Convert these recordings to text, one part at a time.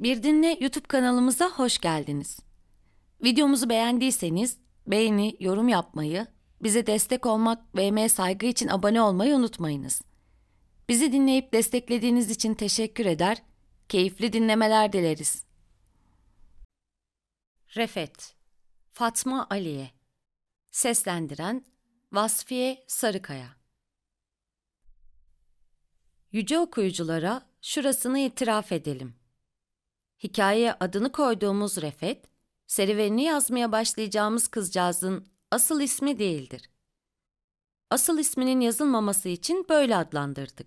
Bir Dinle YouTube kanalımıza hoş geldiniz. Videomuzu beğendiyseniz beğeni, yorum yapmayı, bize destek olmak ve emeğe saygı için abone olmayı unutmayınız. Bizi dinleyip desteklediğiniz için teşekkür eder, keyifli dinlemeler dileriz. Refet Fatma Aliye Seslendiren Vasfiye Sarıkaya Yüce okuyuculara şurasını itiraf edelim hikayeye adını koyduğumuz Refet, serüvenini yazmaya başlayacağımız kızcağızın asıl ismi değildir. Asıl isminin yazılmaması için böyle adlandırdık.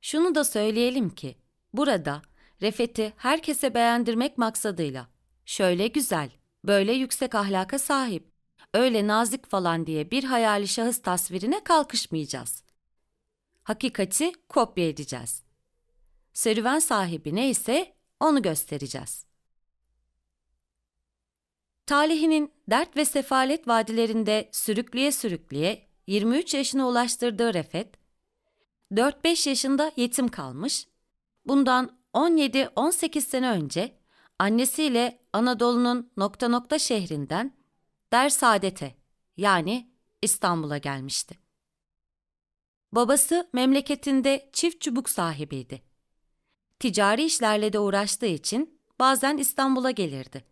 Şunu da söyleyelim ki, burada Refet'i herkese beğendirmek maksadıyla şöyle güzel, böyle yüksek ahlaka sahip, öyle nazik falan diye bir hayali şahıs tasvirine kalkışmayacağız. Hakikati kopya edeceğiz. Serüven sahibi neyse. Onu göstereceğiz. Talihinin dert ve sefalet vadilerinde sürüklüye sürüklüye 23 yaşına ulaştırdığı Refet, 4-5 yaşında yetim kalmış, bundan 17-18 sene önce annesiyle Anadolu'nun nokta nokta şehrinden Der yani İstanbul'a gelmişti. Babası memleketinde çift çubuk sahibiydi ticari işlerle de uğraştığı için bazen İstanbul'a gelirdi.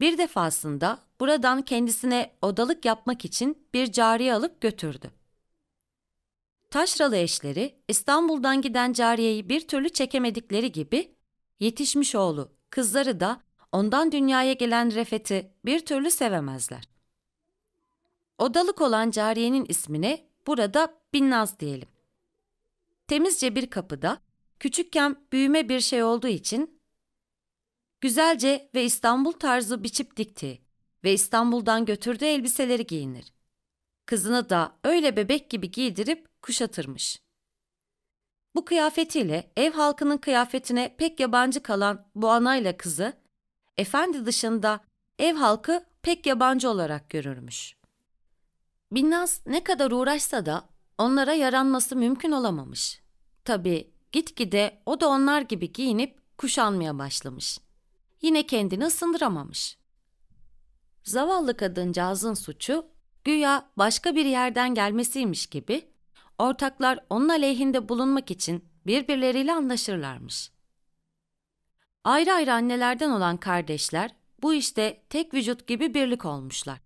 Bir defasında buradan kendisine odalık yapmak için bir cariye alıp götürdü. Taşralı eşleri İstanbul'dan giden cariyeyi bir türlü çekemedikleri gibi yetişmiş oğlu, kızları da ondan dünyaya gelen Refet'i bir türlü sevemezler. Odalık olan cariyenin ismine burada Binnaz diyelim. Temizce bir kapıda Küçükken büyüme bir şey olduğu için güzelce ve İstanbul tarzı biçip dikti ve İstanbul'dan götürdüğü elbiseleri giyinir. Kızını da öyle bebek gibi giydirip kuşatırmış. Bu kıyafetiyle ev halkının kıyafetine pek yabancı kalan bu anayla kızı, efendi dışında ev halkı pek yabancı olarak görürmüş. Binnaz ne kadar uğraşsa da onlara yaranması mümkün olamamış. Tabii Gitgide o da onlar gibi giyinip kuşanmaya başlamış. Yine kendini ısındıramamış. Zavallı kadıncağızın suçu güya başka bir yerden gelmesiymiş gibi ortaklar onun aleyhinde bulunmak için birbirleriyle anlaşırlarmış. Ayrı ayrı annelerden olan kardeşler bu işte tek vücut gibi birlik olmuşlar.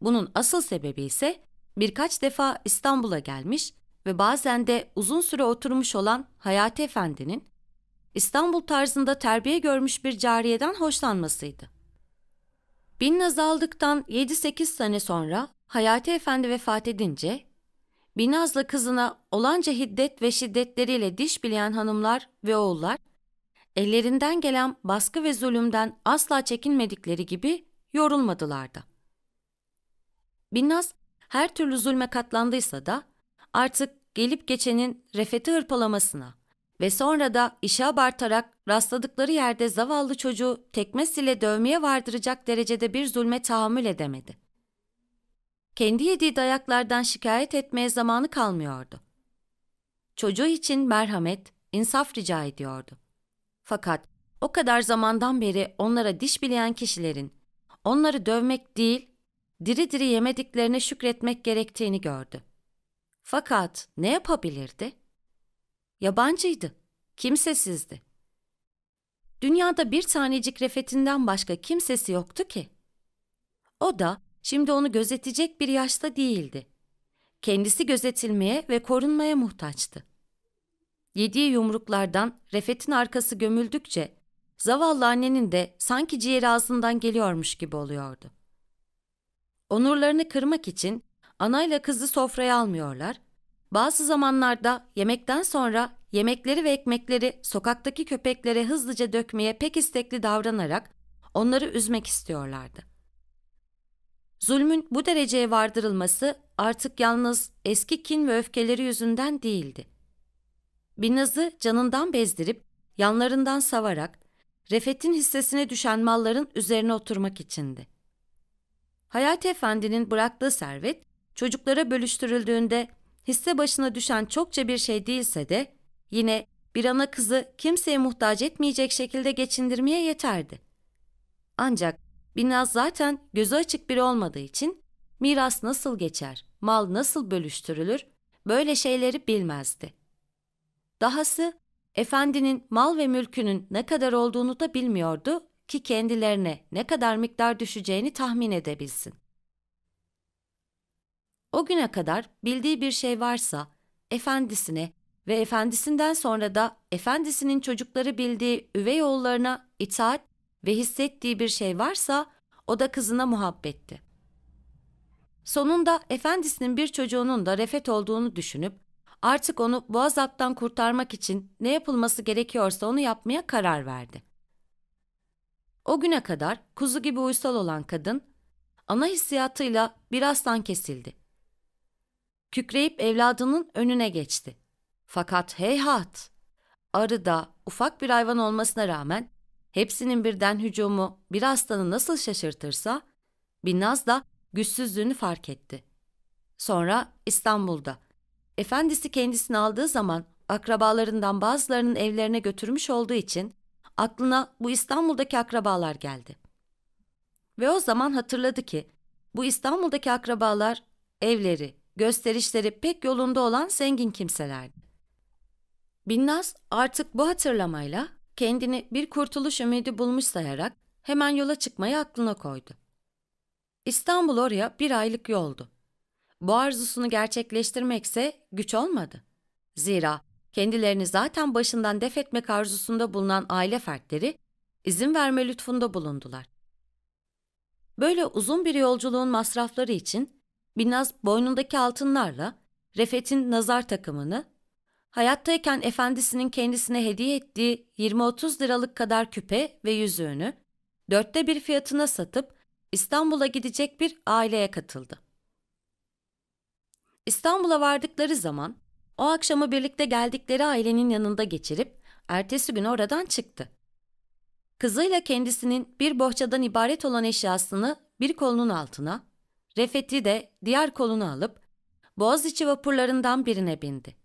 Bunun asıl sebebi ise birkaç defa İstanbul'a gelmiş ve bazen de uzun süre oturmuş olan Hayati Efendi'nin İstanbul tarzında terbiye görmüş bir cariyeden hoşlanmasıydı. Bin aldıktan 7-8 sene sonra Hayati Efendi vefat edince Binaz'la kızına olanca hiddet ve şiddetleriyle diş bileyen hanımlar ve oğullar ellerinden gelen baskı ve zulümden asla çekinmedikleri gibi yorulmadılar da. Binnaz her türlü zulme katlandıysa da artık gelip geçenin refeti hırpalamasına ve sonra da işe abartarak rastladıkları yerde zavallı çocuğu tekmesiyle dövmeye vardıracak derecede bir zulme tahammül edemedi. Kendi yediği dayaklardan şikayet etmeye zamanı kalmıyordu. Çocuğu için merhamet, insaf rica ediyordu. Fakat o kadar zamandan beri onlara diş bileyen kişilerin onları dövmek değil, diri diri yemediklerine şükretmek gerektiğini gördü. Fakat ne yapabilirdi? Yabancıydı, kimsesizdi. Dünyada bir tanecik refetinden başka kimsesi yoktu ki. O da şimdi onu gözetecek bir yaşta değildi. Kendisi gözetilmeye ve korunmaya muhtaçtı. Yediği yumruklardan Refet'in arkası gömüldükçe zavallı annenin de sanki ciğeri ağzından geliyormuş gibi oluyordu. Onurlarını kırmak için Anayla kızı sofraya almıyorlar. Bazı zamanlarda yemekten sonra yemekleri ve ekmekleri sokaktaki köpeklere hızlıca dökmeye pek istekli davranarak onları üzmek istiyorlardı. Zulmün bu dereceye vardırılması artık yalnız eski kin ve öfkeleri yüzünden değildi. Binaz'ı canından bezdirip yanlarından savarak Refet'in hissesine düşen malların üzerine oturmak içindi. Hayat Efendi'nin bıraktığı servet çocuklara bölüştürüldüğünde hisse başına düşen çokça bir şey değilse de yine bir ana kızı kimseye muhtaç etmeyecek şekilde geçindirmeye yeterdi. Ancak Binaz zaten gözü açık biri olmadığı için miras nasıl geçer, mal nasıl bölüştürülür böyle şeyleri bilmezdi. Dahası efendinin mal ve mülkünün ne kadar olduğunu da bilmiyordu ki kendilerine ne kadar miktar düşeceğini tahmin edebilsin. O güne kadar bildiği bir şey varsa efendisine ve efendisinden sonra da efendisinin çocukları bildiği üvey oğullarına itaat ve hissettiği bir şey varsa o da kızına muhabbetti. Sonunda efendisinin bir çocuğunun da refet olduğunu düşünüp artık onu bu azaptan kurtarmak için ne yapılması gerekiyorsa onu yapmaya karar verdi. O güne kadar kuzu gibi uysal olan kadın ana hissiyatıyla bir aslan kesildi. Kükreyip evladının önüne geçti. Fakat heyhat! Arı da ufak bir hayvan olmasına rağmen hepsinin birden hücumu bir aslanı nasıl şaşırtırsa Binnaz da güçsüzlüğünü fark etti. Sonra İstanbul'da. Efendisi kendisini aldığı zaman akrabalarından bazılarının evlerine götürmüş olduğu için aklına bu İstanbul'daki akrabalar geldi. Ve o zaman hatırladı ki bu İstanbul'daki akrabalar evleri, gösterişleri pek yolunda olan zengin kimselerdi. Binnaz artık bu hatırlamayla kendini bir kurtuluş ümidi bulmuş sayarak hemen yola çıkmayı aklına koydu. İstanbul oraya bir aylık yoldu. Bu arzusunu gerçekleştirmekse güç olmadı. Zira kendilerini zaten başından def etmek arzusunda bulunan aile fertleri izin verme lütfunda bulundular. Böyle uzun bir yolculuğun masrafları için Binnaz boynundaki altınlarla Refet'in nazar takımını, hayattayken efendisinin kendisine hediye ettiği 20-30 liralık kadar küpe ve yüzüğünü dörtte bir fiyatına satıp İstanbul'a gidecek bir aileye katıldı. İstanbul'a vardıkları zaman o akşamı birlikte geldikleri ailenin yanında geçirip ertesi gün oradan çıktı. Kızıyla kendisinin bir bohçadan ibaret olan eşyasını bir kolunun altına, Refet'i de diğer kolunu alıp Boğaziçi vapurlarından birine bindi.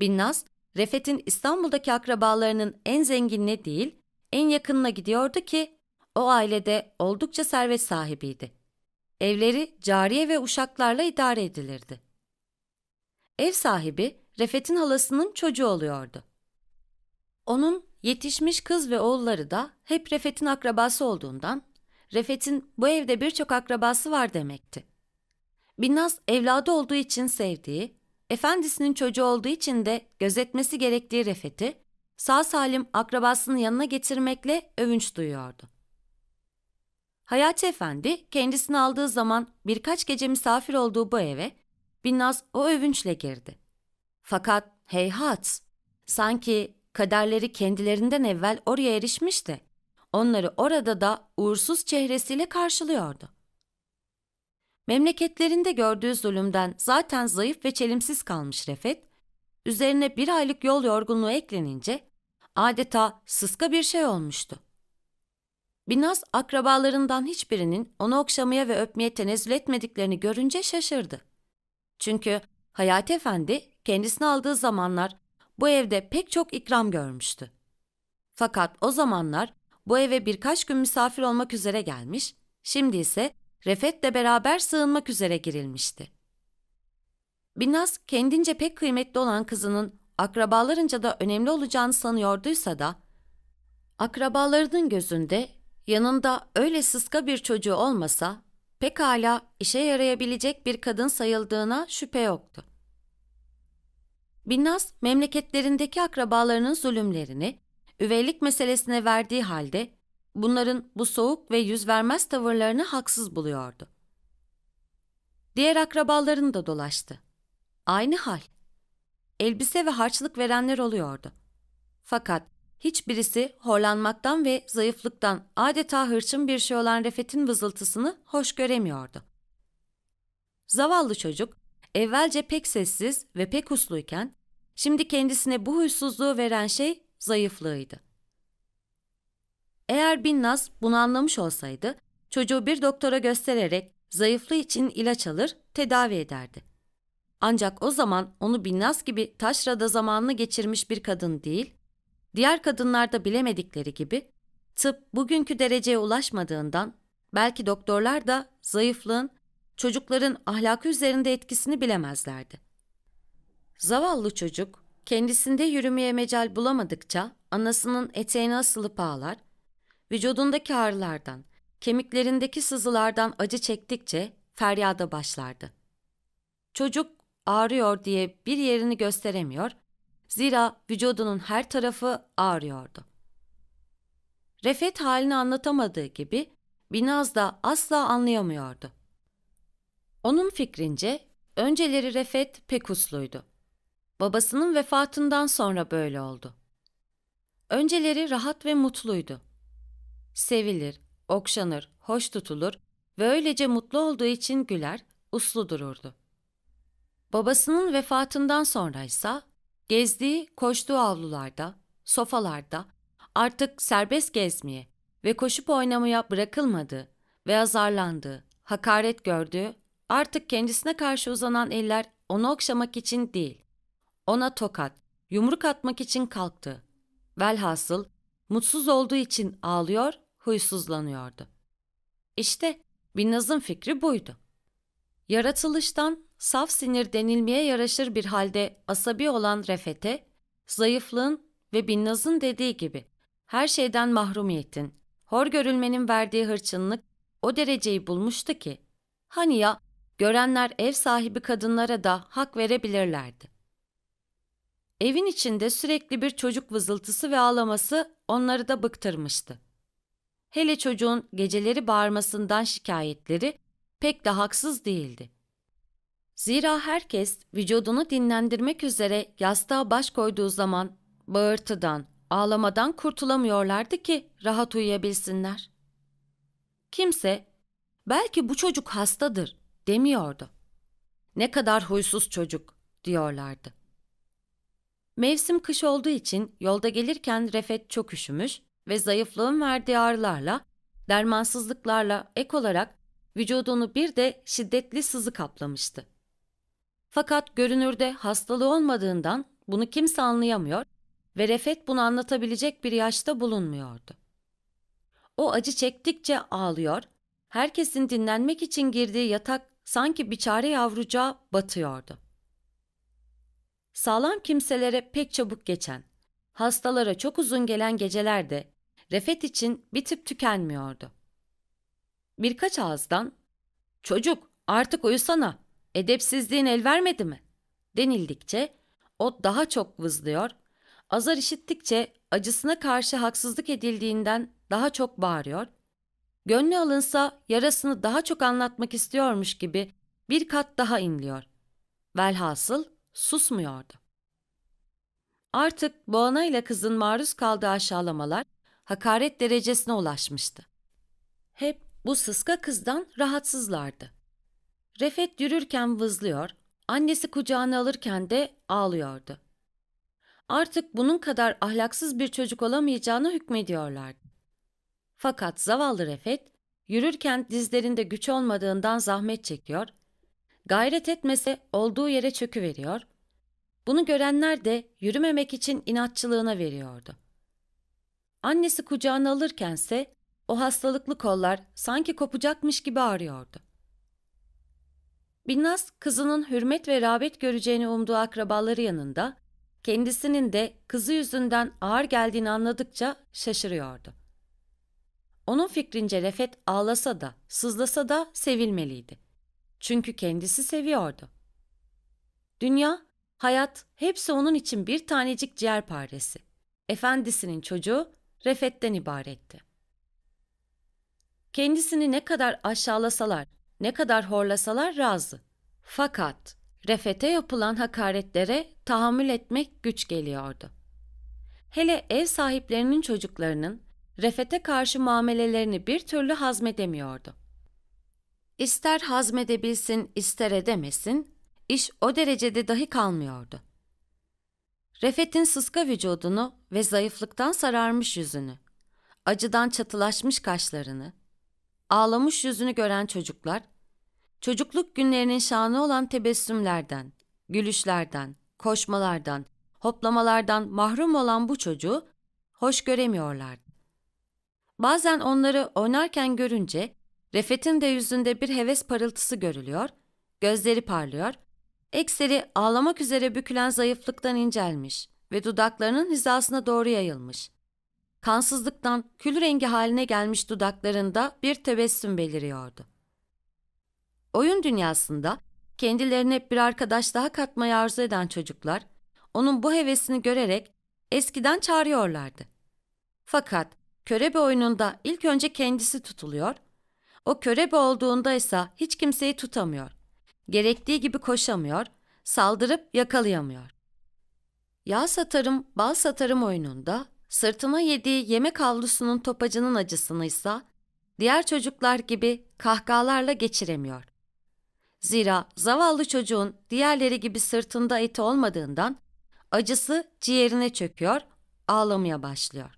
Binnaz, Refet'in İstanbul'daki akrabalarının en zenginine değil, en yakınına gidiyordu ki o ailede oldukça servet sahibiydi. Evleri cariye ve uşaklarla idare edilirdi. Ev sahibi Refet'in halasının çocuğu oluyordu. Onun yetişmiş kız ve oğulları da hep Refet'in akrabası olduğundan Refet'in bu evde birçok akrabası var demekti. Binnaz evladı olduğu için sevdiği, efendisinin çocuğu olduğu için de gözetmesi gerektiği Refet'i sağ salim akrabasının yanına getirmekle övünç duyuyordu. Hayati Efendi kendisini aldığı zaman birkaç gece misafir olduğu bu eve Binnaz o övünçle girdi. Fakat heyhat sanki kaderleri kendilerinden evvel oraya erişmişti onları orada da uğursuz çehresiyle karşılıyordu. Memleketlerinde gördüğü zulümden zaten zayıf ve çelimsiz kalmış Refet, üzerine bir aylık yol yorgunluğu eklenince adeta sıska bir şey olmuştu. Binaz akrabalarından hiçbirinin onu okşamaya ve öpmeye tenezzül etmediklerini görünce şaşırdı. Çünkü Hayati Efendi kendisini aldığı zamanlar bu evde pek çok ikram görmüştü. Fakat o zamanlar bu eve birkaç gün misafir olmak üzere gelmiş, şimdi ise Refet'le beraber sığınmak üzere girilmişti. Binaz kendince pek kıymetli olan kızının akrabalarınca da önemli olacağını sanıyorduysa da, akrabalarının gözünde yanında öyle sıska bir çocuğu olmasa pekala işe yarayabilecek bir kadın sayıldığına şüphe yoktu. Binnaz memleketlerindeki akrabalarının zulümlerini, üveylik meselesine verdiği halde bunların bu soğuk ve yüz vermez tavırlarını haksız buluyordu. Diğer akrabalarını da dolaştı. Aynı hal. Elbise ve harçlık verenler oluyordu. Fakat hiçbirisi horlanmaktan ve zayıflıktan adeta hırçın bir şey olan Refet'in vızıltısını hoş göremiyordu. Zavallı çocuk evvelce pek sessiz ve pek usluyken şimdi kendisine bu huysuzluğu veren şey zayıflığıydı. Eğer Binnaz bunu anlamış olsaydı çocuğu bir doktora göstererek zayıflığı için ilaç alır, tedavi ederdi. Ancak o zaman onu Binnaz gibi taşrada zamanını geçirmiş bir kadın değil, diğer kadınlarda bilemedikleri gibi tıp bugünkü dereceye ulaşmadığından belki doktorlar da zayıflığın çocukların ahlakı üzerinde etkisini bilemezlerdi. Zavallı çocuk Kendisinde yürümeye mecal bulamadıkça anasının eteğine asılıp ağlar, vücudundaki ağrılardan, kemiklerindeki sızılardan acı çektikçe feryada başlardı. Çocuk ağrıyor diye bir yerini gösteremiyor, zira vücudunun her tarafı ağrıyordu. Refet halini anlatamadığı gibi Binaz da asla anlayamıyordu. Onun fikrince önceleri Refet pek usluydu. Babasının vefatından sonra böyle oldu. Önceleri rahat ve mutluydu. Sevilir, okşanır, hoş tutulur ve öylece mutlu olduğu için güler, uslu dururdu. Babasının vefatından sonra ise gezdiği, koştuğu avlularda, sofalarda artık serbest gezmeye ve koşup oynamaya bırakılmadığı ve azarlandığı, hakaret gördüğü, artık kendisine karşı uzanan eller onu okşamak için değil, ona tokat, yumruk atmak için kalktı. Velhasıl mutsuz olduğu için ağlıyor, huysuzlanıyordu. İşte Binnaz'ın fikri buydu. Yaratılıştan saf sinir denilmeye yaraşır bir halde asabi olan Refet'e, zayıflığın ve Binnaz'ın dediği gibi her şeyden mahrumiyetin, hor görülmenin verdiği hırçınlık o dereceyi bulmuştu ki, hani ya görenler ev sahibi kadınlara da hak verebilirlerdi. Evin içinde sürekli bir çocuk vızıltısı ve ağlaması onları da bıktırmıştı. Hele çocuğun geceleri bağırmasından şikayetleri pek de haksız değildi. Zira herkes vücudunu dinlendirmek üzere yastığa baş koyduğu zaman bağırtıdan, ağlamadan kurtulamıyorlardı ki rahat uyuyabilsinler. Kimse belki bu çocuk hastadır demiyordu. Ne kadar huysuz çocuk diyorlardı. Mevsim kış olduğu için yolda gelirken Refet çok üşümüş ve zayıflığın verdiği ağrılarla, dermansızlıklarla ek olarak vücudunu bir de şiddetli sızı kaplamıştı. Fakat görünürde hastalığı olmadığından bunu kimse anlayamıyor ve Refet bunu anlatabilecek bir yaşta bulunmuyordu. O acı çektikçe ağlıyor, herkesin dinlenmek için girdiği yatak sanki bir çare yavrucağa batıyordu. Sağlam kimselere pek çabuk geçen, hastalara çok uzun gelen geceler de Refet için bir bitip tükenmiyordu. Birkaç ağızdan ''Çocuk artık uyusana, edepsizliğin el vermedi mi?'' denildikçe o daha çok vızlıyor, azar işittikçe acısına karşı haksızlık edildiğinden daha çok bağırıyor, gönlü alınsa yarasını daha çok anlatmak istiyormuş gibi bir kat daha inliyor. Velhasıl susmuyordu. Artık Boğana ile kızın maruz kaldığı aşağılamalar hakaret derecesine ulaşmıştı. Hep bu sıska kızdan rahatsızlardı. Refet yürürken vızlıyor, annesi kucağına alırken de ağlıyordu. Artık bunun kadar ahlaksız bir çocuk olamayacağını hükmediyorlardı. Fakat zavallı Refet, yürürken dizlerinde güç olmadığından zahmet çekiyor, Gayret etmese olduğu yere çöküveriyor. Bunu görenler de yürümemek için inatçılığına veriyordu. Annesi kucağına alırkense o hastalıklı kollar sanki kopacakmış gibi ağrıyordu. Binnaz kızının hürmet ve rağbet göreceğini umduğu akrabaları yanında kendisinin de kızı yüzünden ağır geldiğini anladıkça şaşırıyordu. Onun fikrince Refet ağlasa da, sızlasa da sevilmeliydi. Çünkü kendisi seviyordu. Dünya, hayat hepsi onun için bir tanecik ciğer paresi. Efendisinin çocuğu Refet'ten ibaretti. Kendisini ne kadar aşağılasalar, ne kadar horlasalar razı. Fakat Refet'e yapılan hakaretlere tahammül etmek güç geliyordu. Hele ev sahiplerinin çocuklarının Refet'e karşı muamelelerini bir türlü hazmedemiyordu. İster hazmedebilsin, ister edemesin, iş o derecede dahi kalmıyordu. Refet'in sıska vücudunu ve zayıflıktan sararmış yüzünü, acıdan çatılaşmış kaşlarını, ağlamış yüzünü gören çocuklar, çocukluk günlerinin şanı olan tebessümlerden, gülüşlerden, koşmalardan, hoplamalardan mahrum olan bu çocuğu hoş göremiyorlardı. Bazen onları oynarken görünce Refet'in de yüzünde bir heves parıltısı görülüyor, gözleri parlıyor, ekseri ağlamak üzere bükülen zayıflıktan incelmiş ve dudaklarının hizasına doğru yayılmış. Kansızlıktan kül rengi haline gelmiş dudaklarında bir tebessüm beliriyordu. Oyun dünyasında kendilerine bir arkadaş daha katmayı arzu eden çocuklar, onun bu hevesini görerek eskiden çağırıyorlardı. Fakat körebe oyununda ilk önce kendisi tutuluyor, o körebe olduğunda ise hiç kimseyi tutamıyor. Gerektiği gibi koşamıyor, saldırıp yakalayamıyor. Yağ satarım, bal satarım oyununda sırtına yediği yemek havlusunun topacının acısını ise diğer çocuklar gibi kahkahalarla geçiremiyor. Zira zavallı çocuğun diğerleri gibi sırtında eti olmadığından acısı ciğerine çöküyor, ağlamaya başlıyor.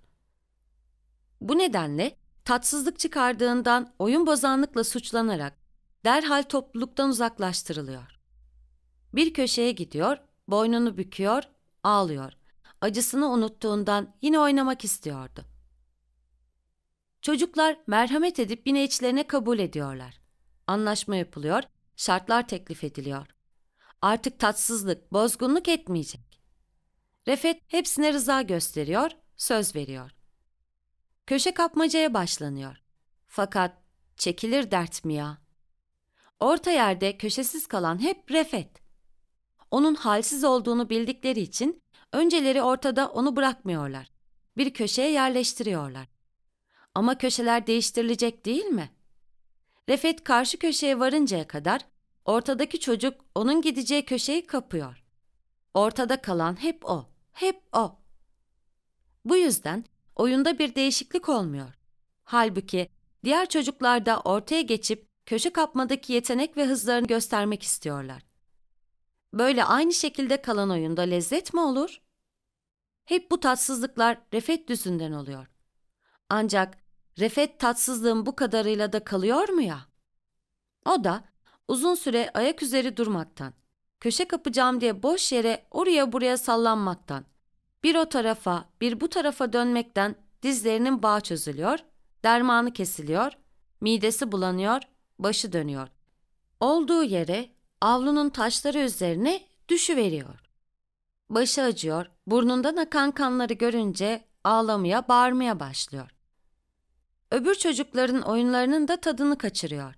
Bu nedenle tatsızlık çıkardığından oyun bozanlıkla suçlanarak derhal topluluktan uzaklaştırılıyor. Bir köşeye gidiyor, boynunu büküyor, ağlıyor. Acısını unuttuğundan yine oynamak istiyordu. Çocuklar merhamet edip yine içlerine kabul ediyorlar. Anlaşma yapılıyor, şartlar teklif ediliyor. Artık tatsızlık, bozgunluk etmeyecek. Refet hepsine rıza gösteriyor, söz veriyor. Köşe kapmacaya başlanıyor. Fakat çekilir dert mi ya? Orta yerde köşesiz kalan hep Refet. Onun halsiz olduğunu bildikleri için önceleri ortada onu bırakmıyorlar. Bir köşeye yerleştiriyorlar. Ama köşeler değiştirilecek değil mi? Refet karşı köşeye varıncaya kadar ortadaki çocuk onun gideceği köşeyi kapıyor. Ortada kalan hep o, hep o. Bu yüzden oyunda bir değişiklik olmuyor. Halbuki diğer çocuklar da ortaya geçip köşe kapmadaki yetenek ve hızlarını göstermek istiyorlar. Böyle aynı şekilde kalan oyunda lezzet mi olur? Hep bu tatsızlıklar refet düzünden oluyor. Ancak refet tatsızlığın bu kadarıyla da kalıyor mu ya? O da uzun süre ayak üzeri durmaktan, köşe kapacağım diye boş yere oraya buraya sallanmaktan, bir o tarafa, bir bu tarafa dönmekten dizlerinin bağı çözülüyor, dermanı kesiliyor, midesi bulanıyor, başı dönüyor. Olduğu yere avlunun taşları üzerine düşü veriyor. Başı acıyor, burnundan akan kanları görünce ağlamaya, bağırmaya başlıyor. Öbür çocukların oyunlarının da tadını kaçırıyor.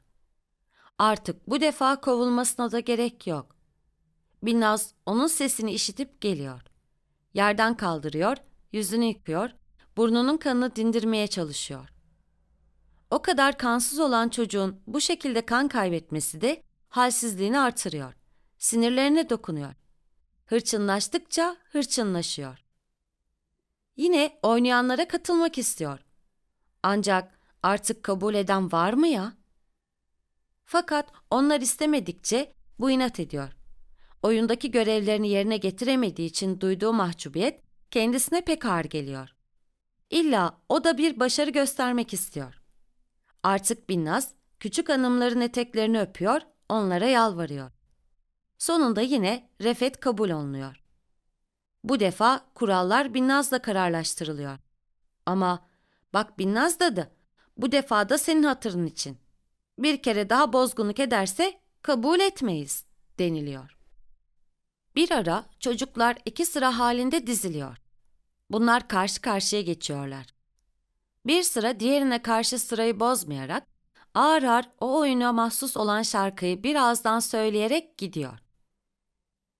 Artık bu defa kovulmasına da gerek yok. Binaz onun sesini işitip geliyor yerden kaldırıyor, yüzünü yıkıyor, burnunun kanını dindirmeye çalışıyor. O kadar kansız olan çocuğun bu şekilde kan kaybetmesi de halsizliğini artırıyor. Sinirlerine dokunuyor. Hırçınlaştıkça hırçınlaşıyor. Yine oynayanlara katılmak istiyor. Ancak artık kabul eden var mı ya? Fakat onlar istemedikçe bu inat ediyor oyundaki görevlerini yerine getiremediği için duyduğu mahcubiyet kendisine pek ağır geliyor. İlla o da bir başarı göstermek istiyor. Artık Binnaz küçük hanımların eteklerini öpüyor, onlara yalvarıyor. Sonunda yine refet kabul olunuyor. Bu defa kurallar Binnaz'la kararlaştırılıyor. Ama bak Binnaz dadı, bu defa da senin hatırın için. Bir kere daha bozgunluk ederse kabul etmeyiz deniliyor. Bir ara çocuklar iki sıra halinde diziliyor. Bunlar karşı karşıya geçiyorlar. Bir sıra diğerine karşı sırayı bozmayarak ağır ağır o oyuna mahsus olan şarkıyı birazdan söyleyerek gidiyor.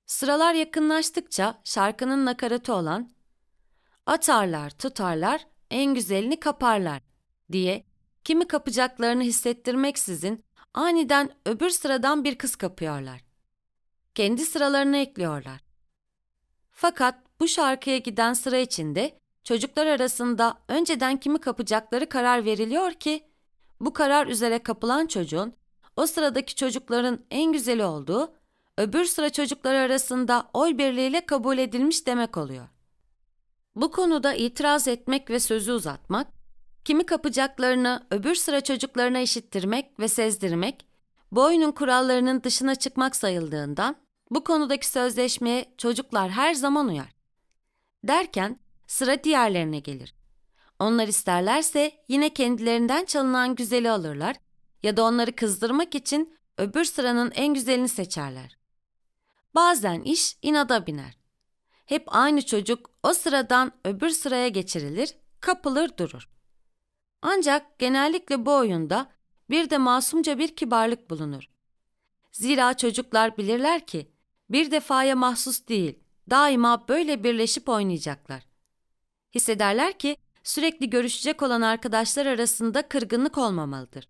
Sıralar yakınlaştıkça şarkının nakaratı olan atarlar, tutarlar, en güzelini kaparlar diye kimi kapacaklarını hissettirmeksizin aniden öbür sıradan bir kız kapıyorlar kendi sıralarını ekliyorlar. Fakat bu şarkıya giden sıra içinde çocuklar arasında önceden kimi kapacakları karar veriliyor ki bu karar üzere kapılan çocuğun o sıradaki çocukların en güzeli olduğu öbür sıra çocukları arasında oy birliğiyle kabul edilmiş demek oluyor. Bu konuda itiraz etmek ve sözü uzatmak, kimi kapacaklarını öbür sıra çocuklarına işittirmek ve sezdirmek, bu oyunun kurallarının dışına çıkmak sayıldığından bu konudaki sözleşmeye çocuklar her zaman uyar. Derken sıra diğerlerine gelir. Onlar isterlerse yine kendilerinden çalınan güzeli alırlar ya da onları kızdırmak için öbür sıranın en güzelini seçerler. Bazen iş inada biner. Hep aynı çocuk o sıradan öbür sıraya geçirilir, kapılır durur. Ancak genellikle bu oyunda bir de masumca bir kibarlık bulunur. Zira çocuklar bilirler ki bir defaya mahsus değil, daima böyle birleşip oynayacaklar. Hissederler ki sürekli görüşecek olan arkadaşlar arasında kırgınlık olmamalıdır.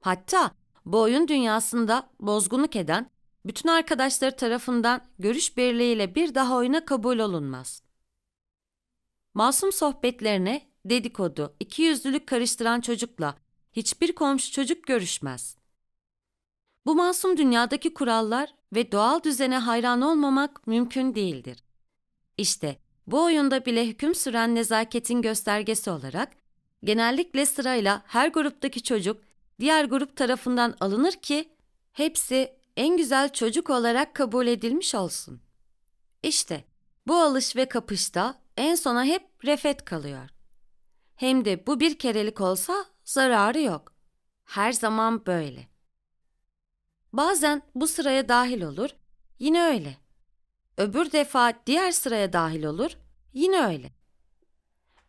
Hatta bu oyun dünyasında bozgunluk eden bütün arkadaşları tarafından görüş birliğiyle bir daha oyuna kabul olunmaz. Masum sohbetlerine dedikodu, ikiyüzlülük karıştıran çocukla hiçbir komşu çocuk görüşmez. Bu masum dünyadaki kurallar ve doğal düzene hayran olmamak mümkün değildir. İşte bu oyunda bile hüküm süren nezaketin göstergesi olarak genellikle sırayla her gruptaki çocuk diğer grup tarafından alınır ki hepsi en güzel çocuk olarak kabul edilmiş olsun. İşte bu alış ve kapışta en sona hep refet kalıyor. Hem de bu bir kerelik olsa zararı yok. Her zaman böyle. Bazen bu sıraya dahil olur, yine öyle. Öbür defa diğer sıraya dahil olur, yine öyle.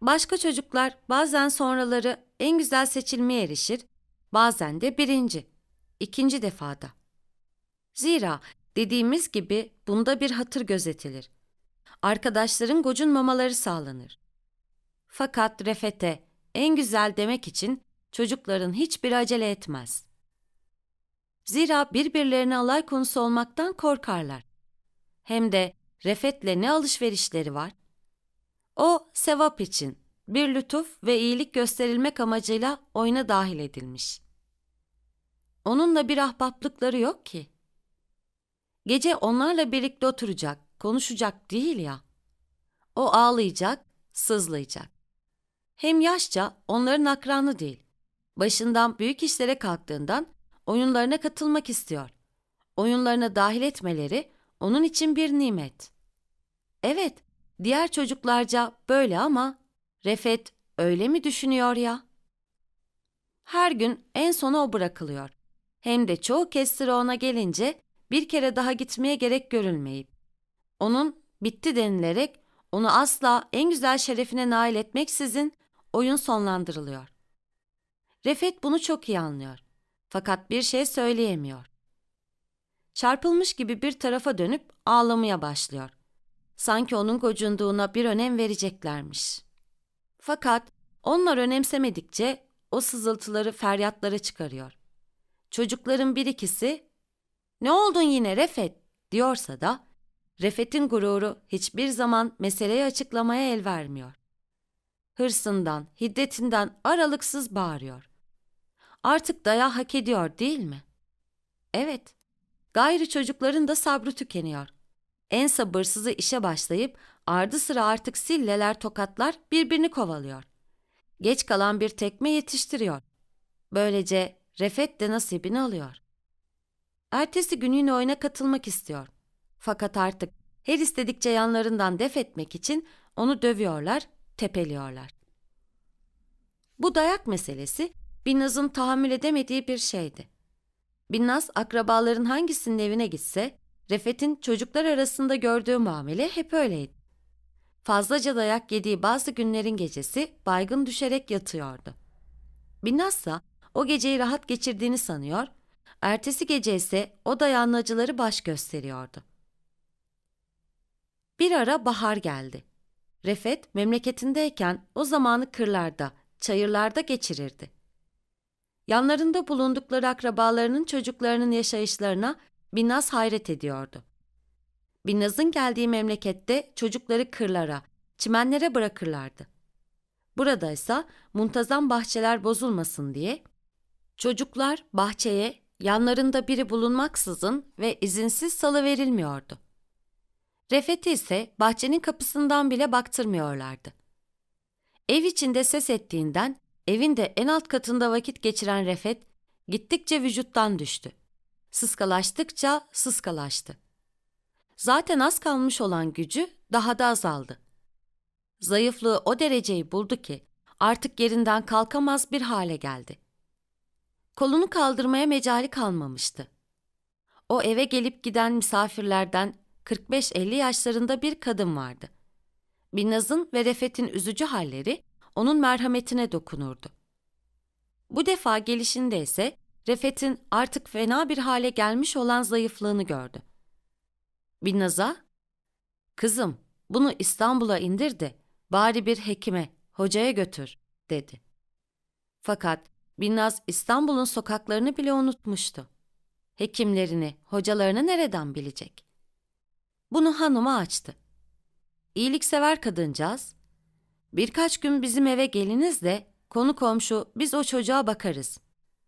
Başka çocuklar bazen sonraları en güzel seçilmeye erişir, bazen de birinci, ikinci defada. Zira dediğimiz gibi bunda bir hatır gözetilir. Arkadaşların gocunmamaları sağlanır. Fakat Refete en güzel demek için çocukların hiçbir acele etmez.'' Zira birbirlerine alay konusu olmaktan korkarlar. Hem de Refet'le ne alışverişleri var? O sevap için bir lütuf ve iyilik gösterilmek amacıyla oyuna dahil edilmiş. Onunla bir ahbaplıkları yok ki. Gece onlarla birlikte oturacak, konuşacak değil ya. O ağlayacak, sızlayacak. Hem yaşça onların akranı değil. Başından büyük işlere kalktığından oyunlarına katılmak istiyor. Oyunlarına dahil etmeleri onun için bir nimet. Evet, diğer çocuklarca böyle ama Refet öyle mi düşünüyor ya? Her gün en sona o bırakılıyor. Hem de çoğu kez sıra ona gelince bir kere daha gitmeye gerek görülmeyip. Onun bitti denilerek onu asla en güzel şerefine nail etmeksizin oyun sonlandırılıyor. Refet bunu çok iyi anlıyor. Fakat bir şey söyleyemiyor. Çarpılmış gibi bir tarafa dönüp ağlamaya başlıyor. Sanki onun kocunduğuna bir önem vereceklermiş. Fakat onlar önemsemedikçe o sızıltıları feryatlara çıkarıyor. Çocukların bir ikisi ''Ne oldun yine Refet?'' diyorsa da Refet'in gururu hiçbir zaman meseleyi açıklamaya el vermiyor. Hırsından, hiddetinden aralıksız bağırıyor. Artık daya hak ediyor değil mi? Evet. Gayrı çocukların da sabrı tükeniyor. En sabırsızı işe başlayıp ardı sıra artık silleler tokatlar birbirini kovalıyor. Geç kalan bir tekme yetiştiriyor. Böylece Refet de nasibini alıyor. Ertesi gün yine oyuna katılmak istiyor. Fakat artık her istedikçe yanlarından def etmek için onu dövüyorlar, tepeliyorlar. Bu dayak meselesi Binnaz'ın tahammül edemediği bir şeydi. Binnaz akrabaların hangisinin evine gitse Refet'in çocuklar arasında gördüğü muamele hep öyleydi. Fazlaca dayak yediği bazı günlerin gecesi baygın düşerek yatıyordu. Binnaz ise o geceyi rahat geçirdiğini sanıyor, ertesi gece ise o dayanın acıları baş gösteriyordu. Bir ara bahar geldi. Refet memleketindeyken o zamanı kırlarda, çayırlarda geçirirdi yanlarında bulundukları akrabalarının çocuklarının yaşayışlarına Binnaz hayret ediyordu. Binnaz'ın geldiği memlekette çocukları kırlara, çimenlere bırakırlardı. Buradaysa muntazam bahçeler bozulmasın diye çocuklar bahçeye yanlarında biri bulunmaksızın ve izinsiz salı verilmiyordu. Refet'i ise bahçenin kapısından bile baktırmıyorlardı. Ev içinde ses ettiğinden Evinde en alt katında vakit geçiren Refet gittikçe vücuttan düştü. Sıskalaştıkça sıskalaştı. Zaten az kalmış olan gücü daha da azaldı. Zayıflığı o dereceyi buldu ki artık yerinden kalkamaz bir hale geldi. Kolunu kaldırmaya mecali kalmamıştı. O eve gelip giden misafirlerden 45-50 yaşlarında bir kadın vardı. Binaz'ın ve Refet'in üzücü halleri onun merhametine dokunurdu. Bu defa gelişinde ise Refet'in artık fena bir hale gelmiş olan zayıflığını gördü. Binnaz'a, ''Kızım, bunu İstanbul'a indir de bari bir hekime, hocaya götür.'' dedi. Fakat Binnaz İstanbul'un sokaklarını bile unutmuştu. Hekimlerini, hocalarını nereden bilecek? Bunu hanıma açtı. İyiliksever kadıncağız, Birkaç gün bizim eve geliniz de konu komşu biz o çocuğa bakarız.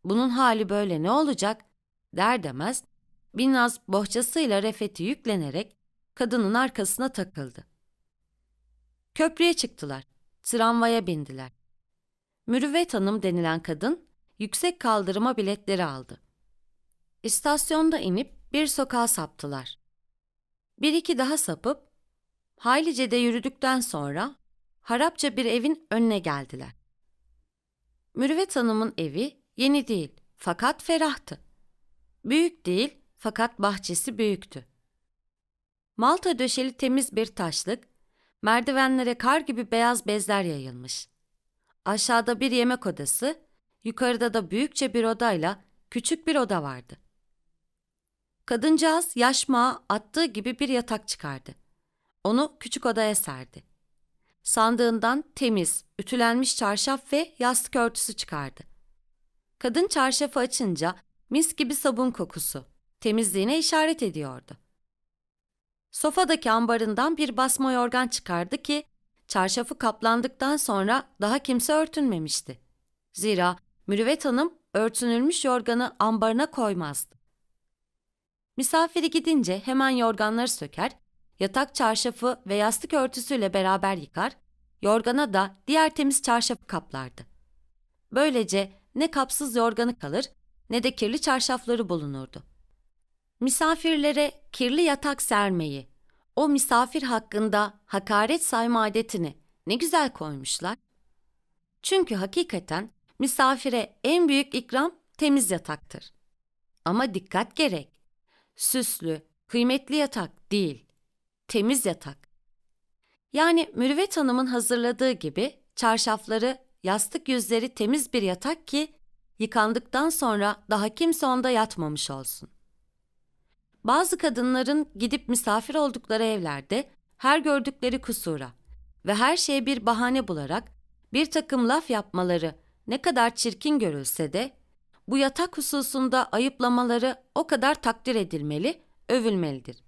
Bunun hali böyle ne olacak der demez Binnaz bohçasıyla Refet'i yüklenerek kadının arkasına takıldı. Köprüye çıktılar. Tramvaya bindiler. Mürüvvet Hanım denilen kadın yüksek kaldırıma biletleri aldı. İstasyonda inip bir sokağa saptılar. Bir iki daha sapıp haylice de yürüdükten sonra harapça bir evin önüne geldiler. Mürüvvet Hanım'ın evi yeni değil fakat ferahtı. Büyük değil fakat bahçesi büyüktü. Malta döşeli temiz bir taşlık, merdivenlere kar gibi beyaz bezler yayılmış. Aşağıda bir yemek odası, yukarıda da büyükçe bir odayla küçük bir oda vardı. Kadıncağız yaşma attığı gibi bir yatak çıkardı. Onu küçük odaya serdi. Sandığından temiz, ütülenmiş çarşaf ve yastık örtüsü çıkardı. Kadın çarşafı açınca mis gibi sabun kokusu temizliğine işaret ediyordu. Sofadaki ambarından bir basma yorgan çıkardı ki çarşafı kaplandıktan sonra daha kimse örtünmemişti. Zira Mürüvvet Hanım örtünülmüş yorganı ambarına koymazdı. Misafiri gidince hemen yorganları söker, Yatak çarşafı ve yastık örtüsüyle beraber yıkar, yorgana da diğer temiz çarşafı kaplardı. Böylece ne kapsız yorganı kalır ne de kirli çarşafları bulunurdu. Misafirlere kirli yatak sermeyi, o misafir hakkında hakaret sayma adetini ne güzel koymuşlar. Çünkü hakikaten misafire en büyük ikram temiz yataktır. Ama dikkat gerek. Süslü, kıymetli yatak değil temiz yatak. Yani Mürüvvet Hanım'ın hazırladığı gibi çarşafları, yastık yüzleri temiz bir yatak ki yıkandıktan sonra daha kimse onda yatmamış olsun. Bazı kadınların gidip misafir oldukları evlerde her gördükleri kusura ve her şeye bir bahane bularak bir takım laf yapmaları ne kadar çirkin görülse de bu yatak hususunda ayıplamaları o kadar takdir edilmeli, övülmelidir.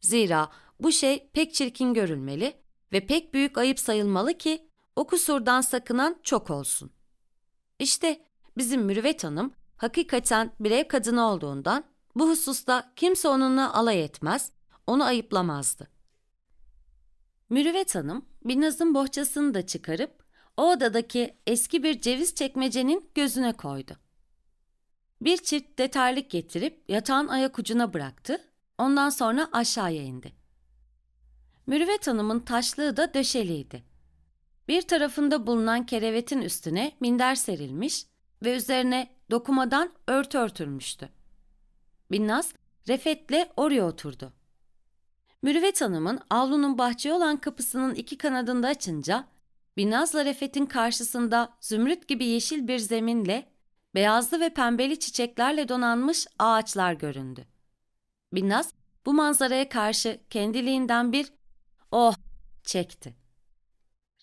Zira bu şey pek çirkin görülmeli ve pek büyük ayıp sayılmalı ki o kusurdan sakınan çok olsun. İşte bizim Mürüvvet Hanım hakikaten bir ev kadını olduğundan bu hususta kimse onunla alay etmez, onu ayıplamazdı. Mürüvvet Hanım Binnaz'ın bohçasını da çıkarıp o odadaki eski bir ceviz çekmecenin gözüne koydu. Bir çift deterlik getirip yatağın ayak ucuna bıraktı, ondan sonra aşağıya indi. Mürüvvet Hanım'ın taşlığı da döşeliydi. Bir tarafında bulunan kerevetin üstüne minder serilmiş ve üzerine dokumadan ört örtülmüştü. Binnaz, refetle oraya oturdu. Mürüvvet Hanım'ın avlunun bahçeye olan kapısının iki kanadında açınca, Binnaz'la Refet'in karşısında zümrüt gibi yeşil bir zeminle, beyazlı ve pembeli çiçeklerle donanmış ağaçlar göründü. Binnaz, bu manzaraya karşı kendiliğinden bir Oh! çekti.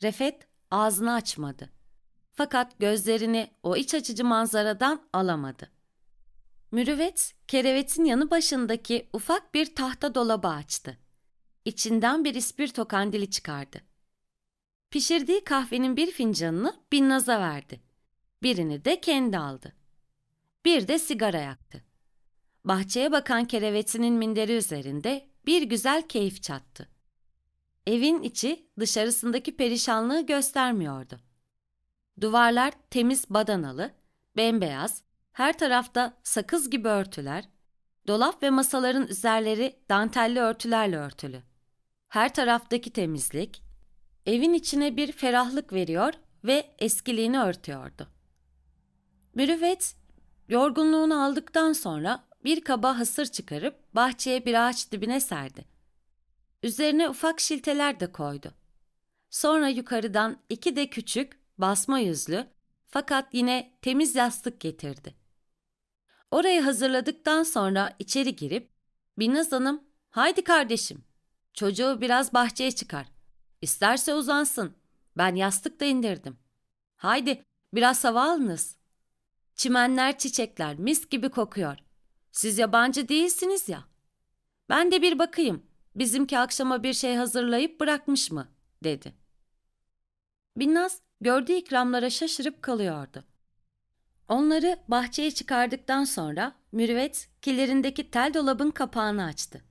Refet ağzını açmadı. Fakat gözlerini o iç açıcı manzaradan alamadı. Mürüvvet, kerevetin yanı başındaki ufak bir tahta dolabı açtı. İçinden bir ispirto kandili çıkardı. Pişirdiği kahvenin bir fincanını Binnaz'a verdi. Birini de kendi aldı. Bir de sigara yaktı. Bahçeye bakan kerevetinin minderi üzerinde bir güzel keyif çattı. Evin içi dışarısındaki perişanlığı göstermiyordu. Duvarlar temiz badanalı, bembeyaz, her tarafta sakız gibi örtüler, dolap ve masaların üzerleri dantelli örtülerle örtülü. Her taraftaki temizlik, evin içine bir ferahlık veriyor ve eskiliğini örtüyordu. Mürüvvet, yorgunluğunu aldıktan sonra bir kaba hasır çıkarıp bahçeye bir ağaç dibine serdi. Üzerine ufak şilteler de koydu. Sonra yukarıdan iki de küçük, basma yüzlü fakat yine temiz yastık getirdi. Orayı hazırladıktan sonra içeri girip Binaz Hanım haydi kardeşim çocuğu biraz bahçeye çıkar. İsterse uzansın. Ben yastık da indirdim. Haydi biraz hava alınız. Çimenler çiçekler mis gibi kokuyor. Siz yabancı değilsiniz ya. Ben de bir bakayım bizimki akşama bir şey hazırlayıp bırakmış mı? dedi. Binnaz gördüğü ikramlara şaşırıp kalıyordu. Onları bahçeye çıkardıktan sonra mürüvvet kilerindeki tel dolabın kapağını açtı.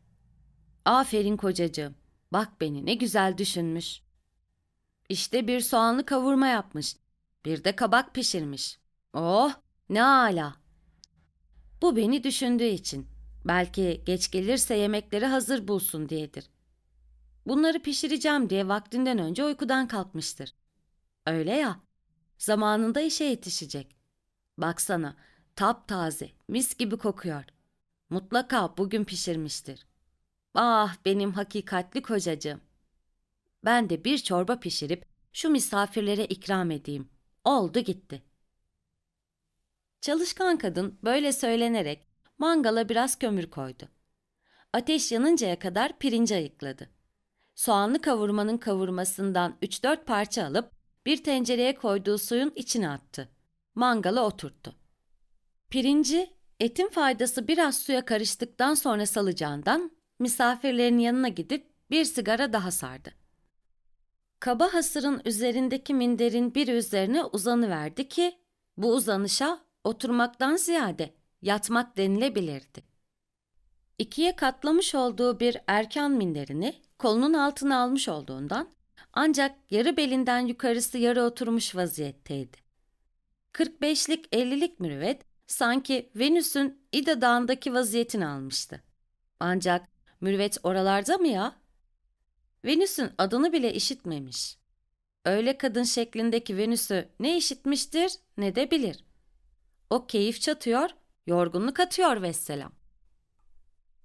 Aferin kocacığım, bak beni ne güzel düşünmüş. İşte bir soğanlı kavurma yapmış, bir de kabak pişirmiş. Oh, ne ala. Bu beni düşündüğü için Belki geç gelirse yemekleri hazır bulsun diyedir. Bunları pişireceğim diye vaktinden önce uykudan kalkmıştır. Öyle ya, zamanında işe yetişecek. Baksana, taptaze, mis gibi kokuyor. Mutlaka bugün pişirmiştir. Ah benim hakikatli kocacığım. Ben de bir çorba pişirip şu misafirlere ikram edeyim. Oldu gitti. Çalışkan kadın böyle söylenerek Mangala biraz kömür koydu. Ateş yanıncaya kadar pirinci ayıkladı. Soğanlı kavurmanın kavurmasından 3-4 parça alıp bir tencereye koyduğu suyun içine attı. Mangala oturttu. Pirinci, etin faydası biraz suya karıştıktan sonra salacağından misafirlerin yanına gidip bir sigara daha sardı. Kaba hasırın üzerindeki minderin bir üzerine verdi ki bu uzanışa oturmaktan ziyade yatmak denilebilirdi. İkiye katlamış olduğu bir erken minderini kolunun altına almış olduğundan ancak yarı belinden yukarısı yarı oturmuş vaziyetteydi. 45'lik 50'lik mürüvvet sanki Venüs'ün İda Dağı'ndaki vaziyetini almıştı. Ancak mürüvvet oralarda mı ya? Venüs'ün adını bile işitmemiş. Öyle kadın şeklindeki Venüs'ü ne işitmiştir ne de bilir. O keyif çatıyor, Yorgunluk atıyor vesselam.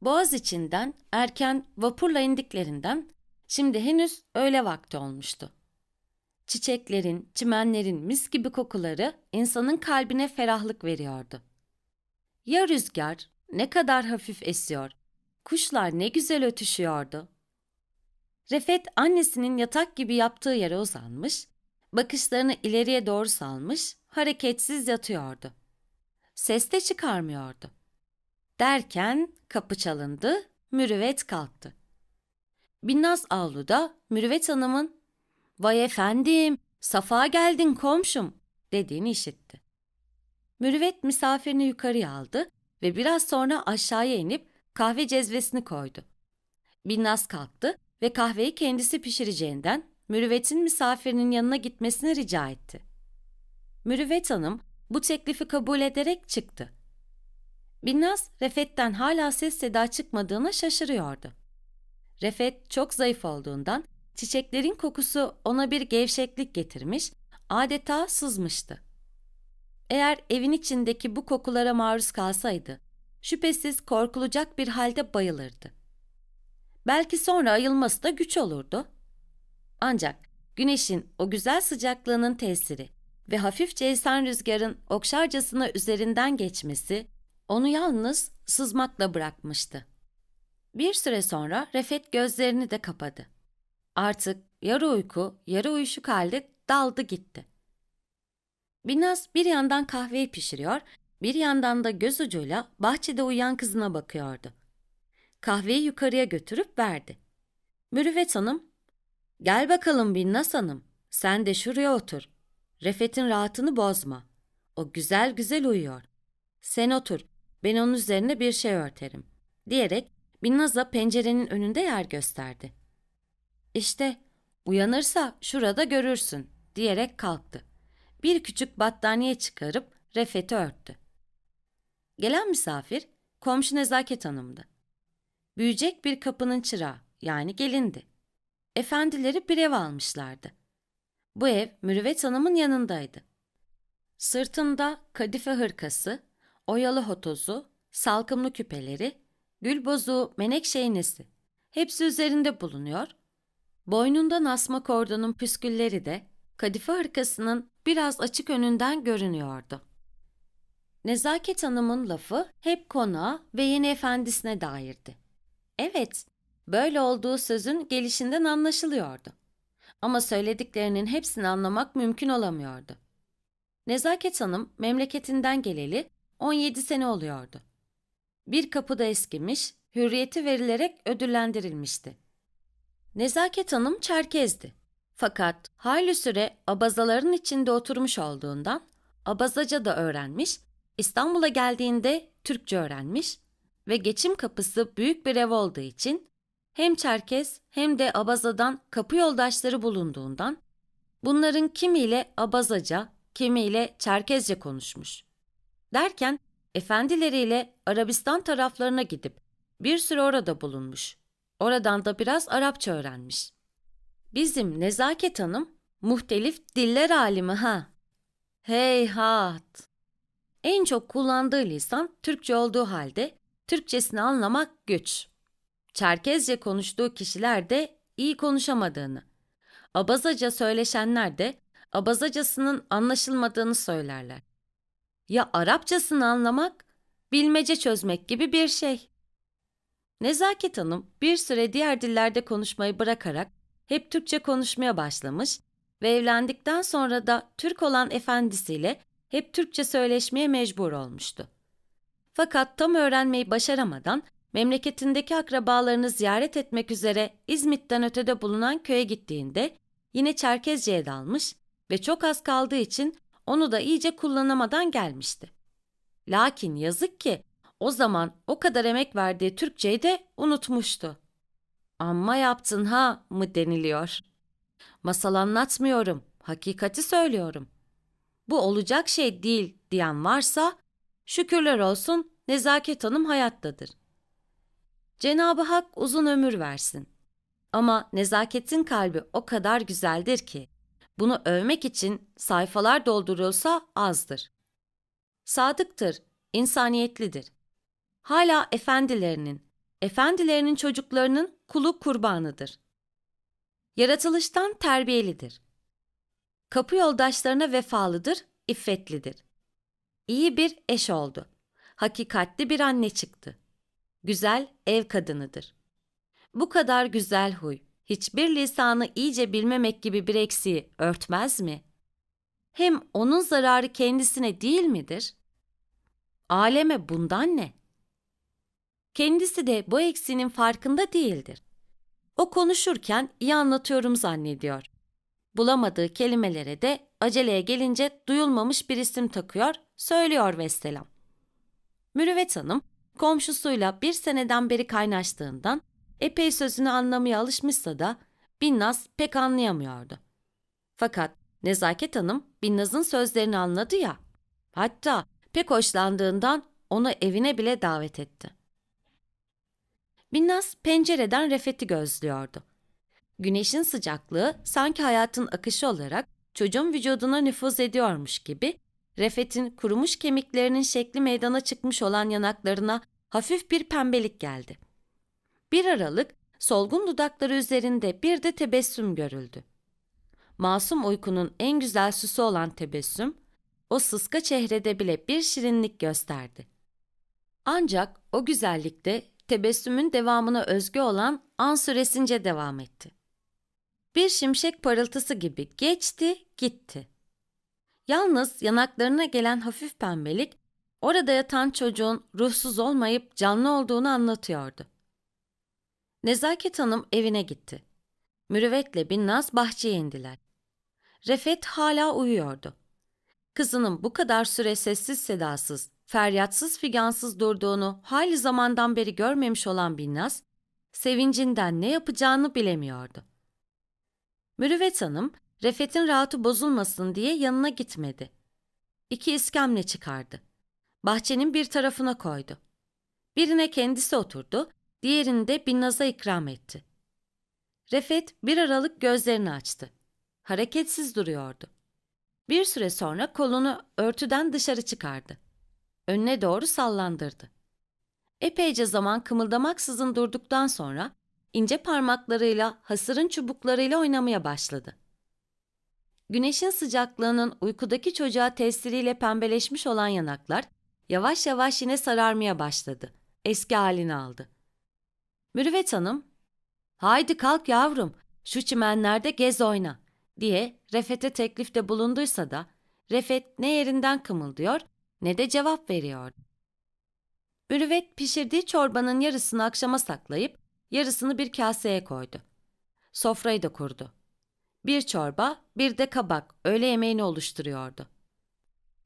Boğaz içinden erken vapurla indiklerinden şimdi henüz öğle vakti olmuştu. Çiçeklerin, çimenlerin mis gibi kokuları insanın kalbine ferahlık veriyordu. Ya rüzgar ne kadar hafif esiyor, kuşlar ne güzel ötüşüyordu. Refet annesinin yatak gibi yaptığı yere uzanmış, bakışlarını ileriye doğru salmış, hareketsiz yatıyordu ses de çıkarmıyordu. Derken kapı çalındı, mürüvvet kalktı. Binnaz avluda mürüvvet hanımın ''Vay efendim, safa geldin komşum'' dediğini işitti. Mürüvvet misafirini yukarıya aldı ve biraz sonra aşağıya inip kahve cezvesini koydu. Binnaz kalktı ve kahveyi kendisi pişireceğinden Mürüvvet'in misafirinin yanına gitmesini rica etti. Mürüvvet Hanım bu teklifi kabul ederek çıktı. Binnaz, Refet'ten hala ses seda çıkmadığına şaşırıyordu. Refet çok zayıf olduğundan çiçeklerin kokusu ona bir gevşeklik getirmiş, adeta sızmıştı. Eğer evin içindeki bu kokulara maruz kalsaydı, şüphesiz korkulacak bir halde bayılırdı. Belki sonra ayılması da güç olurdu. Ancak güneşin o güzel sıcaklığının tesiri ve hafifçe esen rüzgarın okşarcasına üzerinden geçmesi onu yalnız sızmakla bırakmıştı. Bir süre sonra Refet gözlerini de kapadı. Artık yarı uyku, yarı uyuşuk halde daldı gitti. Binaz bir yandan kahveyi pişiriyor, bir yandan da göz ucuyla bahçede uyuyan kızına bakıyordu. Kahveyi yukarıya götürüp verdi. Mürüvvet Hanım, ''Gel bakalım Binas Hanım, sen de şuraya otur. Refet'in rahatını bozma. O güzel güzel uyuyor. Sen otur, ben onun üzerine bir şey örterim. Diyerek Binnaz'a pencerenin önünde yer gösterdi. İşte uyanırsa şurada görürsün diyerek kalktı. Bir küçük battaniye çıkarıp Refet'i örttü. Gelen misafir komşu Nezaket Hanım'dı. Büyücek bir kapının çırağı yani gelindi. Efendileri bir ev almışlardı. Bu ev Mürüvvet Hanım'ın yanındaydı. Sırtında kadife hırkası, oyalı hotozu, salkımlı küpeleri, gül bozuğu, menekşe iğnesi. Hepsi üzerinde bulunuyor. Boynundan asma kordonun püskülleri de kadife hırkasının biraz açık önünden görünüyordu. Nezaket Hanım'ın lafı hep konağa ve yeni efendisine dairdi. Evet, böyle olduğu sözün gelişinden anlaşılıyordu. Ama söylediklerinin hepsini anlamak mümkün olamıyordu. Nezaket Hanım memleketinden geleli 17 sene oluyordu. Bir kapıda eskimiş, hürriyeti verilerek ödüllendirilmişti. Nezaket Hanım Çerkez'di. Fakat hayli süre abazaların içinde oturmuş olduğundan abazaca da öğrenmiş, İstanbul'a geldiğinde Türkçe öğrenmiş ve geçim kapısı büyük bir ev olduğu için hem Çerkes hem de Abazadan kapı yoldaşları bulunduğundan bunların kimiyle Abazaca, kimiyle Çerkezce konuşmuş. Derken efendileriyle Arabistan taraflarına gidip bir süre orada bulunmuş. Oradan da biraz Arapça öğrenmiş. Bizim Nezaket Hanım muhtelif diller alimi ha. Heyhat. En çok kullandığı lisan Türkçe olduğu halde Türkçesini anlamak güç. Çerkezce konuştuğu kişiler de iyi konuşamadığını, Abazaca söyleşenler de Abazacasının anlaşılmadığını söylerler. Ya Arapçasını anlamak, bilmece çözmek gibi bir şey. Nezaket Hanım bir süre diğer dillerde konuşmayı bırakarak hep Türkçe konuşmaya başlamış ve evlendikten sonra da Türk olan efendisiyle hep Türkçe söyleşmeye mecbur olmuştu. Fakat tam öğrenmeyi başaramadan memleketindeki akrabalarını ziyaret etmek üzere İzmit'ten ötede bulunan köye gittiğinde yine Çerkezce'ye dalmış ve çok az kaldığı için onu da iyice kullanamadan gelmişti. Lakin yazık ki o zaman o kadar emek verdiği Türkçeyi de unutmuştu. Amma yaptın ha mı deniliyor. Masal anlatmıyorum, hakikati söylüyorum. Bu olacak şey değil diyen varsa şükürler olsun Nezaket Hanım hayattadır. Cenab-ı Hak uzun ömür versin. Ama nezaketin kalbi o kadar güzeldir ki bunu övmek için sayfalar doldurulsa azdır. Sadıktır, insaniyetlidir. Hala efendilerinin, efendilerinin çocuklarının kulu kurbanıdır. Yaratılıştan terbiyelidir. Kapı yoldaşlarına vefalıdır, iffetlidir. İyi bir eş oldu. Hakikatli bir anne çıktı güzel ev kadınıdır. Bu kadar güzel huy, hiçbir lisanı iyice bilmemek gibi bir eksiği örtmez mi? Hem onun zararı kendisine değil midir? Aleme bundan ne? Kendisi de bu eksinin farkında değildir. O konuşurken iyi anlatıyorum zannediyor. Bulamadığı kelimelere de aceleye gelince duyulmamış bir isim takıyor, söylüyor vesselam. Mürüvvet Hanım Komşusuyla bir seneden beri kaynaştığından epey sözünü anlamaya alışmışsa da Binnaz pek anlayamıyordu. Fakat Nezaket Hanım Binnaz'ın sözlerini anladı ya. Hatta pek hoşlandığından onu evine bile davet etti. Binnaz pencereden Refet'i gözlüyordu. Güneşin sıcaklığı sanki hayatın akışı olarak çocuğun vücuduna nüfuz ediyormuş gibi Refet'in kurumuş kemiklerinin şekli meydana çıkmış olan yanaklarına hafif bir pembelik geldi. Bir aralık solgun dudakları üzerinde bir de tebessüm görüldü. Masum uykunun en güzel süsü olan tebessüm, o sıska çehrede bile bir şirinlik gösterdi. Ancak o güzellikte tebessümün devamına özgü olan an süresince devam etti. Bir şimşek parıltısı gibi geçti, gitti. Yalnız yanaklarına gelen hafif pembelik orada yatan çocuğun ruhsuz olmayıp canlı olduğunu anlatıyordu. Nezaket Hanım evine gitti. Mürüvvetle Binnaz bahçeye indiler. Refet hala uyuyordu. Kızının bu kadar süre sessiz sedasız, feryatsız figansız durduğunu hali zamandan beri görmemiş olan Binnaz, sevincinden ne yapacağını bilemiyordu. Mürüvvet Hanım Refet'in rahatı bozulmasın diye yanına gitmedi. İki iskemle çıkardı. Bahçenin bir tarafına koydu. Birine kendisi oturdu, diğerini de Binnaz'a ikram etti. Refet bir aralık gözlerini açtı. Hareketsiz duruyordu. Bir süre sonra kolunu örtüden dışarı çıkardı. Önüne doğru sallandırdı. Epeyce zaman kımıldamaksızın durduktan sonra ince parmaklarıyla hasırın çubuklarıyla oynamaya başladı. Güneşin sıcaklığının uykudaki çocuğa tesiriyle pembeleşmiş olan yanaklar yavaş yavaş yine sararmaya başladı. Eski halini aldı. Mürüvvet Hanım, ''Haydi kalk yavrum, şu çimenlerde gez oyna.'' diye Refet'e teklifte bulunduysa da Refet ne yerinden kımıldıyor ne de cevap veriyordu. Mürüvvet pişirdiği çorbanın yarısını akşama saklayıp yarısını bir kaseye koydu. Sofrayı da kurdu. Bir çorba, bir de kabak öğle yemeğini oluşturuyordu.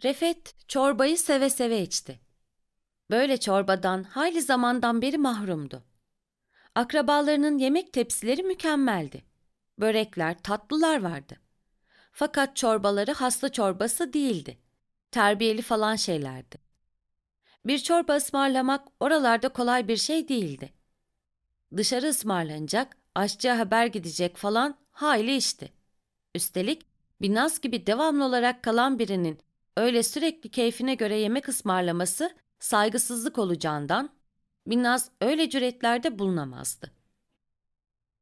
Refet çorbayı seve seve içti. Böyle çorbadan hayli zamandan beri mahrumdu. Akrabalarının yemek tepsileri mükemmeldi. Börekler, tatlılar vardı. Fakat çorbaları hasta çorbası değildi. Terbiyeli falan şeylerdi. Bir çorba ısmarlamak oralarda kolay bir şey değildi. Dışarı ısmarlanacak aşçıya haber gidecek falan hayli işti. Üstelik Binas gibi devamlı olarak kalan birinin öyle sürekli keyfine göre yemek ısmarlaması saygısızlık olacağından Binnaz öyle cüretlerde bulunamazdı.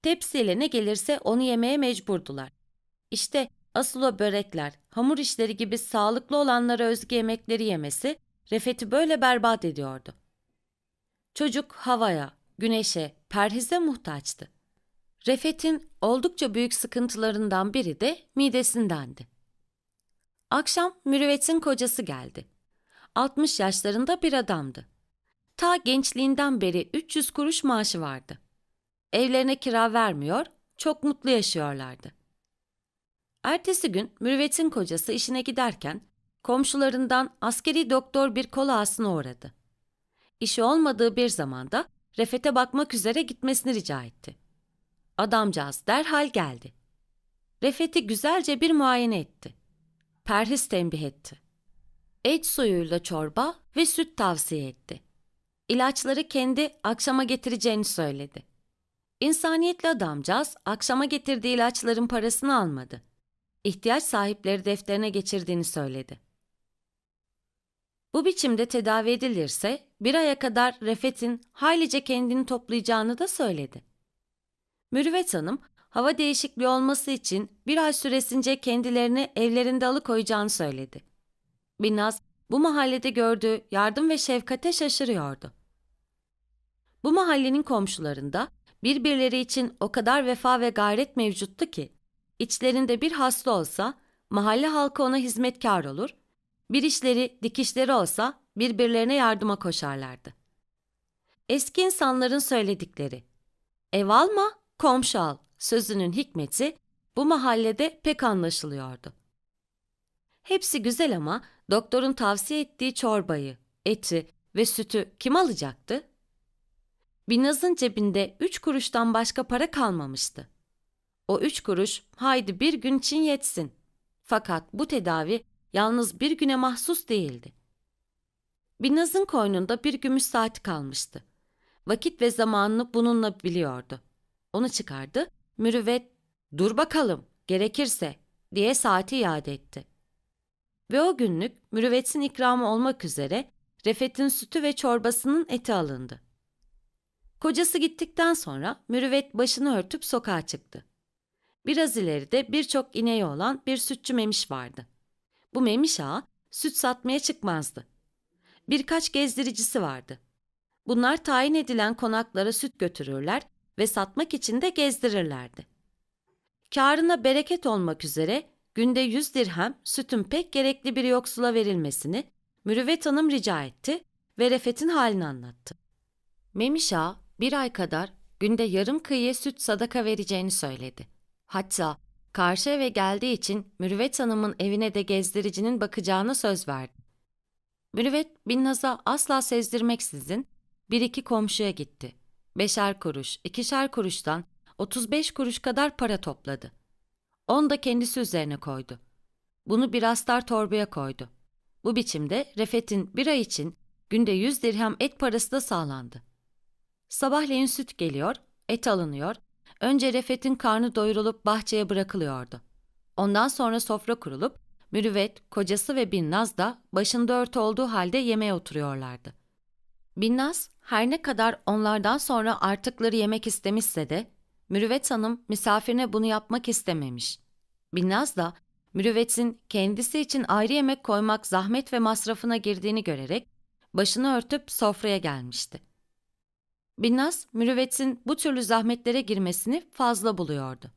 Tepsiyle ne gelirse onu yemeye mecburdular. İşte asıl o börekler, hamur işleri gibi sağlıklı olanlara özgü yemekleri yemesi Refet'i böyle berbat ediyordu. Çocuk havaya, güneşe, perhize muhtaçtı. Refet'in oldukça büyük sıkıntılarından biri de midesindendi. Akşam Mürüvvet'in kocası geldi. 60 yaşlarında bir adamdı. Ta gençliğinden beri 300 kuruş maaşı vardı. Evlerine kira vermiyor, çok mutlu yaşıyorlardı. Ertesi gün Mürüvvet'in kocası işine giderken komşularından askeri doktor bir kol ağasına uğradı. İşi olmadığı bir zamanda Refet'e bakmak üzere gitmesini rica etti. Adamcağız derhal geldi. Refet'i güzelce bir muayene etti. Perhis tembih etti. Et suyuyla çorba ve süt tavsiye etti. İlaçları kendi akşama getireceğini söyledi. İnsaniyetli adamcağız akşama getirdiği ilaçların parasını almadı. İhtiyaç sahipleri defterine geçirdiğini söyledi. Bu biçimde tedavi edilirse bir aya kadar Refet'in haylice kendini toplayacağını da söyledi. Mürüvvet Hanım hava değişikliği olması için bir ay süresince kendilerini evlerinde alıkoyacağını söyledi. Binaz bu mahallede gördüğü yardım ve şefkate şaşırıyordu. Bu mahallenin komşularında birbirleri için o kadar vefa ve gayret mevcuttu ki, içlerinde bir hasta olsa mahalle halkı ona hizmetkar olur, bir işleri dikişleri olsa birbirlerine yardıma koşarlardı. Eski insanların söyledikleri, ev alma, komşu al sözünün hikmeti bu mahallede pek anlaşılıyordu. Hepsi güzel ama doktorun tavsiye ettiği çorbayı, eti ve sütü kim alacaktı? Binaz'ın cebinde üç kuruştan başka para kalmamıştı. O üç kuruş haydi bir gün için yetsin. Fakat bu tedavi yalnız bir güne mahsus değildi. Binaz'ın koynunda bir gümüş saati kalmıştı. Vakit ve zamanını bununla biliyordu. Onu çıkardı. Mürüvvet dur bakalım gerekirse diye saati iade etti. Ve o günlük mürüvvetsin ikramı olmak üzere Refet'in sütü ve çorbasının eti alındı. Kocası gittikten sonra mürüvvet başını örtüp sokağa çıktı. Biraz ileride birçok ineği olan bir sütçü memiş vardı. Bu memiş ağa süt satmaya çıkmazdı. Birkaç gezdiricisi vardı. Bunlar tayin edilen konaklara süt götürürler ve satmak için de gezdirirlerdi. Karına bereket olmak üzere günde 100 dirhem sütün pek gerekli bir yoksula verilmesini Mürüvvet Hanım rica etti ve Refet'in halini anlattı. Memiş Ağa bir ay kadar günde yarım kıyıya süt sadaka vereceğini söyledi. Hatta karşı eve geldiği için Mürüvvet Hanım'ın evine de gezdiricinin bakacağına söz verdi. Mürüvvet Binnaz'a asla sezdirmeksizin bir iki komşuya gitti. Beşer kuruş, ikişer kuruştan 35 kuruş kadar para topladı. On da kendisi üzerine koydu. Bunu bir astar torbaya koydu. Bu biçimde Refet'in bir ay için günde 100 dirhem et parası da sağlandı. Sabahleyin süt geliyor, et alınıyor, önce Refet'in karnı doyurulup bahçeye bırakılıyordu. Ondan sonra sofra kurulup Mürüvvet, kocası ve Binnaz da başında örtü olduğu halde yemeğe oturuyorlardı. Binnaz her ne kadar onlardan sonra artıkları yemek istemişse de Mürüvvet Hanım misafirine bunu yapmak istememiş. Binnaz da Mürüvvet'in kendisi için ayrı yemek koymak zahmet ve masrafına girdiğini görerek başını örtüp sofraya gelmişti. Binnaz, Mürüvvet'in bu türlü zahmetlere girmesini fazla buluyordu.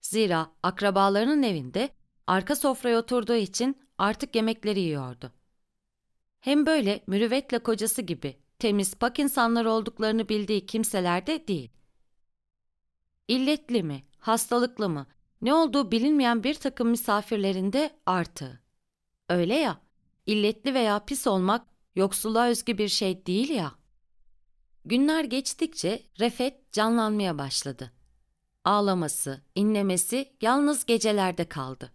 Zira akrabalarının evinde arka sofraya oturduğu için artık yemekleri yiyordu. Hem böyle mürüvvetle kocası gibi temiz, pak insanlar olduklarını bildiği kimseler de değil. İlletli mi, hastalıklı mı, ne olduğu bilinmeyen bir takım misafirlerinde artı. Öyle ya, illetli veya pis olmak yoksulluğa özgü bir şey değil ya. Günler geçtikçe Refet canlanmaya başladı. Ağlaması, inlemesi yalnız gecelerde kaldı.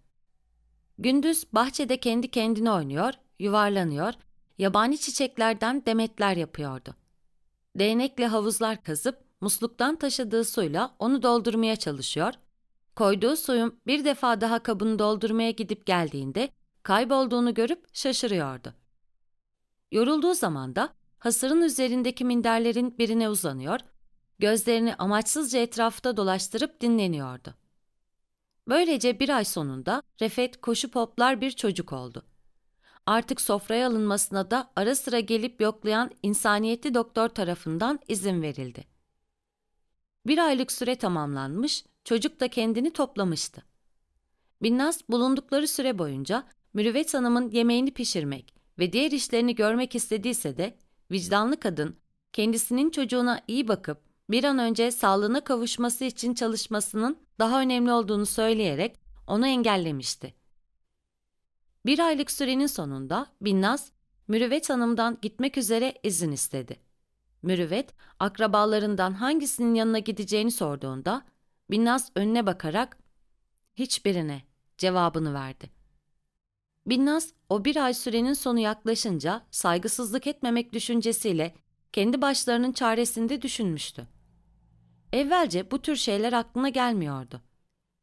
Gündüz bahçede kendi kendine oynuyor, yuvarlanıyor, yabani çiçeklerden demetler yapıyordu. Değnekle havuzlar kazıp musluktan taşıdığı suyla onu doldurmaya çalışıyor. Koyduğu suyun bir defa daha kabını doldurmaya gidip geldiğinde kaybolduğunu görüp şaşırıyordu. Yorulduğu zaman da hasırın üzerindeki minderlerin birine uzanıyor, gözlerini amaçsızca etrafta dolaştırıp dinleniyordu. Böylece bir ay sonunda Refet koşu poplar bir çocuk oldu.'' artık sofraya alınmasına da ara sıra gelip yoklayan insaniyetli doktor tarafından izin verildi. Bir aylık süre tamamlanmış, çocuk da kendini toplamıştı. Binnaz bulundukları süre boyunca Mürüvvet Hanım'ın yemeğini pişirmek ve diğer işlerini görmek istediyse de vicdanlı kadın kendisinin çocuğuna iyi bakıp bir an önce sağlığına kavuşması için çalışmasının daha önemli olduğunu söyleyerek onu engellemişti. Bir aylık sürenin sonunda Binnaz, Mürüvvet Hanım'dan gitmek üzere izin istedi. Mürüvvet, akrabalarından hangisinin yanına gideceğini sorduğunda, Binnaz önüne bakarak hiçbirine cevabını verdi. Binnaz, o bir ay sürenin sonu yaklaşınca saygısızlık etmemek düşüncesiyle kendi başlarının çaresinde düşünmüştü. Evvelce bu tür şeyler aklına gelmiyordu.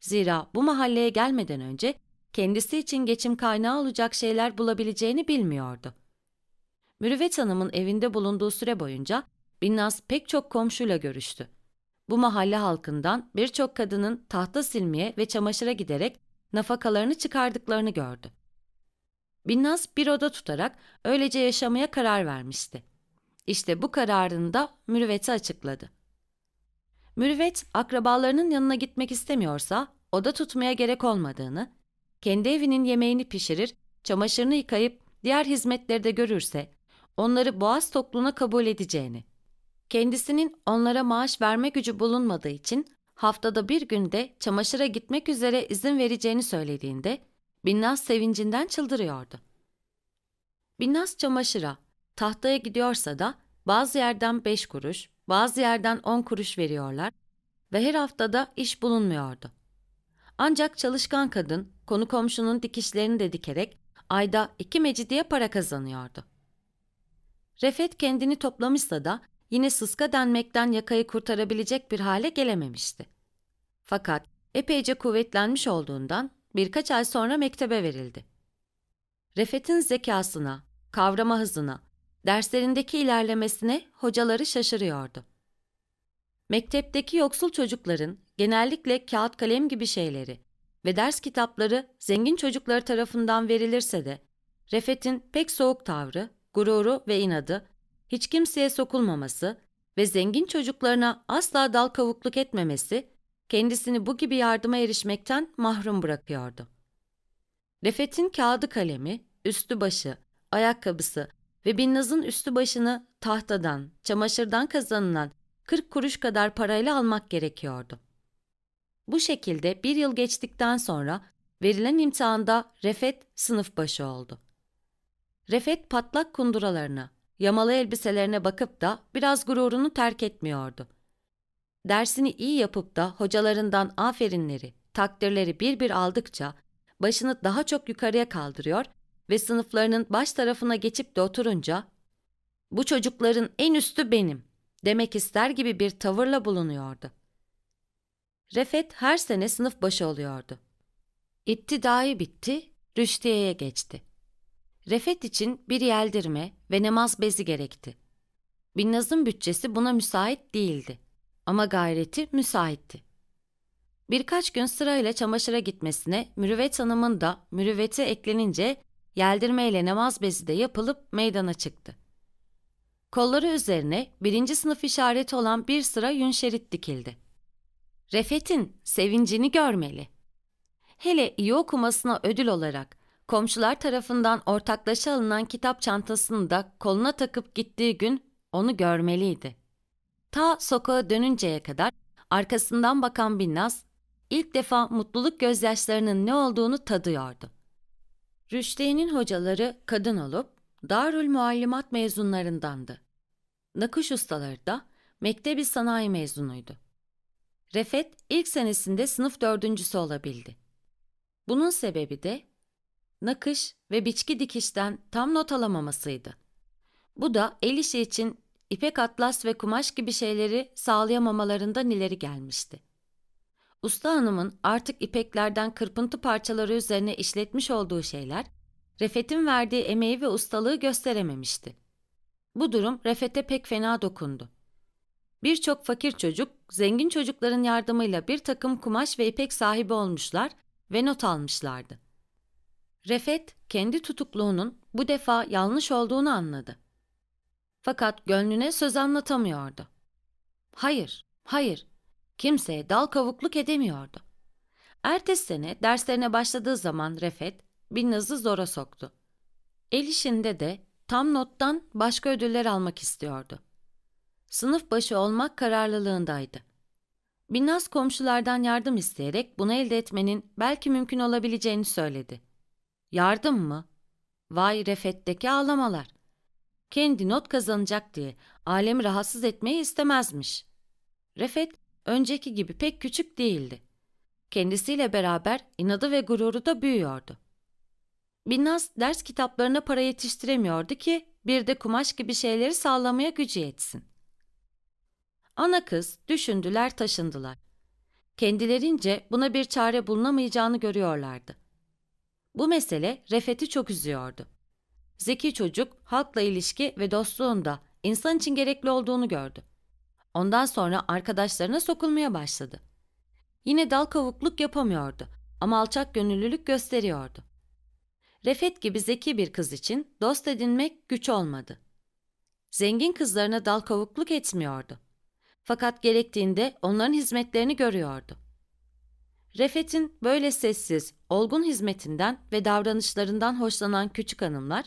Zira bu mahalleye gelmeden önce kendisi için geçim kaynağı olacak şeyler bulabileceğini bilmiyordu. Mürüvvet Hanım'ın evinde bulunduğu süre boyunca Binnaz pek çok komşuyla görüştü. Bu mahalle halkından birçok kadının tahta silmeye ve çamaşıra giderek nafakalarını çıkardıklarını gördü. Binnaz bir oda tutarak öylece yaşamaya karar vermişti. İşte bu kararını da Mürüvvet'e açıkladı. Mürüvvet akrabalarının yanına gitmek istemiyorsa oda tutmaya gerek olmadığını, kendi evinin yemeğini pişirir, çamaşırını yıkayıp diğer hizmetleri de görürse onları boğaz tokluğuna kabul edeceğini, kendisinin onlara maaş verme gücü bulunmadığı için haftada bir günde çamaşıra gitmek üzere izin vereceğini söylediğinde Binnaz sevincinden çıldırıyordu. Binnaz çamaşıra, tahtaya gidiyorsa da bazı yerden beş kuruş, bazı yerden on kuruş veriyorlar ve her haftada iş bulunmuyordu. Ancak çalışkan kadın konu komşunun dikişlerini de dikerek ayda iki mecidiye para kazanıyordu. Refet kendini toplamışsa da yine sıska denmekten yakayı kurtarabilecek bir hale gelememişti. Fakat epeyce kuvvetlenmiş olduğundan birkaç ay sonra mektebe verildi. Refet'in zekasına, kavrama hızına, derslerindeki ilerlemesine hocaları şaşırıyordu. Mektepteki yoksul çocukların genellikle kağıt kalem gibi şeyleri, ve ders kitapları zengin çocukları tarafından verilirse de Refet'in pek soğuk tavrı, gururu ve inadı, hiç kimseye sokulmaması ve zengin çocuklarına asla dal kavukluk etmemesi kendisini bu gibi yardıma erişmekten mahrum bırakıyordu. Refet'in kağıdı kalemi, üstü başı, ayakkabısı ve Binnaz'ın üstü başını tahtadan, çamaşırdan kazanılan 40 kuruş kadar parayla almak gerekiyordu. Bu şekilde bir yıl geçtikten sonra verilen imtihanda Refet sınıf başı oldu. Refet patlak kunduralarına, yamalı elbiselerine bakıp da biraz gururunu terk etmiyordu. Dersini iyi yapıp da hocalarından aferinleri, takdirleri bir bir aldıkça başını daha çok yukarıya kaldırıyor ve sınıflarının baş tarafına geçip de oturunca bu çocukların en üstü benim demek ister gibi bir tavırla bulunuyordu.'' Refet her sene sınıf başı oluyordu. İttidai bitti, Rüştiye'ye geçti. Refet için bir yeldirme ve namaz bezi gerekti. Binnaz'ın bütçesi buna müsait değildi ama gayreti müsaitti. Birkaç gün sırayla çamaşıra gitmesine Mürüvvet Hanım'ın da mürüvveti eklenince yeldirme ile namaz bezi de yapılıp meydana çıktı. Kolları üzerine birinci sınıf işareti olan bir sıra yün şerit dikildi. Refet'in sevincini görmeli. Hele iyi okumasına ödül olarak komşular tarafından ortaklaşa alınan kitap çantasını da koluna takıp gittiği gün onu görmeliydi. Ta sokağa dönünceye kadar arkasından bakan Binnaz ilk defa mutluluk gözyaşlarının ne olduğunu tadıyordu. Rüşdiye'nin hocaları kadın olup Darül Muallimat mezunlarındandı. Nakış ustaları da Mektebi Sanayi mezunuydu. Refet ilk senesinde sınıf dördüncüsü olabildi. Bunun sebebi de nakış ve biçki dikişten tam not alamamasıydı. Bu da el işi için ipek atlas ve kumaş gibi şeyleri sağlayamamalarından ileri gelmişti. Usta hanımın artık ipeklerden kırpıntı parçaları üzerine işletmiş olduğu şeyler, Refet'in verdiği emeği ve ustalığı gösterememişti. Bu durum Refet'e pek fena dokundu. Birçok fakir çocuk, zengin çocukların yardımıyla bir takım kumaş ve ipek sahibi olmuşlar ve not almışlardı. Refet, kendi tutukluğunun bu defa yanlış olduğunu anladı. Fakat gönlüne söz anlatamıyordu. Hayır, hayır, kimseye dal kavukluk edemiyordu. Ertesi sene derslerine başladığı zaman Refet, bir nazı zora soktu. El işinde de tam nottan başka ödüller almak istiyordu sınıf başı olmak kararlılığındaydı. Binnaz komşulardan yardım isteyerek bunu elde etmenin belki mümkün olabileceğini söyledi. Yardım mı? Vay refetteki ağlamalar. Kendi not kazanacak diye alemi rahatsız etmeyi istemezmiş. Refet önceki gibi pek küçük değildi. Kendisiyle beraber inadı ve gururu da büyüyordu. Binnaz ders kitaplarına para yetiştiremiyordu ki bir de kumaş gibi şeyleri sağlamaya gücü yetsin. Ana kız düşündüler taşındılar. Kendilerince buna bir çare bulunamayacağını görüyorlardı. Bu mesele Refet'i çok üzüyordu. Zeki çocuk halkla ilişki ve dostluğunda insan için gerekli olduğunu gördü. Ondan sonra arkadaşlarına sokulmaya başladı. Yine dal kavukluk yapamıyordu ama alçak gönüllülük gösteriyordu. Refet gibi zeki bir kız için dost edinmek güç olmadı. Zengin kızlarına dal kavukluk etmiyordu. Fakat gerektiğinde onların hizmetlerini görüyordu. Refet'in böyle sessiz, olgun hizmetinden ve davranışlarından hoşlanan küçük hanımlar,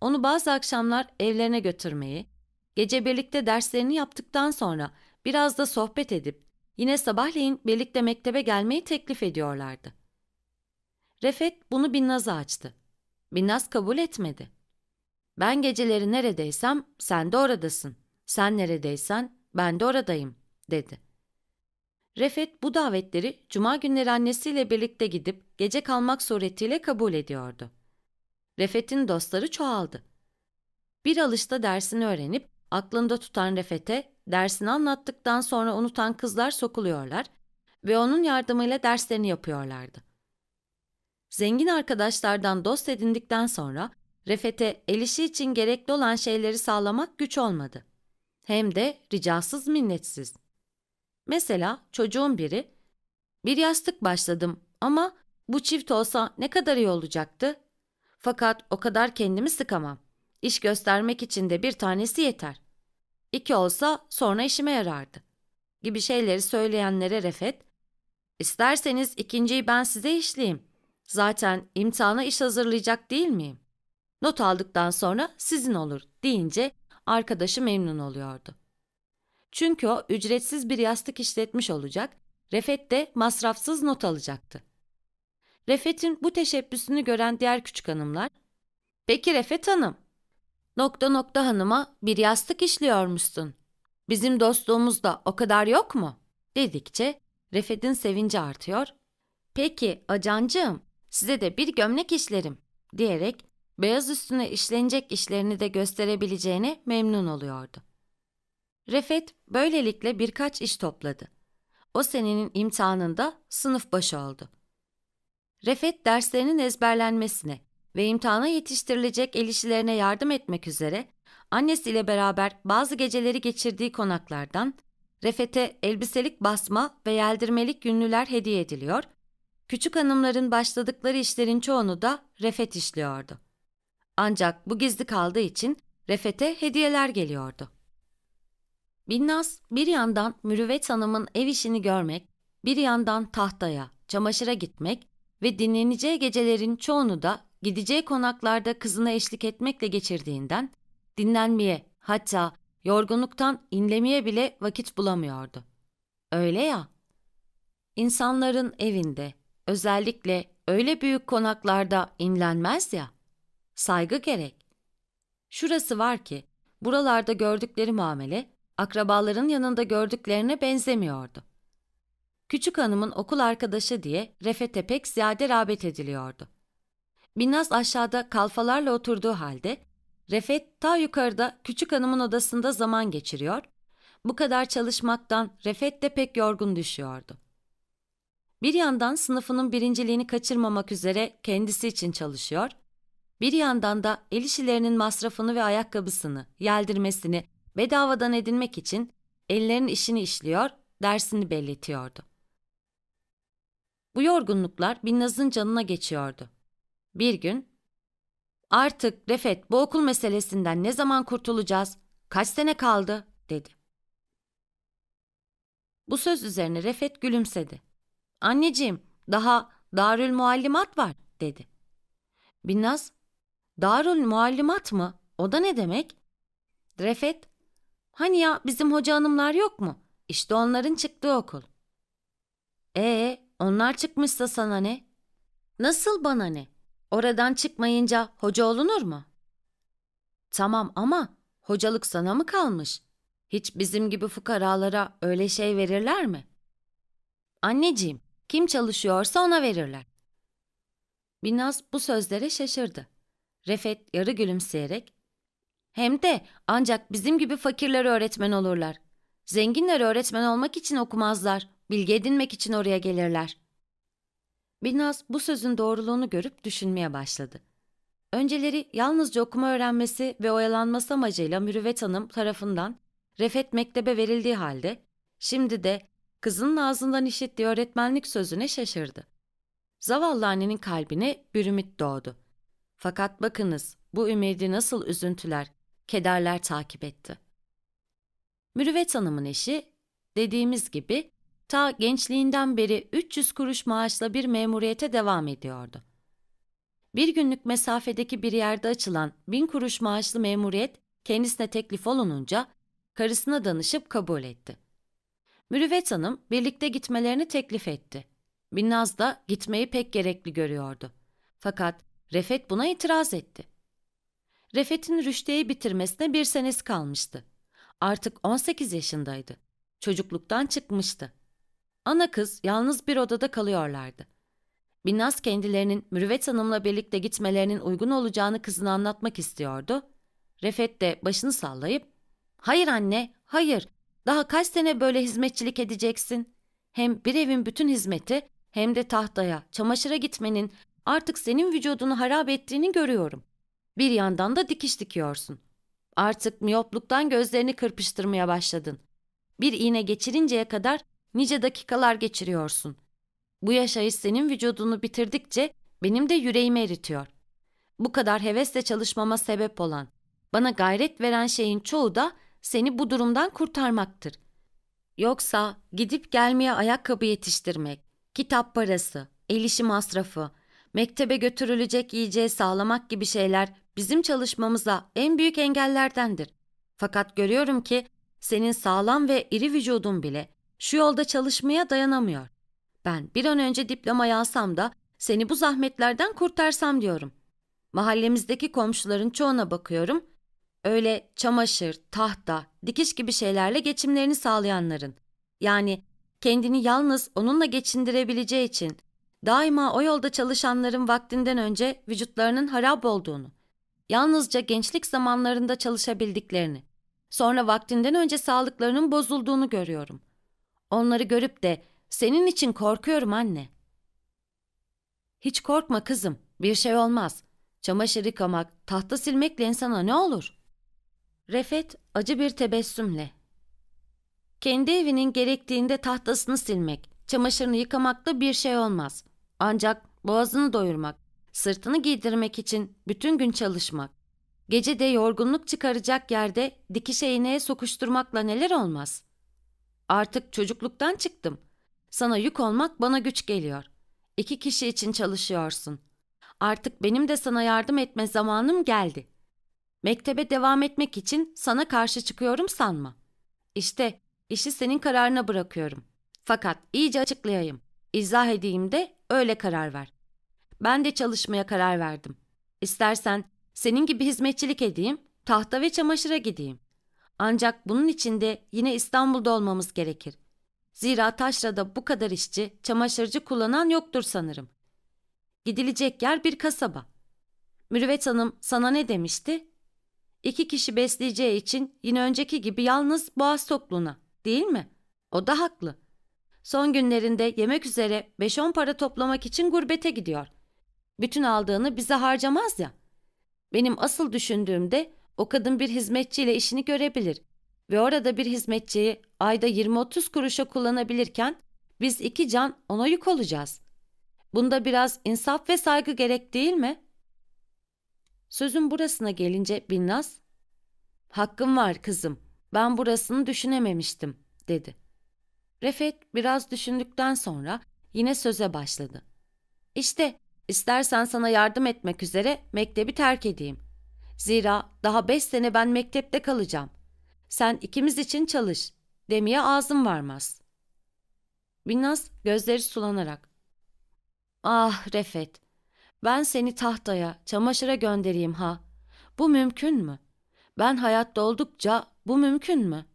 onu bazı akşamlar evlerine götürmeyi, gece birlikte derslerini yaptıktan sonra biraz da sohbet edip yine sabahleyin birlikte mektebe gelmeyi teklif ediyorlardı. Refet bunu Binnaz'a açtı. Binnaz kabul etmedi. Ben geceleri neredeysem sen de oradasın. Sen neredeysen ben de oradayım, dedi. Refet bu davetleri cuma günleri annesiyle birlikte gidip gece kalmak suretiyle kabul ediyordu. Refet'in dostları çoğaldı. Bir alışta dersini öğrenip aklında tutan Refet'e dersini anlattıktan sonra unutan kızlar sokuluyorlar ve onun yardımıyla derslerini yapıyorlardı. Zengin arkadaşlardan dost edindikten sonra Refet'e el için gerekli olan şeyleri sağlamak güç olmadı hem de ricasız minnetsiz. Mesela çocuğun biri bir yastık başladım ama bu çift olsa ne kadar iyi olacaktı? Fakat o kadar kendimi sıkamam. İş göstermek için de bir tanesi yeter. İki olsa sonra işime yarardı. Gibi şeyleri söyleyenlere Refet, İsterseniz ikinciyi ben size işleyeyim. Zaten imtihana iş hazırlayacak değil miyim? Not aldıktan sonra sizin olur deyince arkadaşı memnun oluyordu. Çünkü o ücretsiz bir yastık işletmiş olacak, Refet de masrafsız not alacaktı. Refet'in bu teşebbüsünü gören diğer küçük hanımlar, ''Peki Refet Hanım, nokta nokta hanıma bir yastık işliyormuşsun. Bizim dostluğumuz da o kadar yok mu?'' dedikçe Refet'in sevinci artıyor. ''Peki acancığım, size de bir gömlek işlerim.'' diyerek beyaz üstüne işlenecek işlerini de gösterebileceğine memnun oluyordu. Refet böylelikle birkaç iş topladı. O senenin imtihanında sınıf başı oldu. Refet derslerinin ezberlenmesine ve imtihana yetiştirilecek el işlerine yardım etmek üzere annesiyle beraber bazı geceleri geçirdiği konaklardan Refet'e elbiselik basma ve yeldirmelik günlüler hediye ediliyor, küçük hanımların başladıkları işlerin çoğunu da Refet işliyordu. Ancak bu gizli kaldığı için Refet'e hediyeler geliyordu. Binnaz bir yandan Mürüvvet Hanım'ın ev işini görmek, bir yandan tahtaya, çamaşıra gitmek ve dinleneceği gecelerin çoğunu da gideceği konaklarda kızına eşlik etmekle geçirdiğinden dinlenmeye hatta yorgunluktan inlemeye bile vakit bulamıyordu. Öyle ya. insanların evinde özellikle öyle büyük konaklarda inlenmez ya saygı gerek. Şurası var ki, buralarda gördükleri muamele, akrabaların yanında gördüklerine benzemiyordu. Küçük hanımın okul arkadaşı diye Refet'e pek ziyade rağbet ediliyordu. Binnaz aşağıda kalfalarla oturduğu halde, Refet ta yukarıda küçük hanımın odasında zaman geçiriyor, bu kadar çalışmaktan Refet de pek yorgun düşüyordu. Bir yandan sınıfının birinciliğini kaçırmamak üzere kendisi için çalışıyor, bir yandan da el işilerinin masrafını ve ayakkabısını, yeldirmesini bedavadan edinmek için ellerin işini işliyor, dersini belletiyordu. Bu yorgunluklar Binnaz'ın canına geçiyordu. Bir gün, ''Artık Refet bu okul meselesinden ne zaman kurtulacağız, kaç sene kaldı?'' dedi. Bu söz üzerine Refet gülümsedi. ''Anneciğim daha Darül Muallimat var.'' dedi. Binnaz Darül muallimat mı? O da ne demek? Refet, hani ya bizim hoca hanımlar yok mu? İşte onların çıktığı okul. Ee, onlar çıkmışsa sana ne? Nasıl bana ne? Oradan çıkmayınca hoca olunur mu? Tamam ama hocalık sana mı kalmış? Hiç bizim gibi fukaralara öyle şey verirler mi? Anneciğim, kim çalışıyorsa ona verirler. Binaz bu sözlere şaşırdı. Refet yarı gülümseyerek hem de ancak bizim gibi fakirler öğretmen olurlar. Zenginler öğretmen olmak için okumazlar, bilgi edinmek için oraya gelirler. Binaz bu sözün doğruluğunu görüp düşünmeye başladı. Önceleri yalnızca okuma öğrenmesi ve oyalanması amacıyla Mürüvvet Hanım tarafından Refet mektebe verildiği halde, şimdi de kızının ağzından işittiği öğretmenlik sözüne şaşırdı. Zavallı annenin kalbine bir ümit doğdu. Fakat bakınız bu ümidi nasıl üzüntüler, kederler takip etti. Mürüvvet Hanım'ın eşi, dediğimiz gibi ta gençliğinden beri 300 kuruş maaşla bir memuriyete devam ediyordu. Bir günlük mesafedeki bir yerde açılan 1000 kuruş maaşlı memuriyet kendisine teklif olununca karısına danışıp kabul etti. Mürüvvet Hanım birlikte gitmelerini teklif etti. Binnaz da gitmeyi pek gerekli görüyordu. Fakat Refet buna itiraz etti. Refet'in Rüşte'yi bitirmesine bir senesi kalmıştı. Artık 18 yaşındaydı. Çocukluktan çıkmıştı. Ana kız yalnız bir odada kalıyorlardı. Binnaz kendilerinin Mürüvvet Hanım'la birlikte gitmelerinin uygun olacağını kızına anlatmak istiyordu. Refet de başını sallayıp ''Hayır anne, hayır. Daha kaç sene böyle hizmetçilik edeceksin? Hem bir evin bütün hizmeti hem de tahtaya, çamaşıra gitmenin, artık senin vücudunu harap ettiğini görüyorum. Bir yandan da dikiş dikiyorsun. Artık miyopluktan gözlerini kırpıştırmaya başladın. Bir iğne geçirinceye kadar nice dakikalar geçiriyorsun. Bu yaşayış senin vücudunu bitirdikçe benim de yüreğimi eritiyor. Bu kadar hevesle çalışmama sebep olan, bana gayret veren şeyin çoğu da seni bu durumdan kurtarmaktır. Yoksa gidip gelmeye ayakkabı yetiştirmek, kitap parası, el işi masrafı, mektebe götürülecek yiyeceği sağlamak gibi şeyler bizim çalışmamıza en büyük engellerdendir. Fakat görüyorum ki senin sağlam ve iri vücudun bile şu yolda çalışmaya dayanamıyor. Ben bir an önce diploma alsam da seni bu zahmetlerden kurtarsam diyorum. Mahallemizdeki komşuların çoğuna bakıyorum. Öyle çamaşır, tahta, dikiş gibi şeylerle geçimlerini sağlayanların. Yani kendini yalnız onunla geçindirebileceği için daima o yolda çalışanların vaktinden önce vücutlarının harap olduğunu, yalnızca gençlik zamanlarında çalışabildiklerini, sonra vaktinden önce sağlıklarının bozulduğunu görüyorum. Onları görüp de senin için korkuyorum anne. Hiç korkma kızım, bir şey olmaz. Çamaşır yıkamak, tahta silmekle insana ne olur? Refet acı bir tebessümle. Kendi evinin gerektiğinde tahtasını silmek, çamaşırını yıkamakla bir şey olmaz. Ancak boğazını doyurmak, sırtını giydirmek için bütün gün çalışmak, gece de yorgunluk çıkaracak yerde dikiş eğneye sokuşturmakla neler olmaz? Artık çocukluktan çıktım. Sana yük olmak bana güç geliyor. İki kişi için çalışıyorsun. Artık benim de sana yardım etme zamanım geldi. Mektebe devam etmek için sana karşı çıkıyorum sanma. İşte işi senin kararına bırakıyorum. Fakat iyice açıklayayım. İzah edeyim de Öyle karar ver. Ben de çalışmaya karar verdim. İstersen senin gibi hizmetçilik edeyim, tahta ve çamaşıra gideyim. Ancak bunun için de yine İstanbul'da olmamız gerekir. Zira taşrada bu kadar işçi, çamaşırcı kullanan yoktur sanırım. Gidilecek yer bir kasaba. Mürüvvet Hanım sana ne demişti? İki kişi besleyeceği için yine önceki gibi yalnız boğaz tokluğuna, değil mi? O da haklı. Son günlerinde yemek üzere 5-10 para toplamak için gurbete gidiyor. Bütün aldığını bize harcamaz ya. Benim asıl düşündüğümde o kadın bir hizmetçiyle işini görebilir ve orada bir hizmetçiyi ayda 20-30 kuruşa kullanabilirken biz iki can ona yük olacağız. Bunda biraz insaf ve saygı gerek değil mi? Sözün burasına gelince Binnaz, ''Hakkım var kızım, ben burasını düşünememiştim.'' dedi. Refet biraz düşündükten sonra yine söze başladı. İşte istersen sana yardım etmek üzere mektebi terk edeyim. Zira daha beş sene ben mektepte kalacağım. Sen ikimiz için çalış demeye ağzım varmaz. Binnaz gözleri sulanarak. Ah Refet, ben seni tahtaya, çamaşıra göndereyim ha. Bu mümkün mü? Ben hayatta oldukça bu mümkün mü?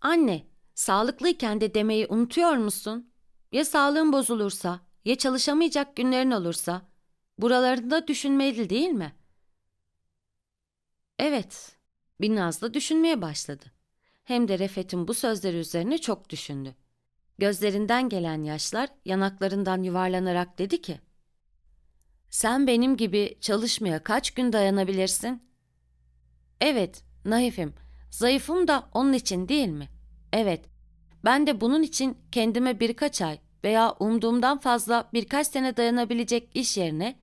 Anne, Sağlıklıyken de demeyi unutuyor musun? Ya sağlığın bozulursa, ya çalışamayacak günlerin olursa? Buralarında düşünmeli değil mi? Evet, Binnaz da düşünmeye başladı. Hem de Refet'in bu sözleri üzerine çok düşündü. Gözlerinden gelen yaşlar yanaklarından yuvarlanarak dedi ki, ''Sen benim gibi çalışmaya kaç gün dayanabilirsin?'' ''Evet, naifim, zayıfım da onun için değil mi?'' Evet, ben de bunun için kendime birkaç ay veya umduğumdan fazla birkaç sene dayanabilecek iş yerine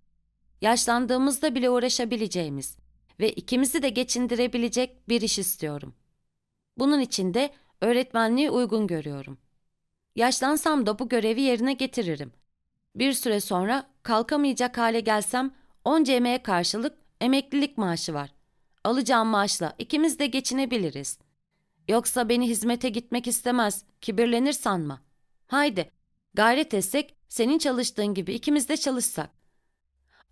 yaşlandığımızda bile uğraşabileceğimiz ve ikimizi de geçindirebilecek bir iş istiyorum. Bunun için de öğretmenliği uygun görüyorum. Yaşlansam da bu görevi yerine getiririm. Bir süre sonra kalkamayacak hale gelsem onca emeğe karşılık emeklilik maaşı var. Alacağım maaşla ikimiz de geçinebiliriz. Yoksa beni hizmete gitmek istemez, kibirlenir sanma. Haydi, gayret etsek, senin çalıştığın gibi ikimiz de çalışsak.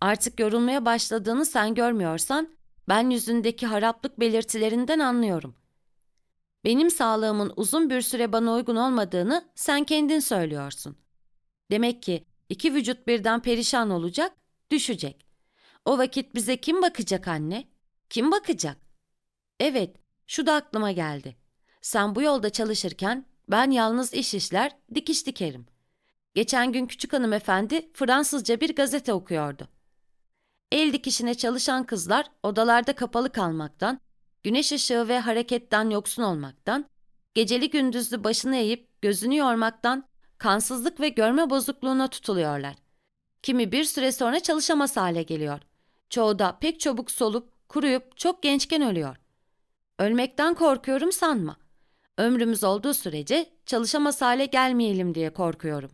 Artık yorulmaya başladığını sen görmüyorsan, ben yüzündeki haraplık belirtilerinden anlıyorum. Benim sağlığımın uzun bir süre bana uygun olmadığını sen kendin söylüyorsun. Demek ki iki vücut birden perişan olacak, düşecek. O vakit bize kim bakacak anne? Kim bakacak? Evet, şu da aklıma geldi. Sen bu yolda çalışırken ben yalnız iş işler, dikiş dikerim. Geçen gün küçük hanımefendi Fransızca bir gazete okuyordu. El dikişine çalışan kızlar odalarda kapalı kalmaktan, güneş ışığı ve hareketten yoksun olmaktan, geceli gündüzlü başını eğip gözünü yormaktan, kansızlık ve görme bozukluğuna tutuluyorlar. Kimi bir süre sonra çalışamaz hale geliyor. Çoğu da pek çabuk solup, kuruyup çok gençken ölüyor. Ölmekten korkuyorum sanma. Ömrümüz olduğu sürece çalışamaz hale gelmeyelim diye korkuyorum.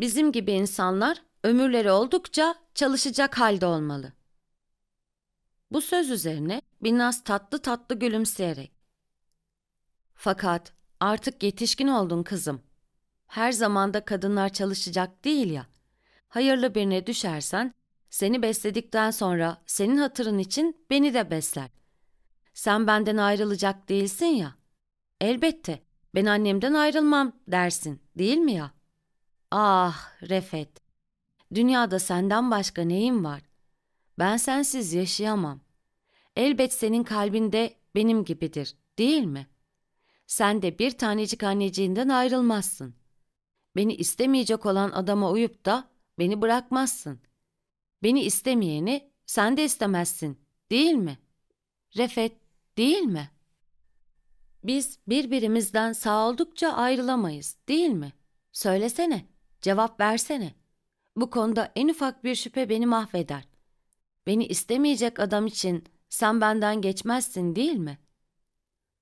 Bizim gibi insanlar ömürleri oldukça çalışacak halde olmalı. Bu söz üzerine Binnaz tatlı tatlı gülümseyerek. Fakat artık yetişkin oldun kızım. Her zamanda kadınlar çalışacak değil ya. Hayırlı birine düşersen seni besledikten sonra senin hatırın için beni de besler. Sen benden ayrılacak değilsin ya. Elbette ben annemden ayrılmam dersin değil mi ya? Ah Refet, dünyada senden başka neyim var? Ben sensiz yaşayamam. Elbet senin kalbinde benim gibidir değil mi? Sen de bir tanecik anneciğinden ayrılmazsın. Beni istemeyecek olan adama uyup da beni bırakmazsın. Beni istemeyeni sen de istemezsin değil mi? Refet değil mi?'' Biz birbirimizden sağ ayrılamayız değil mi? Söylesene, cevap versene. Bu konuda en ufak bir şüphe beni mahveder. Beni istemeyecek adam için sen benden geçmezsin değil mi?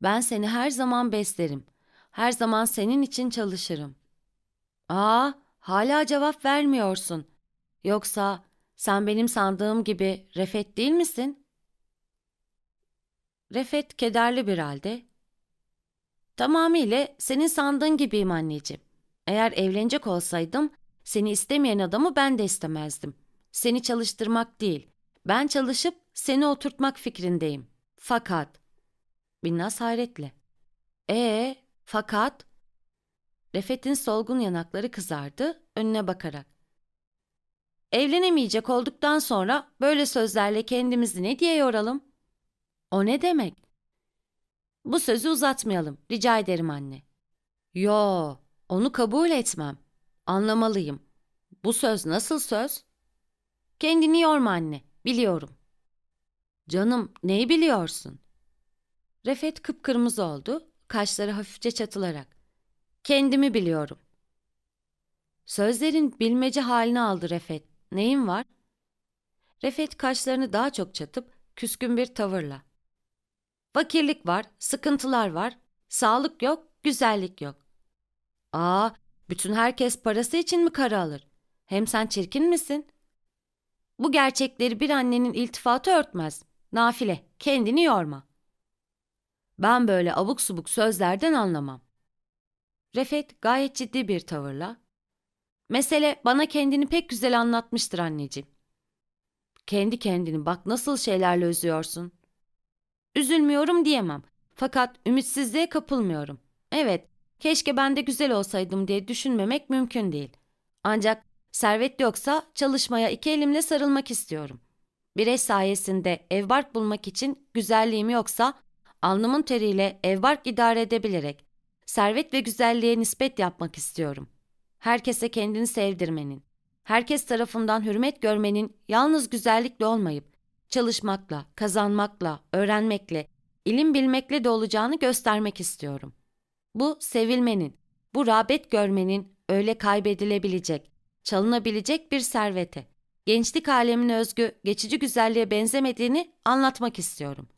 Ben seni her zaman beslerim. Her zaman senin için çalışırım. Aa, hala cevap vermiyorsun. Yoksa sen benim sandığım gibi Refet değil misin? Refet kederli bir halde Tamamıyla senin sandığın gibiyim anneciğim. Eğer evlenecek olsaydım seni istemeyen adamı ben de istemezdim. Seni çalıştırmak değil, ben çalışıp seni oturtmak fikrindeyim. Fakat... Binnaz hayretle. Ee, fakat... Refet'in solgun yanakları kızardı, önüne bakarak. Evlenemeyecek olduktan sonra böyle sözlerle kendimizi ne diye yoralım? O ne demek? Bu sözü uzatmayalım, rica ederim anne. Yo, onu kabul etmem. Anlamalıyım. Bu söz nasıl söz? Kendini yorma anne, biliyorum. Canım, neyi biliyorsun? Refet kıpkırmızı oldu, kaşları hafifçe çatılarak. Kendimi biliyorum. Sözlerin bilmece halini aldı Refet. Neyin var? Refet kaşlarını daha çok çatıp küskün bir tavırla. Fakirlik var, sıkıntılar var, sağlık yok, güzellik yok. Aa, bütün herkes parası için mi kara alır? Hem sen çirkin misin? Bu gerçekleri bir annenin iltifatı örtmez. Nafile, kendini yorma. Ben böyle abuk subuk sözlerden anlamam. Refet gayet ciddi bir tavırla. Mesele bana kendini pek güzel anlatmıştır anneciğim. Kendi kendini bak nasıl şeylerle özüyorsun. Üzülmüyorum diyemem. Fakat ümitsizliğe kapılmıyorum. Evet, keşke ben de güzel olsaydım diye düşünmemek mümkün değil. Ancak servet yoksa çalışmaya iki elimle sarılmak istiyorum. Bir eş sayesinde evbark bulmak için güzelliğim yoksa alnımın teriyle evbark idare edebilerek servet ve güzelliğe nispet yapmak istiyorum. Herkese kendini sevdirmenin, herkes tarafından hürmet görmenin yalnız güzellikle olmayıp çalışmakla, kazanmakla, öğrenmekle, ilim bilmekle de olacağını göstermek istiyorum. Bu sevilmenin, bu rağbet görmenin öyle kaybedilebilecek, çalınabilecek bir servete, gençlik alemine özgü geçici güzelliğe benzemediğini anlatmak istiyorum.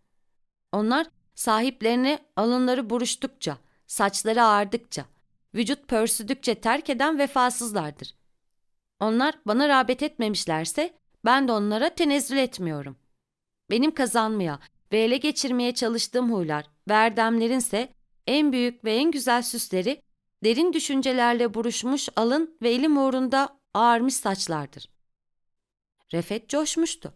Onlar sahiplerini alınları buruştukça, saçları ağardıkça, vücut pörsüdükçe terk eden vefasızlardır. Onlar bana rağbet etmemişlerse ben de onlara tenezzül etmiyorum. Benim kazanmaya ve ele geçirmeye çalıştığım huylar, verdemlerinse en büyük ve en güzel süsleri derin düşüncelerle buruşmuş alın ve elim uğrunda ağarmış saçlardır. Refet coşmuştu.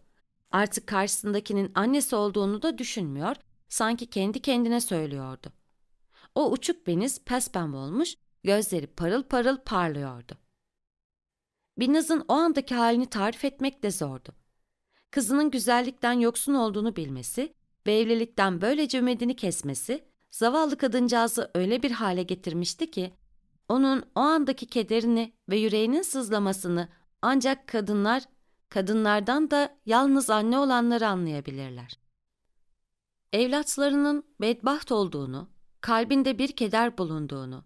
Artık karşısındakinin annesi olduğunu da düşünmüyor, sanki kendi kendine söylüyordu. O uçuk beniz pespembe olmuş, gözleri parıl parıl parlıyordu. Binnaz'ın o andaki halini tarif etmek de zordu kızının güzellikten yoksun olduğunu bilmesi ve evlilikten böylece ümidini kesmesi zavallı kadıncağızı öyle bir hale getirmişti ki onun o andaki kederini ve yüreğinin sızlamasını ancak kadınlar, kadınlardan da yalnız anne olanları anlayabilirler. Evlatlarının bedbaht olduğunu, kalbinde bir keder bulunduğunu,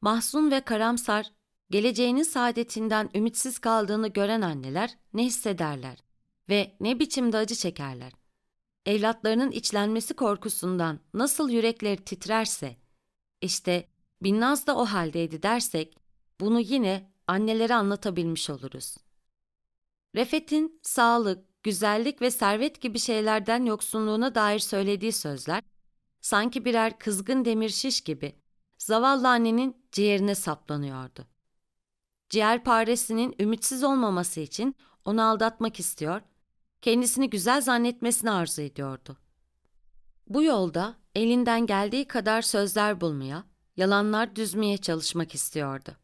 mahzun ve karamsar, geleceğinin saadetinden ümitsiz kaldığını gören anneler ne hissederler? ve ne biçimde acı çekerler. Evlatlarının içlenmesi korkusundan nasıl yürekleri titrerse, işte Binnaz da o haldeydi dersek, bunu yine annelere anlatabilmiş oluruz. Refet'in sağlık, güzellik ve servet gibi şeylerden yoksunluğuna dair söylediği sözler, sanki birer kızgın demir şiş gibi zavallı annenin ciğerine saplanıyordu. Ciğer paresinin ümitsiz olmaması için onu aldatmak istiyor kendisini güzel zannetmesini arzu ediyordu. Bu yolda elinden geldiği kadar sözler bulmaya, yalanlar düzmeye çalışmak istiyordu.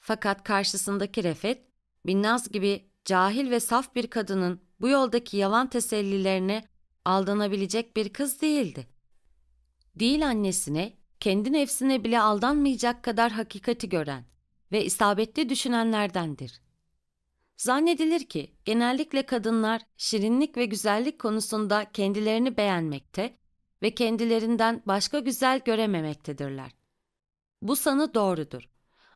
Fakat karşısındaki Refet, Binnaz gibi cahil ve saf bir kadının bu yoldaki yalan tesellilerine aldanabilecek bir kız değildi. Değil annesine, kendi nefsine bile aldanmayacak kadar hakikati gören ve isabetli düşünenlerdendir. Zannedilir ki genellikle kadınlar şirinlik ve güzellik konusunda kendilerini beğenmekte ve kendilerinden başka güzel görememektedirler. Bu sanı doğrudur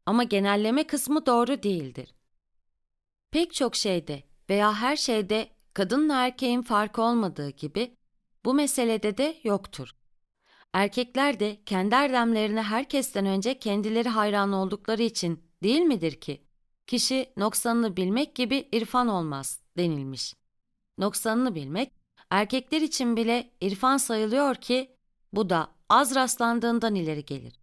ama genelleme kısmı doğru değildir. Pek çok şeyde veya her şeyde kadınla erkeğin farkı olmadığı gibi bu meselede de yoktur. Erkekler de kendi erdemlerine herkesten önce kendileri hayran oldukları için değil midir ki? kişi noksanını bilmek gibi irfan olmaz denilmiş. Noksanını bilmek erkekler için bile irfan sayılıyor ki bu da az rastlandığından ileri gelir.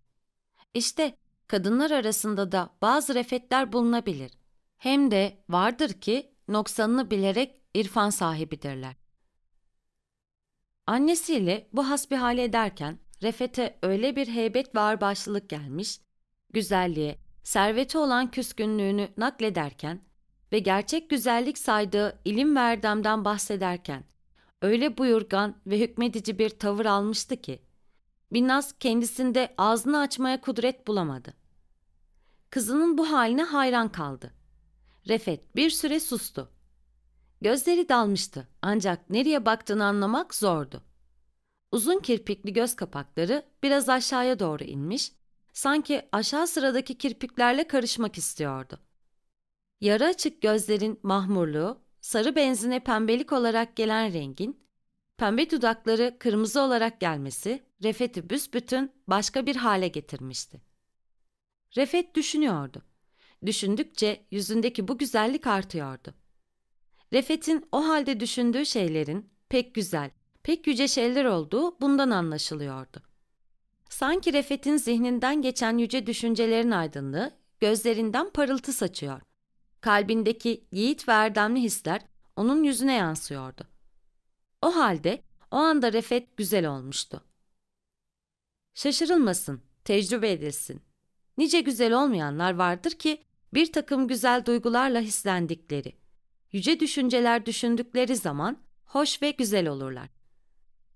İşte kadınlar arasında da bazı refetler bulunabilir. Hem de vardır ki noksanını bilerek irfan sahibidirler. Annesiyle bu hasbihal ederken Refet'e öyle bir heybet ve ağırbaşlılık gelmiş, güzelliğe, serveti olan küskünlüğünü naklederken ve gerçek güzellik saydığı ilim ve erdemden bahsederken öyle buyurgan ve hükmedici bir tavır almıştı ki Binnaz kendisinde ağzını açmaya kudret bulamadı. Kızının bu haline hayran kaldı. Refet bir süre sustu. Gözleri dalmıştı ancak nereye baktığını anlamak zordu. Uzun kirpikli göz kapakları biraz aşağıya doğru inmiş sanki aşağı sıradaki kirpiklerle karışmak istiyordu. Yara açık gözlerin mahmurluğu, sarı benzine pembelik olarak gelen rengin, pembe dudakları kırmızı olarak gelmesi Refet'i büsbütün başka bir hale getirmişti. Refet düşünüyordu. Düşündükçe yüzündeki bu güzellik artıyordu. Refet'in o halde düşündüğü şeylerin pek güzel, pek yüce şeyler olduğu bundan anlaşılıyordu. Sanki Refet'in zihninden geçen yüce düşüncelerin aydınlığı gözlerinden parıltı saçıyor. Kalbindeki yiğit ve erdemli hisler onun yüzüne yansıyordu. O halde o anda Refet güzel olmuştu. Şaşırılmasın, tecrübe edilsin. Nice güzel olmayanlar vardır ki bir takım güzel duygularla hislendikleri, yüce düşünceler düşündükleri zaman hoş ve güzel olurlar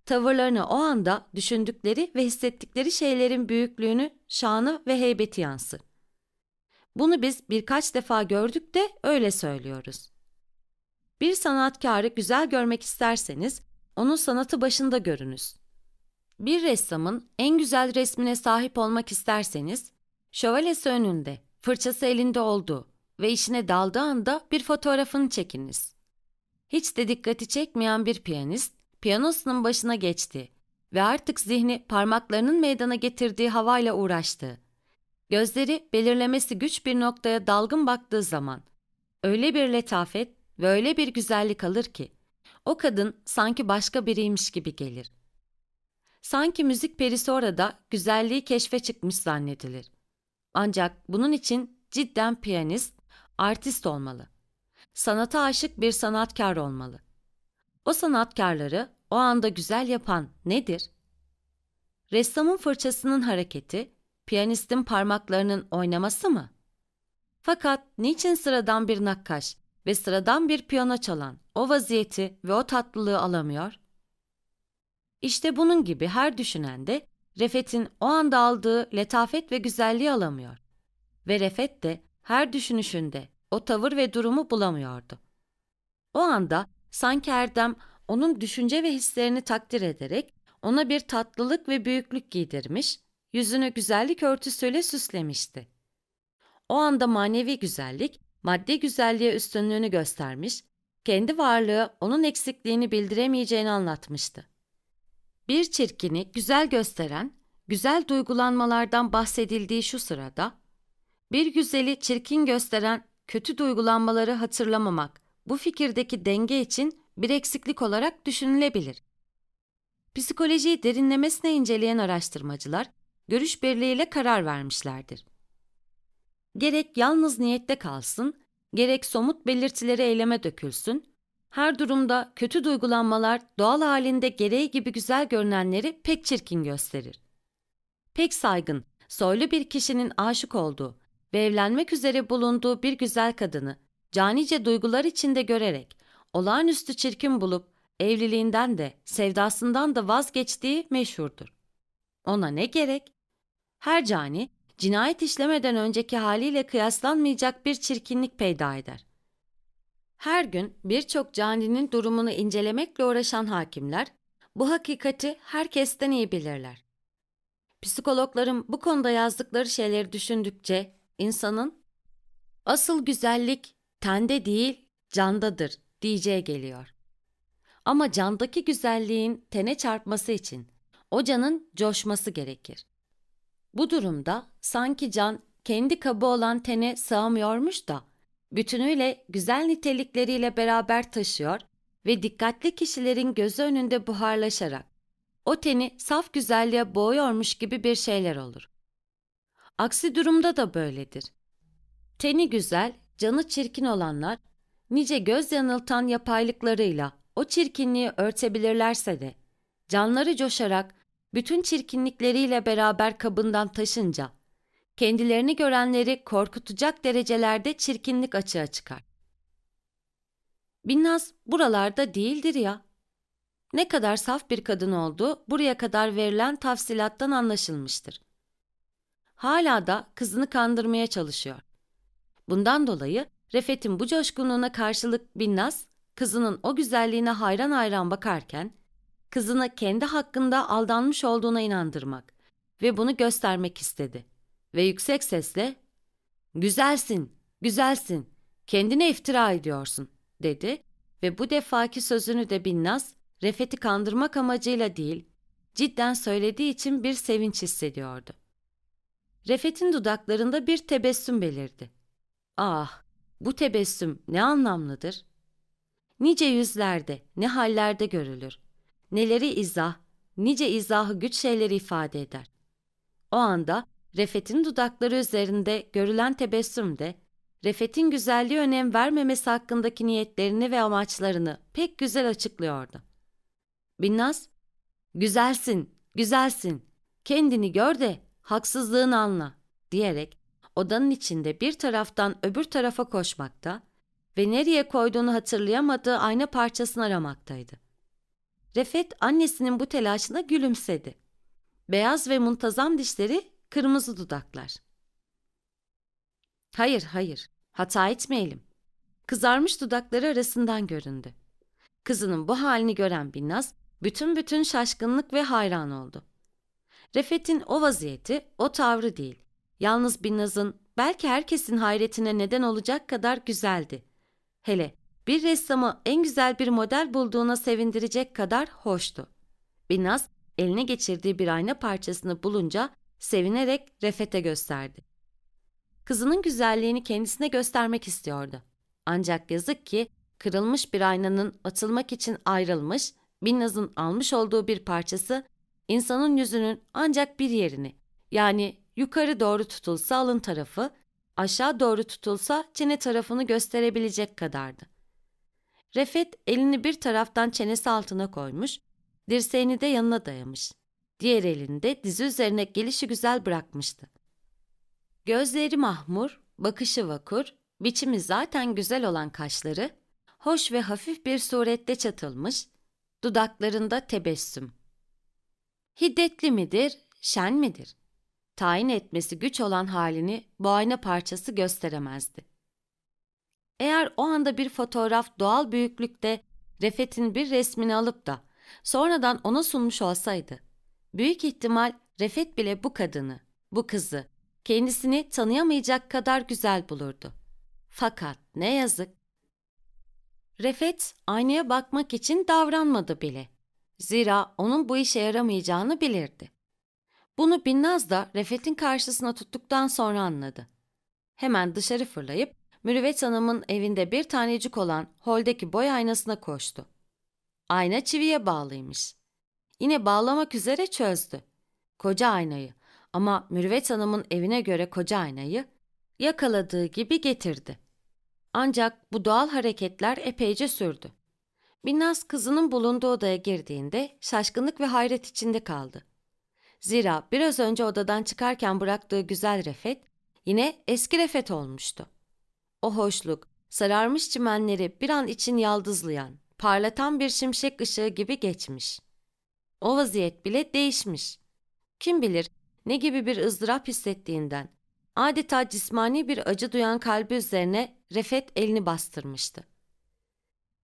tavırlarını o anda düşündükleri ve hissettikleri şeylerin büyüklüğünü, şanı ve heybeti yansır. Bunu biz birkaç defa gördük de öyle söylüyoruz. Bir sanatkarı güzel görmek isterseniz onun sanatı başında görünüz. Bir ressamın en güzel resmine sahip olmak isterseniz şövalyesi önünde, fırçası elinde olduğu ve işine daldığı anda bir fotoğrafını çekiniz. Hiç de dikkati çekmeyen bir piyanist piyanosunun başına geçti ve artık zihni parmaklarının meydana getirdiği havayla uğraştı. Gözleri belirlemesi güç bir noktaya dalgın baktığı zaman öyle bir letafet ve öyle bir güzellik alır ki o kadın sanki başka biriymiş gibi gelir. Sanki müzik perisi orada güzelliği keşfe çıkmış zannedilir. Ancak bunun için cidden piyanist, artist olmalı. Sanata aşık bir sanatkar olmalı. O sanatkarları o anda güzel yapan nedir? Ressamın fırçasının hareketi, piyanistin parmaklarının oynaması mı? Fakat niçin sıradan bir nakkaş ve sıradan bir piyano çalan o vaziyeti ve o tatlılığı alamıyor? İşte bunun gibi her düşünen de Refet'in o anda aldığı letafet ve güzelliği alamıyor. Ve Refet de her düşünüşünde o tavır ve durumu bulamıyordu. O anda Sanki Erdem onun düşünce ve hislerini takdir ederek ona bir tatlılık ve büyüklük giydirmiş, yüzünü güzellik örtüsüyle süslemişti. O anda manevi güzellik, maddi güzelliğe üstünlüğünü göstermiş, kendi varlığı onun eksikliğini bildiremeyeceğini anlatmıştı. Bir çirkini güzel gösteren, güzel duygulanmalardan bahsedildiği şu sırada, bir güzeli çirkin gösteren kötü duygulanmaları hatırlamamak, bu fikirdeki denge için bir eksiklik olarak düşünülebilir. Psikolojiyi derinlemesine inceleyen araştırmacılar görüş birliğiyle karar vermişlerdir. Gerek yalnız niyette kalsın, gerek somut belirtileri eyleme dökülsün, her durumda kötü duygulanmalar doğal halinde gereği gibi güzel görünenleri pek çirkin gösterir. Pek saygın, soylu bir kişinin aşık olduğu ve evlenmek üzere bulunduğu bir güzel kadını canice duygular içinde görerek, olağanüstü çirkin bulup evliliğinden de sevdasından da vazgeçtiği meşhurdur. Ona ne gerek? Her cani cinayet işlemeden önceki haliyle kıyaslanmayacak bir çirkinlik peyda eder. Her gün birçok caninin durumunu incelemekle uğraşan hakimler bu hakikati herkesten iyi bilirler. Psikologların bu konuda yazdıkları şeyleri düşündükçe insanın asıl güzellik tende değil candadır diyeceğe geliyor. Ama candaki güzelliğin tene çarpması için o canın coşması gerekir. Bu durumda sanki can kendi kabı olan tene sığamıyormuş da bütünüyle güzel nitelikleriyle beraber taşıyor ve dikkatli kişilerin gözü önünde buharlaşarak o teni saf güzelliğe boğuyormuş gibi bir şeyler olur. Aksi durumda da böyledir. Teni güzel, canı çirkin olanlar nice göz yanıltan yapaylıklarıyla o çirkinliği örtebilirlerse de canları coşarak bütün çirkinlikleriyle beraber kabından taşınca kendilerini görenleri korkutacak derecelerde çirkinlik açığa çıkar. Binnaz buralarda değildir ya. Ne kadar saf bir kadın olduğu buraya kadar verilen tafsilattan anlaşılmıştır. Hala da kızını kandırmaya çalışıyor. Bundan dolayı Refet'in bu coşkunluğuna karşılık Binnaz, kızının o güzelliğine hayran hayran bakarken, kızını kendi hakkında aldanmış olduğuna inandırmak ve bunu göstermek istedi. Ve yüksek sesle, ''Güzelsin, güzelsin, kendine iftira ediyorsun.'' dedi ve bu defaki sözünü de Binnaz, Refet'i kandırmak amacıyla değil, cidden söylediği için bir sevinç hissediyordu. Refet'in dudaklarında bir tebessüm belirdi. Ah, bu tebessüm ne anlamlıdır? Nice yüzlerde, ne hallerde görülür. Neleri izah, nice izahı güç şeyleri ifade eder. O anda Refet'in dudakları üzerinde görülen tebessüm de, Refet'in güzelliği önem vermemesi hakkındaki niyetlerini ve amaçlarını pek güzel açıklıyordu. Binnaz, güzelsin, güzelsin, kendini gör de haksızlığını anla diyerek odanın içinde bir taraftan öbür tarafa koşmakta ve nereye koyduğunu hatırlayamadığı ayna parçasını aramaktaydı. Refet annesinin bu telaşına gülümsedi. Beyaz ve muntazam dişleri, kırmızı dudaklar. Hayır, hayır, hata etmeyelim. Kızarmış dudakları arasından göründü. Kızının bu halini gören Binnaz, bütün bütün şaşkınlık ve hayran oldu. Refet'in o vaziyeti, o tavrı değil. Yalnız Binnaz'ın belki herkesin hayretine neden olacak kadar güzeldi. Hele bir ressamı en güzel bir model bulduğuna sevindirecek kadar hoştu. Binnaz eline geçirdiği bir ayna parçasını bulunca sevinerek Refet'e gösterdi. Kızının güzelliğini kendisine göstermek istiyordu. Ancak yazık ki kırılmış bir aynanın atılmak için ayrılmış, Binnaz'ın almış olduğu bir parçası insanın yüzünün ancak bir yerini yani Yukarı doğru tutulsa alın tarafı, aşağı doğru tutulsa çene tarafını gösterebilecek kadardı. Refet elini bir taraftan çenesi altına koymuş, dirseğini de yanına dayamış. Diğer elini de dizi üzerine gelişi güzel bırakmıştı. Gözleri mahmur, bakışı vakur, biçimi zaten güzel olan kaşları, hoş ve hafif bir surette çatılmış, dudaklarında tebessüm. Hiddetli midir, şen midir? tayin etmesi güç olan halini bu ayna parçası gösteremezdi. Eğer o anda bir fotoğraf doğal büyüklükte Refet'in bir resmini alıp da sonradan ona sunmuş olsaydı, büyük ihtimal Refet bile bu kadını, bu kızı, kendisini tanıyamayacak kadar güzel bulurdu. Fakat ne yazık. Refet aynaya bakmak için davranmadı bile. Zira onun bu işe yaramayacağını bilirdi. Bunu Binnaz da Refet'in karşısına tuttuktan sonra anladı. Hemen dışarı fırlayıp Mürüvvet Hanım'ın evinde bir tanecik olan holdeki boy aynasına koştu. Ayna çiviye bağlıymış. Yine bağlamak üzere çözdü. Koca aynayı ama Mürüvvet Hanım'ın evine göre koca aynayı yakaladığı gibi getirdi. Ancak bu doğal hareketler epeyce sürdü. Binnaz kızının bulunduğu odaya girdiğinde şaşkınlık ve hayret içinde kaldı. Zira biraz önce odadan çıkarken bıraktığı güzel refet yine eski refet olmuştu. O hoşluk, sararmış çimenleri bir an için yaldızlayan, parlatan bir şimşek ışığı gibi geçmiş. O vaziyet bile değişmiş. Kim bilir ne gibi bir ızdırap hissettiğinden, adeta cismani bir acı duyan kalbi üzerine refet elini bastırmıştı.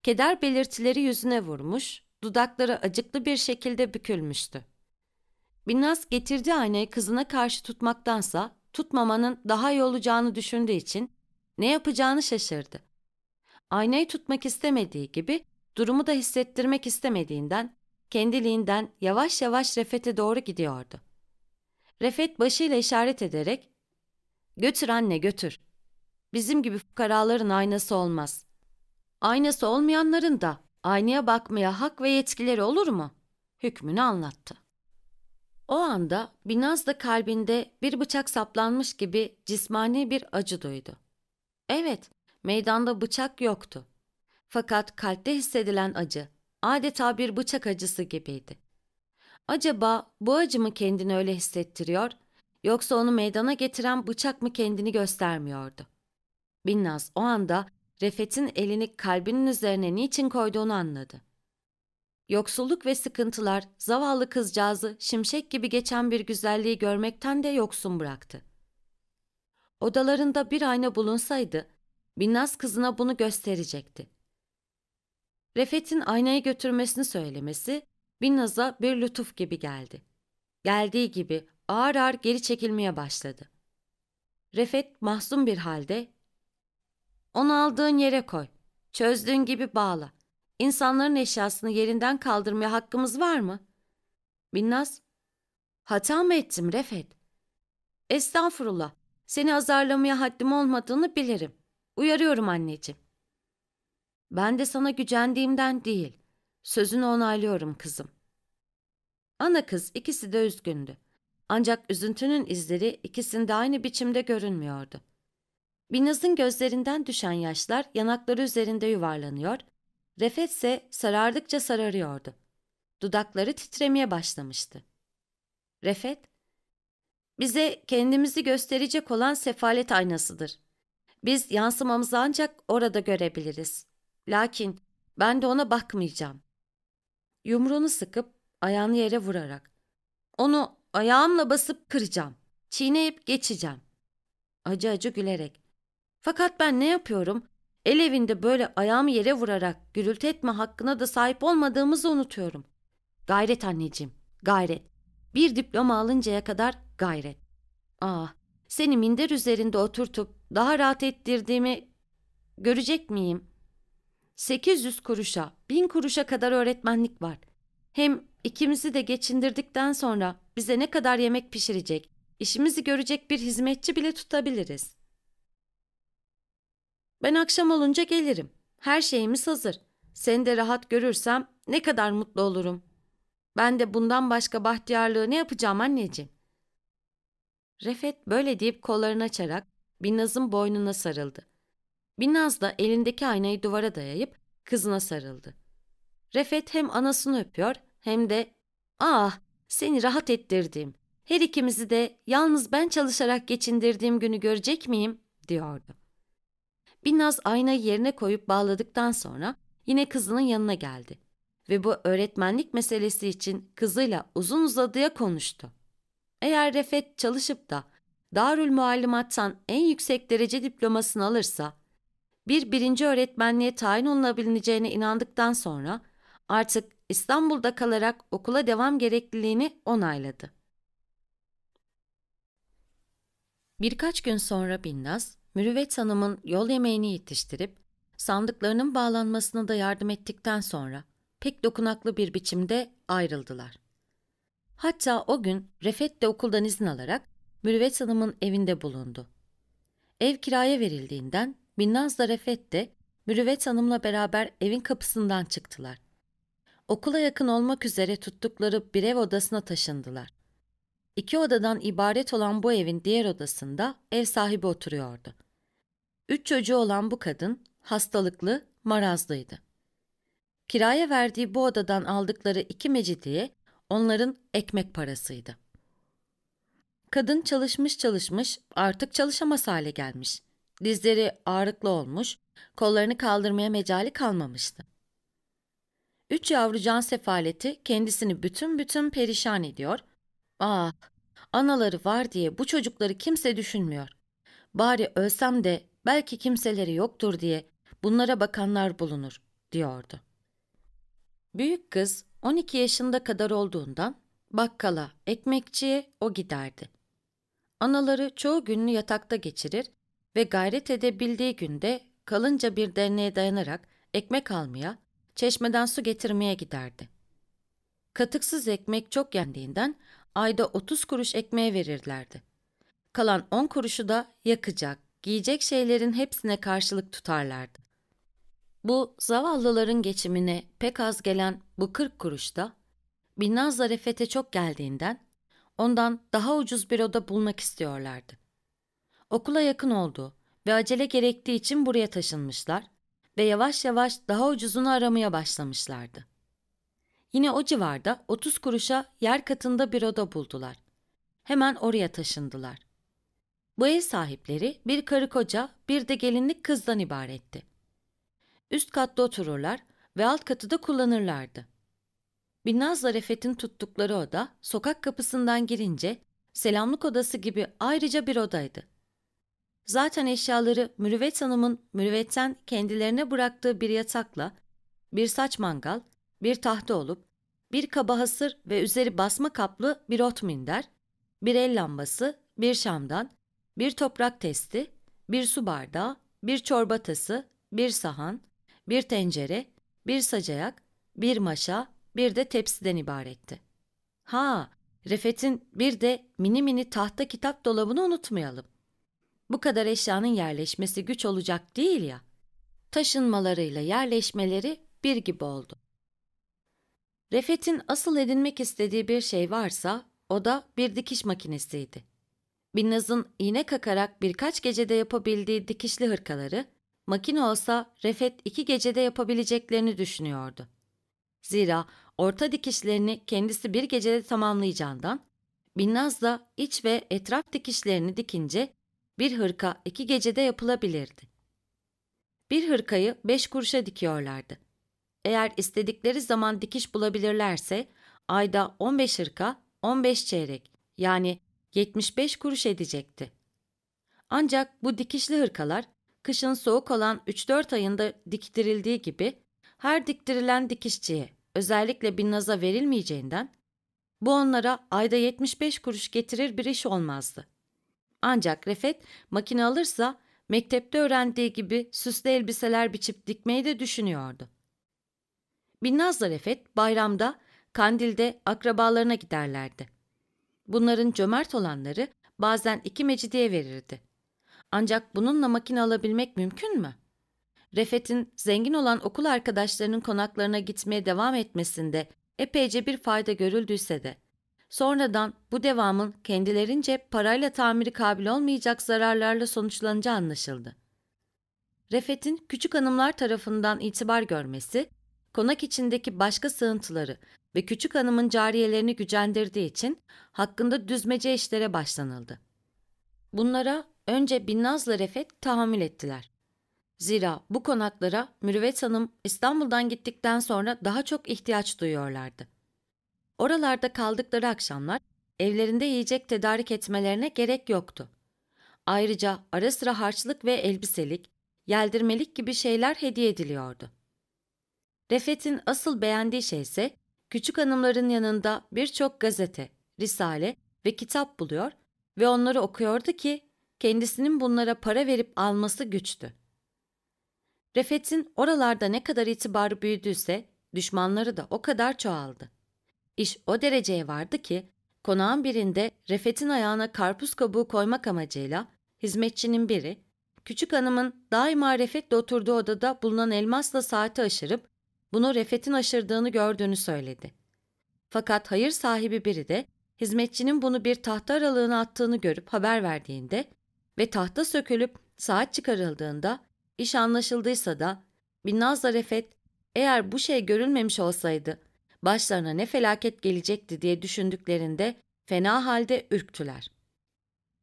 Keder belirtileri yüzüne vurmuş, dudakları acıklı bir şekilde bükülmüştü. Binnaz getirdiği aynayı kızına karşı tutmaktansa tutmamanın daha iyi olacağını düşündüğü için ne yapacağını şaşırdı. Aynayı tutmak istemediği gibi durumu da hissettirmek istemediğinden kendiliğinden yavaş yavaş Refet'e doğru gidiyordu. Refet başıyla işaret ederek ''Götür anne götür. Bizim gibi fukaraların aynası olmaz. Aynası olmayanların da aynaya bakmaya hak ve yetkileri olur mu?'' hükmünü anlattı. O anda Binaz da kalbinde bir bıçak saplanmış gibi cismani bir acı duydu. Evet, meydanda bıçak yoktu. Fakat kalpte hissedilen acı adeta bir bıçak acısı gibiydi. Acaba bu acı mı kendini öyle hissettiriyor yoksa onu meydana getiren bıçak mı kendini göstermiyordu? Binnaz o anda Refet'in elini kalbinin üzerine niçin koyduğunu anladı. Yoksulluk ve sıkıntılar zavallı kızcağızı şimşek gibi geçen bir güzelliği görmekten de yoksun bıraktı. Odalarında bir ayna bulunsaydı Binnaz kızına bunu gösterecekti. Refet'in aynayı götürmesini söylemesi Binnaz'a bir lütuf gibi geldi. Geldiği gibi ağır ağır geri çekilmeye başladı. Refet mahzun bir halde ''Onu aldığın yere koy, çözdüğün gibi bağla.'' İnsanların eşyasını yerinden kaldırmaya hakkımız var mı? Binnaz, hata mı ettim Refet? Estağfurullah, seni azarlamaya haddim olmadığını bilirim. Uyarıyorum anneciğim. Ben de sana gücendiğimden değil, sözünü onaylıyorum kızım. Ana kız ikisi de üzgündü. Ancak üzüntünün izleri ikisinde aynı biçimde görünmüyordu. Binnaz'ın gözlerinden düşen yaşlar yanakları üzerinde yuvarlanıyor, Refet ise sarardıkça sararıyordu. Dudakları titremeye başlamıştı. Refet, bize kendimizi gösterecek olan sefalet aynasıdır. Biz yansımamızı ancak orada görebiliriz. Lakin ben de ona bakmayacağım. Yumruğunu sıkıp ayağını yere vurarak. Onu ayağımla basıp kıracağım. Çiğneyip geçeceğim. Acı acı gülerek. Fakat ben ne yapıyorum? El evinde böyle ayağımı yere vurarak gürültü etme hakkına da sahip olmadığımızı unutuyorum. Gayret anneciğim, gayret. Bir diploma alıncaya kadar gayret. Ah, seni minder üzerinde oturtup daha rahat ettirdiğimi görecek miyim? 800 kuruşa, 1000 kuruşa kadar öğretmenlik var. Hem ikimizi de geçindirdikten sonra bize ne kadar yemek pişirecek, işimizi görecek bir hizmetçi bile tutabiliriz.'' Ben akşam olunca gelirim. Her şeyimiz hazır. Seni de rahat görürsem ne kadar mutlu olurum. Ben de bundan başka bahtiyarlığı ne yapacağım anneciğim? Refet böyle deyip kollarını açarak Binnaz'ın boynuna sarıldı. Binnaz da elindeki aynayı duvara dayayıp kızına sarıldı. Refet hem anasını öpüyor hem de ''Ah seni rahat ettirdim. Her ikimizi de yalnız ben çalışarak geçindirdiğim günü görecek miyim?'' diyordu. Binnaz aynayı yerine koyup bağladıktan sonra yine kızının yanına geldi ve bu öğretmenlik meselesi için kızıyla uzun uzadıya konuştu. Eğer Refet çalışıp da Darül Muallimat'tan en yüksek derece diplomasını alırsa, bir birinci öğretmenliğe tayin olunabileceğine inandıktan sonra artık İstanbul'da kalarak okula devam gerekliliğini onayladı. Birkaç gün sonra Binnaz, Mürüvvet Hanım'ın yol yemeğini yetiştirip sandıklarının bağlanmasına da yardım ettikten sonra pek dokunaklı bir biçimde ayrıldılar. Hatta o gün Refet de okuldan izin alarak Mürüvvet Hanım'ın evinde bulundu. Ev kiraya verildiğinden Binnaz da Refet de Mürüvvet Hanım'la beraber evin kapısından çıktılar. Okula yakın olmak üzere tuttukları bir ev odasına taşındılar. İki odadan ibaret olan bu evin diğer odasında ev sahibi oturuyordu. Üç çocuğu olan bu kadın hastalıklı, marazlıydı. Kiraya verdiği bu odadan aldıkları iki mecidiye onların ekmek parasıydı. Kadın çalışmış çalışmış artık çalışamaz hale gelmiş. Dizleri ağırlıklı olmuş, kollarını kaldırmaya mecali kalmamıştı. Üç yavrucan sefaleti kendisini bütün bütün perişan ediyor. Ah, anaları var diye bu çocukları kimse düşünmüyor. Bari ölsem de belki kimseleri yoktur diye bunlara bakanlar bulunur, diyordu. Büyük kız 12 yaşında kadar olduğundan bakkala, ekmekçiye o giderdi. Anaları çoğu gününü yatakta geçirir ve gayret edebildiği günde kalınca bir derneğe dayanarak ekmek almaya, çeşmeden su getirmeye giderdi. Katıksız ekmek çok yendiğinden ayda 30 kuruş ekmeğe verirlerdi. Kalan 10 kuruşu da yakacak, giyecek şeylerin hepsine karşılık tutarlardı. Bu zavallıların geçimine pek az gelen bu kırk da, Binnaz Zarifet'e çok geldiğinden ondan daha ucuz bir oda bulmak istiyorlardı. Okula yakın oldu ve acele gerektiği için buraya taşınmışlar ve yavaş yavaş daha ucuzunu aramaya başlamışlardı. Yine o civarda 30 kuruşa yer katında bir oda buldular. Hemen oraya taşındılar.'' Bu ev sahipleri bir karı koca bir de gelinlik kızdan ibaretti. Üst katta otururlar ve alt katı da kullanırlardı. Binnaz'la Refet'in tuttukları oda sokak kapısından girince selamlık odası gibi ayrıca bir odaydı. Zaten eşyaları Mürüvvet Hanım'ın Mürüvvet'ten kendilerine bıraktığı bir yatakla, bir saç mangal, bir tahta olup, bir kaba hasır ve üzeri basma kaplı bir ot minder, bir el lambası, bir şamdan, bir toprak testi, bir su bardağı, bir çorba tası, bir sahan, bir tencere, bir sacayak, bir maşa, bir de tepsiden ibaretti. Ha, Refet'in bir de mini mini tahta kitap dolabını unutmayalım. Bu kadar eşyanın yerleşmesi güç olacak değil ya. Taşınmalarıyla yerleşmeleri bir gibi oldu. Refet'in asıl edinmek istediği bir şey varsa o da bir dikiş makinesiydi. Binnaz'ın iğne kakarak birkaç gecede yapabildiği dikişli hırkaları, makine olsa Refet iki gecede yapabileceklerini düşünüyordu. Zira orta dikişlerini kendisi bir gecede tamamlayacağından, Binnaz da iç ve etraf dikişlerini dikince bir hırka iki gecede yapılabilirdi. Bir hırkayı beş kuruşa dikiyorlardı. Eğer istedikleri zaman dikiş bulabilirlerse ayda 15 hırka, 15 çeyrek yani 75 kuruş edecekti. Ancak bu dikişli hırkalar kışın soğuk olan 3-4 ayında diktirildiği gibi her diktirilen dikişçiye özellikle bir naza verilmeyeceğinden bu onlara ayda 75 kuruş getirir bir iş olmazdı. Ancak Refet makine alırsa mektepte öğrendiği gibi süslü elbiseler biçip dikmeyi de düşünüyordu. Binnazla Refet bayramda Kandil'de akrabalarına giderlerdi. Bunların cömert olanları bazen iki mecidiye verirdi. Ancak bununla makine alabilmek mümkün mü? Refet'in zengin olan okul arkadaşlarının konaklarına gitmeye devam etmesinde epeyce bir fayda görüldüyse de, sonradan bu devamın kendilerince parayla tamiri kabil olmayacak zararlarla sonuçlanacağı anlaşıldı. Refet'in küçük hanımlar tarafından itibar görmesi konak içindeki başka sığıntıları ve küçük hanımın cariyelerini gücendirdiği için hakkında düzmece işlere başlanıldı. Bunlara önce Binnaz'la Refet tahammül ettiler. Zira bu konaklara Mürüvvet Hanım İstanbul'dan gittikten sonra daha çok ihtiyaç duyuyorlardı. Oralarda kaldıkları akşamlar evlerinde yiyecek tedarik etmelerine gerek yoktu. Ayrıca ara sıra harçlık ve elbiselik, yeldirmelik gibi şeyler hediye ediliyordu. Refet'in asıl beğendiği şey ise küçük hanımların yanında birçok gazete, risale ve kitap buluyor ve onları okuyordu ki kendisinin bunlara para verip alması güçtü. Refet'in oralarda ne kadar itibarı büyüdüyse düşmanları da o kadar çoğaldı. İş o dereceye vardı ki konağın birinde Refet'in ayağına karpuz kabuğu koymak amacıyla hizmetçinin biri, küçük hanımın daima Refet'le oturduğu odada bulunan elmasla saati aşırıp bunu Refet'in aşırdığını gördüğünü söyledi. Fakat hayır sahibi biri de hizmetçinin bunu bir tahta aralığına attığını görüp haber verdiğinde ve tahta sökülüp saat çıkarıldığında iş anlaşıldıysa da Binnaz'la Refet eğer bu şey görülmemiş olsaydı başlarına ne felaket gelecekti diye düşündüklerinde fena halde ürktüler.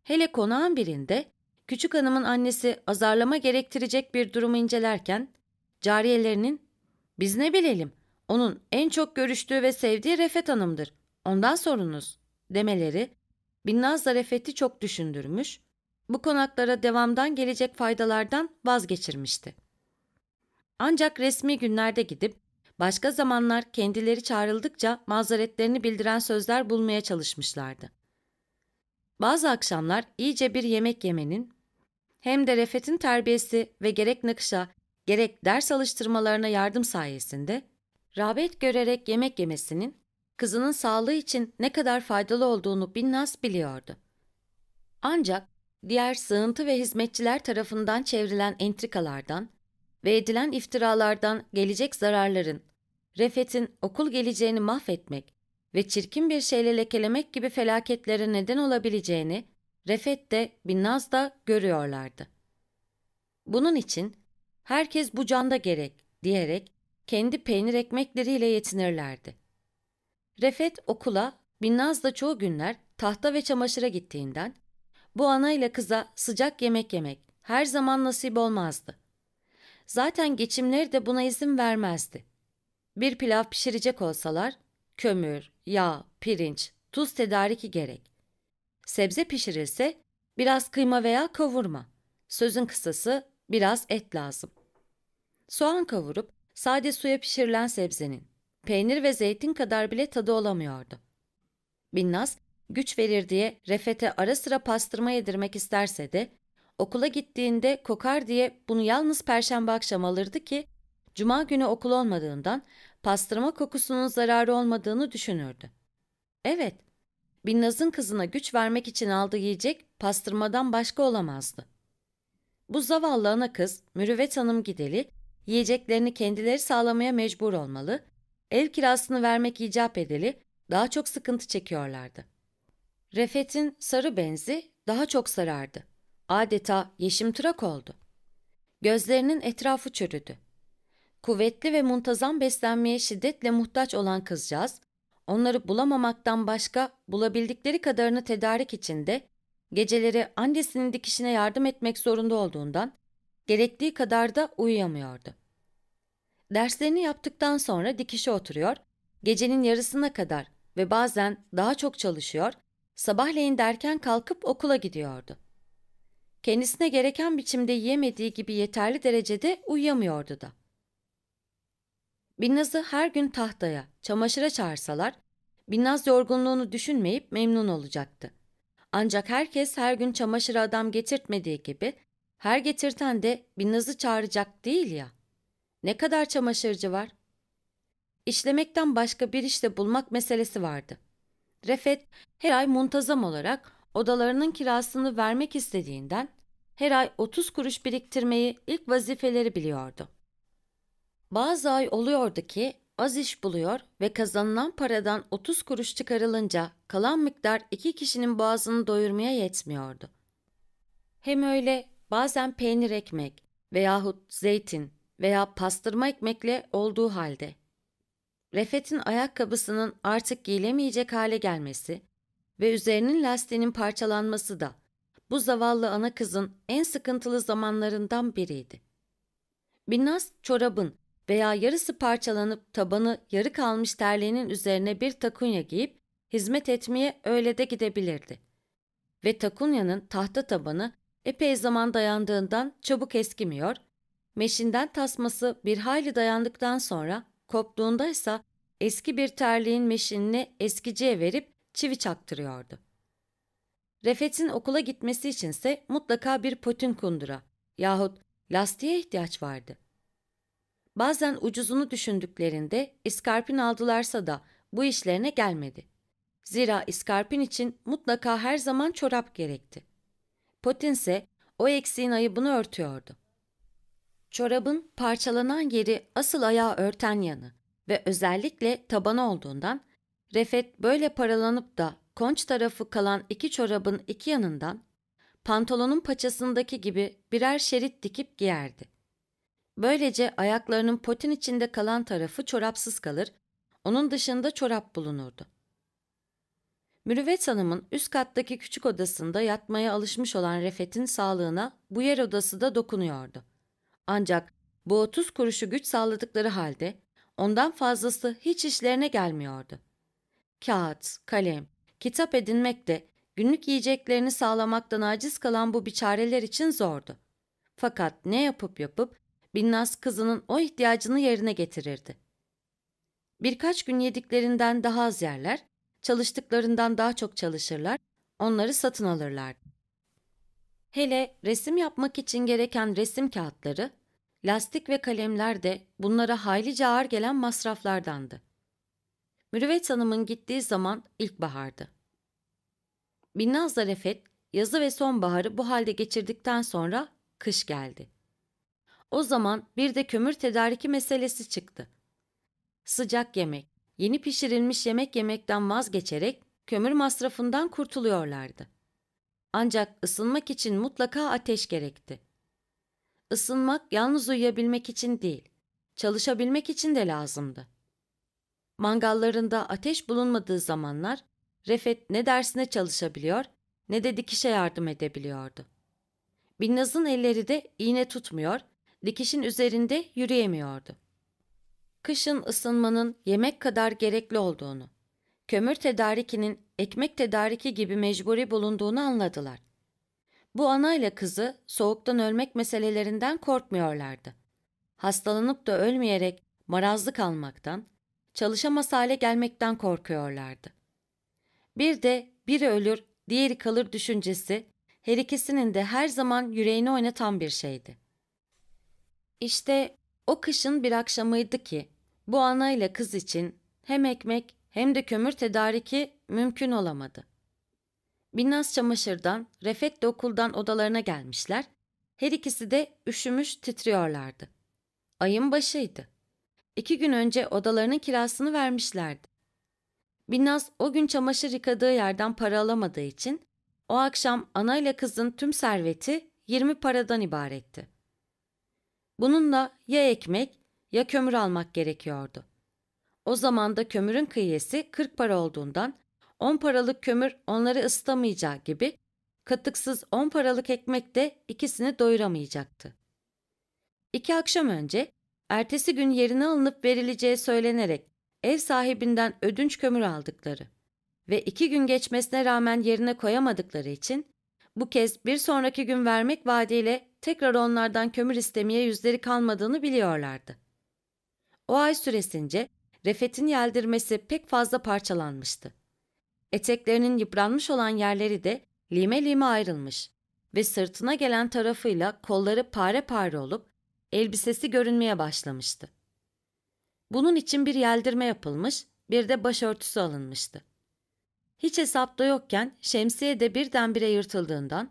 Hele konağın birinde küçük hanımın annesi azarlama gerektirecek bir durumu incelerken cariyelerinin biz ne bilelim? Onun en çok görüştüğü ve sevdiği Refet Hanım'dır. Ondan sorunuz." demeleri Binnaz'la Refet'i çok düşündürmüş, bu konaklara devamdan gelecek faydalardan vazgeçirmişti. Ancak resmi günlerde gidip başka zamanlar kendileri çağrıldıkça mazeretlerini bildiren sözler bulmaya çalışmışlardı. Bazı akşamlar iyice bir yemek yemenin hem de Refet'in terbiyesi ve gerek nakışa gerek ders alıştırmalarına yardım sayesinde rağbet görerek yemek yemesinin kızının sağlığı için ne kadar faydalı olduğunu Binnaz biliyordu. Ancak diğer sığıntı ve hizmetçiler tarafından çevrilen entrikalardan ve edilen iftiralardan gelecek zararların, Refet'in okul geleceğini mahvetmek ve çirkin bir şeyle lekelemek gibi felaketlere neden olabileceğini Refet de Binnaz da görüyorlardı. Bunun için herkes bu canda gerek diyerek kendi peynir ekmekleriyle yetinirlerdi. Refet okula, Binnaz da çoğu günler tahta ve çamaşıra gittiğinden bu ana ile kıza sıcak yemek yemek her zaman nasip olmazdı. Zaten geçimleri de buna izin vermezdi. Bir pilav pişirecek olsalar kömür, yağ, pirinç, tuz tedariki gerek. Sebze pişirilse biraz kıyma veya kavurma. Sözün kısası biraz et lazım. Soğan kavurup sade suya pişirilen sebzenin, peynir ve zeytin kadar bile tadı olamıyordu. Binnaz güç verir diye Refet'e ara sıra pastırma yedirmek isterse de okula gittiğinde kokar diye bunu yalnız perşembe akşam alırdı ki cuma günü okul olmadığından pastırma kokusunun zararı olmadığını düşünürdü. Evet, Binnaz'ın kızına güç vermek için aldığı yiyecek pastırmadan başka olamazdı. Bu zavallı ana kız Mürüvvet Hanım gideli yiyeceklerini kendileri sağlamaya mecbur olmalı, ev kirasını vermek icap edeli daha çok sıkıntı çekiyorlardı. Refet'in sarı benzi daha çok sarardı. Adeta yeşimtırak oldu. Gözlerinin etrafı çürüdü. Kuvvetli ve muntazam beslenmeye şiddetle muhtaç olan kızcağız, onları bulamamaktan başka bulabildikleri kadarını tedarik içinde Geceleri annesinin dikişine yardım etmek zorunda olduğundan gerektiği kadar da uyuyamıyordu. Derslerini yaptıktan sonra dikişe oturuyor, gecenin yarısına kadar ve bazen daha çok çalışıyor, sabahleyin derken kalkıp okula gidiyordu. Kendisine gereken biçimde yiyemediği gibi yeterli derecede uyuyamıyordu da. Binnaz'ı her gün tahtaya, çamaşıra çağırsalar, Binnaz yorgunluğunu düşünmeyip memnun olacaktı. Ancak herkes her gün çamaşır adam getirtmediği gibi her getirten de bir nazı çağıracak değil ya. Ne kadar çamaşırcı var? İşlemekten başka bir işte bulmak meselesi vardı. Refet her ay muntazam olarak odalarının kirasını vermek istediğinden her ay 30 kuruş biriktirmeyi ilk vazifeleri biliyordu. Bazı ay oluyordu ki az iş buluyor ve kazanılan paradan 30 kuruş çıkarılınca kalan miktar iki kişinin boğazını doyurmaya yetmiyordu. Hem öyle bazen peynir ekmek veyahut zeytin veya pastırma ekmekle olduğu halde. Refet'in ayakkabısının artık giyilemeyecek hale gelmesi ve üzerinin lastiğinin parçalanması da bu zavallı ana kızın en sıkıntılı zamanlarından biriydi. Binnaz çorabın veya yarısı parçalanıp tabanı yarı kalmış terliğinin üzerine bir takunya giyip hizmet etmeye öyle de gidebilirdi. Ve takunyanın tahta tabanı epey zaman dayandığından çabuk eskimiyor, meşinden tasması bir hayli dayandıktan sonra koptuğundaysa eski bir terliğin meşinini eskiciye verip çivi çaktırıyordu. Refet'in okula gitmesi içinse mutlaka bir potün kundura yahut lastiğe ihtiyaç vardı.'' Bazen ucuzunu düşündüklerinde iskarpin aldılarsa da bu işlerine gelmedi. Zira iskarpin için mutlaka her zaman çorap gerekti. Potin ise o eksiğin ayıbını örtüyordu. Çorabın parçalanan yeri asıl ayağı örten yanı ve özellikle tabanı olduğundan Refet böyle paralanıp da konç tarafı kalan iki çorabın iki yanından pantolonun paçasındaki gibi birer şerit dikip giyerdi. Böylece ayaklarının potin içinde kalan tarafı çorapsız kalır, onun dışında çorap bulunurdu. Mürüvvet Hanım'ın üst kattaki küçük odasında yatmaya alışmış olan Refet'in sağlığına bu yer odası da dokunuyordu. Ancak bu otuz kuruşu güç sağladıkları halde ondan fazlası hiç işlerine gelmiyordu. Kağıt, kalem, kitap edinmek de günlük yiyeceklerini sağlamaktan aciz kalan bu biçareler için zordu. Fakat ne yapıp yapıp Binnaz kızının o ihtiyacını yerine getirirdi. Birkaç gün yediklerinden daha az yerler, çalıştıklarından daha çok çalışırlar, onları satın alırlardı. Hele resim yapmak için gereken resim kağıtları, lastik ve kalemler de bunlara haylice ağır gelen masraflardandı. Mürüvvet Hanım'ın gittiği zaman ilkbahardı. Binnaz Zarefet yazı ve sonbaharı bu halde geçirdikten sonra kış geldi. O zaman bir de kömür tedariki meselesi çıktı. Sıcak yemek, yeni pişirilmiş yemek yemekten vazgeçerek kömür masrafından kurtuluyorlardı. Ancak ısınmak için mutlaka ateş gerekti. Isınmak yalnız uyuyabilmek için değil, çalışabilmek için de lazımdı. Mangallarında ateş bulunmadığı zamanlar Refet ne dersine çalışabiliyor ne de dikişe yardım edebiliyordu. Binnaz'ın elleri de iğne tutmuyor, dikişin üzerinde yürüyemiyordu. Kışın ısınmanın yemek kadar gerekli olduğunu, kömür tedarikinin ekmek tedariki gibi mecburi bulunduğunu anladılar. Bu anayla kızı soğuktan ölmek meselelerinden korkmuyorlardı. Hastalanıp da ölmeyerek marazlı kalmaktan, çalışamaz hale gelmekten korkuyorlardı. Bir de biri ölür, diğeri kalır düşüncesi her ikisinin de her zaman yüreğini oynatan bir şeydi. İşte o kışın bir akşamıydı ki bu ana ile kız için hem ekmek hem de kömür tedariki mümkün olamadı. Binnaz çamaşırdan, Refet de okuldan odalarına gelmişler. Her ikisi de üşümüş titriyorlardı. Ayın başıydı. İki gün önce odalarının kirasını vermişlerdi. Binnaz o gün çamaşır yıkadığı yerden para alamadığı için o akşam anayla kızın tüm serveti 20 paradan ibaretti. Bununla ya ekmek ya kömür almak gerekiyordu. O zaman da kömürün kıyesi 40 para olduğundan 10 paralık kömür onları ısıtamayacağı gibi katıksız 10 paralık ekmek de ikisini doyuramayacaktı. İki akşam önce ertesi gün yerine alınıp verileceği söylenerek ev sahibinden ödünç kömür aldıkları ve iki gün geçmesine rağmen yerine koyamadıkları için bu kez bir sonraki gün vermek vaadiyle tekrar onlardan kömür istemeye yüzleri kalmadığını biliyorlardı. O ay süresince Refet'in yeldirmesi pek fazla parçalanmıştı. Eteklerinin yıpranmış olan yerleri de lime lime ayrılmış ve sırtına gelen tarafıyla kolları pare pare olup elbisesi görünmeye başlamıştı. Bunun için bir yeldirme yapılmış, bir de başörtüsü alınmıştı hiç hesapta yokken şemsiye de birdenbire yırtıldığından,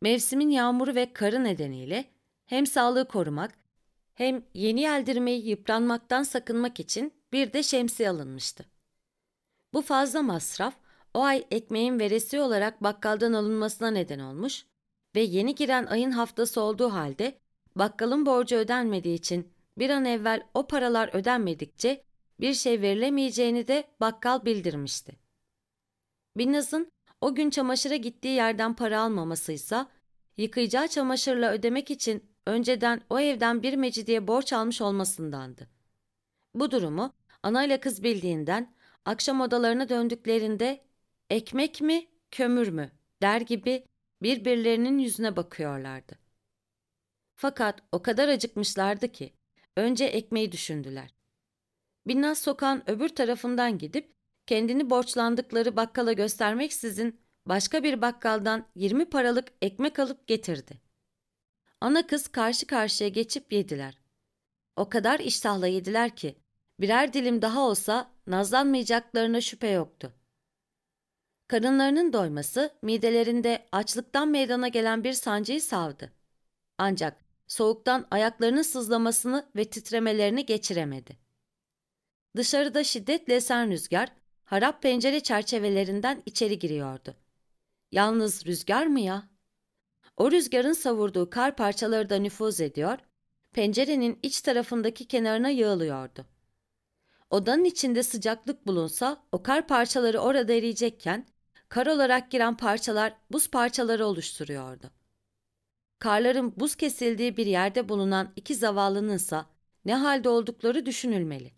mevsimin yağmuru ve karı nedeniyle hem sağlığı korumak hem yeni eldirmeyi yıpranmaktan sakınmak için bir de şemsiye alınmıştı. Bu fazla masraf o ay ekmeğin veresi olarak bakkaldan alınmasına neden olmuş ve yeni giren ayın haftası olduğu halde bakkalın borcu ödenmediği için bir an evvel o paralar ödenmedikçe bir şey verilemeyeceğini de bakkal bildirmişti. Binnaz'ın o gün çamaşıra gittiği yerden para almamasıysa, yıkayacağı çamaşırla ödemek için önceden o evden bir mecidiye borç almış olmasındandı. Bu durumu ana ile kız bildiğinden akşam odalarına döndüklerinde ekmek mi kömür mü der gibi birbirlerinin yüzüne bakıyorlardı. Fakat o kadar acıkmışlardı ki önce ekmeği düşündüler. Binnaz sokan öbür tarafından gidip kendini borçlandıkları bakkala göstermeksizin başka bir bakkaldan 20 paralık ekmek alıp getirdi. Ana kız karşı karşıya geçip yediler. O kadar iştahla yediler ki birer dilim daha olsa nazlanmayacaklarına şüphe yoktu. Karınlarının doyması midelerinde açlıktan meydana gelen bir sancıyı savdı. Ancak soğuktan ayaklarının sızlamasını ve titremelerini geçiremedi. Dışarıda şiddetle esen rüzgar harap pencere çerçevelerinden içeri giriyordu. Yalnız rüzgar mı ya? O rüzgarın savurduğu kar parçaları da nüfuz ediyor, pencerenin iç tarafındaki kenarına yığılıyordu. Odanın içinde sıcaklık bulunsa o kar parçaları orada eriyecekken kar olarak giren parçalar buz parçaları oluşturuyordu. Karların buz kesildiği bir yerde bulunan iki zavallının ise ne halde oldukları düşünülmeli.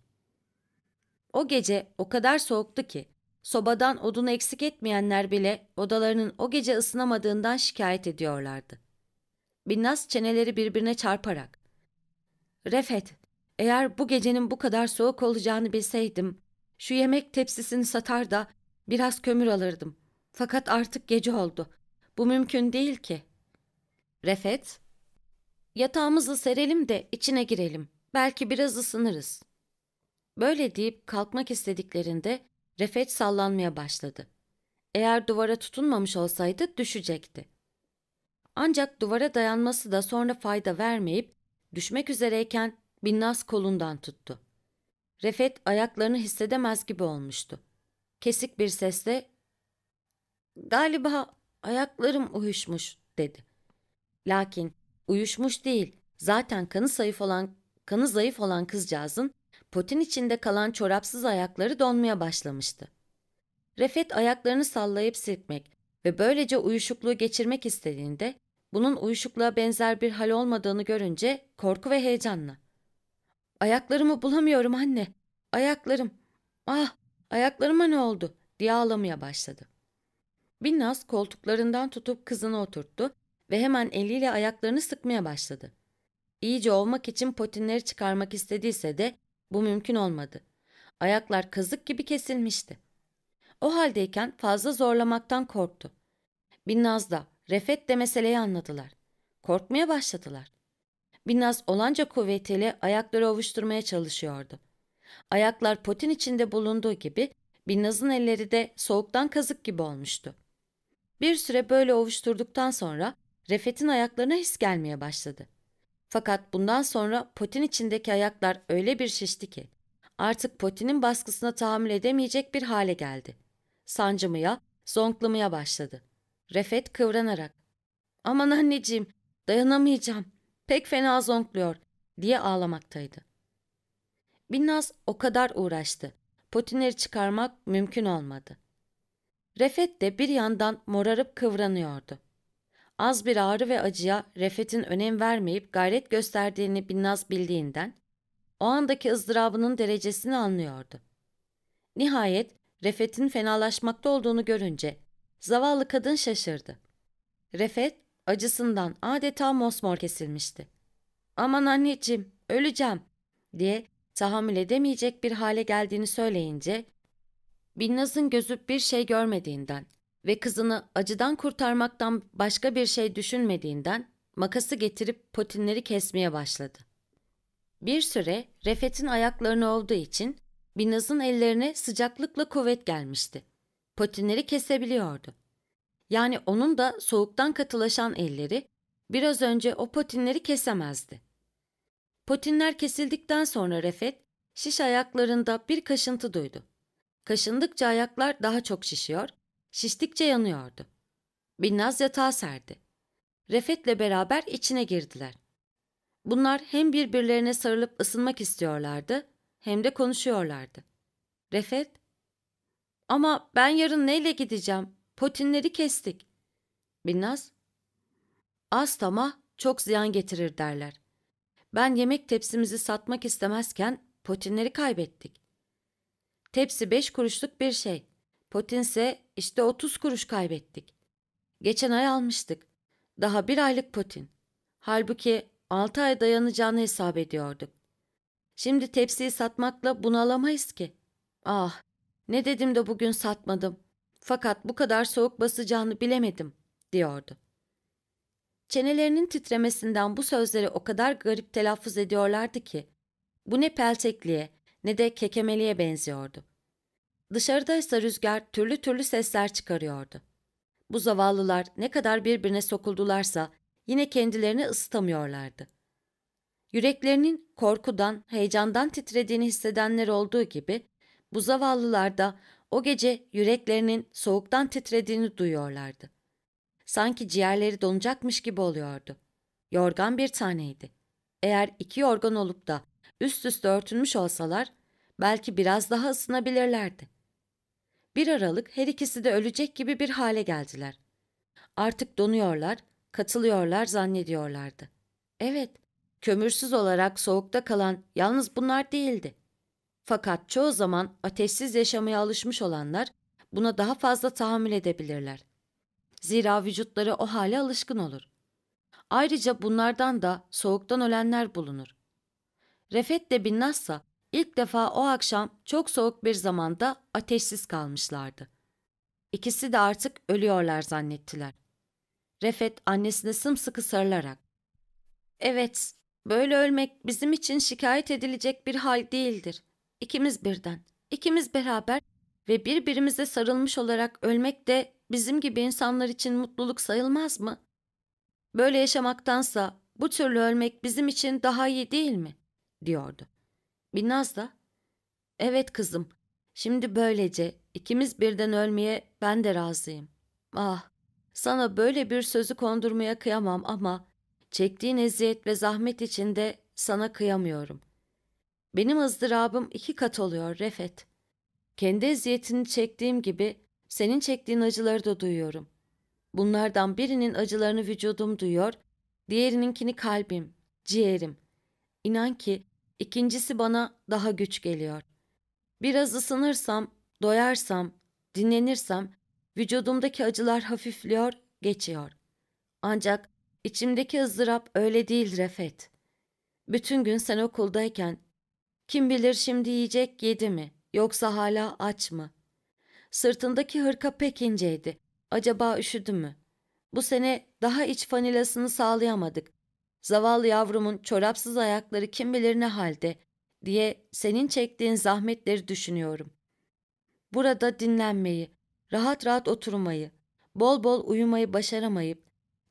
O gece o kadar soğuktu ki sobadan odunu eksik etmeyenler bile odalarının o gece ısınamadığından şikayet ediyorlardı. Binnaz çeneleri birbirine çarparak ''Refet, eğer bu gecenin bu kadar soğuk olacağını bilseydim, şu yemek tepsisini satar da biraz kömür alırdım. Fakat artık gece oldu. Bu mümkün değil ki.'' Refet, ''Yatağımızı serelim de içine girelim. Belki biraz ısınırız.'' Böyle deyip kalkmak istediklerinde refet sallanmaya başladı. Eğer duvara tutunmamış olsaydı düşecekti. Ancak duvara dayanması da sonra fayda vermeyip düşmek üzereyken Binnaz kolundan tuttu. Refet ayaklarını hissedemez gibi olmuştu. Kesik bir sesle ''Galiba ayaklarım uyuşmuş.'' dedi. Lakin uyuşmuş değil, zaten kanı zayıf olan kanı zayıf olan kızcağızın Potin içinde kalan çorapsız ayakları donmaya başlamıştı. Refet ayaklarını sallayıp silkmek ve böylece uyuşukluğu geçirmek istediğinde bunun uyuşukluğa benzer bir hal olmadığını görünce korku ve heyecanla. Ayaklarımı bulamıyorum anne. Ayaklarım. Ah ayaklarıma ne oldu diye ağlamaya başladı. Binnaz koltuklarından tutup kızını oturttu ve hemen eliyle ayaklarını sıkmaya başladı. İyice olmak için potinleri çıkarmak istediyse de bu mümkün olmadı. Ayaklar kazık gibi kesilmişti. O haldeyken fazla zorlamaktan korktu. Binnaz da Refet de meseleyi anladılar. Korkmaya başladılar. Binnaz olanca kuvvetiyle ayakları ovuşturmaya çalışıyordu. Ayaklar potin içinde bulunduğu gibi Binnaz'ın elleri de soğuktan kazık gibi olmuştu. Bir süre böyle ovuşturduktan sonra Refet'in ayaklarına his gelmeye başladı. Fakat bundan sonra potin içindeki ayaklar öyle bir şişti ki artık potinin baskısına tahammül edemeyecek bir hale geldi. Sancımaya, zonklamaya başladı. Refet kıvranarak ''Aman anneciğim, dayanamayacağım, pek fena zonkluyor.'' diye ağlamaktaydı. Binnaz o kadar uğraştı. Potinleri çıkarmak mümkün olmadı. Refet de bir yandan morarıp kıvranıyordu. Az bir ağrı ve acıya Refet'in önem vermeyip gayret gösterdiğini Binnaz bildiğinden o andaki ızdırabının derecesini anlıyordu. Nihayet Refet'in fenalaşmakta olduğunu görünce zavallı kadın şaşırdı. Refet acısından adeta mosmor kesilmişti. ''Aman anneciğim, öleceğim.'' diye tahammül edemeyecek bir hale geldiğini söyleyince Binnaz'ın gözü bir şey görmediğinden ve kızını acıdan kurtarmaktan başka bir şey düşünmediğinden makası getirip potinleri kesmeye başladı. Bir süre Refet'in ayaklarını olduğu için Binaz'ın ellerine sıcaklıkla kuvvet gelmişti. Potinleri kesebiliyordu. Yani onun da soğuktan katılaşan elleri biraz önce o potinleri kesemezdi. Potinler kesildikten sonra Refet şiş ayaklarında bir kaşıntı duydu. Kaşındıkça ayaklar daha çok şişiyor Şiştikçe yanıyordu. Binnaz yatağa serdi. Refet'le beraber içine girdiler. Bunlar hem birbirlerine sarılıp ısınmak istiyorlardı hem de konuşuyorlardı. Refet, ama ben yarın neyle gideceğim? Potinleri kestik. Binnaz, az tamah çok ziyan getirir derler. Ben yemek tepsimizi satmak istemezken potinleri kaybettik. Tepsi beş kuruşluk bir şey. Potinse işte 30 kuruş kaybettik. Geçen ay almıştık. Daha bir aylık potin. Halbuki 6 ay dayanacağını hesap ediyorduk. Şimdi tepsiyi satmakla bunu alamayız ki. Ah ne dedim de bugün satmadım. Fakat bu kadar soğuk basacağını bilemedim diyordu. Çenelerinin titremesinden bu sözleri o kadar garip telaffuz ediyorlardı ki bu ne peltekliğe ne de kekemeliğe benziyordu.'' Dışarıdaysa rüzgar türlü türlü sesler çıkarıyordu. Bu zavallılar ne kadar birbirine sokuldularsa yine kendilerini ısıtamıyorlardı. Yüreklerinin korkudan, heyecandan titrediğini hissedenler olduğu gibi bu zavallılar da o gece yüreklerinin soğuktan titrediğini duyuyorlardı. Sanki ciğerleri donacakmış gibi oluyordu. Yorgan bir taneydi. Eğer iki yorgan olup da üst üste örtülmüş olsalar belki biraz daha ısınabilirlerdi. Bir aralık her ikisi de ölecek gibi bir hale geldiler. Artık donuyorlar, katılıyorlar zannediyorlardı. Evet, kömürsüz olarak soğukta kalan yalnız bunlar değildi. Fakat çoğu zaman ateşsiz yaşamaya alışmış olanlar buna daha fazla tahammül edebilirler. Zira vücutları o hale alışkın olur. Ayrıca bunlardan da soğuktan ölenler bulunur. Refet de Binnassa İlk defa o akşam çok soğuk bir zamanda ateşsiz kalmışlardı. İkisi de artık ölüyorlar zannettiler. Refet annesine sımsıkı sarılarak. Evet, böyle ölmek bizim için şikayet edilecek bir hal değildir. İkimiz birden, ikimiz beraber ve birbirimize sarılmış olarak ölmek de bizim gibi insanlar için mutluluk sayılmaz mı? Böyle yaşamaktansa bu türlü ölmek bizim için daha iyi değil mi? diyordu. Binnaz da Evet kızım. Şimdi böylece ikimiz birden ölmeye ben de razıyım. Ah, sana böyle bir sözü kondurmaya kıyamam ama çektiğin eziyet ve zahmet içinde sana kıyamıyorum. Benim ızdırabım iki kat oluyor Refet. Kendi eziyetini çektiğim gibi senin çektiğin acıları da duyuyorum. Bunlardan birinin acılarını vücudum duyuyor, diğerininkini kalbim, ciğerim. İnan ki İkincisi bana daha güç geliyor. Biraz ısınırsam, doyarsam, dinlenirsem vücudumdaki acılar hafifliyor, geçiyor. Ancak içimdeki ızdırap öyle değil Refet. Bütün gün sen okuldayken kim bilir şimdi yiyecek yedi mi yoksa hala aç mı? Sırtındaki hırka pek inceydi. Acaba üşüdü mü? Bu sene daha iç fanilasını sağlayamadık. Zavallı yavrumun çorapsız ayakları kim bilir ne halde diye senin çektiğin zahmetleri düşünüyorum. Burada dinlenmeyi, rahat rahat oturmayı, bol bol uyumayı başaramayıp,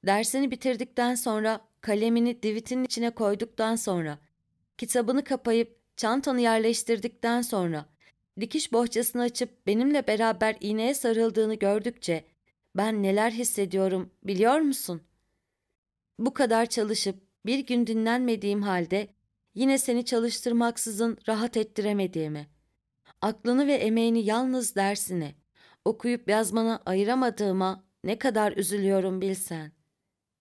dersini bitirdikten sonra kalemini divitinin içine koyduktan sonra, kitabını kapayıp çantanı yerleştirdikten sonra, dikiş bohçasını açıp benimle beraber iğneye sarıldığını gördükçe ben neler hissediyorum biliyor musun?'' Bu kadar çalışıp bir gün dinlenmediğim halde yine seni çalıştırmaksızın rahat ettiremediğimi, aklını ve emeğini yalnız dersine, okuyup yazmana ayıramadığıma ne kadar üzülüyorum bilsen.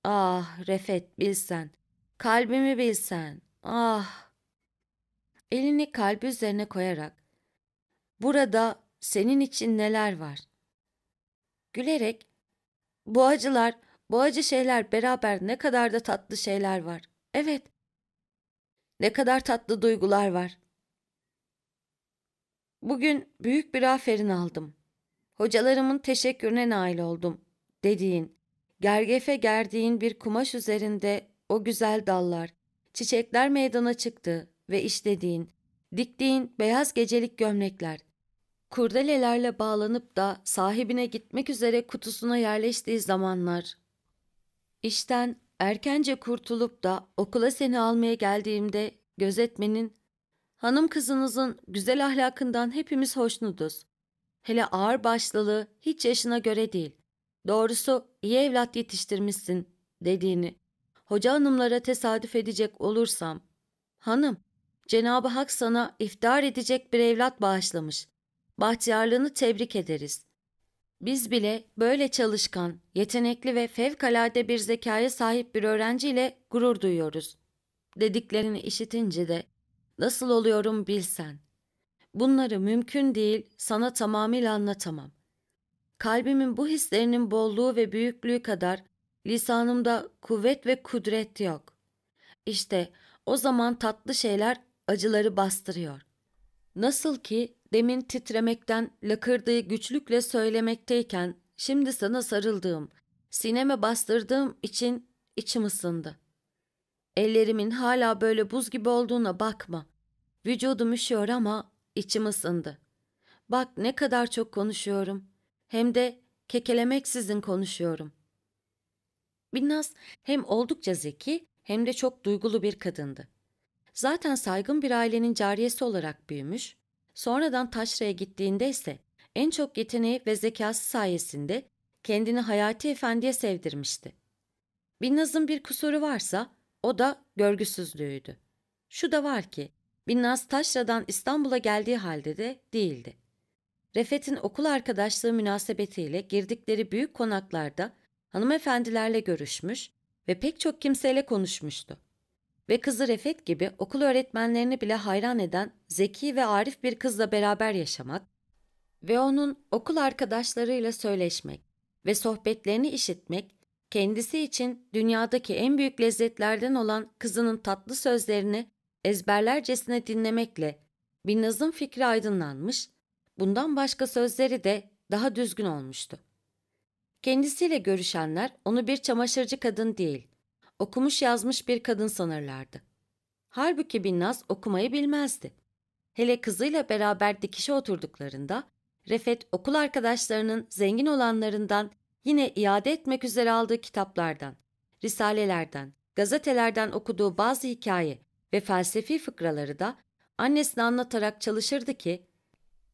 Ah Refet bilsen, kalbimi bilsen, ah. Elini kalbi üzerine koyarak, burada senin için neler var? Gülerek, bu acılar bu acı şeyler beraber ne kadar da tatlı şeyler var. Evet. Ne kadar tatlı duygular var. Bugün büyük bir aferin aldım. Hocalarımın teşekkürüne nail oldum. Dediğin, gergefe gerdiğin bir kumaş üzerinde o güzel dallar, çiçekler meydana çıktı ve işlediğin, diktiğin beyaz gecelik gömlekler, kurdelelerle bağlanıp da sahibine gitmek üzere kutusuna yerleştiği zamanlar İşten erkence kurtulup da okula seni almaya geldiğimde gözetmenin hanım kızınızın güzel ahlakından hepimiz hoşnuduz. Hele ağır başlılığı hiç yaşına göre değil. Doğrusu iyi evlat yetiştirmişsin dediğini. Hoca hanımlara tesadüf edecek olursam. Hanım, Cenab-ı Hak sana iftihar edecek bir evlat bağışlamış. Bahtiyarlığını tebrik ederiz. Biz bile böyle çalışkan, yetenekli ve fevkalade bir zekaya sahip bir öğrenciyle gurur duyuyoruz. Dediklerini işitince de nasıl oluyorum bilsen. Bunları mümkün değil sana tamamıyla anlatamam. Kalbimin bu hislerinin bolluğu ve büyüklüğü kadar lisanımda kuvvet ve kudret yok. İşte o zaman tatlı şeyler acıları bastırıyor.'' Nasıl ki demin titremekten lakırdığı güçlükle söylemekteyken şimdi sana sarıldığım, sineme bastırdığım için içim ısındı. Ellerimin hala böyle buz gibi olduğuna bakma. Vücudum üşüyor ama içim ısındı. Bak ne kadar çok konuşuyorum. Hem de kekelemeksizin konuşuyorum. Binnaz hem oldukça zeki hem de çok duygulu bir kadındı. Zaten saygın bir ailenin cariyesi olarak büyümüş, sonradan taşraya gittiğinde ise en çok yeteneği ve zekası sayesinde kendini Hayati Efendi'ye sevdirmişti. Binnaz'ın bir kusuru varsa o da görgüsüzlüğüydü. Şu da var ki Binnaz Taşra'dan İstanbul'a geldiği halde de değildi. Refet'in okul arkadaşlığı münasebetiyle girdikleri büyük konaklarda hanımefendilerle görüşmüş ve pek çok kimseyle konuşmuştu ve kızı Refet gibi okul öğretmenlerini bile hayran eden zeki ve arif bir kızla beraber yaşamak ve onun okul arkadaşlarıyla söyleşmek ve sohbetlerini işitmek kendisi için dünyadaki en büyük lezzetlerden olan kızının tatlı sözlerini ezberlercesine dinlemekle bir nazım fikri aydınlanmış, bundan başka sözleri de daha düzgün olmuştu. Kendisiyle görüşenler onu bir çamaşırcı kadın değil, okumuş yazmış bir kadın sanırlardı. Halbuki Binnaz okumayı bilmezdi. Hele kızıyla beraber dikişe oturduklarında Refet okul arkadaşlarının zengin olanlarından yine iade etmek üzere aldığı kitaplardan, risalelerden, gazetelerden okuduğu bazı hikaye ve felsefi fıkraları da annesine anlatarak çalışırdı ki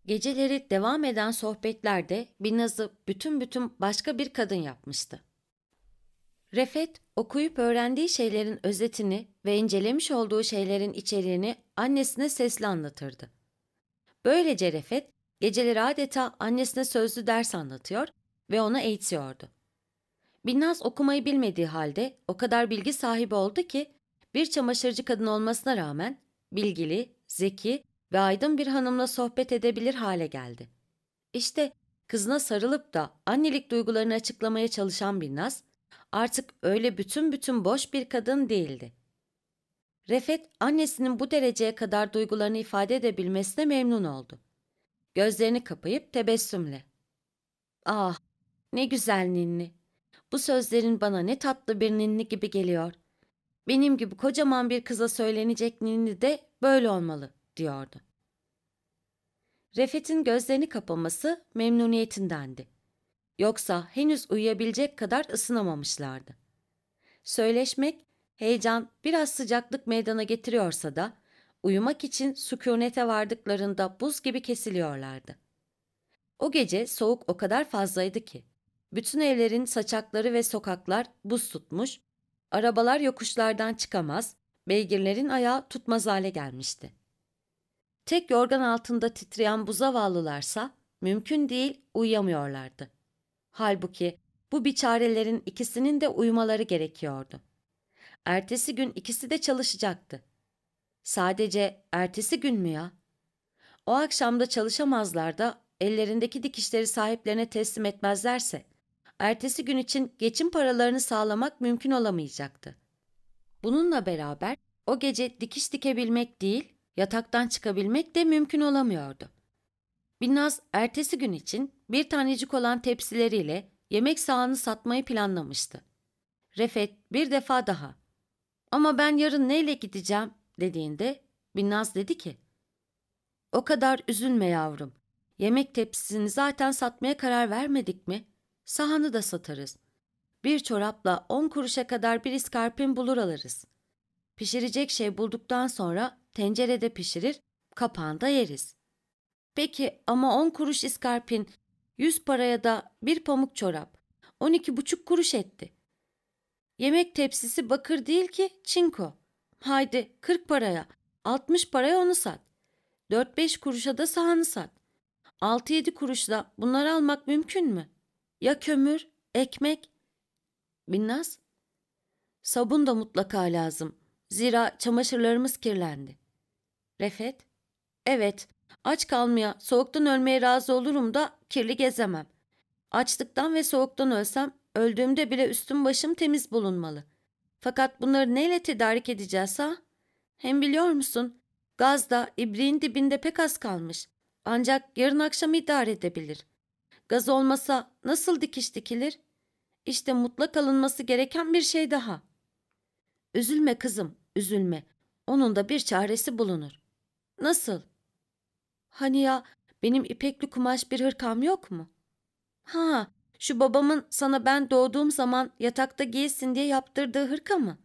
geceleri devam eden sohbetlerde Binnaz'ı bütün bütün başka bir kadın yapmıştı. Refet, okuyup öğrendiği şeylerin özetini ve incelemiş olduğu şeylerin içeriğini annesine sesli anlatırdı. Böylece Refet, geceleri adeta annesine sözlü ders anlatıyor ve ona eğitiyordu. Binnaz okumayı bilmediği halde o kadar bilgi sahibi oldu ki bir çamaşırcı kadın olmasına rağmen bilgili, zeki ve aydın bir hanımla sohbet edebilir hale geldi. İşte kızına sarılıp da annelik duygularını açıklamaya çalışan Binnaz, Artık öyle bütün bütün boş bir kadın değildi. Refet annesinin bu dereceye kadar duygularını ifade edebilmesine memnun oldu. Gözlerini kapayıp tebessümle. Ah ne güzel ninni. Bu sözlerin bana ne tatlı bir ninni gibi geliyor. Benim gibi kocaman bir kıza söylenecek ninni de böyle olmalı diyordu. Refet'in gözlerini kapaması memnuniyetindendi. Yoksa henüz uyuyabilecek kadar ısınamamışlardı. Söyleşmek, heyecan biraz sıcaklık meydana getiriyorsa da uyumak için sükunete vardıklarında buz gibi kesiliyorlardı. O gece soğuk o kadar fazlaydı ki bütün evlerin saçakları ve sokaklar buz tutmuş, arabalar yokuşlardan çıkamaz, beygirlerin ayağı tutmaz hale gelmişti. Tek yorgan altında titreyen bu zavallılarsa mümkün değil uyuyamıyorlardı. Halbuki bu biçarelerin ikisinin de uyumaları gerekiyordu. Ertesi gün ikisi de çalışacaktı. Sadece ertesi gün mü ya? O akşamda da çalışamazlar da ellerindeki dikişleri sahiplerine teslim etmezlerse ertesi gün için geçim paralarını sağlamak mümkün olamayacaktı. Bununla beraber o gece dikiş dikebilmek değil, yataktan çıkabilmek de mümkün olamıyordu. Binnaz ertesi gün için bir tanecik olan tepsileriyle yemek sahanı satmayı planlamıştı. Refet bir defa daha ama ben yarın neyle gideceğim dediğinde Binnaz dedi ki o kadar üzülme yavrum. Yemek tepsisini zaten satmaya karar vermedik mi? Sahanı da satarız. Bir çorapla on kuruşa kadar bir iskarpin bulur alırız. Pişirecek şey bulduktan sonra tencerede pişirir, kapağında yeriz. Peki ama on kuruş iskarpin Yüz paraya da bir pamuk çorap. On iki buçuk kuruş etti. Yemek tepsisi bakır değil ki çinko. Haydi kırk paraya, altmış paraya onu sat. Dört beş kuruşa da sahanı sat. Altı yedi kuruşla bunları almak mümkün mü? Ya kömür, ekmek? Binnaz? Sabun da mutlaka lazım. Zira çamaşırlarımız kirlendi. Refet? Evet, aç kalmaya, soğuktan ölmeye razı olurum da kirli gezemem. Açlıktan ve soğuktan ölsem öldüğümde bile üstüm başım temiz bulunmalı. Fakat bunları neyle tedarik edeceğiz ha? Hem biliyor musun gaz da ibriğin dibinde pek az kalmış. Ancak yarın akşam idare edebilir. Gaz olmasa nasıl dikiş dikilir? İşte mutlak alınması gereken bir şey daha. Üzülme kızım, üzülme. Onun da bir çaresi bulunur. Nasıl? Hani ya benim ipekli kumaş bir hırkam yok mu? Ha, şu babamın sana ben doğduğum zaman yatakta giysin diye yaptırdığı hırka mı?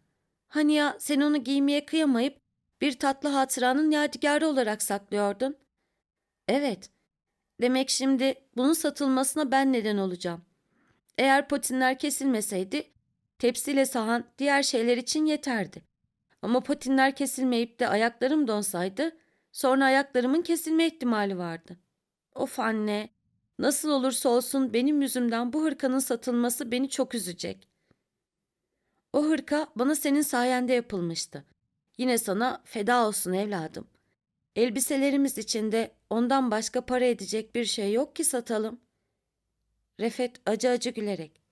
Hani ya sen onu giymeye kıyamayıp bir tatlı hatıranın yadigarı olarak saklıyordun? Evet. Demek şimdi bunun satılmasına ben neden olacağım. Eğer patinler kesilmeseydi tepsiyle sahan diğer şeyler için yeterdi. Ama patinler kesilmeyip de ayaklarım donsaydı sonra ayaklarımın kesilme ihtimali vardı. Of anne, nasıl olursa olsun benim yüzümden bu hırkanın satılması beni çok üzecek. O hırka bana senin sayende yapılmıştı. Yine sana feda olsun evladım. Elbiselerimiz içinde ondan başka para edecek bir şey yok ki satalım. Refet acı acı gülerek.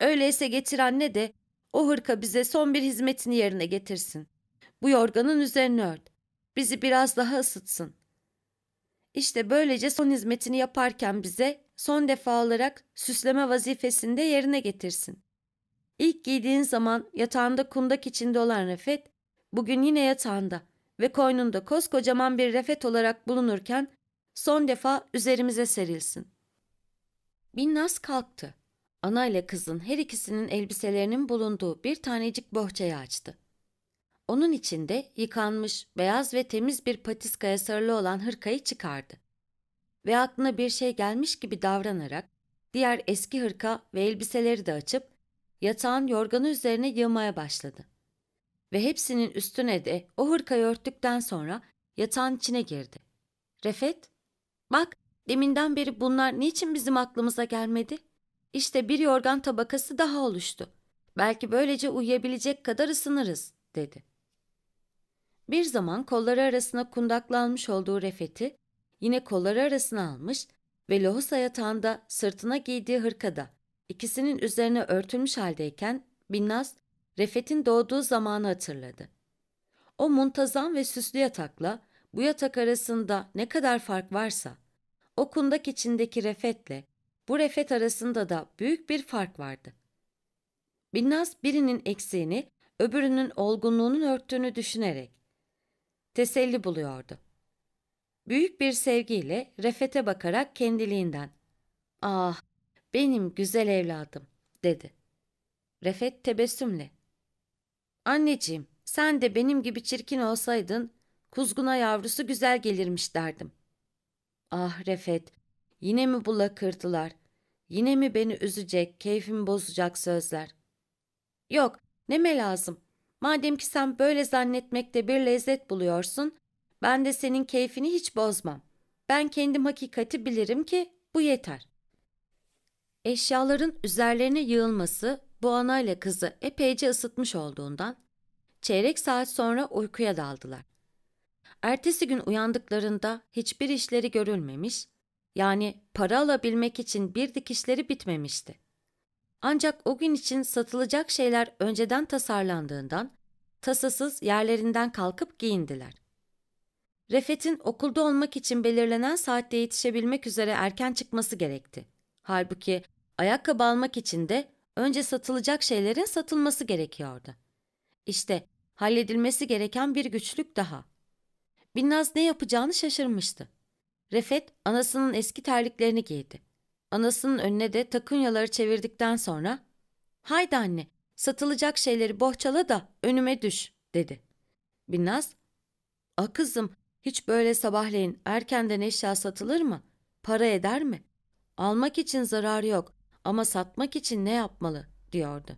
Öyleyse getir anne de o hırka bize son bir hizmetini yerine getirsin. Bu yorganın üzerine ört. Bizi biraz daha ısıtsın. İşte böylece son hizmetini yaparken bize son defa olarak süsleme vazifesini de yerine getirsin. İlk giydiğin zaman yatağında kundak içinde olan refet, bugün yine yatağında ve koynunda koskocaman bir refet olarak bulunurken son defa üzerimize serilsin. Binnaz kalktı. Ana ile kızın her ikisinin elbiselerinin bulunduğu bir tanecik bohçayı açtı. Onun içinde yıkanmış, beyaz ve temiz bir patiskaya sarılı olan hırkayı çıkardı. Ve aklına bir şey gelmiş gibi davranarak diğer eski hırka ve elbiseleri de açıp yatağın yorganı üzerine yığmaya başladı. Ve hepsinin üstüne de o hırkayı örttükten sonra yatağın içine girdi. Refet, bak deminden beri bunlar niçin bizim aklımıza gelmedi? İşte bir yorgan tabakası daha oluştu. Belki böylece uyuyabilecek kadar ısınırız, dedi. Bir zaman kolları arasına kundaklanmış olduğu refeti yine kolları arasına almış ve lohusa yatağında sırtına giydiği hırkada ikisinin üzerine örtülmüş haldeyken Binnaz Refet'in doğduğu zamanı hatırladı. O muntazam ve süslü yatakla bu yatak arasında ne kadar fark varsa o kundak içindeki Refet'le bu Refet arasında da büyük bir fark vardı. Binnaz birinin eksiğini öbürünün olgunluğunun örttüğünü düşünerek teselli buluyordu. Büyük bir sevgiyle Refet'e bakarak kendiliğinden ''Ah, benim güzel evladım'' dedi. Refet tebessümle ''Anneciğim, sen de benim gibi çirkin olsaydın, kuzguna yavrusu güzel gelirmiş derdim.'' ''Ah Refet, yine mi bu lakırtılar, yine mi beni üzecek, keyfimi bozacak sözler?'' ''Yok, neme lazım, Madem ki sen böyle zannetmekte bir lezzet buluyorsun, ben de senin keyfini hiç bozmam. Ben kendim hakikati bilirim ki bu yeter. Eşyaların üzerlerine yığılması bu anayla kızı epeyce ısıtmış olduğundan çeyrek saat sonra uykuya daldılar. Ertesi gün uyandıklarında hiçbir işleri görülmemiş, yani para alabilmek için bir dikişleri bitmemişti. Ancak o gün için satılacak şeyler önceden tasarlandığından tasasız yerlerinden kalkıp giyindiler. Refet'in okulda olmak için belirlenen saatte yetişebilmek üzere erken çıkması gerekti. Halbuki ayakkabı almak için de önce satılacak şeylerin satılması gerekiyordu. İşte halledilmesi gereken bir güçlük daha. Binnaz ne yapacağını şaşırmıştı. Refet anasının eski terliklerini giydi. Anasının önüne de takunyaları çevirdikten sonra ''Haydi anne, satılacak şeyleri bohçala da önüme düş.'' dedi. Binnaz ''A kızım, hiç böyle sabahleyin erkenden eşya satılır mı? Para eder mi? Almak için zarar yok ama satmak için ne yapmalı?'' diyordu.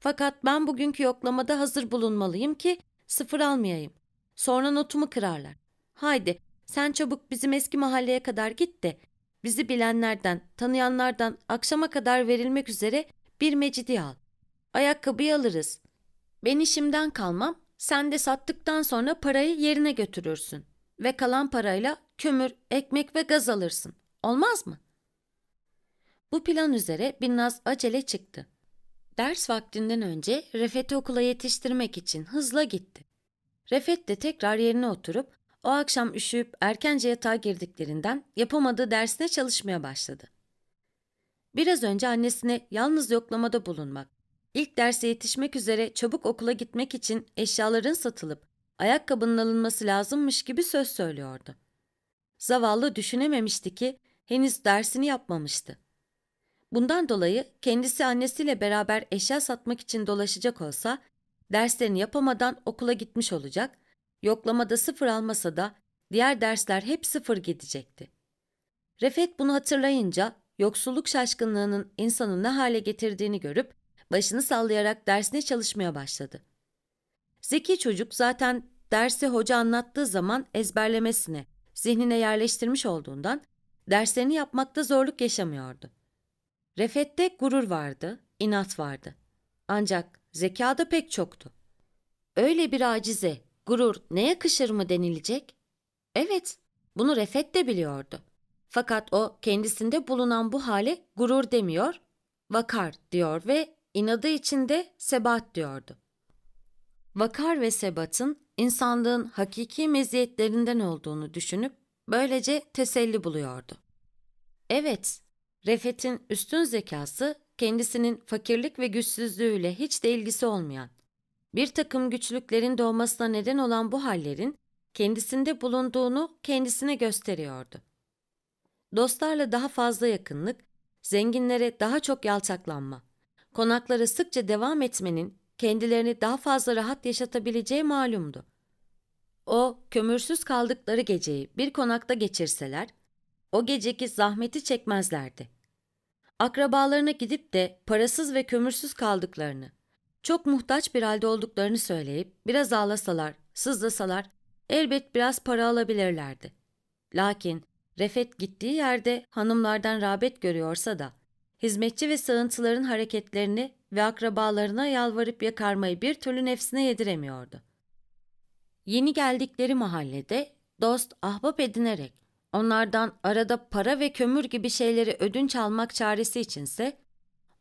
Fakat ben bugünkü yoklamada hazır bulunmalıyım ki sıfır almayayım. Sonra notumu kırarlar. Haydi sen çabuk bizim eski mahalleye kadar git de Bizi bilenlerden, tanıyanlardan akşama kadar verilmek üzere bir mecidi al. Ayakkabıyı alırız. Ben işimden kalmam, sen de sattıktan sonra parayı yerine götürürsün. Ve kalan parayla kömür, ekmek ve gaz alırsın. Olmaz mı? Bu plan üzere Binnaz acele çıktı. Ders vaktinden önce Refet'i okula yetiştirmek için hızla gitti. Refet de tekrar yerine oturup o akşam üşüyüp erkence yatağa girdiklerinden yapamadığı dersine çalışmaya başladı. Biraz önce annesine yalnız yoklamada bulunmak, ilk derse yetişmek üzere çabuk okula gitmek için eşyaların satılıp ayakkabının alınması lazımmış gibi söz söylüyordu. Zavallı düşünememişti ki henüz dersini yapmamıştı. Bundan dolayı kendisi annesiyle beraber eşya satmak için dolaşacak olsa derslerini yapamadan okula gitmiş olacak Yoklamada sıfır almasa da diğer dersler hep sıfır gidecekti. Refet bunu hatırlayınca yoksulluk şaşkınlığının insanı ne hale getirdiğini görüp başını sallayarak dersine çalışmaya başladı. Zeki çocuk zaten dersi hoca anlattığı zaman ezberlemesine zihnine yerleştirmiş olduğundan derslerini yapmakta zorluk yaşamıyordu. Refet'te gurur vardı, inat vardı. Ancak zekada pek çoktu. Öyle bir acize, gurur ne yakışır mı denilecek? Evet, bunu Refet de biliyordu. Fakat o kendisinde bulunan bu hale gurur demiyor, vakar diyor ve inadı içinde sebat diyordu. Vakar ve sebatın insanlığın hakiki meziyetlerinden olduğunu düşünüp böylece teselli buluyordu. Evet, Refet'in üstün zekası kendisinin fakirlik ve güçsüzlüğüyle hiç de ilgisi olmayan, bir takım güçlüklerin doğmasına neden olan bu hallerin kendisinde bulunduğunu kendisine gösteriyordu. Dostlarla daha fazla yakınlık, zenginlere daha çok yalçaklanma, konaklara sıkça devam etmenin kendilerini daha fazla rahat yaşatabileceği malumdu. O, kömürsüz kaldıkları geceyi bir konakta geçirseler, o geceki zahmeti çekmezlerdi. Akrabalarına gidip de parasız ve kömürsüz kaldıklarını, çok muhtaç bir halde olduklarını söyleyip biraz ağlasalar, sızlasalar elbet biraz para alabilirlerdi. Lakin Refet gittiği yerde hanımlardan rağbet görüyorsa da hizmetçi ve sığıntıların hareketlerini ve akrabalarına yalvarıp yakarmayı bir türlü nefsine yediremiyordu. Yeni geldikleri mahallede dost ahbap edinerek onlardan arada para ve kömür gibi şeyleri ödünç almak çaresi içinse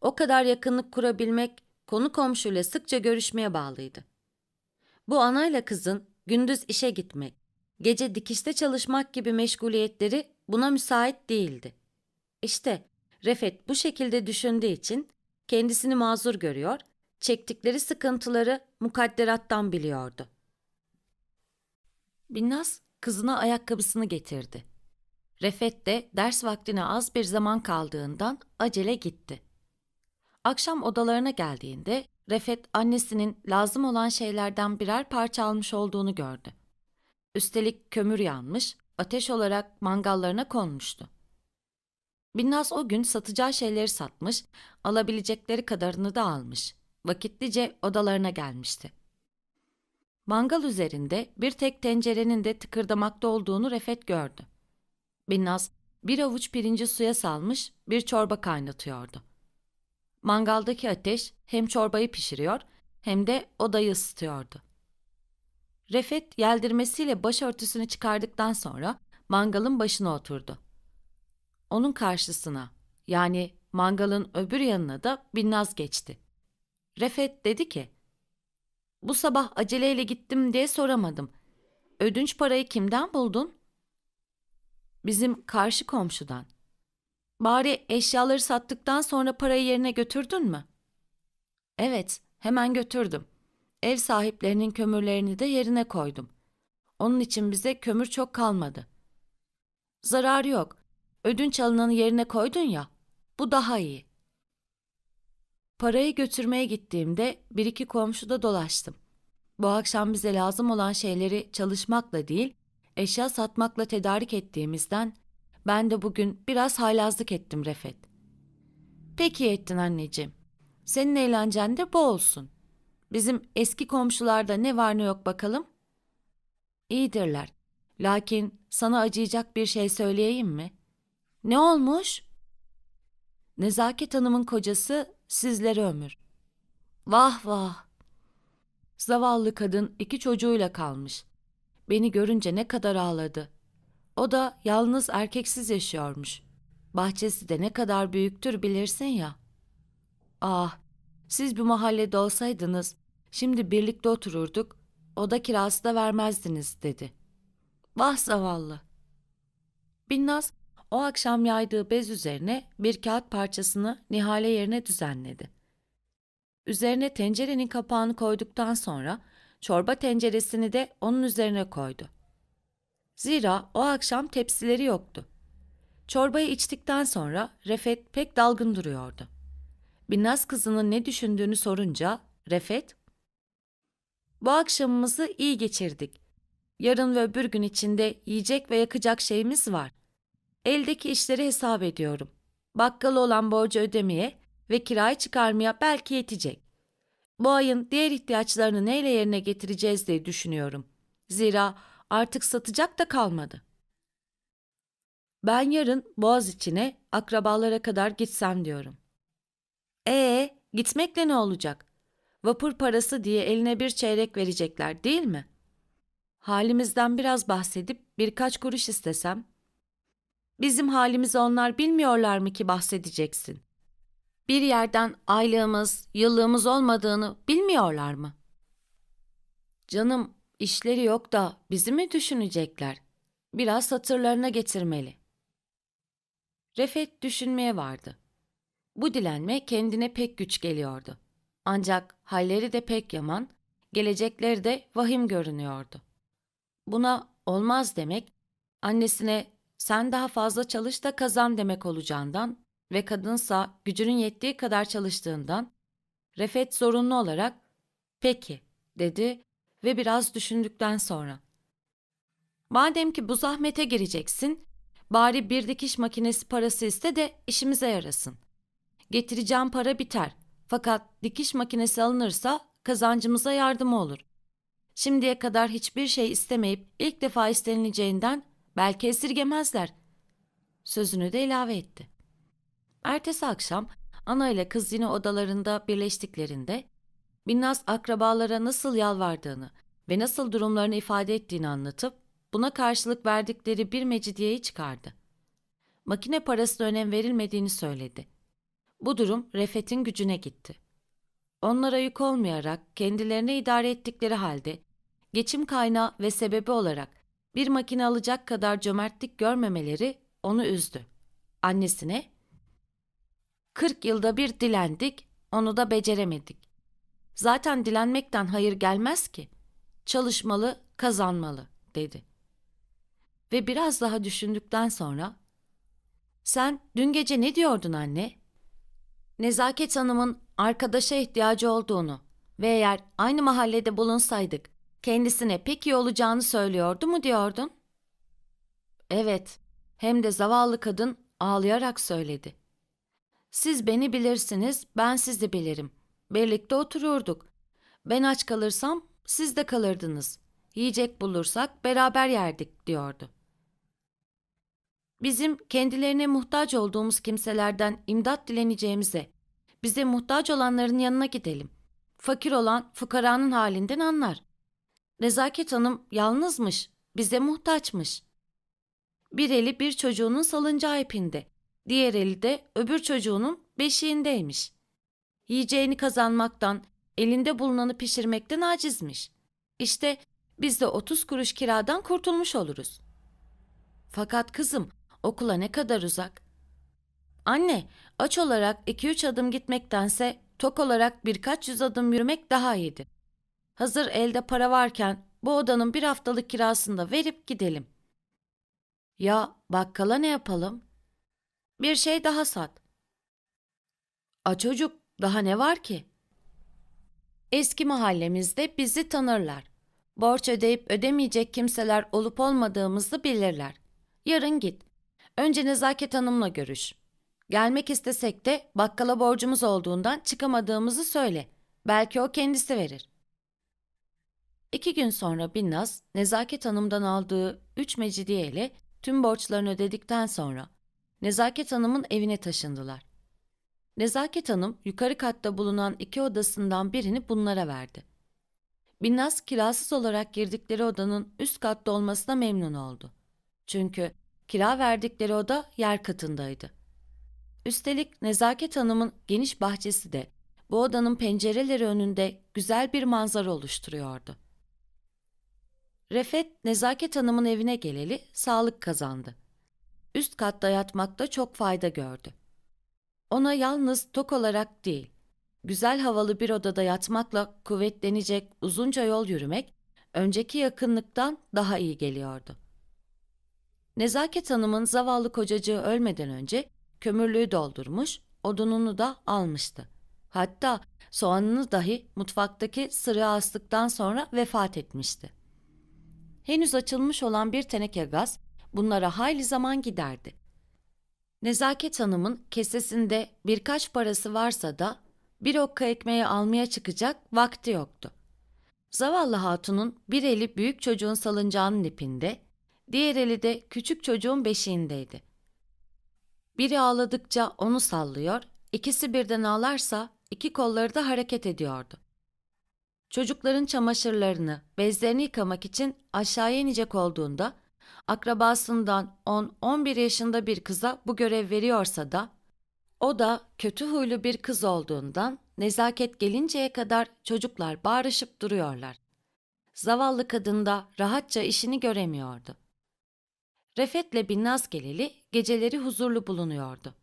o kadar yakınlık kurabilmek konu komşuyla sıkça görüşmeye bağlıydı. Bu anayla kızın gündüz işe gitmek, gece dikişte çalışmak gibi meşguliyetleri buna müsait değildi. İşte Refet bu şekilde düşündüğü için kendisini mazur görüyor, çektikleri sıkıntıları mukadderattan biliyordu. Binnaz kızına ayakkabısını getirdi. Refet de ders vaktine az bir zaman kaldığından acele gitti. Akşam odalarına geldiğinde Refet annesinin lazım olan şeylerden birer parça almış olduğunu gördü. Üstelik kömür yanmış, ateş olarak mangallarına konmuştu. Binnaz o gün satacağı şeyleri satmış, alabilecekleri kadarını da almış. Vakitlice odalarına gelmişti. Mangal üzerinde bir tek tencerenin de tıkırdamakta olduğunu Refet gördü. Binnaz bir avuç pirinci suya salmış, bir çorba kaynatıyordu. Mangaldaki ateş hem çorbayı pişiriyor hem de odayı ısıtıyordu. Refet yeldirmesiyle başörtüsünü çıkardıktan sonra mangalın başına oturdu. Onun karşısına yani mangalın öbür yanına da Binnaz geçti. Refet dedi ki, ''Bu sabah aceleyle gittim diye soramadım. Ödünç parayı kimden buldun?'' ''Bizim karşı komşudan. Bari eşyaları sattıktan sonra parayı yerine götürdün mü? Evet, hemen götürdüm. Ev sahiplerinin kömürlerini de yerine koydum. Onun için bize kömür çok kalmadı. Zarar yok. Ödünç alınanı yerine koydun ya. Bu daha iyi. Parayı götürmeye gittiğimde bir iki komşuda dolaştım. Bu akşam bize lazım olan şeyleri çalışmakla değil, eşya satmakla tedarik ettiğimizden ben de bugün biraz haylazlık ettim Refet. Peki ettin anneciğim. Senin eğlencen de bu olsun. Bizim eski komşularda ne var ne yok bakalım. İyidirler. Lakin sana acıyacak bir şey söyleyeyim mi? Ne olmuş? Nezaket Hanım'ın kocası sizlere ömür. Vah vah! Zavallı kadın iki çocuğuyla kalmış. Beni görünce ne kadar ağladı. O da yalnız erkeksiz yaşıyormuş. Bahçesi de ne kadar büyüktür bilirsin ya. Ah, siz bu mahallede olsaydınız, şimdi birlikte otururduk, oda kirası da vermezdiniz dedi. Vah zavallı. Binnaz o akşam yaydığı bez üzerine bir kağıt parçasını Nihale yerine düzenledi. Üzerine tencerenin kapağını koyduktan sonra çorba tenceresini de onun üzerine koydu. Zira o akşam tepsileri yoktu. Çorbayı içtikten sonra Refet pek dalgın duruyordu. Binnaz kızının ne düşündüğünü sorunca Refet, ''Bu akşamımızı iyi geçirdik. Yarın ve öbür gün içinde yiyecek ve yakacak şeyimiz var. Eldeki işleri hesap ediyorum. Bakkalı olan borcu ödemeye ve kirayı çıkarmaya belki yetecek. Bu ayın diğer ihtiyaçlarını neyle yerine getireceğiz diye düşünüyorum. Zira artık satacak da kalmadı. Ben yarın Boğaz içine akrabalara kadar gitsem diyorum. Ee, gitmekle ne olacak? Vapur parası diye eline bir çeyrek verecekler değil mi? Halimizden biraz bahsedip birkaç kuruş istesem. Bizim halimizi onlar bilmiyorlar mı ki bahsedeceksin? Bir yerden aylığımız, yıllığımız olmadığını bilmiyorlar mı? Canım İşleri yok da bizi mi düşünecekler? Biraz hatırlarına getirmeli. Refet düşünmeye vardı. Bu dilenme kendine pek güç geliyordu. Ancak halleri de pek yaman, gelecekleri de vahim görünüyordu. Buna olmaz demek, annesine sen daha fazla çalış da kazan demek olacağından ve kadınsa gücünün yettiği kadar çalıştığından Refet zorunlu olarak peki dedi ve biraz düşündükten sonra. Madem ki bu zahmete gireceksin, bari bir dikiş makinesi parası iste de işimize yarasın. Getireceğim para biter fakat dikiş makinesi alınırsa kazancımıza yardımı olur. Şimdiye kadar hiçbir şey istemeyip ilk defa istenileceğinden belki esirgemezler. Sözünü de ilave etti. Ertesi akşam ana ile kız yine odalarında birleştiklerinde Binnaz akrabalara nasıl yalvardığını ve nasıl durumlarını ifade ettiğini anlatıp buna karşılık verdikleri bir mecidiyeyi çıkardı. Makine parasına önem verilmediğini söyledi. Bu durum Refet'in gücüne gitti. Onlara yük olmayarak kendilerine idare ettikleri halde geçim kaynağı ve sebebi olarak bir makine alacak kadar cömertlik görmemeleri onu üzdü. Annesine 40 yılda bir dilendik, onu da beceremedik. Zaten dilenmekten hayır gelmez ki. Çalışmalı, kazanmalı dedi. Ve biraz daha düşündükten sonra sen dün gece ne diyordun anne? Nezaket Hanım'ın arkadaşa ihtiyacı olduğunu ve eğer aynı mahallede bulunsaydık kendisine pek iyi olacağını söylüyordu mu diyordun? Evet, hem de zavallı kadın ağlayarak söyledi. Siz beni bilirsiniz, ben sizi bilirim. Birlikte oturuyorduk. Ben aç kalırsam siz de kalırdınız. Yiyecek bulursak beraber yerdik diyordu. Bizim kendilerine muhtaç olduğumuz kimselerden imdat dileneceğimize, bize muhtaç olanların yanına gidelim. Fakir olan fukaranın halinden anlar. Nezaket Hanım yalnızmış, bize muhtaçmış. Bir eli bir çocuğunun salıncağı ipinde, diğer eli de öbür çocuğunun beşiğindeymiş.'' Yiyeceğini kazanmaktan, elinde bulunanı pişirmekten acizmiş. İşte biz de 30 kuruş kiradan kurtulmuş oluruz. Fakat kızım okula ne kadar uzak? Anne, aç olarak 2-3 adım gitmektense tok olarak birkaç yüz adım yürümek daha iyiydi. Hazır elde para varken bu odanın bir haftalık kirasını da verip gidelim. Ya bakkala ne yapalım? Bir şey daha sat. A çocuk daha ne var ki? Eski mahallemizde bizi tanırlar. Borç ödeyip ödemeyecek kimseler olup olmadığımızı bilirler. Yarın git. Önce Nezaket Hanım'la görüş. Gelmek istesek de bakkala borcumuz olduğundan çıkamadığımızı söyle. Belki o kendisi verir. İki gün sonra Binnaz, Nezaket Hanım'dan aldığı üç mecidiye ile tüm borçlarını ödedikten sonra Nezaket Hanım'ın evine taşındılar. Nezaket Hanım yukarı katta bulunan iki odasından birini bunlara verdi. Binnaz kirasız olarak girdikleri odanın üst katta olmasına memnun oldu. Çünkü kira verdikleri oda yer katındaydı. Üstelik Nezaket Hanım'ın geniş bahçesi de bu odanın pencereleri önünde güzel bir manzara oluşturuyordu. Refet, Nezaket Hanım'ın evine geleli sağlık kazandı. Üst katta yatmakta çok fayda gördü. Ona yalnız tok olarak değil, güzel havalı bir odada yatmakla kuvvetlenecek uzunca yol yürümek önceki yakınlıktan daha iyi geliyordu. Nezaket Hanım'ın zavallı kocacığı ölmeden önce kömürlüğü doldurmuş, odununu da almıştı. Hatta soğanını dahi mutfaktaki sırrı astıktan sonra vefat etmişti. Henüz açılmış olan bir teneke gaz bunlara hayli zaman giderdi. Nezaket Hanım'ın kesesinde birkaç parası varsa da bir okka ekmeği almaya çıkacak vakti yoktu. Zavallı hatunun bir eli büyük çocuğun salıncağının ipinde, diğer eli de küçük çocuğun beşiğindeydi. Biri ağladıkça onu sallıyor, ikisi birden ağlarsa iki kolları da hareket ediyordu. Çocukların çamaşırlarını, bezlerini yıkamak için aşağıya inecek olduğunda akrabasından 10-11 yaşında bir kıza bu görev veriyorsa da, o da kötü huylu bir kız olduğundan nezaket gelinceye kadar çocuklar bağırışıp duruyorlar. Zavallı kadın da rahatça işini göremiyordu. Refet'le Binnaz geleli geceleri huzurlu bulunuyordu.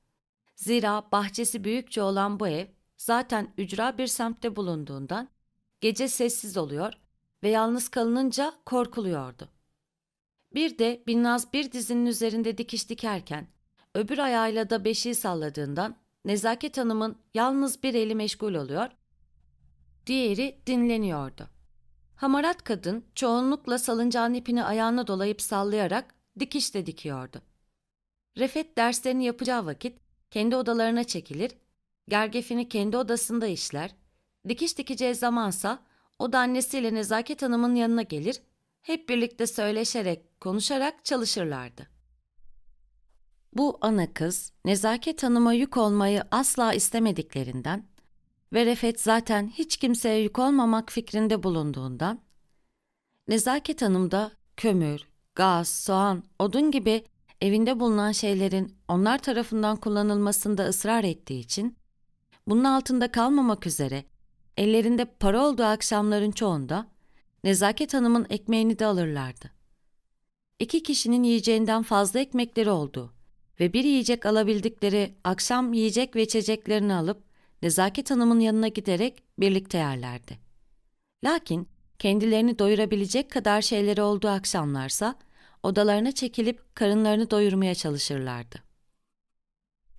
Zira bahçesi büyükçe olan bu ev zaten ücra bir semtte bulunduğundan gece sessiz oluyor ve yalnız kalınınca korkuluyordu. Bir de Binnaz bir dizinin üzerinde dikiş dikerken öbür ayağıyla da beşiği salladığından Nezaket Hanım'ın yalnız bir eli meşgul oluyor, diğeri dinleniyordu. Hamarat kadın çoğunlukla salıncağın ipini ayağına dolayıp sallayarak dikiş de dikiyordu. Refet derslerini yapacağı vakit kendi odalarına çekilir, gergefini kendi odasında işler, dikiş dikeceği zamansa o da annesiyle Nezaket Hanım'ın yanına gelir hep birlikte söyleşerek, konuşarak çalışırlardı. Bu ana kız, Nezaket Hanım'a yük olmayı asla istemediklerinden ve Refet zaten hiç kimseye yük olmamak fikrinde bulunduğundan, Nezaket Hanım da kömür, gaz, soğan, odun gibi evinde bulunan şeylerin onlar tarafından kullanılmasında ısrar ettiği için, bunun altında kalmamak üzere ellerinde para olduğu akşamların çoğunda Nezaket Hanım'ın ekmeğini de alırlardı. İki kişinin yiyeceğinden fazla ekmekleri oldu ve bir yiyecek alabildikleri akşam yiyecek ve içeceklerini alıp Nezaket Hanım'ın yanına giderek birlikte yerlerdi. Lakin kendilerini doyurabilecek kadar şeyleri olduğu akşamlarsa odalarına çekilip karınlarını doyurmaya çalışırlardı.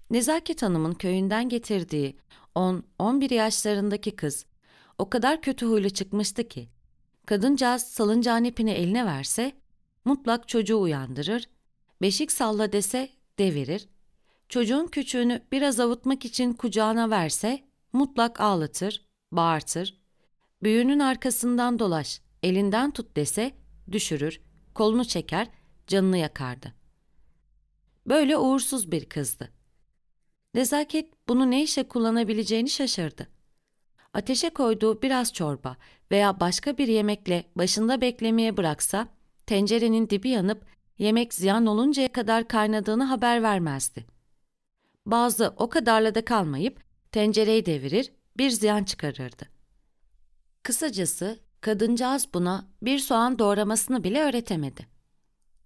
Nezaket Hanım'ın köyünden getirdiği 10-11 yaşlarındaki kız o kadar kötü huylu çıkmıştı ki Kadıncağız salıncağın ipini eline verse mutlak çocuğu uyandırır, beşik salla dese devirir, çocuğun küçüğünü biraz avutmak için kucağına verse mutlak ağlatır, bağırtır, büyüğünün arkasından dolaş, elinden tut dese düşürür, kolunu çeker, canını yakardı. Böyle uğursuz bir kızdı. Nezaket bunu ne işe kullanabileceğini şaşırdı ateşe koyduğu biraz çorba veya başka bir yemekle başında beklemeye bıraksa, tencerenin dibi yanıp yemek ziyan oluncaya kadar kaynadığını haber vermezdi. Bazı o kadarla da kalmayıp tencereyi devirir, bir ziyan çıkarırdı. Kısacası kadıncağız buna bir soğan doğramasını bile öğretemedi.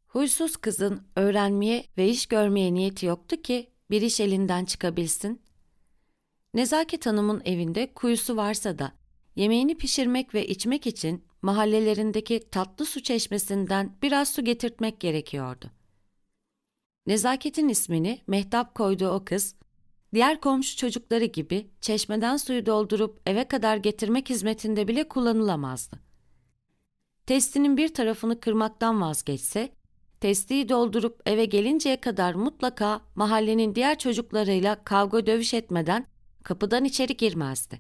Huysuz kızın öğrenmeye ve iş görmeye niyeti yoktu ki bir iş elinden çıkabilsin Nezaket Hanım'ın evinde kuyusu varsa da yemeğini pişirmek ve içmek için mahallelerindeki tatlı su çeşmesinden biraz su getirtmek gerekiyordu. Nezaketin ismini Mehtap koyduğu o kız, diğer komşu çocukları gibi çeşmeden suyu doldurup eve kadar getirmek hizmetinde bile kullanılamazdı. Testinin bir tarafını kırmaktan vazgeçse, testiyi doldurup eve gelinceye kadar mutlaka mahallenin diğer çocuklarıyla kavga dövüş etmeden kapıdan içeri girmezdi.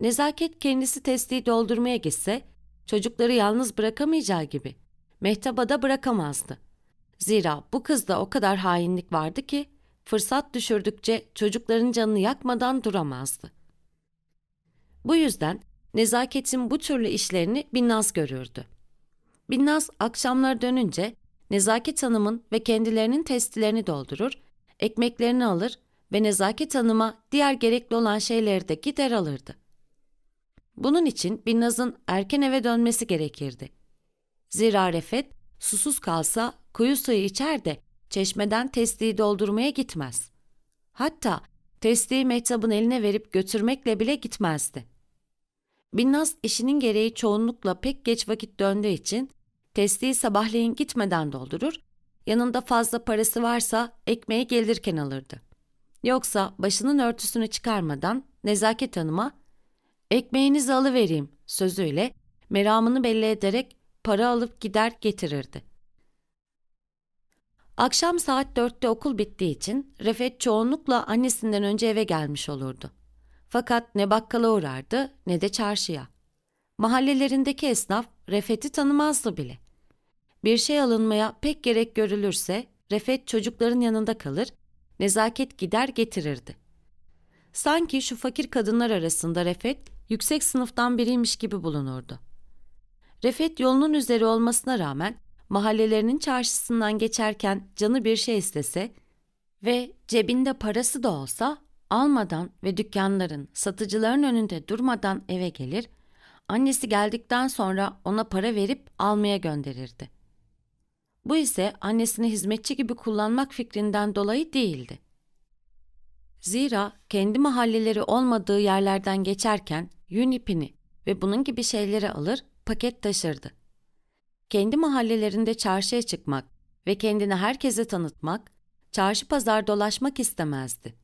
Nezaket kendisi testiyi doldurmaya gitse çocukları yalnız bırakamayacağı gibi Mehtaba da bırakamazdı. Zira bu kızda o kadar hainlik vardı ki fırsat düşürdükçe çocukların canını yakmadan duramazdı. Bu yüzden Nezaket'in bu türlü işlerini Binnaz görürdü. Binnaz akşamlar dönünce Nezaket Hanım'ın ve kendilerinin testilerini doldurur, ekmeklerini alır, ve nezaket hanıma diğer gerekli olan şeyleri de gider alırdı. Bunun için Binnaz'ın erken eve dönmesi gerekirdi. Zira Refet susuz kalsa kuyu suyu içer de çeşmeden testiyi doldurmaya gitmez. Hatta testiyi Mehtap'ın eline verip götürmekle bile gitmezdi. Binnaz işinin gereği çoğunlukla pek geç vakit döndüğü için testiyi sabahleyin gitmeden doldurur, yanında fazla parası varsa ekmeği gelirken alırdı. Yoksa başının örtüsünü çıkarmadan Nezaket Hanım'a ekmeğinizi alıvereyim sözüyle meramını belli ederek para alıp gider getirirdi. Akşam saat dörtte okul bittiği için Refet çoğunlukla annesinden önce eve gelmiş olurdu. Fakat ne bakkala uğrardı ne de çarşıya. Mahallelerindeki esnaf Refet'i tanımazdı bile. Bir şey alınmaya pek gerek görülürse Refet çocukların yanında kalır, nezaket gider getirirdi. Sanki şu fakir kadınlar arasında Refet yüksek sınıftan biriymiş gibi bulunurdu. Refet yolunun üzeri olmasına rağmen mahallelerinin çarşısından geçerken canı bir şey istese ve cebinde parası da olsa almadan ve dükkanların, satıcıların önünde durmadan eve gelir, annesi geldikten sonra ona para verip almaya gönderirdi.'' Bu ise annesini hizmetçi gibi kullanmak fikrinden dolayı değildi. Zira kendi mahalleleri olmadığı yerlerden geçerken yün ipini ve bunun gibi şeyleri alır paket taşırdı. Kendi mahallelerinde çarşıya çıkmak ve kendini herkese tanıtmak, çarşı pazar dolaşmak istemezdi.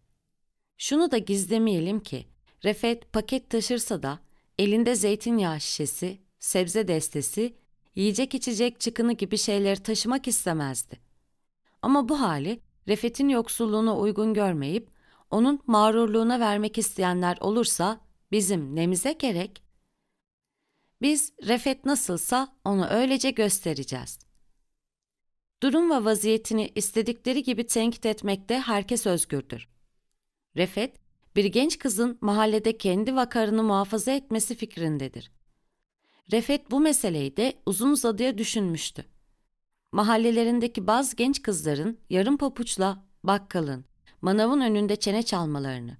Şunu da gizlemeyelim ki, Refet paket taşırsa da elinde zeytinyağı şişesi, sebze destesi yiyecek içecek çıkını gibi şeyleri taşımak istemezdi. Ama bu hali Refet'in yoksulluğuna uygun görmeyip onun mağrurluğuna vermek isteyenler olursa bizim nemize gerek? Biz Refet nasılsa onu öylece göstereceğiz. Durum ve vaziyetini istedikleri gibi tenkit etmekte herkes özgürdür. Refet, bir genç kızın mahallede kendi vakarını muhafaza etmesi fikrindedir. Refet bu meseleyi de uzun uzadıya düşünmüştü. Mahallelerindeki bazı genç kızların yarım papuçla bakkalın, manavın önünde çene çalmalarını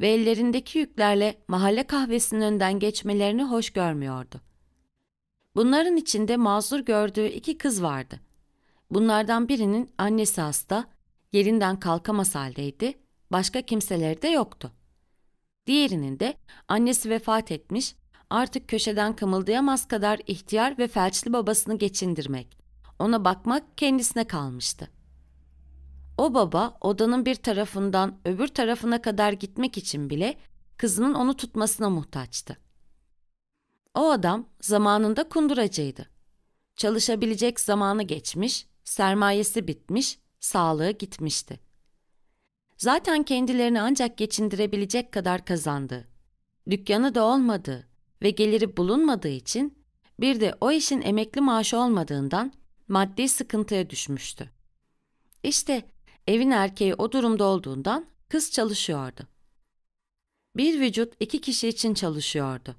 ve ellerindeki yüklerle mahalle kahvesinin önden geçmelerini hoş görmüyordu. Bunların içinde mazur gördüğü iki kız vardı. Bunlardan birinin annesi hasta, yerinden kalkamaz haldeydi, başka kimseleri de yoktu. Diğerinin de annesi vefat etmiş, artık köşeden kımıldayamaz kadar ihtiyar ve felçli babasını geçindirmek. Ona bakmak kendisine kalmıştı. O baba odanın bir tarafından öbür tarafına kadar gitmek için bile kızının onu tutmasına muhtaçtı. O adam zamanında kunduracıydı. Çalışabilecek zamanı geçmiş, sermayesi bitmiş, sağlığı gitmişti. Zaten kendilerini ancak geçindirebilecek kadar kazandı. Dükkanı da olmadı ve geliri bulunmadığı için bir de o işin emekli maaşı olmadığından maddi sıkıntıya düşmüştü. İşte evin erkeği o durumda olduğundan kız çalışıyordu. Bir vücut iki kişi için çalışıyordu.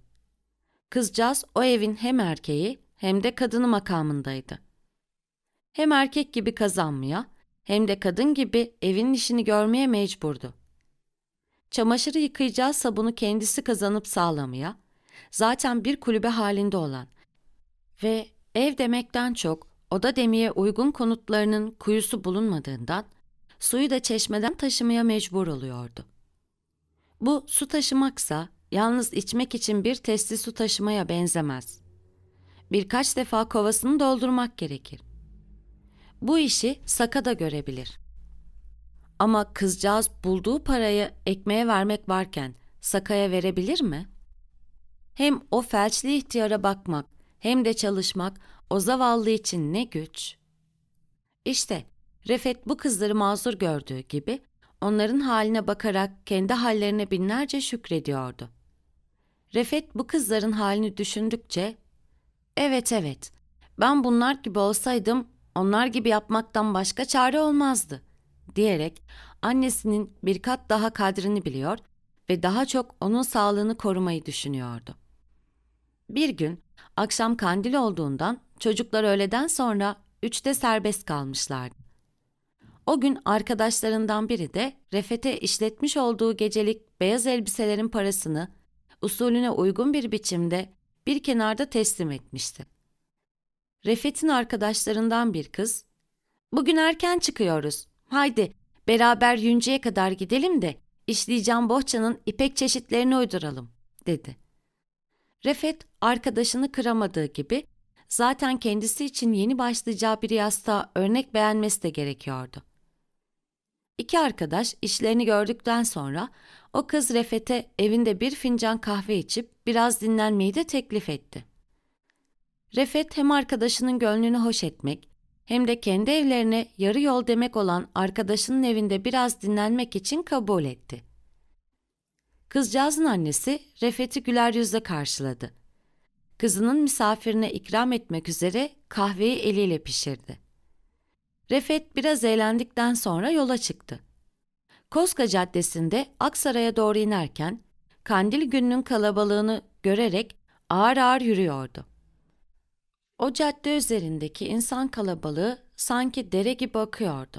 Kızcağız o evin hem erkeği hem de kadını makamındaydı. Hem erkek gibi kazanmaya hem de kadın gibi evin işini görmeye mecburdu. Çamaşırı yıkayacağı sabunu kendisi kazanıp sağlamaya, zaten bir kulübe halinde olan ve ev demekten çok oda demeye uygun konutlarının kuyusu bulunmadığından suyu da çeşmeden taşımaya mecbur oluyordu. Bu su taşımaksa yalnız içmek için bir testi su taşımaya benzemez. Birkaç defa kovasını doldurmak gerekir. Bu işi Saka da görebilir. Ama kızcağız bulduğu parayı ekmeğe vermek varken Saka'ya verebilir mi? Hem o felçli ihtiyara bakmak hem de çalışmak o zavallı için ne güç. İşte Refet bu kızları mazur gördüğü gibi onların haline bakarak kendi hallerine binlerce şükrediyordu. Refet bu kızların halini düşündükçe evet evet ben bunlar gibi olsaydım onlar gibi yapmaktan başka çare olmazdı diyerek annesinin bir kat daha kadrini biliyor ve daha çok onun sağlığını korumayı düşünüyordu. Bir gün akşam kandil olduğundan çocuklar öğleden sonra üçte serbest kalmışlardı. O gün arkadaşlarından biri de Refet'e işletmiş olduğu gecelik beyaz elbiselerin parasını usulüne uygun bir biçimde bir kenarda teslim etmişti. Refet'in arkadaşlarından bir kız, ''Bugün erken çıkıyoruz. Haydi beraber yünceye kadar gidelim de işleyeceğim bohçanın ipek çeşitlerini uyduralım.'' dedi. Refet arkadaşını kıramadığı gibi zaten kendisi için yeni başlayacağı bir yasta örnek beğenmesi de gerekiyordu. İki arkadaş işlerini gördükten sonra o kız Refet'e evinde bir fincan kahve içip biraz dinlenmeyi de teklif etti. Refet hem arkadaşının gönlünü hoş etmek hem de kendi evlerine yarı yol demek olan arkadaşının evinde biraz dinlenmek için kabul etti.'' Kızcağızın annesi Refet'i güler yüzle karşıladı. Kızının misafirine ikram etmek üzere kahveyi eliyle pişirdi. Refet biraz eğlendikten sonra yola çıktı. Koska Caddesi'nde Aksaray'a doğru inerken kandil gününün kalabalığını görerek ağır ağır yürüyordu. O cadde üzerindeki insan kalabalığı sanki dere gibi akıyordu.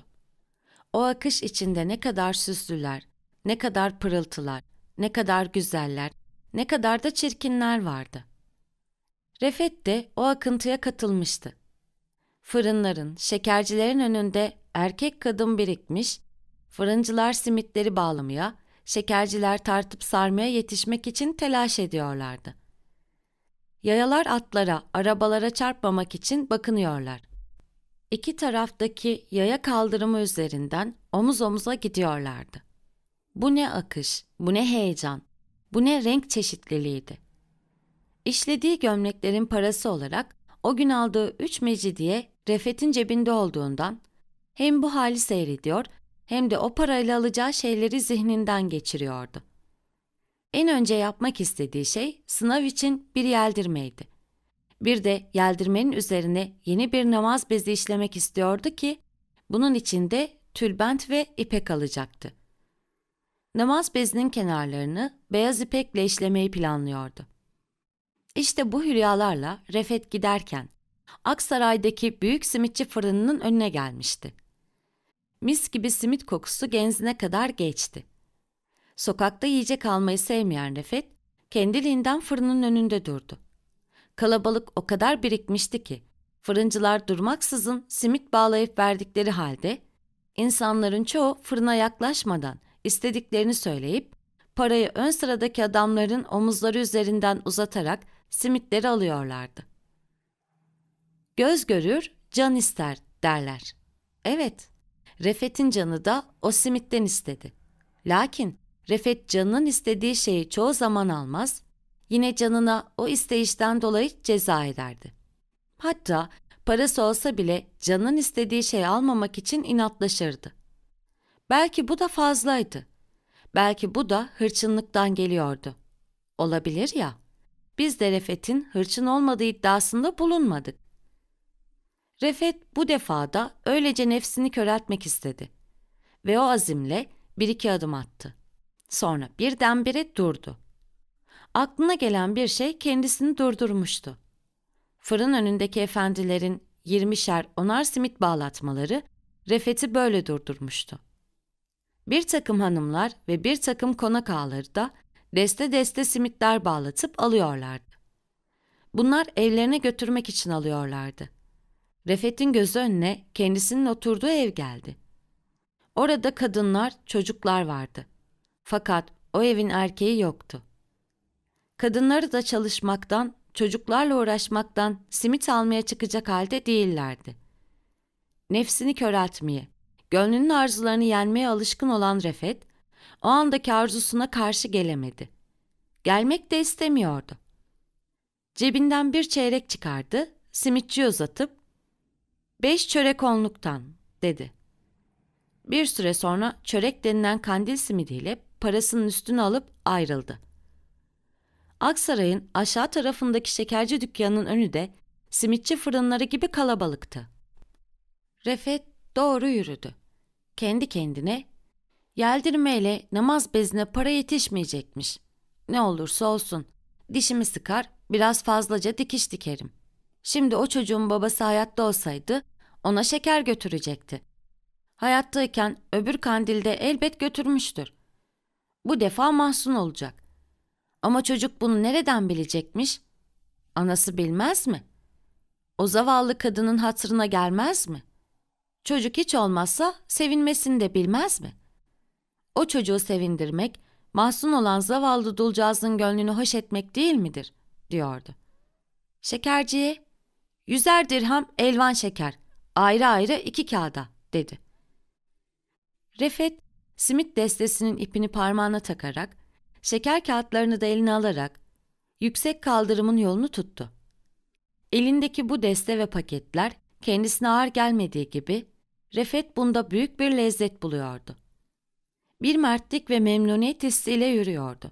O akış içinde ne kadar süslüler, ne kadar pırıltılar, ne kadar güzeller, ne kadar da çirkinler vardı. Refet de o akıntıya katılmıştı. Fırınların, şekercilerin önünde erkek kadın birikmiş, fırıncılar simitleri bağlamaya, şekerciler tartıp sarmaya yetişmek için telaş ediyorlardı. Yayalar atlara, arabalara çarpmamak için bakınıyorlar. İki taraftaki yaya kaldırımı üzerinden omuz omuza gidiyorlardı. Bu ne akış, bu ne heyecan, bu ne renk çeşitliliğiydi. İşlediği gömleklerin parası olarak o gün aldığı üç mecidiye Refet'in cebinde olduğundan hem bu hali seyrediyor hem de o parayla alacağı şeyleri zihninden geçiriyordu. En önce yapmak istediği şey sınav için bir yeldirmeydi. Bir de yeldirmenin üzerine yeni bir namaz bezi işlemek istiyordu ki bunun içinde tülbent ve ipek alacaktı namaz bezinin kenarlarını beyaz ipekle işlemeyi planlıyordu. İşte bu hülyalarla Refet giderken Aksaray'daki büyük simitçi fırınının önüne gelmişti. Mis gibi simit kokusu genzine kadar geçti. Sokakta yiyecek almayı sevmeyen Refet, kendiliğinden fırının önünde durdu. Kalabalık o kadar birikmişti ki, fırıncılar durmaksızın simit bağlayıp verdikleri halde, insanların çoğu fırına yaklaşmadan istediklerini söyleyip parayı ön sıradaki adamların omuzları üzerinden uzatarak simitleri alıyorlardı. Göz görür, can ister derler. Evet, Refet'in canı da o simitten istedi. Lakin Refet canının istediği şeyi çoğu zaman almaz, yine canına o isteyişten dolayı ceza ederdi. Hatta parası olsa bile canın istediği şeyi almamak için inatlaşırdı. Belki bu da fazlaydı. Belki bu da hırçınlıktan geliyordu. Olabilir ya. Biz de Refet'in hırçın olmadığı iddiasında bulunmadık. Refet bu defada öylece nefsini köreltmek istedi. Ve o azimle bir iki adım attı. Sonra birdenbire durdu. Aklına gelen bir şey kendisini durdurmuştu. Fırın önündeki efendilerin yirmişer onar simit bağlatmaları Refet'i böyle durdurmuştu. Bir takım hanımlar ve bir takım konak ağları da deste deste simitler bağlatıp alıyorlardı. Bunlar evlerine götürmek için alıyorlardı. Refet'in gözü önüne kendisinin oturduğu ev geldi. Orada kadınlar, çocuklar vardı. Fakat o evin erkeği yoktu. Kadınları da çalışmaktan, çocuklarla uğraşmaktan simit almaya çıkacak halde değillerdi. Nefsini köreltmeye, Gönlünün arzularını yenmeye alışkın olan Refet, o andaki arzusuna karşı gelemedi. Gelmek de istemiyordu. Cebinden bir çeyrek çıkardı, simitçi uzatıp, ''Beş çörek onluktan'' dedi. Bir süre sonra çörek denilen kandil simidiyle parasının üstünü alıp ayrıldı. Aksaray'ın aşağı tarafındaki şekerci dükkanının önü de simitçi fırınları gibi kalabalıktı. Refet doğru yürüdü kendi kendine yeldirmeyle namaz bezine para yetişmeyecekmiş. Ne olursa olsun dişimi sıkar biraz fazlaca dikiş dikerim. Şimdi o çocuğun babası hayatta olsaydı ona şeker götürecekti. Hayattayken öbür kandilde elbet götürmüştür. Bu defa mahzun olacak. Ama çocuk bunu nereden bilecekmiş? Anası bilmez mi? O zavallı kadının hatırına gelmez mi?'' Çocuk hiç olmazsa sevinmesini de bilmez mi? O çocuğu sevindirmek, mahzun olan zavallı dulcağızın gönlünü hoş etmek değil midir? diyordu. Şekerciye, yüzer dirham elvan şeker, ayrı ayrı iki kağıda, dedi. Refet, simit destesinin ipini parmağına takarak, şeker kağıtlarını da eline alarak, yüksek kaldırımın yolunu tuttu. Elindeki bu deste ve paketler kendisine ağır gelmediği gibi Refet bunda büyük bir lezzet buluyordu. Bir mertlik ve memnuniyet hissiyle yürüyordu.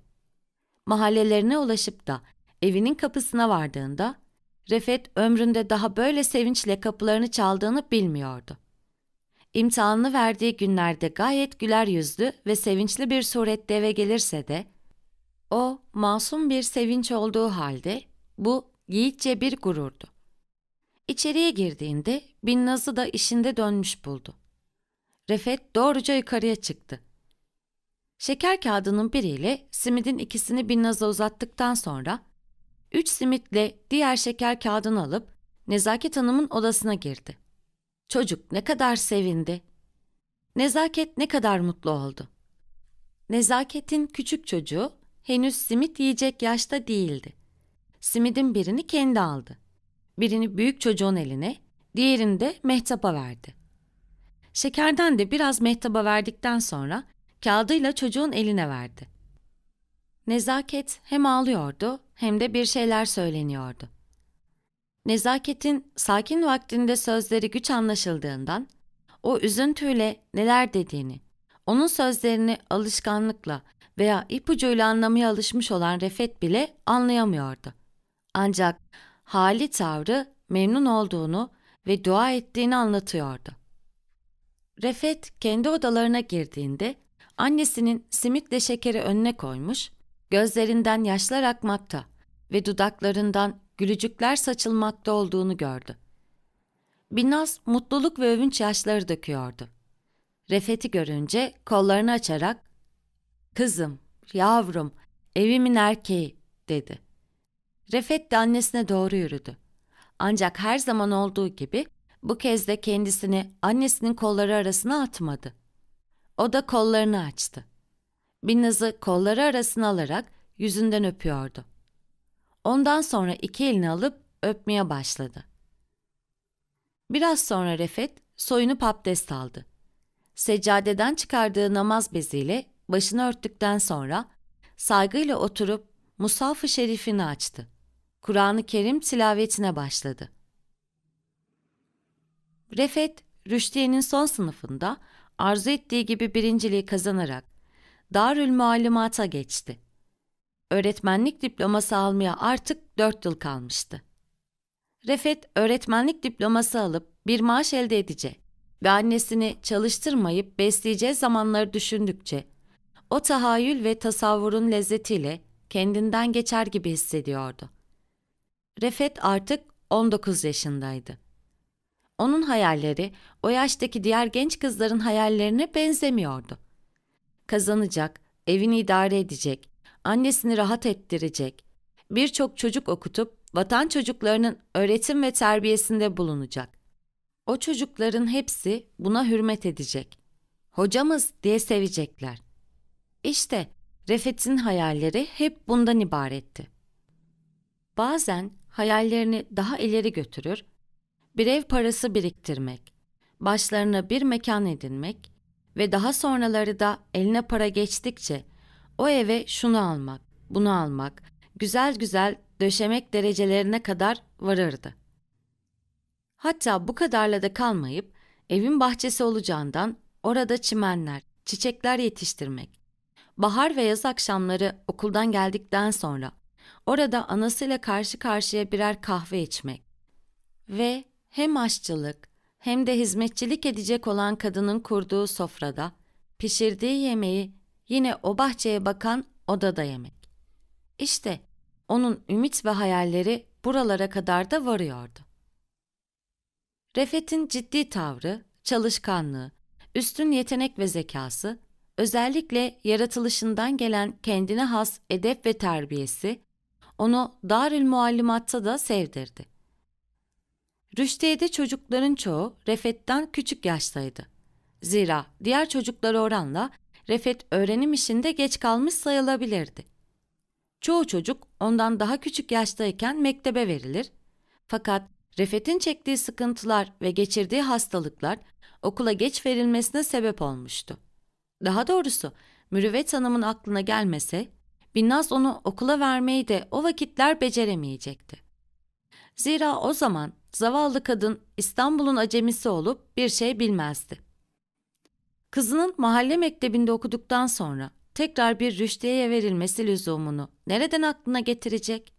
Mahallelerine ulaşıp da evinin kapısına vardığında Refet ömründe daha böyle sevinçle kapılarını çaldığını bilmiyordu. İmtihanını verdiği günlerde gayet güler yüzlü ve sevinçli bir surette eve gelirse de, o masum bir sevinç olduğu halde bu yiğitçe bir gururdu. İçeriye girdiğinde Binnaz'ı da işinde dönmüş buldu. Refet doğruca yukarıya çıktı. Şeker kağıdının biriyle simidin ikisini Binnaz'a uzattıktan sonra üç simitle diğer şeker kağıdını alıp Nezaket Hanım'ın odasına girdi. Çocuk ne kadar sevindi. Nezaket ne kadar mutlu oldu. Nezaket'in küçük çocuğu henüz simit yiyecek yaşta değildi. Simidin birini kendi aldı. Birini büyük çocuğun eline, diğerini de mehtaba verdi. Şekerden de biraz mehtaba verdikten sonra kağıdıyla çocuğun eline verdi. Nezaket hem ağlıyordu hem de bir şeyler söyleniyordu. Nezaketin sakin vaktinde sözleri güç anlaşıldığından o üzüntüyle neler dediğini, onun sözlerini alışkanlıkla veya ipucuyla anlamaya alışmış olan Refet bile anlayamıyordu. Ancak hali tavrı memnun olduğunu ve dua ettiğini anlatıyordu. Refet kendi odalarına girdiğinde annesinin simitle şekeri önüne koymuş, gözlerinden yaşlar akmakta ve dudaklarından gülücükler saçılmakta olduğunu gördü. Binaz mutluluk ve övünç yaşları döküyordu. Refet'i görünce kollarını açarak ''Kızım, yavrum, evimin erkeği'' dedi. Refet de annesine doğru yürüdü. Ancak her zaman olduğu gibi bu kez de kendisini annesinin kolları arasına atmadı. O da kollarını açtı. Binnaz'ı kolları arasına alarak yüzünden öpüyordu. Ondan sonra iki elini alıp öpmeye başladı. Biraz sonra Refet soyunup abdest aldı. Seccadeden çıkardığı namaz beziyle başını örttükten sonra saygıyla oturup Musaf-ı Şerif'ini açtı. Kur'an-ı Kerim tilavetine başladı. Refet, Rüştiye'nin son sınıfında arzu ettiği gibi birinciliği kazanarak Darül Muallimat'a geçti. Öğretmenlik diploması almaya artık dört yıl kalmıştı. Refet öğretmenlik diploması alıp bir maaş elde edecek ve annesini çalıştırmayıp besleyeceği zamanları düşündükçe o tahayyül ve tasavvurun lezzetiyle kendinden geçer gibi hissediyordu.'' Refet artık 19 yaşındaydı. Onun hayalleri o yaştaki diğer genç kızların hayallerine benzemiyordu. Kazanacak, evini idare edecek, annesini rahat ettirecek, birçok çocuk okutup vatan çocuklarının öğretim ve terbiyesinde bulunacak. O çocukların hepsi buna hürmet edecek. Hocamız diye sevecekler. İşte Refet'in hayalleri hep bundan ibaretti. Bazen hayallerini daha ileri götürür, bir ev parası biriktirmek, başlarına bir mekan edinmek ve daha sonraları da eline para geçtikçe o eve şunu almak, bunu almak, güzel güzel döşemek derecelerine kadar varırdı. Hatta bu kadarla da kalmayıp evin bahçesi olacağından orada çimenler, çiçekler yetiştirmek, bahar ve yaz akşamları okuldan geldikten sonra Orada anasıyla karşı karşıya birer kahve içmek ve hem aşçılık hem de hizmetçilik edecek olan kadının kurduğu sofrada pişirdiği yemeği yine o bahçeye bakan odada yemek. İşte onun ümit ve hayalleri buralara kadar da varıyordu. Refet'in ciddi tavrı, çalışkanlığı, üstün yetenek ve zekası, özellikle yaratılışından gelen kendine has edep ve terbiyesi, onu Darül Muallimat'ta da sevdirdi. Rüştiye'de çocukların çoğu Refet'ten küçük yaştaydı. Zira diğer çocuklara oranla Refet öğrenim işinde geç kalmış sayılabilirdi. Çoğu çocuk ondan daha küçük yaştayken mektebe verilir. Fakat Refet'in çektiği sıkıntılar ve geçirdiği hastalıklar okula geç verilmesine sebep olmuştu. Daha doğrusu Mürüvvet Hanım'ın aklına gelmese Binnaz onu okula vermeyi de o vakitler beceremeyecekti. Zira o zaman zavallı kadın İstanbul'un acemisi olup bir şey bilmezdi. Kızının mahalle mektebinde okuduktan sonra tekrar bir rüştiyeye verilmesi lüzumunu nereden aklına getirecek?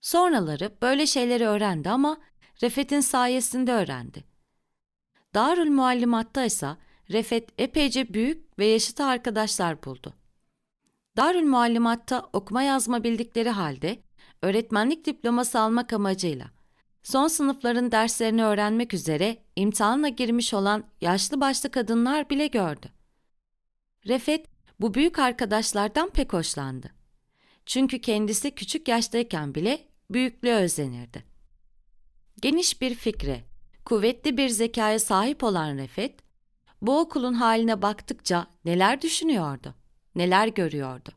Sonraları böyle şeyleri öğrendi ama Refet'in sayesinde öğrendi. Darül Muallimat'ta ise Refet epeyce büyük ve yaşıtı arkadaşlar buldu. Darül Muallimat'ta okuma yazma bildikleri halde öğretmenlik diploması almak amacıyla son sınıfların derslerini öğrenmek üzere imtihanla girmiş olan yaşlı başlı kadınlar bile gördü. Refet bu büyük arkadaşlardan pek hoşlandı. Çünkü kendisi küçük yaştayken bile büyüklüğe özenirdi. Geniş bir fikre, kuvvetli bir zekaya sahip olan Refet, bu okulun haline baktıkça neler düşünüyordu? neler görüyordu.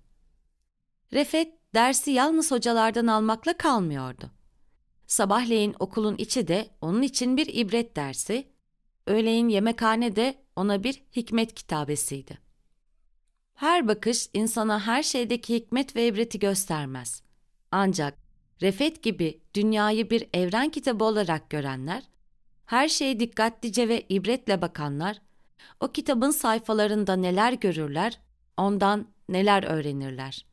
Refet dersi yalnız hocalardan almakla kalmıyordu. Sabahleyin okulun içi de onun için bir ibret dersi, öğleyin yemekhane de ona bir hikmet kitabesiydi. Her bakış insana her şeydeki hikmet ve ibreti göstermez. Ancak Refet gibi dünyayı bir evren kitabı olarak görenler, her şeye dikkatlice ve ibretle bakanlar, o kitabın sayfalarında neler görürler ondan neler öğrenirler.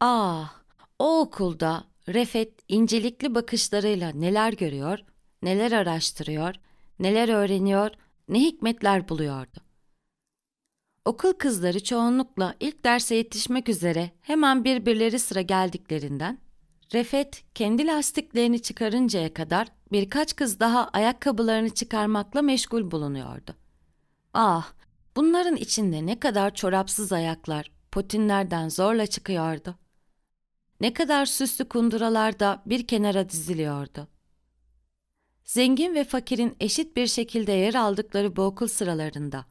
Ah, o okulda Refet incelikli bakışlarıyla neler görüyor, neler araştırıyor, neler öğreniyor, ne hikmetler buluyordu. Okul kızları çoğunlukla ilk derse yetişmek üzere hemen birbirleri sıra geldiklerinden, Refet kendi lastiklerini çıkarıncaya kadar birkaç kız daha ayakkabılarını çıkarmakla meşgul bulunuyordu. Ah, Bunların içinde ne kadar çorapsız ayaklar potinlerden zorla çıkıyordu. Ne kadar süslü kunduralar da bir kenara diziliyordu. Zengin ve fakirin eşit bir şekilde yer aldıkları bu okul sıralarında,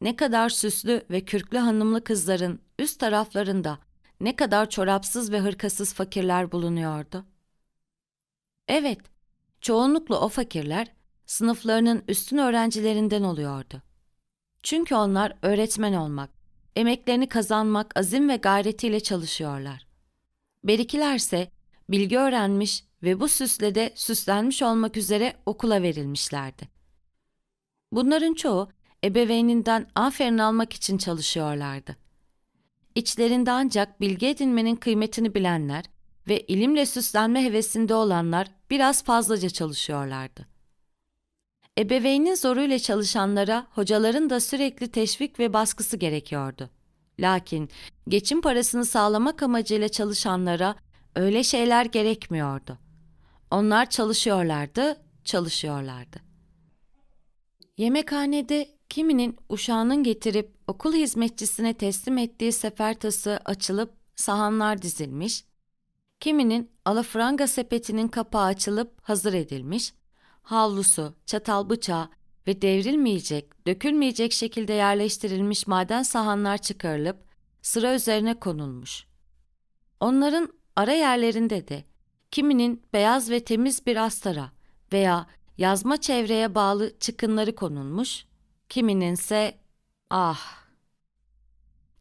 ne kadar süslü ve kürklü hanımlı kızların üst taraflarında ne kadar çorapsız ve hırkasız fakirler bulunuyordu. Evet, çoğunlukla o fakirler sınıflarının üstün öğrencilerinden oluyordu. Çünkü onlar öğretmen olmak, emeklerini kazanmak azim ve gayretiyle çalışıyorlar. Berikilerse bilgi öğrenmiş ve bu süsle de süslenmiş olmak üzere okula verilmişlerdi. Bunların çoğu ebeveyninden aferin almak için çalışıyorlardı. İçlerinde ancak bilgi edinmenin kıymetini bilenler ve ilimle süslenme hevesinde olanlar biraz fazlaca çalışıyorlardı. Ebeveynin zoruyla çalışanlara hocaların da sürekli teşvik ve baskısı gerekiyordu. Lakin geçim parasını sağlamak amacıyla çalışanlara öyle şeyler gerekmiyordu. Onlar çalışıyorlardı, çalışıyorlardı. Yemekhanede kiminin uşağının getirip okul hizmetçisine teslim ettiği sefertası açılıp sahanlar dizilmiş, kiminin alafranga sepetinin kapağı açılıp hazır edilmiş, havlusu, çatal bıçağı ve devrilmeyecek, dökülmeyecek şekilde yerleştirilmiş maden sahanlar çıkarılıp sıra üzerine konulmuş. Onların ara yerlerinde de kiminin beyaz ve temiz bir astara veya yazma çevreye bağlı çıkınları konulmuş, kimininse ah.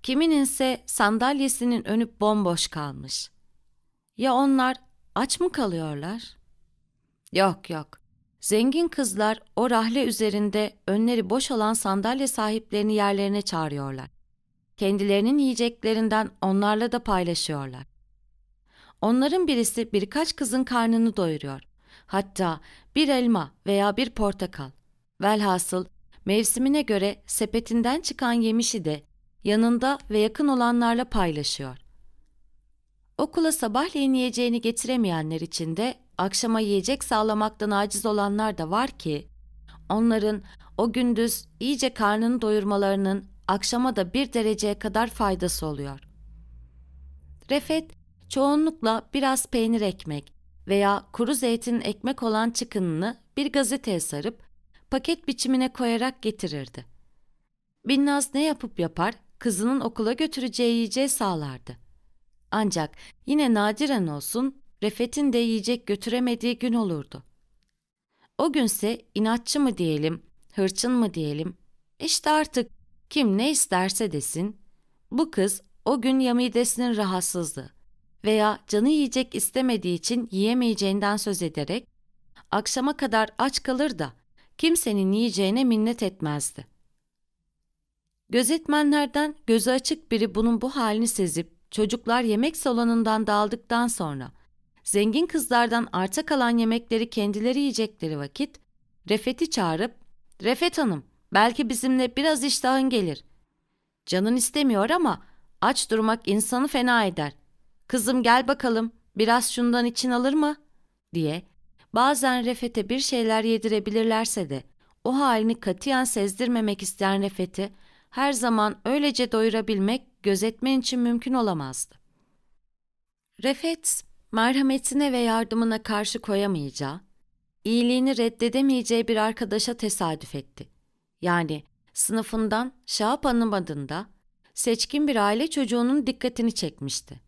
Kimininse sandalyesinin önü bomboş kalmış. Ya onlar aç mı kalıyorlar? Yok yok. Zengin kızlar o rahle üzerinde önleri boş olan sandalye sahiplerini yerlerine çağırıyorlar. Kendilerinin yiyeceklerinden onlarla da paylaşıyorlar. Onların birisi birkaç kızın karnını doyuruyor. Hatta bir elma veya bir portakal. Velhasıl mevsimine göre sepetinden çıkan yemişi de yanında ve yakın olanlarla paylaşıyor. Okula sabahleyin yiyeceğini getiremeyenler için de akşama yiyecek sağlamaktan aciz olanlar da var ki, onların o gündüz iyice karnını doyurmalarının akşama da bir dereceye kadar faydası oluyor. Refet, çoğunlukla biraz peynir ekmek veya kuru zeytin ekmek olan çıkınını bir gazeteye sarıp paket biçimine koyarak getirirdi. Binnaz ne yapıp yapar, kızının okula götüreceği yiyeceği sağlardı.'' Ancak yine nadiren olsun Refet'in de yiyecek götüremediği gün olurdu. O günse inatçı mı diyelim, hırçın mı diyelim, işte artık kim ne isterse desin, bu kız o gün ya rahatsızdı veya canı yiyecek istemediği için yiyemeyeceğinden söz ederek akşama kadar aç kalır da kimsenin yiyeceğine minnet etmezdi. Gözetmenlerden gözü açık biri bunun bu halini sezip Çocuklar yemek salonundan dağıldıktan sonra zengin kızlardan arta kalan yemekleri kendileri yiyecekleri vakit Refet'i çağırıp ''Refet Hanım belki bizimle biraz iştahın gelir. Canın istemiyor ama aç durmak insanı fena eder. Kızım gel bakalım biraz şundan için alır mı?'' diye bazen Refet'e bir şeyler yedirebilirlerse de o halini katiyen sezdirmemek isteyen Refet'i her zaman öylece doyurabilmek gözetmen için mümkün olamazdı. Refet, merhametine ve yardımına karşı koyamayacağı, iyiliğini reddedemeyeceği bir arkadaşa tesadüf etti. Yani sınıfından Şahap Hanım adında seçkin bir aile çocuğunun dikkatini çekmişti.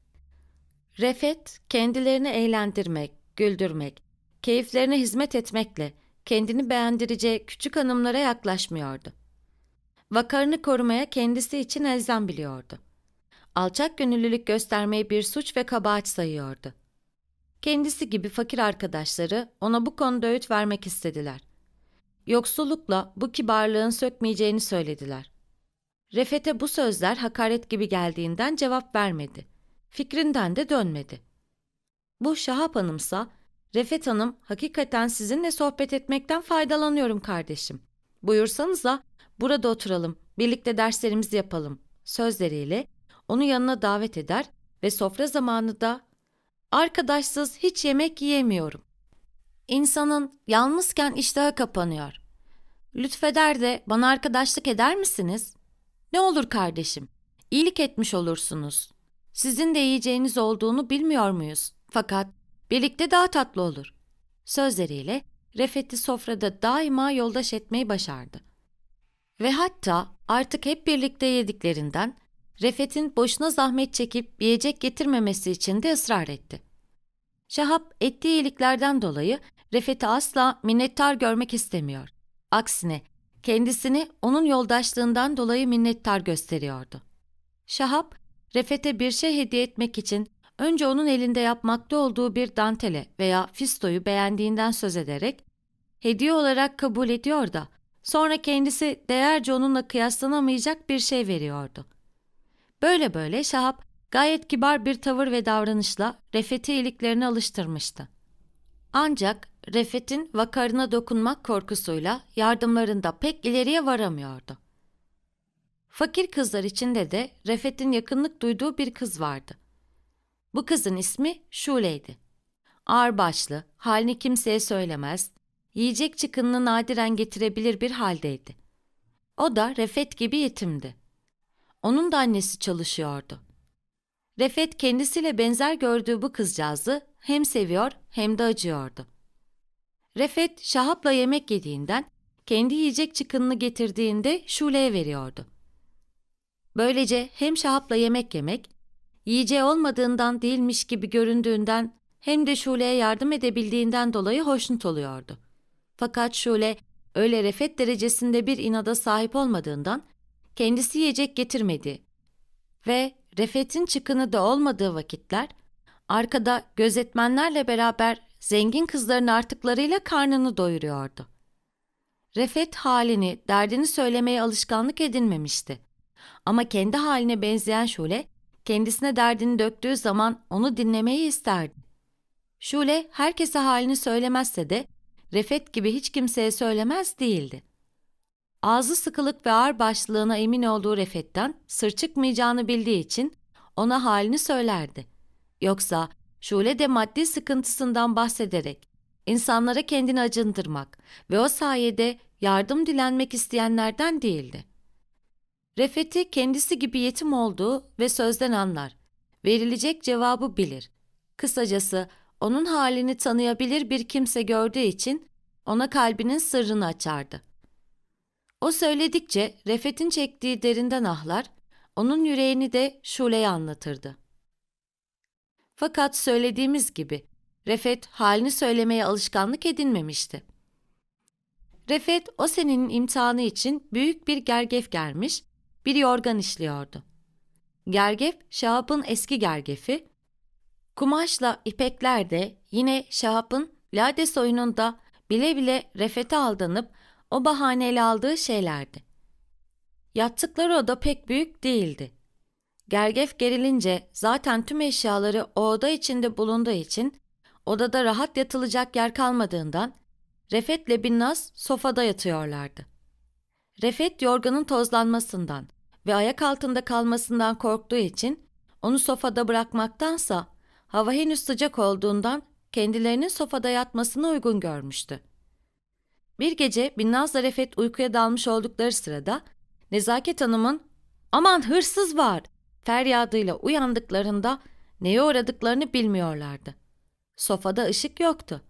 Refet, kendilerini eğlendirmek, güldürmek, keyiflerine hizmet etmekle kendini beğendireceği küçük hanımlara yaklaşmıyordu vakarını korumaya kendisi için elzem biliyordu. Alçak gönüllülük göstermeyi bir suç ve kabahat sayıyordu. Kendisi gibi fakir arkadaşları ona bu konuda öğüt vermek istediler. Yoksullukla bu kibarlığın sökmeyeceğini söylediler. Refet'e bu sözler hakaret gibi geldiğinden cevap vermedi. Fikrinden de dönmedi. Bu Şahap Hanımsa, Refet Hanım hakikaten sizinle sohbet etmekten faydalanıyorum kardeşim. Buyursanıza burada oturalım, birlikte derslerimizi yapalım sözleriyle onu yanına davet eder ve sofra zamanı da arkadaşsız hiç yemek yiyemiyorum. İnsanın yalnızken iştahı kapanıyor. Lütfeder de bana arkadaşlık eder misiniz? Ne olur kardeşim, iyilik etmiş olursunuz. Sizin de yiyeceğiniz olduğunu bilmiyor muyuz? Fakat birlikte daha tatlı olur. Sözleriyle Refet'i sofrada daima yoldaş etmeyi başardı. Ve hatta artık hep birlikte yediklerinden Refet'in boşuna zahmet çekip yiyecek getirmemesi için de ısrar etti. Şahap ettiği iyiliklerden dolayı Refet'i asla minnettar görmek istemiyor. Aksine kendisini onun yoldaşlığından dolayı minnettar gösteriyordu. Şahap, Refet'e bir şey hediye etmek için önce onun elinde yapmakta olduğu bir dantele veya fistoyu beğendiğinden söz ederek hediye olarak kabul ediyor da Sonra kendisi değerce onunla kıyaslanamayacak bir şey veriyordu. Böyle böyle Şahap gayet kibar bir tavır ve davranışla Refet'i iyiliklerine alıştırmıştı. Ancak Refet'in vakarına dokunmak korkusuyla yardımlarında pek ileriye varamıyordu. Fakir kızlar içinde de Refet'in yakınlık duyduğu bir kız vardı. Bu kızın ismi Şule'ydi. Ağırbaşlı, halini kimseye söylemez, yiyecek çıkınını nadiren getirebilir bir haldeydi. O da Refet gibi yetimdi. Onun da annesi çalışıyordu. Refet kendisiyle benzer gördüğü bu kızcağızı hem seviyor hem de acıyordu. Refet Şahap'la yemek yediğinden kendi yiyecek çıkınını getirdiğinde Şule'ye veriyordu. Böylece hem Şahap'la yemek yemek, yiyeceği olmadığından değilmiş gibi göründüğünden hem de Şule'ye yardım edebildiğinden dolayı hoşnut oluyordu.'' Fakat Şule öyle refet derecesinde bir inada sahip olmadığından kendisi yiyecek getirmedi. Ve refetin çıkını da olmadığı vakitler arkada gözetmenlerle beraber zengin kızların artıklarıyla karnını doyuruyordu. Refet halini, derdini söylemeye alışkanlık edinmemişti. Ama kendi haline benzeyen Şule, kendisine derdini döktüğü zaman onu dinlemeyi isterdi. Şule herkese halini söylemezse de Refet gibi hiç kimseye söylemez değildi. Ağzı sıkılık ve ağır başlığına emin olduğu Refet'ten sır çıkmayacağını bildiği için ona halini söylerdi. Yoksa Şule de maddi sıkıntısından bahsederek insanlara kendini acındırmak ve o sayede yardım dilenmek isteyenlerden değildi. Refet'i kendisi gibi yetim olduğu ve sözden anlar. Verilecek cevabı bilir. Kısacası onun halini tanıyabilir bir kimse gördüğü için ona kalbinin sırrını açardı. O söyledikçe Refet'in çektiği derinden ahlar, onun yüreğini de Şule'ye anlatırdı. Fakat söylediğimiz gibi Refet halini söylemeye alışkanlık edinmemişti. Refet o senenin imtihanı için büyük bir gergef germiş, bir yorgan işliyordu. Gergef, Şahab'ın eski gergefi, Kumaşla ipekler de yine Şahap'ın lade soyununda bile bile refete aldanıp o bahaneyle aldığı şeylerdi. Yattıkları oda pek büyük değildi. Gergef gerilince zaten tüm eşyaları o oda içinde bulunduğu için odada rahat yatılacak yer kalmadığından Refet'le Binnaz sofada yatıyorlardı. Refet yorganın tozlanmasından ve ayak altında kalmasından korktuğu için onu sofada bırakmaktansa Hava henüz sıcak olduğundan kendilerinin sofada yatmasını uygun görmüştü. Bir gece Binnaz Zarefet uykuya dalmış oldukları sırada Nezaket Hanım'ın ''Aman hırsız var!'' feryadıyla uyandıklarında neye uğradıklarını bilmiyorlardı. Sofada ışık yoktu.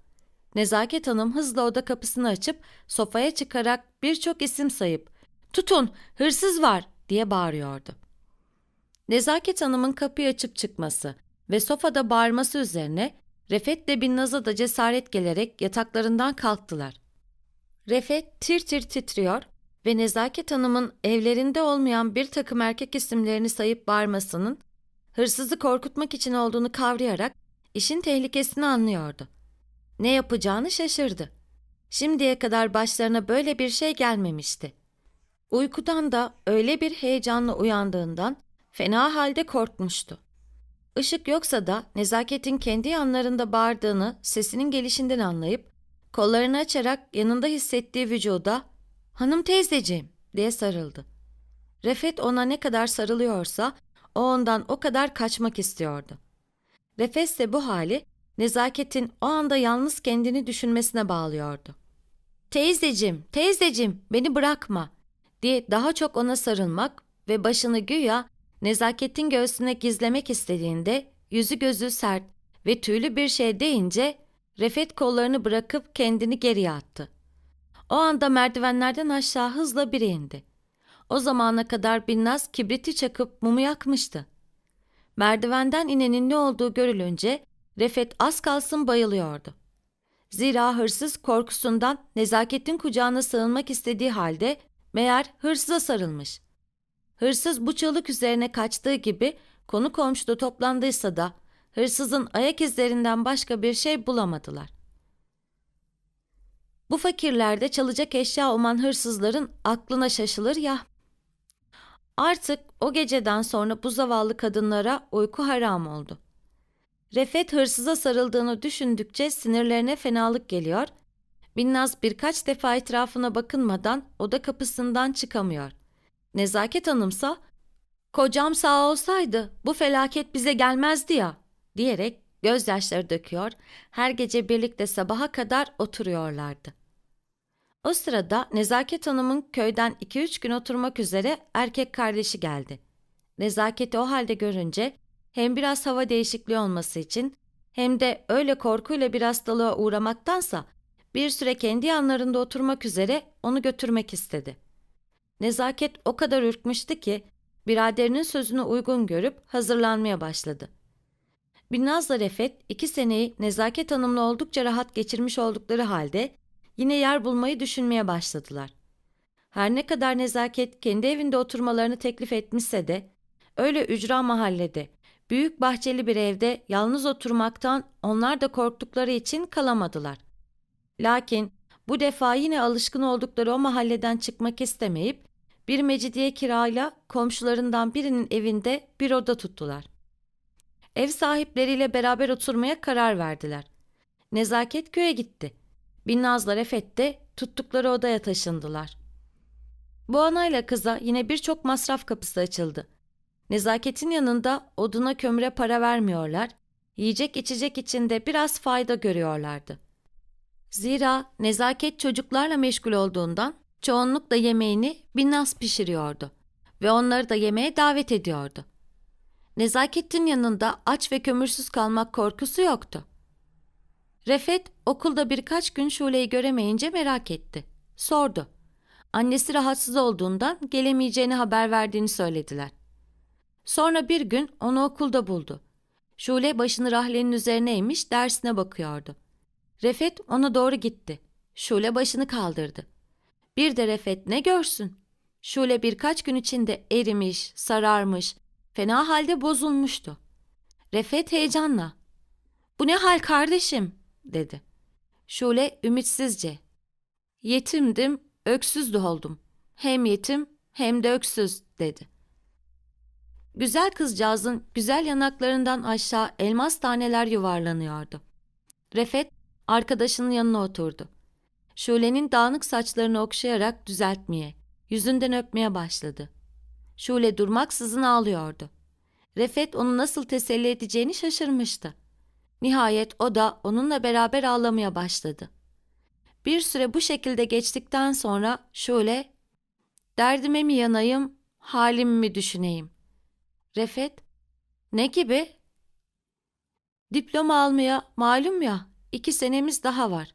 Nezaket Hanım hızla oda kapısını açıp sofaya çıkarak birçok isim sayıp ''Tutun! Hırsız var!'' diye bağırıyordu. Nezaket Hanım'ın kapıyı açıp çıkması, ve sofada bağırması üzerine Refet bin Naz'a da cesaret gelerek yataklarından kalktılar. Refet tir tir titriyor ve Nezaket Hanım'ın evlerinde olmayan bir takım erkek isimlerini sayıp bağırmasının hırsızı korkutmak için olduğunu kavrayarak işin tehlikesini anlıyordu. Ne yapacağını şaşırdı. Şimdiye kadar başlarına böyle bir şey gelmemişti. Uykudan da öyle bir heyecanla uyandığından fena halde korkmuştu. Işık yoksa da nezaketin kendi yanlarında bağırdığını sesinin gelişinden anlayıp kollarını açarak yanında hissettiği vücuda ''Hanım teyzeciğim'' diye sarıldı. Refet ona ne kadar sarılıyorsa o ondan o kadar kaçmak istiyordu. Refet ise bu hali nezaketin o anda yalnız kendini düşünmesine bağlıyordu. ''Teyzeciğim, teyzeciğim beni bırakma'' diye daha çok ona sarılmak ve başını güya Nezaket'in göğsüne gizlemek istediğinde yüzü gözü sert ve tüylü bir şey deyince Refet kollarını bırakıp kendini geriye attı. O anda merdivenlerden aşağı hızla biri indi. O zamana kadar Binnaz kibriti çakıp mumu yakmıştı. Merdivenden inenin ne olduğu görülünce Refet az kalsın bayılıyordu. Zira hırsız korkusundan nezaketin kucağına sığınmak istediği halde meğer hırsıza sarılmış.'' Hırsız bu çığlık üzerine kaçtığı gibi konu komşuda toplandıysa da hırsızın ayak izlerinden başka bir şey bulamadılar. Bu fakirlerde çalacak eşya olan hırsızların aklına şaşılır ya. Artık o geceden sonra bu zavallı kadınlara uyku haram oldu. Refet hırsıza sarıldığını düşündükçe sinirlerine fenalık geliyor. Binnaz birkaç defa etrafına bakınmadan oda kapısından çıkamıyor. Nezaket Hanımsa kocam sağ olsaydı bu felaket bize gelmezdi ya diyerek gözyaşları döküyor, her gece birlikte sabaha kadar oturuyorlardı. O sırada Nezaket Hanım'ın köyden 2-3 gün oturmak üzere erkek kardeşi geldi. Nezaketi o halde görünce hem biraz hava değişikliği olması için hem de öyle korkuyla bir hastalığa uğramaktansa bir süre kendi yanlarında oturmak üzere onu götürmek istedi.'' Nezaket o kadar ürkmüştü ki biraderinin sözünü uygun görüp hazırlanmaya başladı. Binnaz'la Refet iki seneyi Nezaket Hanım'la oldukça rahat geçirmiş oldukları halde yine yer bulmayı düşünmeye başladılar. Her ne kadar Nezaket kendi evinde oturmalarını teklif etmişse de öyle ücra mahallede büyük bahçeli bir evde yalnız oturmaktan onlar da korktukları için kalamadılar. Lakin bu defa yine alışkın oldukları o mahalleden çıkmak istemeyip bir mecidiye kirayla komşularından birinin evinde bir oda tuttular. Ev sahipleriyle beraber oturmaya karar verdiler. Nezaket köye gitti. Binnazlar Efet'te tuttukları odaya taşındılar. Bu anayla kıza yine birçok masraf kapısı açıldı. Nezaketin yanında oduna kömüre para vermiyorlar, yiyecek içecek içinde biraz fayda görüyorlardı. Zira nezaket çocuklarla meşgul olduğundan Çoğunlukla yemeğini Binnaz pişiriyordu ve onları da yemeğe davet ediyordu. Nezakettin yanında aç ve kömürsüz kalmak korkusu yoktu. Refet okulda birkaç gün Şule'yi göremeyince merak etti. Sordu. Annesi rahatsız olduğundan gelemeyeceğini haber verdiğini söylediler. Sonra bir gün onu okulda buldu. Şule başını rahlenin üzerine eğmiş dersine bakıyordu. Refet ona doğru gitti. Şule başını kaldırdı bir de Refet ne görsün. Şule birkaç gün içinde erimiş, sararmış, fena halde bozulmuştu. Refet heyecanla, ''Bu ne hal kardeşim?'' dedi. Şule ümitsizce, ''Yetimdim, öksüz oldum. Hem yetim hem de öksüz.'' dedi. Güzel kızcağızın güzel yanaklarından aşağı elmas taneler yuvarlanıyordu. Refet arkadaşının yanına oturdu. Şule'nin dağınık saçlarını okşayarak düzeltmeye, yüzünden öpmeye başladı. Şule durmaksızın ağlıyordu. Refet onu nasıl teselli edeceğini şaşırmıştı. Nihayet o da onunla beraber ağlamaya başladı. Bir süre bu şekilde geçtikten sonra Şule, derdime mi yanayım, halim mi düşüneyim? Refet, ne gibi? Diploma almaya malum ya, iki senemiz daha var.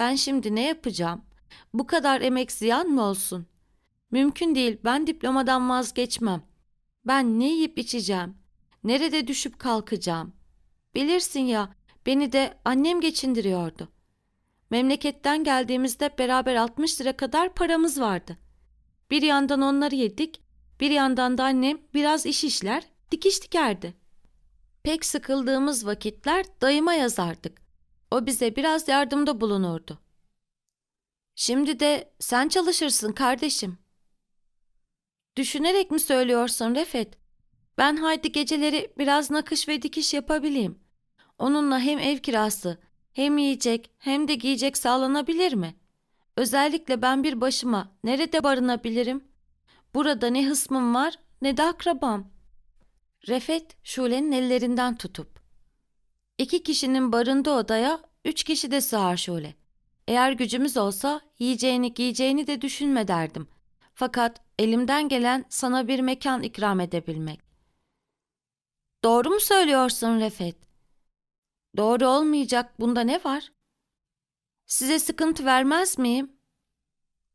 Ben şimdi ne yapacağım? Bu kadar emek ziyan mı olsun? Mümkün değil ben diplomadan vazgeçmem. Ben ne yiyip içeceğim? Nerede düşüp kalkacağım? Bilirsin ya beni de annem geçindiriyordu. Memleketten geldiğimizde beraber 60 lira kadar paramız vardı. Bir yandan onları yedik, bir yandan da annem biraz iş işler, dikiş dikerdi. Pek sıkıldığımız vakitler dayıma yazardık. O bize biraz yardımda bulunurdu. Şimdi de sen çalışırsın kardeşim. Düşünerek mi söylüyorsun Refet? Ben haydi geceleri biraz nakış ve dikiş yapabileyim. Onunla hem ev kirası, hem yiyecek, hem de giyecek sağlanabilir mi? Özellikle ben bir başıma nerede barınabilirim? Burada ne hısmım var ne de akrabam. Refet Şule'nin ellerinden tutup İki kişinin barındığı odaya üç kişi de sığar şöyle. Eğer gücümüz olsa yiyeceğini giyeceğini de düşünme derdim. Fakat elimden gelen sana bir mekan ikram edebilmek. Doğru mu söylüyorsun Refet? Doğru olmayacak bunda ne var? Size sıkıntı vermez miyim?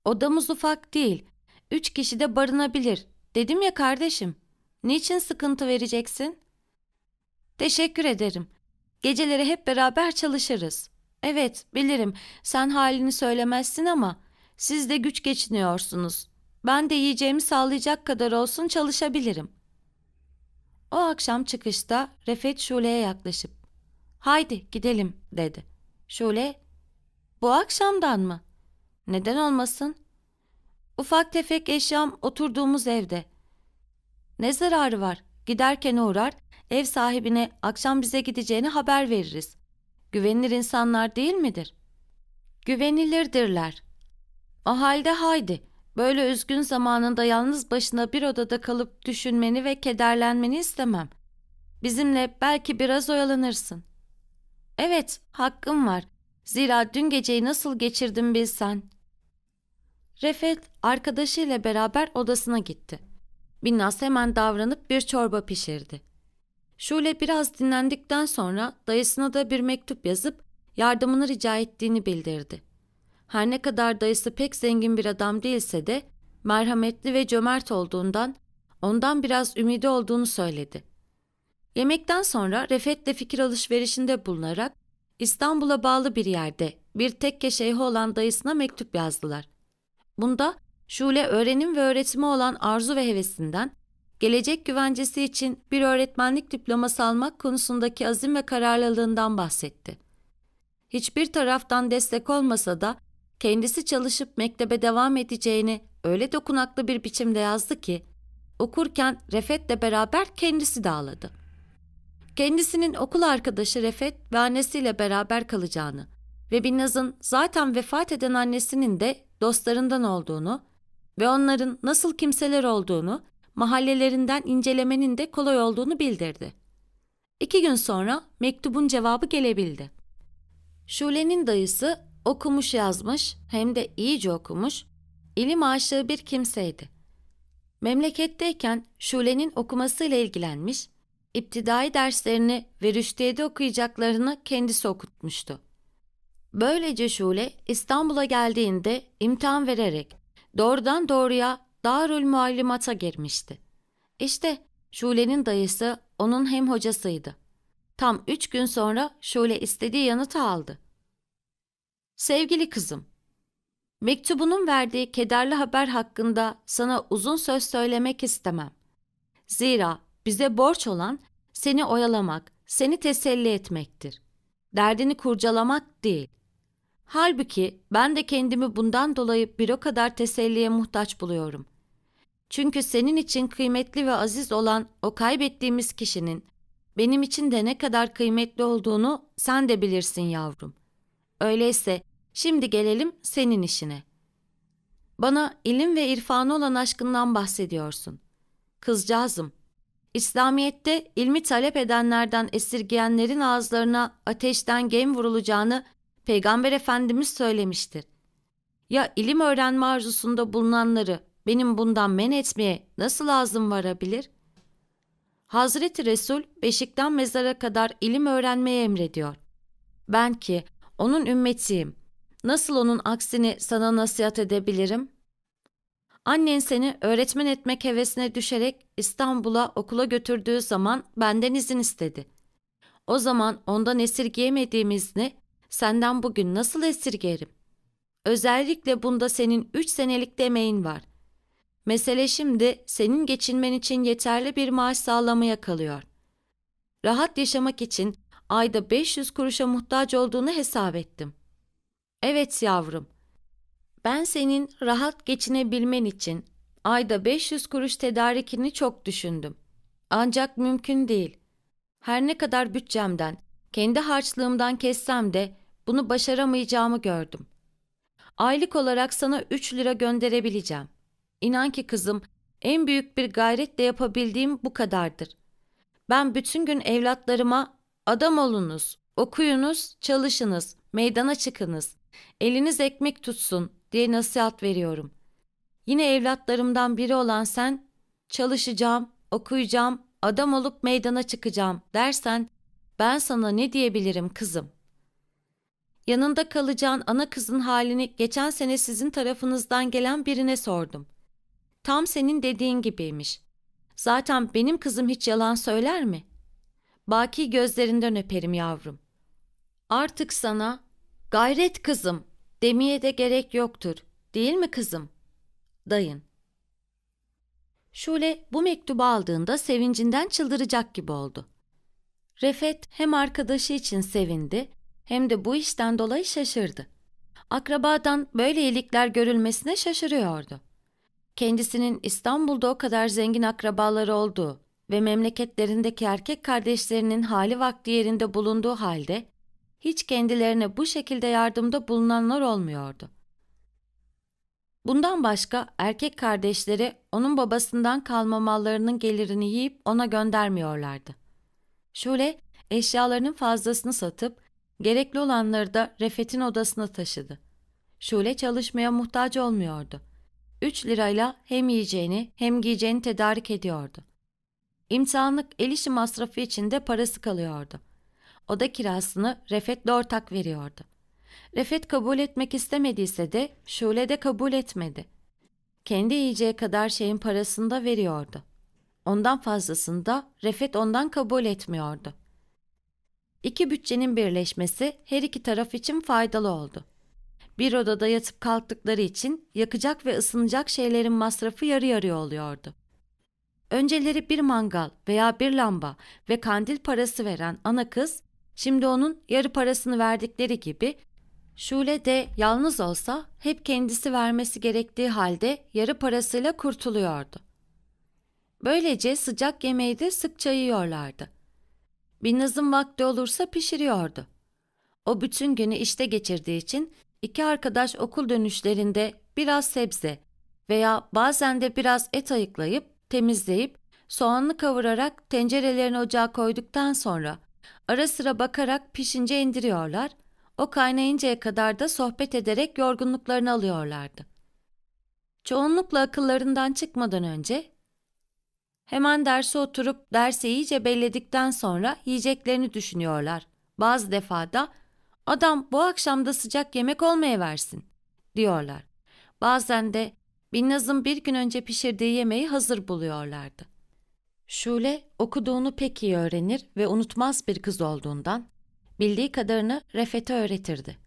Odamız ufak değil. Üç kişi de barınabilir. Dedim ya kardeşim. Niçin sıkıntı vereceksin? Teşekkür ederim. Geceleri hep beraber çalışırız. Evet, bilirim. Sen halini söylemezsin ama siz de güç geçiniyorsunuz. Ben de yiyeceğimi sağlayacak kadar olsun çalışabilirim. O akşam çıkışta Refet Şule'ye yaklaşıp "Haydi gidelim." dedi. Şule "Bu akşamdan mı? Neden olmasın? Ufak tefek eşyam oturduğumuz evde. Ne zararı var? Giderken uğrar, ev sahibine akşam bize gideceğini haber veririz. Güvenilir insanlar değil midir? Güvenilirdirler. O halde haydi, böyle üzgün zamanında yalnız başına bir odada kalıp düşünmeni ve kederlenmeni istemem. Bizimle belki biraz oyalanırsın. Evet, hakkım var. Zira dün geceyi nasıl geçirdim bilsen. Refet arkadaşıyla beraber odasına gitti. Binnaz hemen davranıp bir çorba pişirdi. Şule biraz dinlendikten sonra dayısına da bir mektup yazıp yardımını rica ettiğini bildirdi. Her ne kadar dayısı pek zengin bir adam değilse de merhametli ve cömert olduğundan ondan biraz ümidi olduğunu söyledi. Yemekten sonra Refet'le fikir alışverişinde bulunarak İstanbul'a bağlı bir yerde bir tekke şeyhi olan dayısına mektup yazdılar. Bunda Şule öğrenim ve öğretimi olan arzu ve hevesinden gelecek güvencesi için bir öğretmenlik diploması almak konusundaki azim ve kararlılığından bahsetti. Hiçbir taraftan destek olmasa da kendisi çalışıp mektebe devam edeceğini öyle dokunaklı bir biçimde yazdı ki okurken Refet'le beraber kendisi de ağladı. Kendisinin okul arkadaşı Refet ve annesiyle beraber kalacağını ve Binnaz'ın zaten vefat eden annesinin de dostlarından olduğunu ve onların nasıl kimseler olduğunu mahallelerinden incelemenin de kolay olduğunu bildirdi. İki gün sonra mektubun cevabı gelebildi. Şule'nin dayısı okumuş yazmış hem de iyice okumuş, ilim aşığı bir kimseydi. Memleketteyken Şule'nin okumasıyla ilgilenmiş, iptidai derslerini ve rüştiyede okuyacaklarını kendisi okutmuştu. Böylece Şule İstanbul'a geldiğinde imtihan vererek doğrudan doğruya Darül Muallimat'a girmişti. İşte Şule'nin dayısı onun hem hocasıydı. Tam üç gün sonra Şule istediği yanıtı aldı. Sevgili kızım, mektubunun verdiği kederli haber hakkında sana uzun söz söylemek istemem. Zira bize borç olan seni oyalamak, seni teselli etmektir. Derdini kurcalamak değil. Halbuki ben de kendimi bundan dolayı bir o kadar teselliye muhtaç buluyorum. Çünkü senin için kıymetli ve aziz olan o kaybettiğimiz kişinin benim için de ne kadar kıymetli olduğunu sen de bilirsin yavrum. Öyleyse şimdi gelelim senin işine. Bana ilim ve irfanı olan aşkından bahsediyorsun. Kızcağızım, İslamiyet'te ilmi talep edenlerden esirgeyenlerin ağızlarına ateşten gem vurulacağını Peygamber Efendimiz söylemiştir. Ya ilim öğrenme arzusunda bulunanları benim bundan men etmeye nasıl ağzım varabilir? Hazreti Resul beşikten mezara kadar ilim öğrenmeye emrediyor. Ben ki onun ümmetiyim. Nasıl onun aksini sana nasihat edebilirim? Annen seni öğretmen etmek hevesine düşerek İstanbul'a okula götürdüğü zaman benden izin istedi. O zaman ondan esirgeyemediğim izni senden bugün nasıl esirgerim? Özellikle bunda senin üç senelik demeyin var. Mesele şimdi senin geçinmen için yeterli bir maaş sağlamaya kalıyor. Rahat yaşamak için ayda 500 kuruşa muhtaç olduğunu hesap ettim. Evet yavrum. Ben senin rahat geçinebilmen için ayda 500 kuruş tedarikini çok düşündüm. Ancak mümkün değil. Her ne kadar bütçemden, kendi harçlığımdan kessem de bunu başaramayacağımı gördüm. Aylık olarak sana 3 lira gönderebileceğim. İnan ki kızım, en büyük bir gayretle yapabildiğim bu kadardır. Ben bütün gün evlatlarıma adam olunuz, okuyunuz, çalışınız, meydana çıkınız, eliniz ekmek tutsun diye nasihat veriyorum. Yine evlatlarımdan biri olan sen, çalışacağım, okuyacağım, adam olup meydana çıkacağım dersen ben sana ne diyebilirim kızım? Yanında kalacağın ana kızın halini geçen sene sizin tarafınızdan gelen birine sordum. Tam senin dediğin gibiymiş. Zaten benim kızım hiç yalan söyler mi? Baki gözlerinden öperim yavrum. Artık sana gayret kızım demeye de gerek yoktur. Değil mi kızım? Dayın. Şule bu mektubu aldığında sevincinden çıldıracak gibi oldu. Refet hem arkadaşı için sevindi hem de bu işten dolayı şaşırdı. Akrabadan böyle iyilikler görülmesine şaşırıyordu kendisinin İstanbul'da o kadar zengin akrabaları olduğu ve memleketlerindeki erkek kardeşlerinin hali vakti yerinde bulunduğu halde hiç kendilerine bu şekilde yardımda bulunanlar olmuyordu. Bundan başka erkek kardeşleri onun babasından kalma mallarının gelirini yiyip ona göndermiyorlardı. Şule eşyalarının fazlasını satıp gerekli olanları da Refet'in odasına taşıdı. Şule çalışmaya muhtaç olmuyordu.'' 3 lirayla hem yiyeceğini hem giyeceğini tedarik ediyordu. İmtihanlık el işi masrafı için de parası kalıyordu. Oda kirasını Refet'le ortak veriyordu. Refet kabul etmek istemediyse de Şule de kabul etmedi. Kendi yiyeceği kadar şeyin parasını da veriyordu. Ondan fazlasını da Refet ondan kabul etmiyordu. İki bütçenin birleşmesi her iki taraf için faydalı oldu. Bir odada yatıp kalktıkları için yakacak ve ısınacak şeylerin masrafı yarı yarıya oluyordu. Önceleri bir mangal veya bir lamba ve kandil parası veren ana kız, şimdi onun yarı parasını verdikleri gibi, Şule de yalnız olsa hep kendisi vermesi gerektiği halde yarı parasıyla kurtuluyordu. Böylece sıcak yemeği de sıkça yiyorlardı. Binnaz'ın vakti olursa pişiriyordu. O bütün günü işte geçirdiği için İki arkadaş okul dönüşlerinde biraz sebze veya bazen de biraz et ayıklayıp temizleyip soğanlı kavurarak tencerelerini ocağa koyduktan sonra ara sıra bakarak pişince indiriyorlar, o kaynayıncaya kadar da sohbet ederek yorgunluklarını alıyorlardı. Çoğunlukla akıllarından çıkmadan önce hemen derse oturup dersi iyice belledikten sonra yiyeceklerini düşünüyorlar. Bazı defada Adam bu akşam da sıcak yemek olmaya versin diyorlar. Bazen de Binnaz'ın bir gün önce pişirdiği yemeği hazır buluyorlardı. Şule okuduğunu pek iyi öğrenir ve unutmaz bir kız olduğundan bildiği kadarını Refet'e öğretirdi.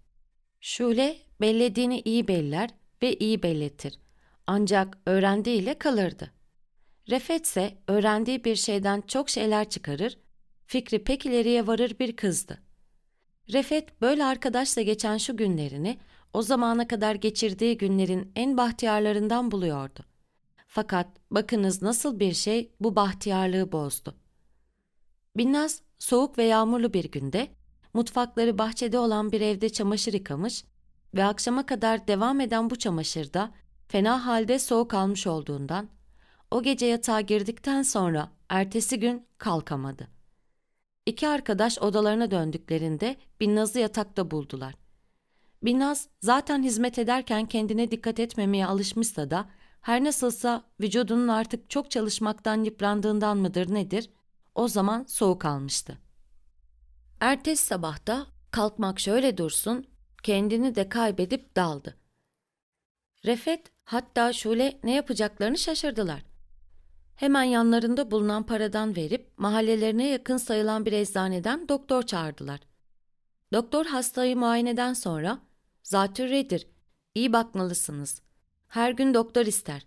Şule bellediğini iyi beller ve iyi belletir. Ancak öğrendiğiyle kalırdı. Refet ise öğrendiği bir şeyden çok şeyler çıkarır, fikri pek ileriye varır bir kızdı. Refet böyle arkadaşla geçen şu günlerini o zamana kadar geçirdiği günlerin en bahtiyarlarından buluyordu. Fakat bakınız nasıl bir şey bu bahtiyarlığı bozdu. Binnaz soğuk ve yağmurlu bir günde mutfakları bahçede olan bir evde çamaşır yıkamış ve akşama kadar devam eden bu çamaşırda fena halde soğuk almış olduğundan o gece yatağa girdikten sonra ertesi gün kalkamadı.'' İki arkadaş odalarına döndüklerinde Binnaz'ı yatakta buldular. Binnaz zaten hizmet ederken kendine dikkat etmemeye alışmışsa da her nasılsa vücudunun artık çok çalışmaktan yıprandığından mıdır nedir o zaman soğuk almıştı. Ertesi sabahta kalkmak şöyle dursun kendini de kaybedip daldı. Refet hatta Şule ne yapacaklarını şaşırdılar. Hemen yanlarında bulunan paradan verip mahallelerine yakın sayılan bir eczaneden doktor çağırdılar. Doktor hastayı muayeneden sonra zatürredir, iyi bakmalısınız. Her gün doktor ister.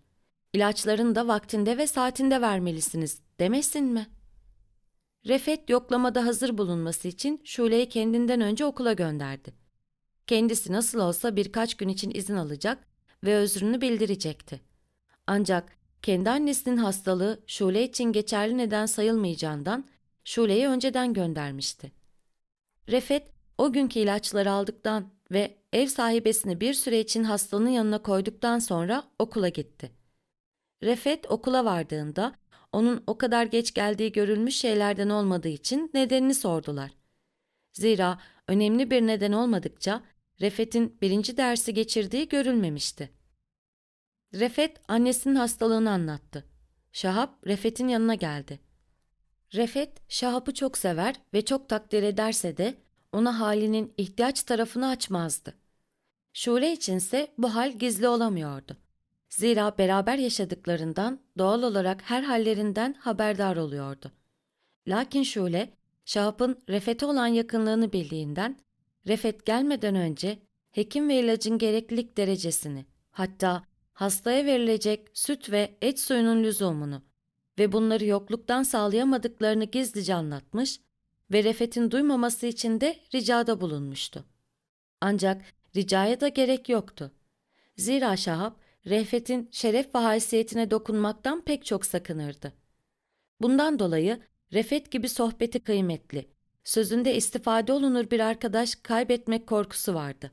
İlaçlarını da vaktinde ve saatinde vermelisiniz demesin mi? Refet yoklamada hazır bulunması için Şule'yi kendinden önce okula gönderdi. Kendisi nasıl olsa birkaç gün için izin alacak ve özrünü bildirecekti. Ancak kendi annesinin hastalığı Şule için geçerli neden sayılmayacağından Şule'yi önceden göndermişti. Refet, o günkü ilaçları aldıktan ve ev sahibesini bir süre için hastanın yanına koyduktan sonra okula gitti. Refet okula vardığında onun o kadar geç geldiği görülmüş şeylerden olmadığı için nedenini sordular. Zira önemli bir neden olmadıkça Refet'in birinci dersi geçirdiği görülmemişti. Refet annesinin hastalığını anlattı. Şahap Refet'in yanına geldi. Refet Şahap'ı çok sever ve çok takdir ederse de ona halinin ihtiyaç tarafını açmazdı. Şule içinse bu hal gizli olamıyordu. Zira beraber yaşadıklarından doğal olarak her hallerinden haberdar oluyordu. Lakin Şule, Şahap'ın Refet'e olan yakınlığını bildiğinden, Refet gelmeden önce hekim ve ilacın gereklilik derecesini, hatta hastaya verilecek süt ve et suyunun lüzumunu ve bunları yokluktan sağlayamadıklarını gizlice anlatmış ve Refet'in duymaması için de ricada bulunmuştu. Ancak ricaya da gerek yoktu. Zira Şahap, Refet'in şeref ve haysiyetine dokunmaktan pek çok sakınırdı. Bundan dolayı Refet gibi sohbeti kıymetli, sözünde istifade olunur bir arkadaş kaybetmek korkusu vardı.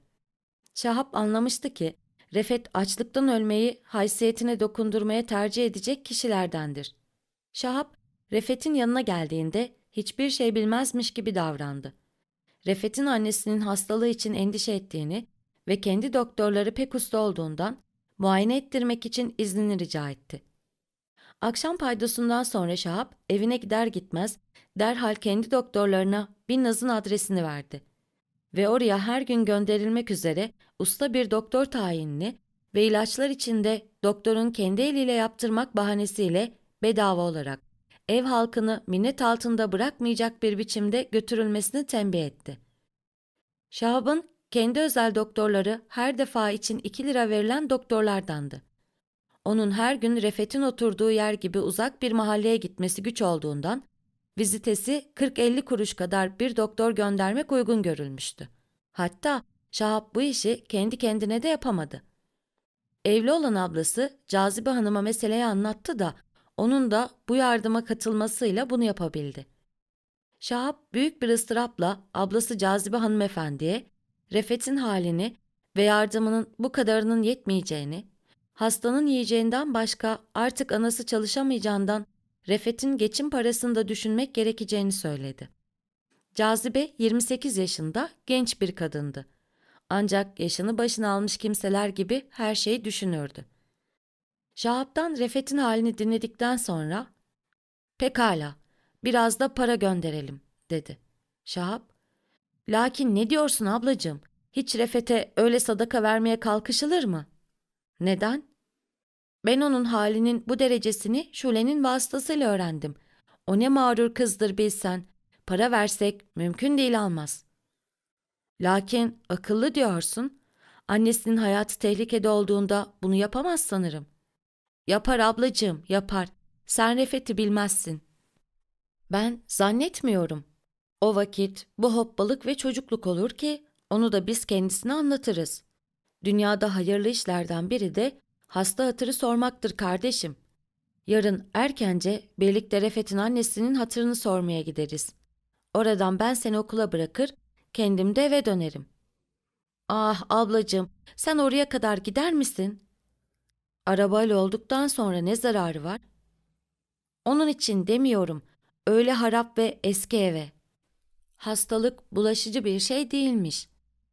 Şahap anlamıştı ki Refet açlıktan ölmeyi haysiyetine dokundurmaya tercih edecek kişilerdendir. Şahap, Refet'in yanına geldiğinde hiçbir şey bilmezmiş gibi davrandı. Refet'in annesinin hastalığı için endişe ettiğini ve kendi doktorları pek usta olduğundan muayene ettirmek için iznini rica etti. Akşam paydosundan sonra Şahap evine gider gitmez derhal kendi doktorlarına bir adresini verdi ve oraya her gün gönderilmek üzere usta bir doktor tayinini ve ilaçlar içinde doktorun kendi eliyle yaptırmak bahanesiyle bedava olarak ev halkını minnet altında bırakmayacak bir biçimde götürülmesini tembih etti. Şahab'ın kendi özel doktorları her defa için 2 lira verilen doktorlardandı. Onun her gün Refet'in oturduğu yer gibi uzak bir mahalleye gitmesi güç olduğundan vizitesi 40-50 kuruş kadar bir doktor göndermek uygun görülmüştü. Hatta Şahap bu işi kendi kendine de yapamadı. Evli olan ablası Cazibe Hanım'a meseleyi anlattı da onun da bu yardıma katılmasıyla bunu yapabildi. Şahap büyük bir ıstırapla ablası Cazibe Hanım Efendi'ye Refet'in halini ve yardımının bu kadarının yetmeyeceğini, hastanın yiyeceğinden başka artık anası çalışamayacağından Refet'in geçim parasını da düşünmek gerekeceğini söyledi. Cazibe 28 yaşında genç bir kadındı. Ancak yaşını başına almış kimseler gibi her şeyi düşünürdü. Şahap'tan Refet'in halini dinledikten sonra ''Pekala, biraz da para gönderelim.'' dedi. Şahap ''Lakin ne diyorsun ablacığım? Hiç Refet'e öyle sadaka vermeye kalkışılır mı?'' ''Neden?'' Ben onun halinin bu derecesini Şule'nin vasıtasıyla öğrendim. O ne mağrur kızdır bilsen. Para versek mümkün değil almaz. Lakin akıllı diyorsun. Annesinin hayatı tehlikede olduğunda bunu yapamaz sanırım. Yapar ablacığım, yapar. Sen Refet'i bilmezsin. Ben zannetmiyorum. O vakit bu hopbalık ve çocukluk olur ki onu da biz kendisine anlatırız. Dünyada hayırlı işlerden biri de hasta hatırı sormaktır kardeşim. Yarın erkence birlikte Refet'in annesinin hatırını sormaya gideriz. Oradan ben seni okula bırakır, kendim de eve dönerim. Ah ablacığım, sen oraya kadar gider misin? Arabayla olduktan sonra ne zararı var? Onun için demiyorum, öyle harap ve eski eve. Hastalık bulaşıcı bir şey değilmiş.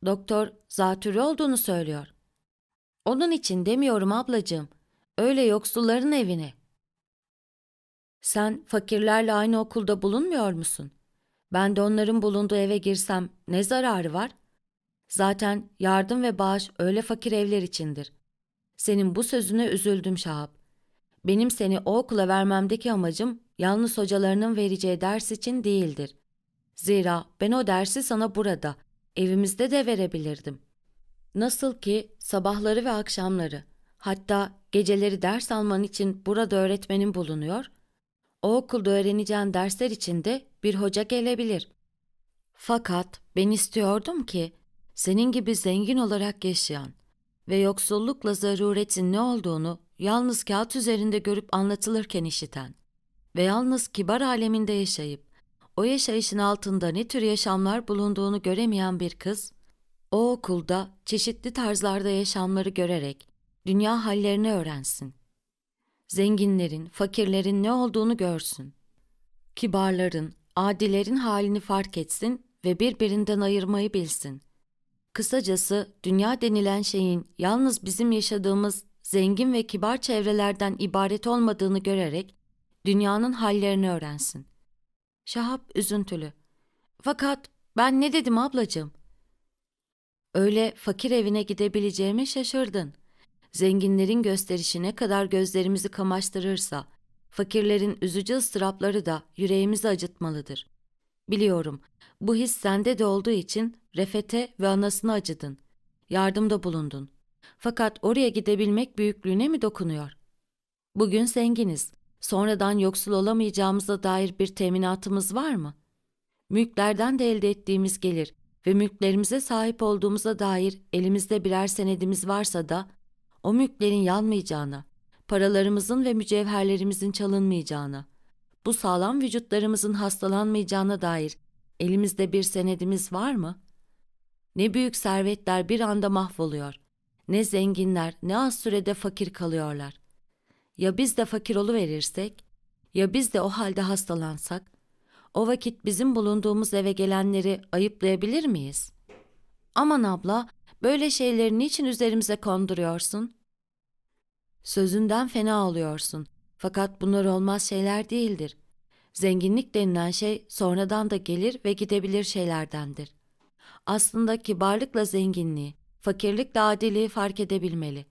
Doktor zatürre olduğunu söylüyor. Onun için demiyorum ablacığım. Öyle yoksulların evine. Sen fakirlerle aynı okulda bulunmuyor musun? Ben de onların bulunduğu eve girsem ne zararı var? Zaten yardım ve bağış öyle fakir evler içindir. Senin bu sözüne üzüldüm Şahap. Benim seni o okula vermemdeki amacım yalnız hocalarının vereceği ders için değildir. Zira ben o dersi sana burada, evimizde de verebilirdim. Nasıl ki sabahları ve akşamları hatta geceleri ders alman için burada öğretmenin bulunuyor, o okulda öğreneceğin dersler için de bir hoca gelebilir. Fakat ben istiyordum ki senin gibi zengin olarak yaşayan ve yoksullukla zaruretin ne olduğunu yalnız kağıt üzerinde görüp anlatılırken işiten ve yalnız kibar aleminde yaşayıp o yaşayışın altında ne tür yaşamlar bulunduğunu göremeyen bir kız o okulda çeşitli tarzlarda yaşamları görerek dünya hallerini öğrensin. Zenginlerin, fakirlerin ne olduğunu görsün. Kibarların, adilerin halini fark etsin ve birbirinden ayırmayı bilsin. Kısacası dünya denilen şeyin yalnız bizim yaşadığımız zengin ve kibar çevrelerden ibaret olmadığını görerek dünyanın hallerini öğrensin. Şahap üzüntülü. Fakat ben ne dedim ablacığım?'' Öyle fakir evine gidebileceğime şaşırdın. Zenginlerin gösterişi ne kadar gözlerimizi kamaştırırsa, fakirlerin üzücü ıstırapları da yüreğimizi acıtmalıdır. Biliyorum, bu his sende de olduğu için Refet'e ve anasını acıdın. Yardımda bulundun. Fakat oraya gidebilmek büyüklüğüne mi dokunuyor? Bugün zenginiz. Sonradan yoksul olamayacağımıza dair bir teminatımız var mı? Mülklerden de elde ettiğimiz gelir ve mülklerimize sahip olduğumuza dair elimizde birer senedimiz varsa da o mülklerin yanmayacağına, paralarımızın ve mücevherlerimizin çalınmayacağına, bu sağlam vücutlarımızın hastalanmayacağına dair elimizde bir senedimiz var mı? Ne büyük servetler bir anda mahvoluyor. Ne zenginler ne az sürede fakir kalıyorlar. Ya biz de fakir oluverirsek, ya biz de o halde hastalansak, o vakit bizim bulunduğumuz eve gelenleri ayıplayabilir miyiz? Aman abla, böyle şeyleri niçin üzerimize konduruyorsun? Sözünden fena oluyorsun. Fakat bunlar olmaz şeyler değildir. Zenginlik denilen şey sonradan da gelir ve gidebilir şeylerdendir. Aslında kibarlıkla zenginliği, fakirlikle adiliği fark edebilmeli.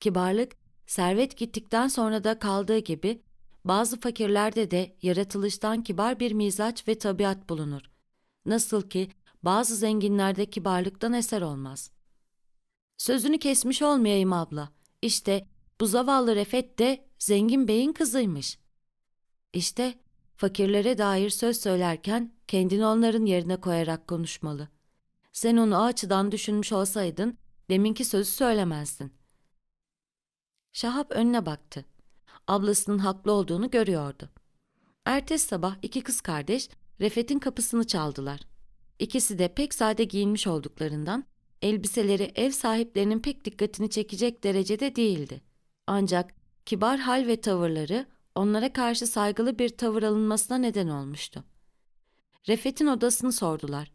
Kibarlık, servet gittikten sonra da kaldığı gibi bazı fakirlerde de yaratılıştan kibar bir mizaç ve tabiat bulunur. Nasıl ki bazı zenginlerde kibarlıktan eser olmaz. Sözünü kesmiş olmayayım abla. İşte bu zavallı Refet de zengin beyin kızıymış. İşte fakirlere dair söz söylerken kendini onların yerine koyarak konuşmalı. Sen onu o açıdan düşünmüş olsaydın deminki sözü söylemezdin. Şahap önüne baktı ablasının haklı olduğunu görüyordu. Ertesi sabah iki kız kardeş Refet'in kapısını çaldılar. İkisi de pek sade giyinmiş olduklarından elbiseleri ev sahiplerinin pek dikkatini çekecek derecede değildi. Ancak kibar hal ve tavırları onlara karşı saygılı bir tavır alınmasına neden olmuştu. Refet'in odasını sordular.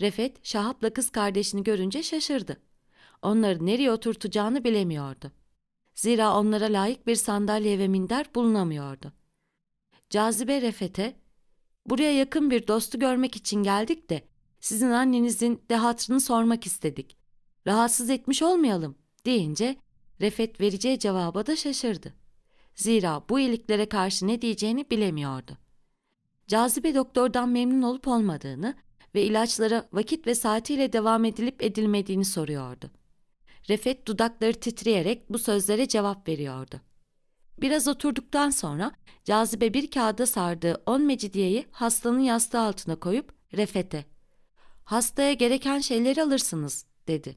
Refet, Şahap'la kız kardeşini görünce şaşırdı. Onları nereye oturtacağını bilemiyordu. Zira onlara layık bir sandalye ve minder bulunamıyordu. Cazibe Refet'e, ''Buraya yakın bir dostu görmek için geldik de sizin annenizin de hatrını sormak istedik. Rahatsız etmiş olmayalım.'' deyince Refet vereceği cevaba da şaşırdı. Zira bu iyiliklere karşı ne diyeceğini bilemiyordu. Cazibe doktordan memnun olup olmadığını ve ilaçlara vakit ve saatiyle devam edilip edilmediğini soruyordu.'' Refet dudakları titreyerek bu sözlere cevap veriyordu. Biraz oturduktan sonra cazibe bir kağıda sardığı on mecidiyeyi hastanın yastığı altına koyup Refet'e ''Hastaya gereken şeyleri alırsınız.'' dedi.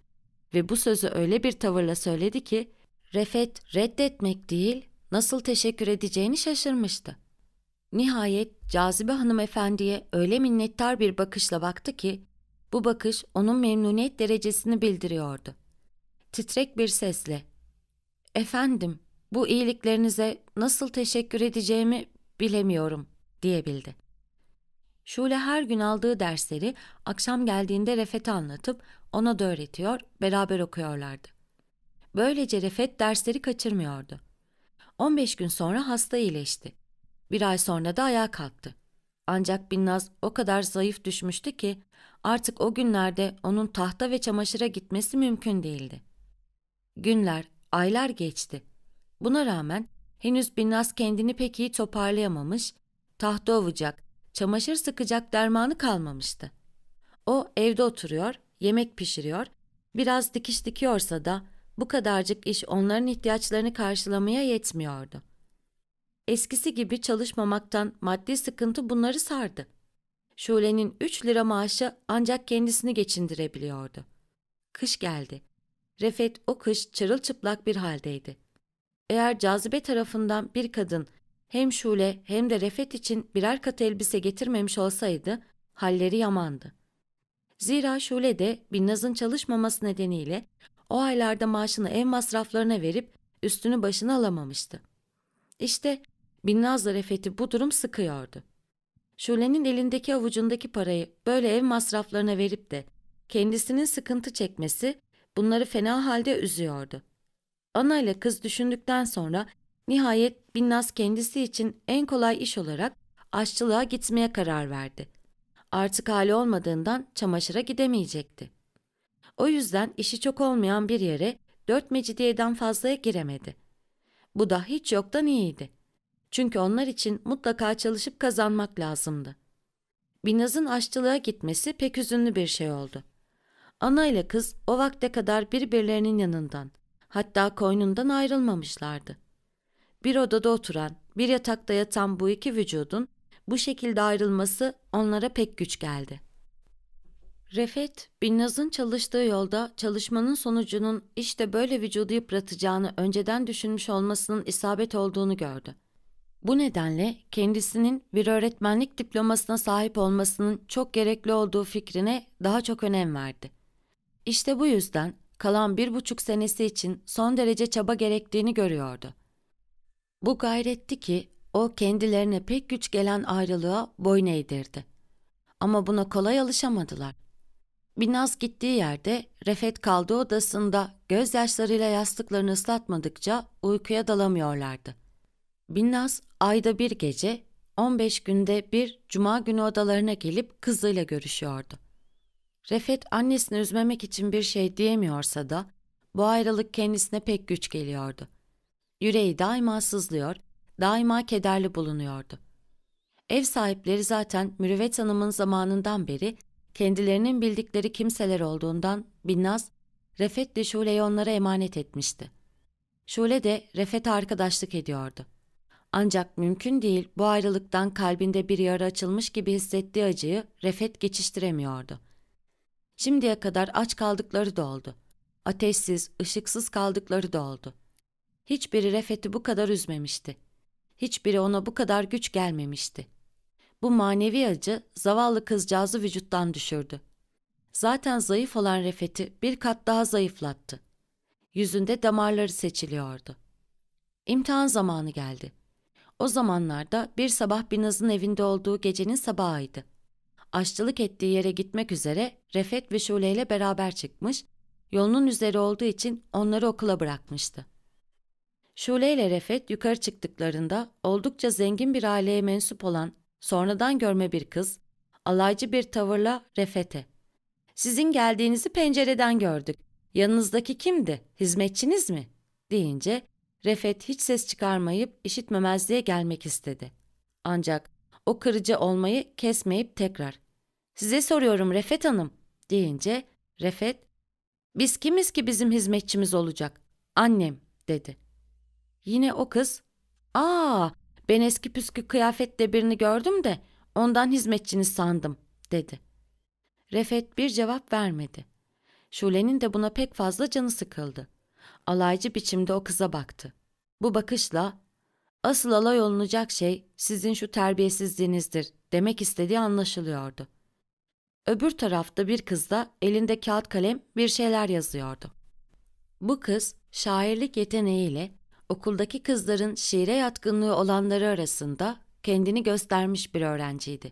Ve bu sözü öyle bir tavırla söyledi ki Refet reddetmek değil nasıl teşekkür edeceğini şaşırmıştı. Nihayet Cazibe Hanım Efendiye öyle minnettar bir bakışla baktı ki bu bakış onun memnuniyet derecesini bildiriyordu.'' titrek bir sesle ''Efendim, bu iyiliklerinize nasıl teşekkür edeceğimi bilemiyorum.'' diyebildi. Şule her gün aldığı dersleri akşam geldiğinde Refet'e anlatıp ona da öğretiyor, beraber okuyorlardı. Böylece Refet dersleri kaçırmıyordu. 15 gün sonra hasta iyileşti. Bir ay sonra da ayağa kalktı. Ancak Binnaz o kadar zayıf düşmüştü ki artık o günlerde onun tahta ve çamaşıra gitmesi mümkün değildi. Günler, aylar geçti. Buna rağmen henüz Binnaz kendini pek iyi toparlayamamış, tahta ovacak, çamaşır sıkacak dermanı kalmamıştı. O evde oturuyor, yemek pişiriyor, biraz dikiş dikiyorsa da bu kadarcık iş onların ihtiyaçlarını karşılamaya yetmiyordu. Eskisi gibi çalışmamaktan maddi sıkıntı bunları sardı. Şule'nin 3 lira maaşı ancak kendisini geçindirebiliyordu. Kış geldi. Refet o kış çırılçıplak bir haldeydi. Eğer cazibe tarafından bir kadın hem Şule hem de Refet için birer kat elbise getirmemiş olsaydı halleri yamandı. Zira Şule de Binnaz'ın çalışmaması nedeniyle o aylarda maaşını ev masraflarına verip üstünü başına alamamıştı. İşte Binnaz'la Refet'i bu durum sıkıyordu. Şule'nin elindeki avucundaki parayı böyle ev masraflarına verip de kendisinin sıkıntı çekmesi Bunları fena halde üzüyordu. Ana ile kız düşündükten sonra nihayet Binnaz kendisi için en kolay iş olarak aşçılığa gitmeye karar verdi. Artık hali olmadığından çamaşıra gidemeyecekti. O yüzden işi çok olmayan bir yere dört mecidiyeden fazlaya giremedi. Bu da hiç yoktan iyiydi. Çünkü onlar için mutlaka çalışıp kazanmak lazımdı. Binnaz'ın aşçılığa gitmesi pek üzünlü bir şey oldu.'' Ana ile kız o vakte kadar birbirlerinin yanından, hatta koynundan ayrılmamışlardı. Bir odada oturan, bir yatakta yatan bu iki vücudun bu şekilde ayrılması onlara pek güç geldi. Refet, Binnaz'ın çalıştığı yolda çalışmanın sonucunun işte böyle vücudu yıpratacağını önceden düşünmüş olmasının isabet olduğunu gördü. Bu nedenle kendisinin bir öğretmenlik diplomasına sahip olmasının çok gerekli olduğu fikrine daha çok önem verdi. İşte bu yüzden kalan bir buçuk senesi için son derece çaba gerektiğini görüyordu. Bu gayretti ki o kendilerine pek güç gelen ayrılığa boyun eğdirdi. Ama buna kolay alışamadılar. Binaz gittiği yerde Refet kaldığı odasında gözyaşlarıyla yastıklarını ıslatmadıkça uykuya dalamıyorlardı. Binnaz ayda bir gece 15 günde bir cuma günü odalarına gelip kızıyla görüşüyordu. Refet annesini üzmemek için bir şey diyemiyorsa da bu ayrılık kendisine pek güç geliyordu. Yüreği daima sızlıyor, daima kederli bulunuyordu. Ev sahipleri zaten Mürüvvet Hanım'ın zamanından beri kendilerinin bildikleri kimseler olduğundan Binnaz, Refet de Şule'yi onlara emanet etmişti. Şule de Refet'e arkadaşlık ediyordu. Ancak mümkün değil bu ayrılıktan kalbinde bir yara açılmış gibi hissettiği acıyı Refet geçiştiremiyordu. Şimdiye kadar aç kaldıkları da oldu. Ateşsiz, ışıksız kaldıkları da oldu. Hiçbiri Refet'i bu kadar üzmemişti. Hiçbiri ona bu kadar güç gelmemişti. Bu manevi acı zavallı kızcağızı vücuttan düşürdü. Zaten zayıf olan Refet'i bir kat daha zayıflattı. Yüzünde damarları seçiliyordu. İmtihan zamanı geldi. O zamanlarda bir sabah Binaz'ın evinde olduğu gecenin sabahıydı aşçılık ettiği yere gitmek üzere Refet ve Şule ile beraber çıkmış, yolunun üzeri olduğu için onları okula bırakmıştı. Şule ile Refet yukarı çıktıklarında oldukça zengin bir aileye mensup olan, sonradan görme bir kız, alaycı bir tavırla Refet'e. ''Sizin geldiğinizi pencereden gördük. Yanınızdaki kimdi? Hizmetçiniz mi?'' deyince Refet hiç ses çıkarmayıp işitmemezliğe gelmek istedi. Ancak o kırıcı olmayı kesmeyip tekrar size soruyorum Refet Hanım deyince Refet biz kimiz ki bizim hizmetçimiz olacak annem dedi. Yine o kız aa ben eski püskü kıyafetle birini gördüm de ondan hizmetçiniz sandım dedi. Refet bir cevap vermedi. Şule'nin de buna pek fazla canı sıkıldı. Alaycı biçimde o kıza baktı. Bu bakışla Asıl alay olunacak şey sizin şu terbiyesizliğinizdir demek istediği anlaşılıyordu. Öbür tarafta bir kız da elinde kağıt kalem bir şeyler yazıyordu. Bu kız şairlik yeteneğiyle okuldaki kızların şiire yatkınlığı olanları arasında kendini göstermiş bir öğrenciydi.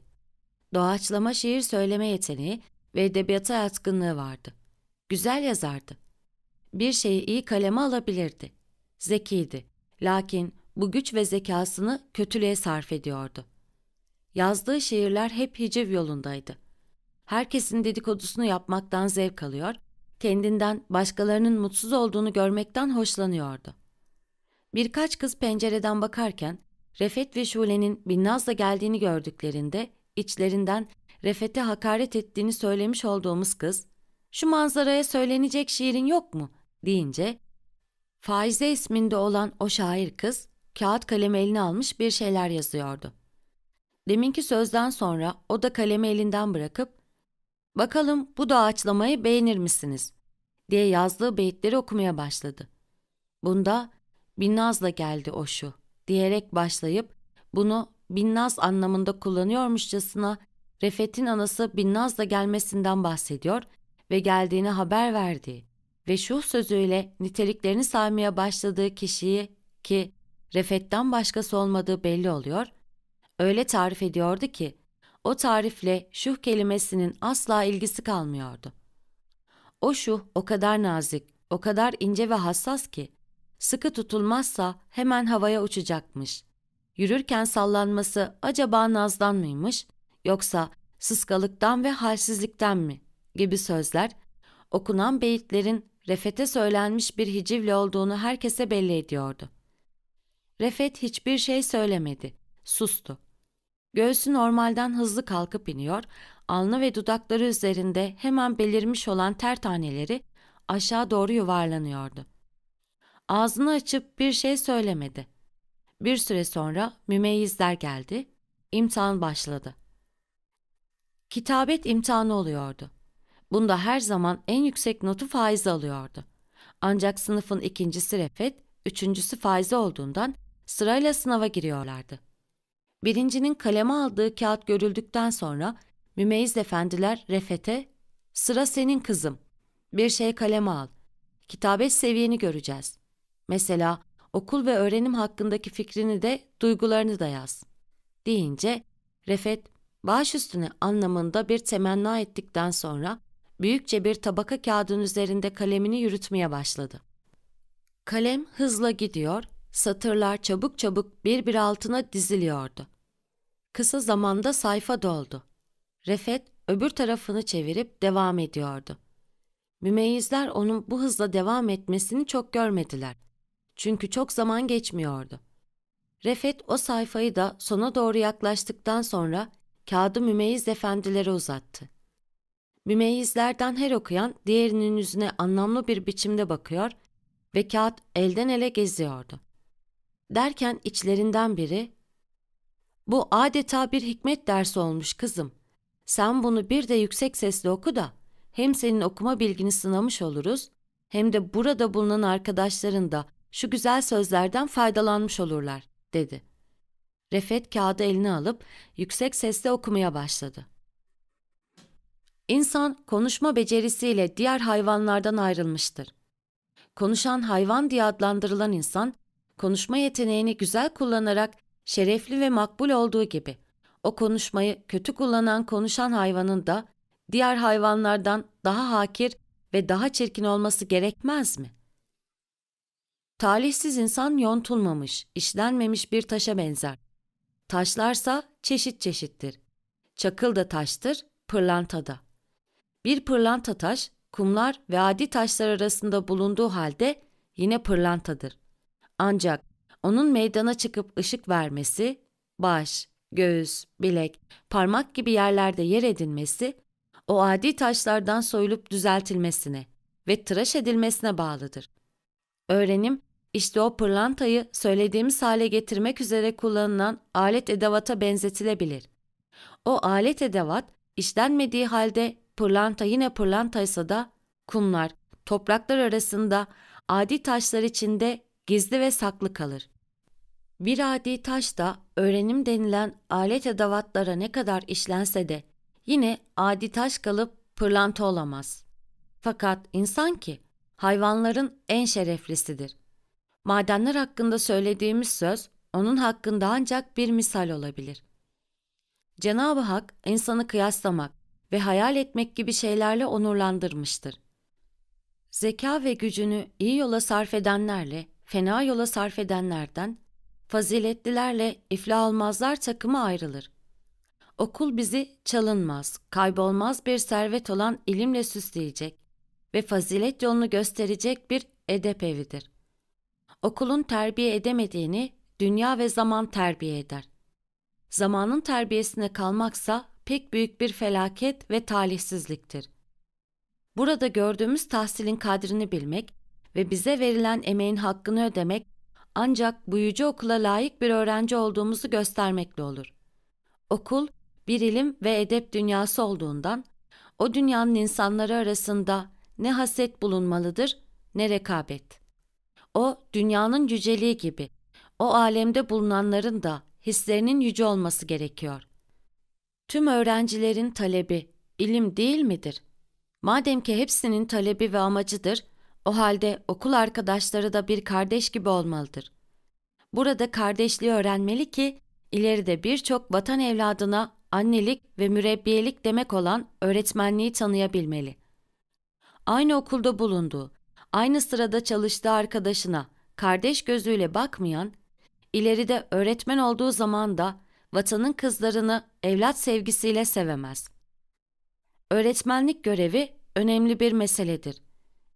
Doğaçlama şiir söyleme yeteneği ve edebiyata yatkınlığı vardı. Güzel yazardı. Bir şeyi iyi kaleme alabilirdi. Zekiydi. Lakin bu güç ve zekasını kötülüğe sarf ediyordu. Yazdığı şiirler hep hiciv yolundaydı. Herkesin dedikodusunu yapmaktan zevk alıyor, kendinden başkalarının mutsuz olduğunu görmekten hoşlanıyordu. Birkaç kız pencereden bakarken Refet ve Şule'nin Binnaz'la geldiğini gördüklerinde içlerinden Refet'e hakaret ettiğini söylemiş olduğumuz kız, şu manzaraya söylenecek şiirin yok mu deyince, Faize isminde olan o şair kız, kağıt kalemi eline almış bir şeyler yazıyordu. Deminki sözden sonra o da kalemi elinden bırakıp ''Bakalım bu doğaçlamayı beğenir misiniz?'' diye yazdığı beyitleri okumaya başladı. Bunda ''Binnaz'la geldi o şu'' diyerek başlayıp bunu Binnaz anlamında kullanıyormuşçasına Refet'in anası Binnaz'la gelmesinden bahsediyor ve geldiğini haber verdiği ve şu sözüyle niteliklerini saymaya başladığı kişiyi ki Refet'ten başkası olmadığı belli oluyor, öyle tarif ediyordu ki, o tarifle şuh kelimesinin asla ilgisi kalmıyordu. O şuh o kadar nazik, o kadar ince ve hassas ki, sıkı tutulmazsa hemen havaya uçacakmış. Yürürken sallanması acaba nazdan mıymış, yoksa sıskalıktan ve halsizlikten mi gibi sözler, okunan beyitlerin Refet'e söylenmiş bir hicivle olduğunu herkese belli ediyordu. Refet hiçbir şey söylemedi. Sustu. Göğsü normalden hızlı kalkıp iniyor, alnı ve dudakları üzerinde hemen belirmiş olan ter taneleri aşağı doğru yuvarlanıyordu. Ağzını açıp bir şey söylemedi. Bir süre sonra mümeyyizler geldi, imtihan başladı. Kitabet imtihanı oluyordu. Bunda her zaman en yüksek notu faiz alıyordu. Ancak sınıfın ikincisi Refet, üçüncüsü faizi olduğundan sırayla sınava giriyorlardı. Birincinin kaleme aldığı kağıt görüldükten sonra Mümeyyiz efendiler Refet'e ''Sıra senin kızım. Bir şey kaleme al. Kitabet seviyeni göreceğiz. Mesela okul ve öğrenim hakkındaki fikrini de duygularını da yaz.'' deyince Refet baş üstüne anlamında bir temenna ettikten sonra büyükçe bir tabaka kağıdın üzerinde kalemini yürütmeye başladı. Kalem hızla gidiyor satırlar çabuk çabuk bir bir altına diziliyordu. Kısa zamanda sayfa doldu. Refet öbür tarafını çevirip devam ediyordu. Mümeyyizler onun bu hızla devam etmesini çok görmediler. Çünkü çok zaman geçmiyordu. Refet o sayfayı da sona doğru yaklaştıktan sonra kağıdı mümeyyiz efendilere uzattı. Mümeyyizlerden her okuyan diğerinin yüzüne anlamlı bir biçimde bakıyor ve kağıt elden ele geziyordu. Derken içlerinden biri, ''Bu adeta bir hikmet dersi olmuş kızım. Sen bunu bir de yüksek sesle oku da hem senin okuma bilgini sınamış oluruz hem de burada bulunan arkadaşların da şu güzel sözlerden faydalanmış olurlar.'' dedi. Refet kağıdı eline alıp yüksek sesle okumaya başladı. İnsan konuşma becerisiyle diğer hayvanlardan ayrılmıştır. Konuşan hayvan diye adlandırılan insan konuşma yeteneğini güzel kullanarak şerefli ve makbul olduğu gibi o konuşmayı kötü kullanan konuşan hayvanın da diğer hayvanlardan daha hakir ve daha çirkin olması gerekmez mi? Talihsiz insan yontulmamış, işlenmemiş bir taşa benzer. Taşlarsa çeşit çeşittir. Çakıl da taştır, pırlanta da. Bir pırlanta taş, kumlar ve adi taşlar arasında bulunduğu halde yine pırlantadır. Ancak onun meydana çıkıp ışık vermesi, baş, göğüs, bilek, parmak gibi yerlerde yer edinmesi, o adi taşlardan soyulup düzeltilmesine ve tıraş edilmesine bağlıdır. Öğrenim, işte o pırlantayı söylediğimiz hale getirmek üzere kullanılan alet edevata benzetilebilir. O alet edevat, işlenmediği halde pırlanta yine pırlantaysa da kumlar, topraklar arasında adi taşlar içinde gizli ve saklı kalır. Bir adi taş da öğrenim denilen alet edavatlara ne kadar işlense de yine adi taş kalıp pırlanta olamaz. Fakat insan ki hayvanların en şereflisidir. Madenler hakkında söylediğimiz söz onun hakkında ancak bir misal olabilir. Cenab-ı Hak insanı kıyaslamak ve hayal etmek gibi şeylerle onurlandırmıştır. Zeka ve gücünü iyi yola sarf edenlerle fena yola sarf edenlerden, faziletlilerle ifla olmazlar takımı ayrılır. Okul bizi çalınmaz, kaybolmaz bir servet olan ilimle süsleyecek ve fazilet yolunu gösterecek bir edep evidir. Okulun terbiye edemediğini dünya ve zaman terbiye eder. Zamanın terbiyesine kalmaksa pek büyük bir felaket ve talihsizliktir. Burada gördüğümüz tahsilin kadrini bilmek, ve bize verilen emeğin hakkını ödemek ancak bu yüce okula layık bir öğrenci olduğumuzu göstermekle olur. Okul bir ilim ve edep dünyası olduğundan o dünyanın insanları arasında ne haset bulunmalıdır ne rekabet. O dünyanın yüceliği gibi o alemde bulunanların da hislerinin yüce olması gerekiyor. Tüm öğrencilerin talebi ilim değil midir? Madem ki hepsinin talebi ve amacıdır, o halde okul arkadaşları da bir kardeş gibi olmalıdır. Burada kardeşliği öğrenmeli ki ileride birçok vatan evladına annelik ve mürebbiyelik demek olan öğretmenliği tanıyabilmeli. Aynı okulda bulunduğu, aynı sırada çalıştığı arkadaşına kardeş gözüyle bakmayan, ileride öğretmen olduğu zaman da vatanın kızlarını evlat sevgisiyle sevemez. Öğretmenlik görevi önemli bir meseledir.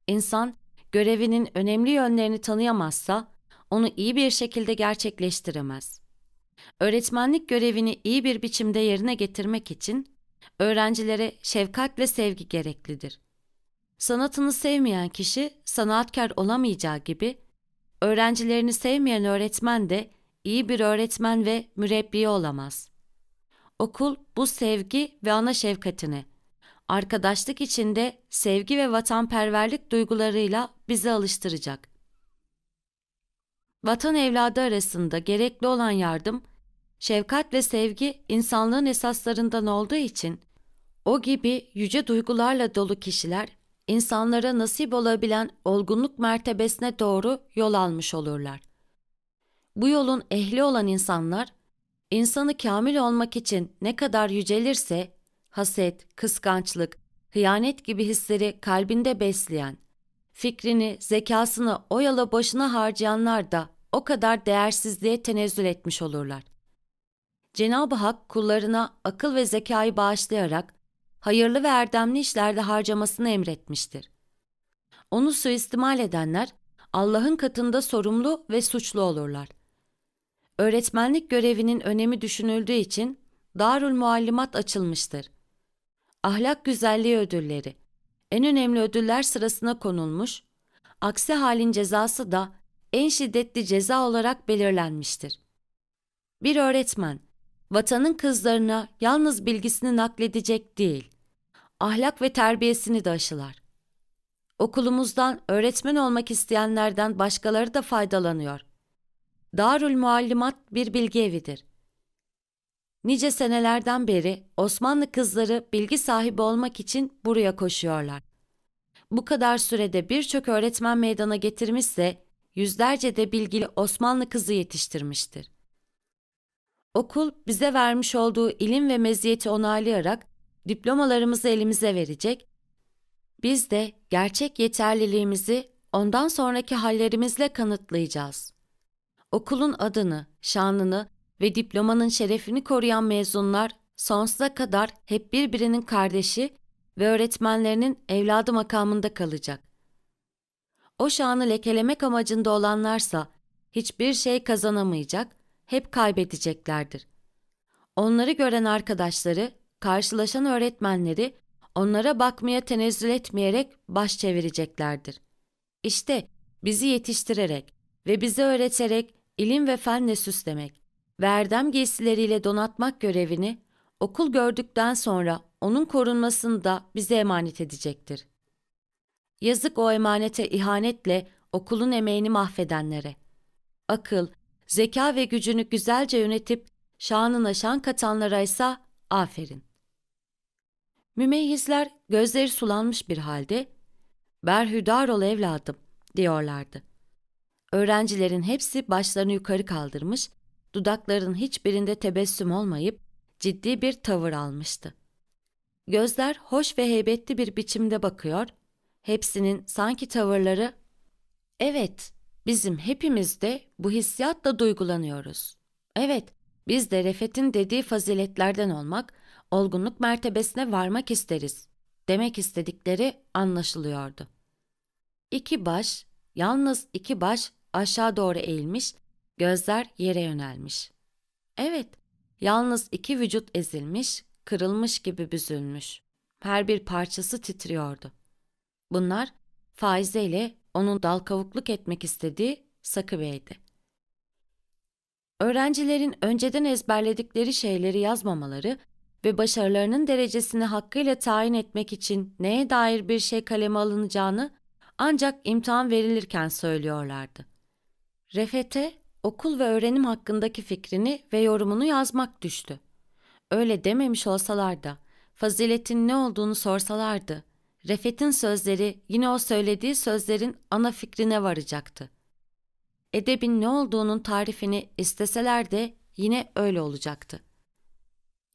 İnsan görevinin önemli yönlerini tanıyamazsa onu iyi bir şekilde gerçekleştiremez. Öğretmenlik görevini iyi bir biçimde yerine getirmek için öğrencilere şefkat ve sevgi gereklidir. Sanatını sevmeyen kişi sanatkar olamayacağı gibi öğrencilerini sevmeyen öğretmen de iyi bir öğretmen ve mürebbi olamaz. Okul bu sevgi ve ana şefkatini arkadaşlık içinde sevgi ve vatanperverlik duygularıyla bizi alıştıracak. Vatan evladı arasında gerekli olan yardım, şefkat ve sevgi insanlığın esaslarından olduğu için o gibi yüce duygularla dolu kişiler insanlara nasip olabilen olgunluk mertebesine doğru yol almış olurlar. Bu yolun ehli olan insanlar, insanı kamil olmak için ne kadar yücelirse haset, kıskançlık, hıyanet gibi hisleri kalbinde besleyen, fikrini, zekasını o yala boşuna harcayanlar da o kadar değersizliğe tenezzül etmiş olurlar. Cenab-ı Hak kullarına akıl ve zekayı bağışlayarak hayırlı ve erdemli işlerde harcamasını emretmiştir. Onu suistimal edenler Allah'ın katında sorumlu ve suçlu olurlar. Öğretmenlik görevinin önemi düşünüldüğü için Darül Muallimat açılmıştır ahlak güzelliği ödülleri en önemli ödüller sırasına konulmuş, aksi halin cezası da en şiddetli ceza olarak belirlenmiştir. Bir öğretmen, vatanın kızlarına yalnız bilgisini nakledecek değil, ahlak ve terbiyesini de aşılar. Okulumuzdan öğretmen olmak isteyenlerden başkaları da faydalanıyor. Darül Muallimat bir bilgi evidir. Nice senelerden beri Osmanlı kızları bilgi sahibi olmak için buraya koşuyorlar. Bu kadar sürede birçok öğretmen meydana getirmişse yüzlerce de bilgili Osmanlı kızı yetiştirmiştir. Okul bize vermiş olduğu ilim ve meziyeti onaylayarak diplomalarımızı elimize verecek, biz de gerçek yeterliliğimizi ondan sonraki hallerimizle kanıtlayacağız. Okulun adını, şanını ve diplomanın şerefini koruyan mezunlar sonsuza kadar hep birbirinin kardeşi ve öğretmenlerinin evladı makamında kalacak. O şanı lekelemek amacında olanlarsa hiçbir şey kazanamayacak, hep kaybedeceklerdir. Onları gören arkadaşları, karşılaşan öğretmenleri onlara bakmaya tenezzül etmeyerek baş çevireceklerdir. İşte bizi yetiştirerek ve bize öğreterek ilim ve fenle süslemek, verdem giysileriyle donatmak görevini okul gördükten sonra onun korunmasını da bize emanet edecektir. Yazık o emanete ihanetle okulun emeğini mahvedenlere. Akıl, zeka ve gücünü güzelce yönetip şanına şan katanlara ise aferin. Mümeyhizler gözleri sulanmış bir halde berhüdar ol evladım diyorlardı. Öğrencilerin hepsi başlarını yukarı kaldırmış, Dudakların hiçbirinde tebessüm olmayıp ciddi bir tavır almıştı. Gözler hoş ve heybetli bir biçimde bakıyor, hepsinin sanki tavırları ''Evet, bizim hepimiz de bu hissiyatla duygulanıyoruz. Evet, biz de Refet'in dediği faziletlerden olmak, olgunluk mertebesine varmak isteriz.'' demek istedikleri anlaşılıyordu. İki baş, yalnız iki baş aşağı doğru eğilmiş Gözler yere yönelmiş. Evet, yalnız iki vücut ezilmiş, kırılmış gibi büzülmüş. Her bir parçası titriyordu. Bunlar Faize ile onun dal kavukluk etmek istediği Sakı Bey'di. Öğrencilerin önceden ezberledikleri şeyleri yazmamaları ve başarılarının derecesini hakkıyla tayin etmek için neye dair bir şey kaleme alınacağını ancak imtihan verilirken söylüyorlardı. Refete okul ve öğrenim hakkındaki fikrini ve yorumunu yazmak düştü. Öyle dememiş olsalar da, faziletin ne olduğunu sorsalardı, Refet'in sözleri yine o söylediği sözlerin ana fikrine varacaktı. Edebin ne olduğunun tarifini isteseler de yine öyle olacaktı.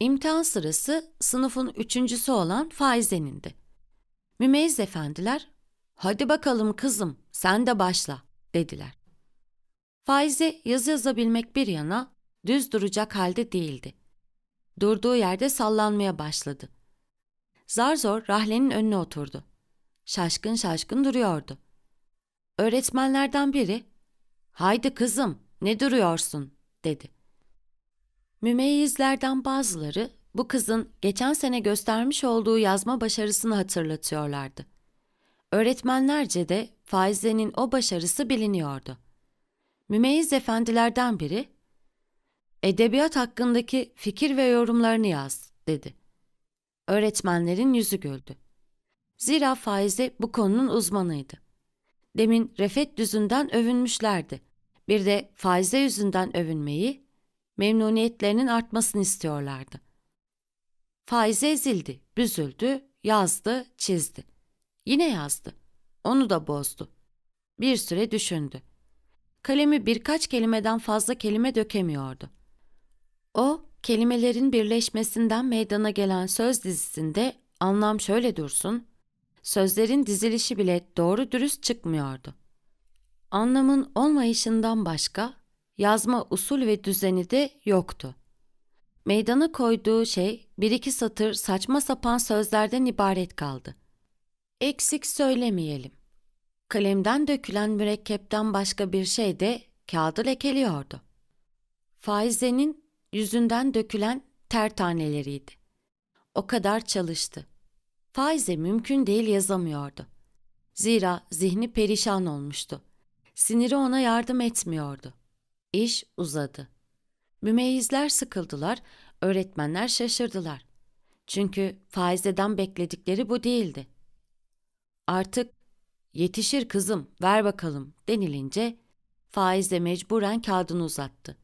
İmtihan sırası sınıfın üçüncüsü olan Faize'nindi. Mümeyyiz efendiler, ''Hadi bakalım kızım, sen de başla.'' dediler. Faize yazı yazabilmek bir yana düz duracak halde değildi. Durduğu yerde sallanmaya başladı. Zar zor rahlenin önüne oturdu. Şaşkın şaşkın duruyordu. Öğretmenlerden biri ''Haydi kızım ne duruyorsun?'' dedi. Mümeyizlerden bazıları bu kızın geçen sene göstermiş olduğu yazma başarısını hatırlatıyorlardı. Öğretmenlerce de Faize'nin o başarısı biliniyordu mümeyyiz efendilerden biri, edebiyat hakkındaki fikir ve yorumlarını yaz, dedi. Öğretmenlerin yüzü güldü. Zira Faize bu konunun uzmanıydı. Demin Refet düzünden övünmüşlerdi. Bir de Faize yüzünden övünmeyi, memnuniyetlerinin artmasını istiyorlardı. Faize ezildi, büzüldü, yazdı, çizdi. Yine yazdı. Onu da bozdu. Bir süre düşündü kalemi birkaç kelimeden fazla kelime dökemiyordu. O, kelimelerin birleşmesinden meydana gelen söz dizisinde anlam şöyle dursun, sözlerin dizilişi bile doğru dürüst çıkmıyordu. Anlamın olmayışından başka yazma usul ve düzeni de yoktu. Meydana koyduğu şey bir iki satır saçma sapan sözlerden ibaret kaldı. Eksik söylemeyelim kalemden dökülen mürekkepten başka bir şey de kağıdı lekeliyordu. Faizenin yüzünden dökülen ter taneleriydi. O kadar çalıştı. Faize mümkün değil yazamıyordu. Zira zihni perişan olmuştu. Siniri ona yardım etmiyordu. İş uzadı. Mümeyizler sıkıldılar, öğretmenler şaşırdılar. Çünkü faizeden bekledikleri bu değildi. Artık Yetişir kızım, ver bakalım denilince faizle mecburen kağıdını uzattı.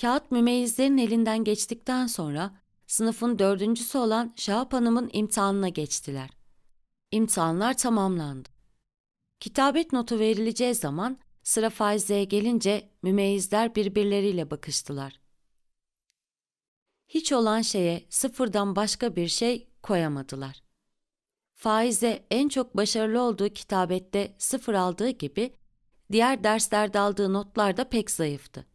Kağıt mümeyizlerin elinden geçtikten sonra sınıfın dördüncüsü olan Şahap Hanım'ın imtihanına geçtiler. İmtihanlar tamamlandı. Kitabet notu verileceği zaman sıra faizeye gelince mümeyizler birbirleriyle bakıştılar. Hiç olan şeye sıfırdan başka bir şey koyamadılar faize en çok başarılı olduğu kitabette sıfır aldığı gibi diğer derslerde aldığı notlar da pek zayıftı.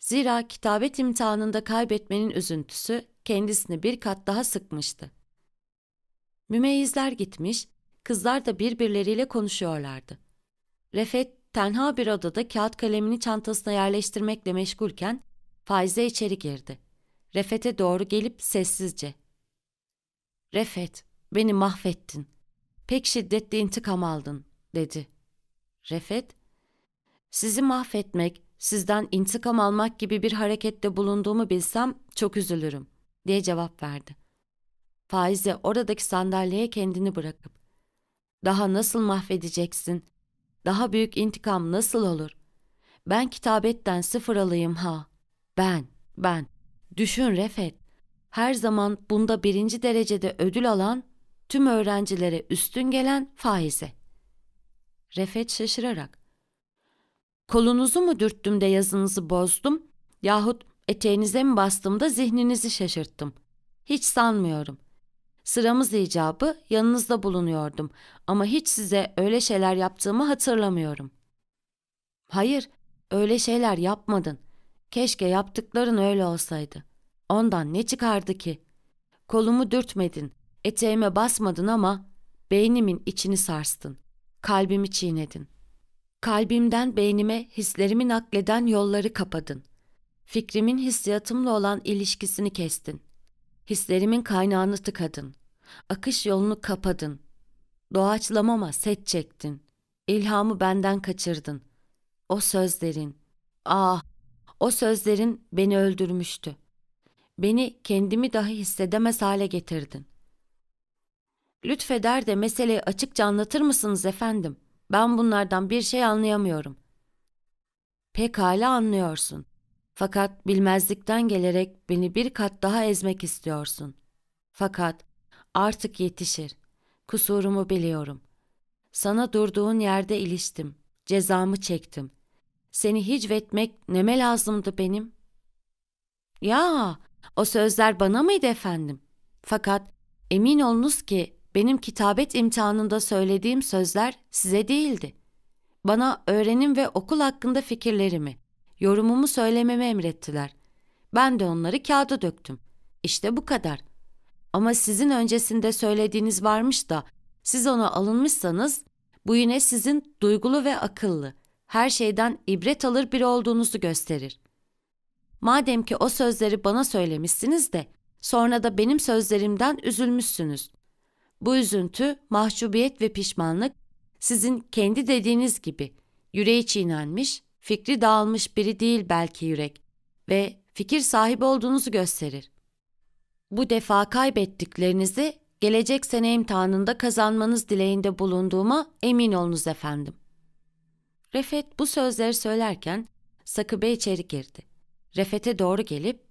Zira kitabet imtihanında kaybetmenin üzüntüsü kendisini bir kat daha sıkmıştı. Mümeyizler gitmiş, kızlar da birbirleriyle konuşuyorlardı. Refet tenha bir odada kağıt kalemini çantasına yerleştirmekle meşgulken Faize içeri girdi. Refet'e doğru gelip sessizce. Refet, beni mahvettin. Pek şiddetli intikam aldın, dedi. Refet, sizi mahvetmek, sizden intikam almak gibi bir harekette bulunduğumu bilsem çok üzülürüm, diye cevap verdi. Faize oradaki sandalyeye kendini bırakıp, daha nasıl mahvedeceksin? Daha büyük intikam nasıl olur? Ben kitabetten sıfır alayım ha. Ben, ben. Düşün Refet. Her zaman bunda birinci derecede ödül alan tüm öğrencilere üstün gelen faize. Refet şaşırarak, kolunuzu mu dürttüm de yazınızı bozdum yahut eteğinize mi bastım da zihninizi şaşırttım. Hiç sanmıyorum. Sıramız icabı yanınızda bulunuyordum ama hiç size öyle şeyler yaptığımı hatırlamıyorum. Hayır, öyle şeyler yapmadın. Keşke yaptıkların öyle olsaydı. Ondan ne çıkardı ki? Kolumu dürtmedin, Eteğime basmadın ama beynimin içini sarstın. Kalbimi çiğnedin. Kalbimden beynime hislerimi nakleden yolları kapadın. Fikrimin hissiyatımla olan ilişkisini kestin. Hislerimin kaynağını tıkadın. Akış yolunu kapadın. Doğaçlamama set çektin. İlhamı benden kaçırdın. O sözlerin, ah, o sözlerin beni öldürmüştü. Beni kendimi dahi hissedemez hale getirdin. Lütfeder de meseleyi açıkça anlatır mısınız efendim? Ben bunlardan bir şey anlayamıyorum. Pekala anlıyorsun. Fakat bilmezlikten gelerek beni bir kat daha ezmek istiyorsun. Fakat artık yetişir. Kusurumu biliyorum. Sana durduğun yerde iliştim. Cezamı çektim. Seni hicvetmek neme lazımdı benim? Ya, o sözler bana mıydı efendim? Fakat emin olunuz ki benim kitabet imtihanında söylediğim sözler size değildi. Bana öğrenim ve okul hakkında fikirlerimi, yorumumu söylememi emrettiler. Ben de onları kağıda döktüm. İşte bu kadar. Ama sizin öncesinde söylediğiniz varmış da siz ona alınmışsanız bu yine sizin duygulu ve akıllı, her şeyden ibret alır biri olduğunuzu gösterir. Madem ki o sözleri bana söylemişsiniz de sonra da benim sözlerimden üzülmüşsünüz. Bu üzüntü, mahcubiyet ve pişmanlık sizin kendi dediğiniz gibi yüreği çiğnenmiş, fikri dağılmış biri değil belki yürek ve fikir sahibi olduğunuzu gösterir. Bu defa kaybettiklerinizi gelecek sene imtihanında kazanmanız dileğinde bulunduğuma emin olunuz efendim. Refet bu sözleri söylerken sakıbe içeri girdi. Refet'e doğru gelip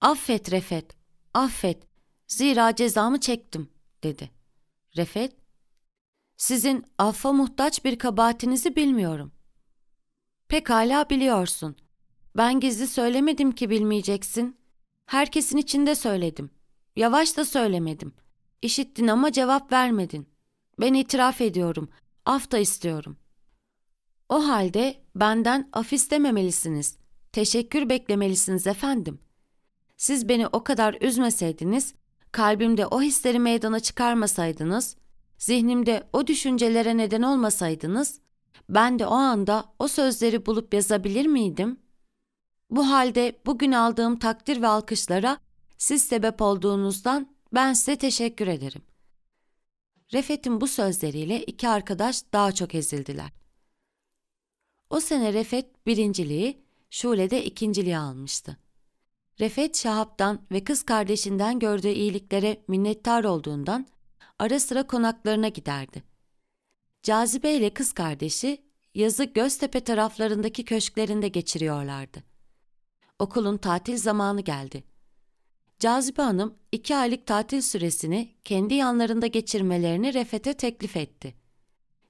''Affet Refet, affet. Zira cezamı çektim dedi. Refet, sizin affa muhtaç bir kabahatinizi bilmiyorum. Pekala biliyorsun. Ben gizli söylemedim ki bilmeyeceksin. Herkesin içinde söyledim. Yavaş da söylemedim. İşittin ama cevap vermedin. Ben itiraf ediyorum. Af da istiyorum. O halde benden af istememelisiniz. Teşekkür beklemelisiniz efendim. Siz beni o kadar üzmeseydiniz kalbimde o hisleri meydana çıkarmasaydınız, zihnimde o düşüncelere neden olmasaydınız, ben de o anda o sözleri bulup yazabilir miydim? Bu halde bugün aldığım takdir ve alkışlara siz sebep olduğunuzdan ben size teşekkür ederim. Refet'in bu sözleriyle iki arkadaş daha çok ezildiler. O sene Refet birinciliği, Şule de ikinciliği almıştı. Refet Şahap'tan ve kız kardeşinden gördüğü iyiliklere minnettar olduğundan ara sıra konaklarına giderdi. Cazibe ile kız kardeşi yazı Göztepe taraflarındaki köşklerinde geçiriyorlardı. Okulun tatil zamanı geldi. Cazibe Hanım iki aylık tatil süresini kendi yanlarında geçirmelerini Refet'e teklif etti.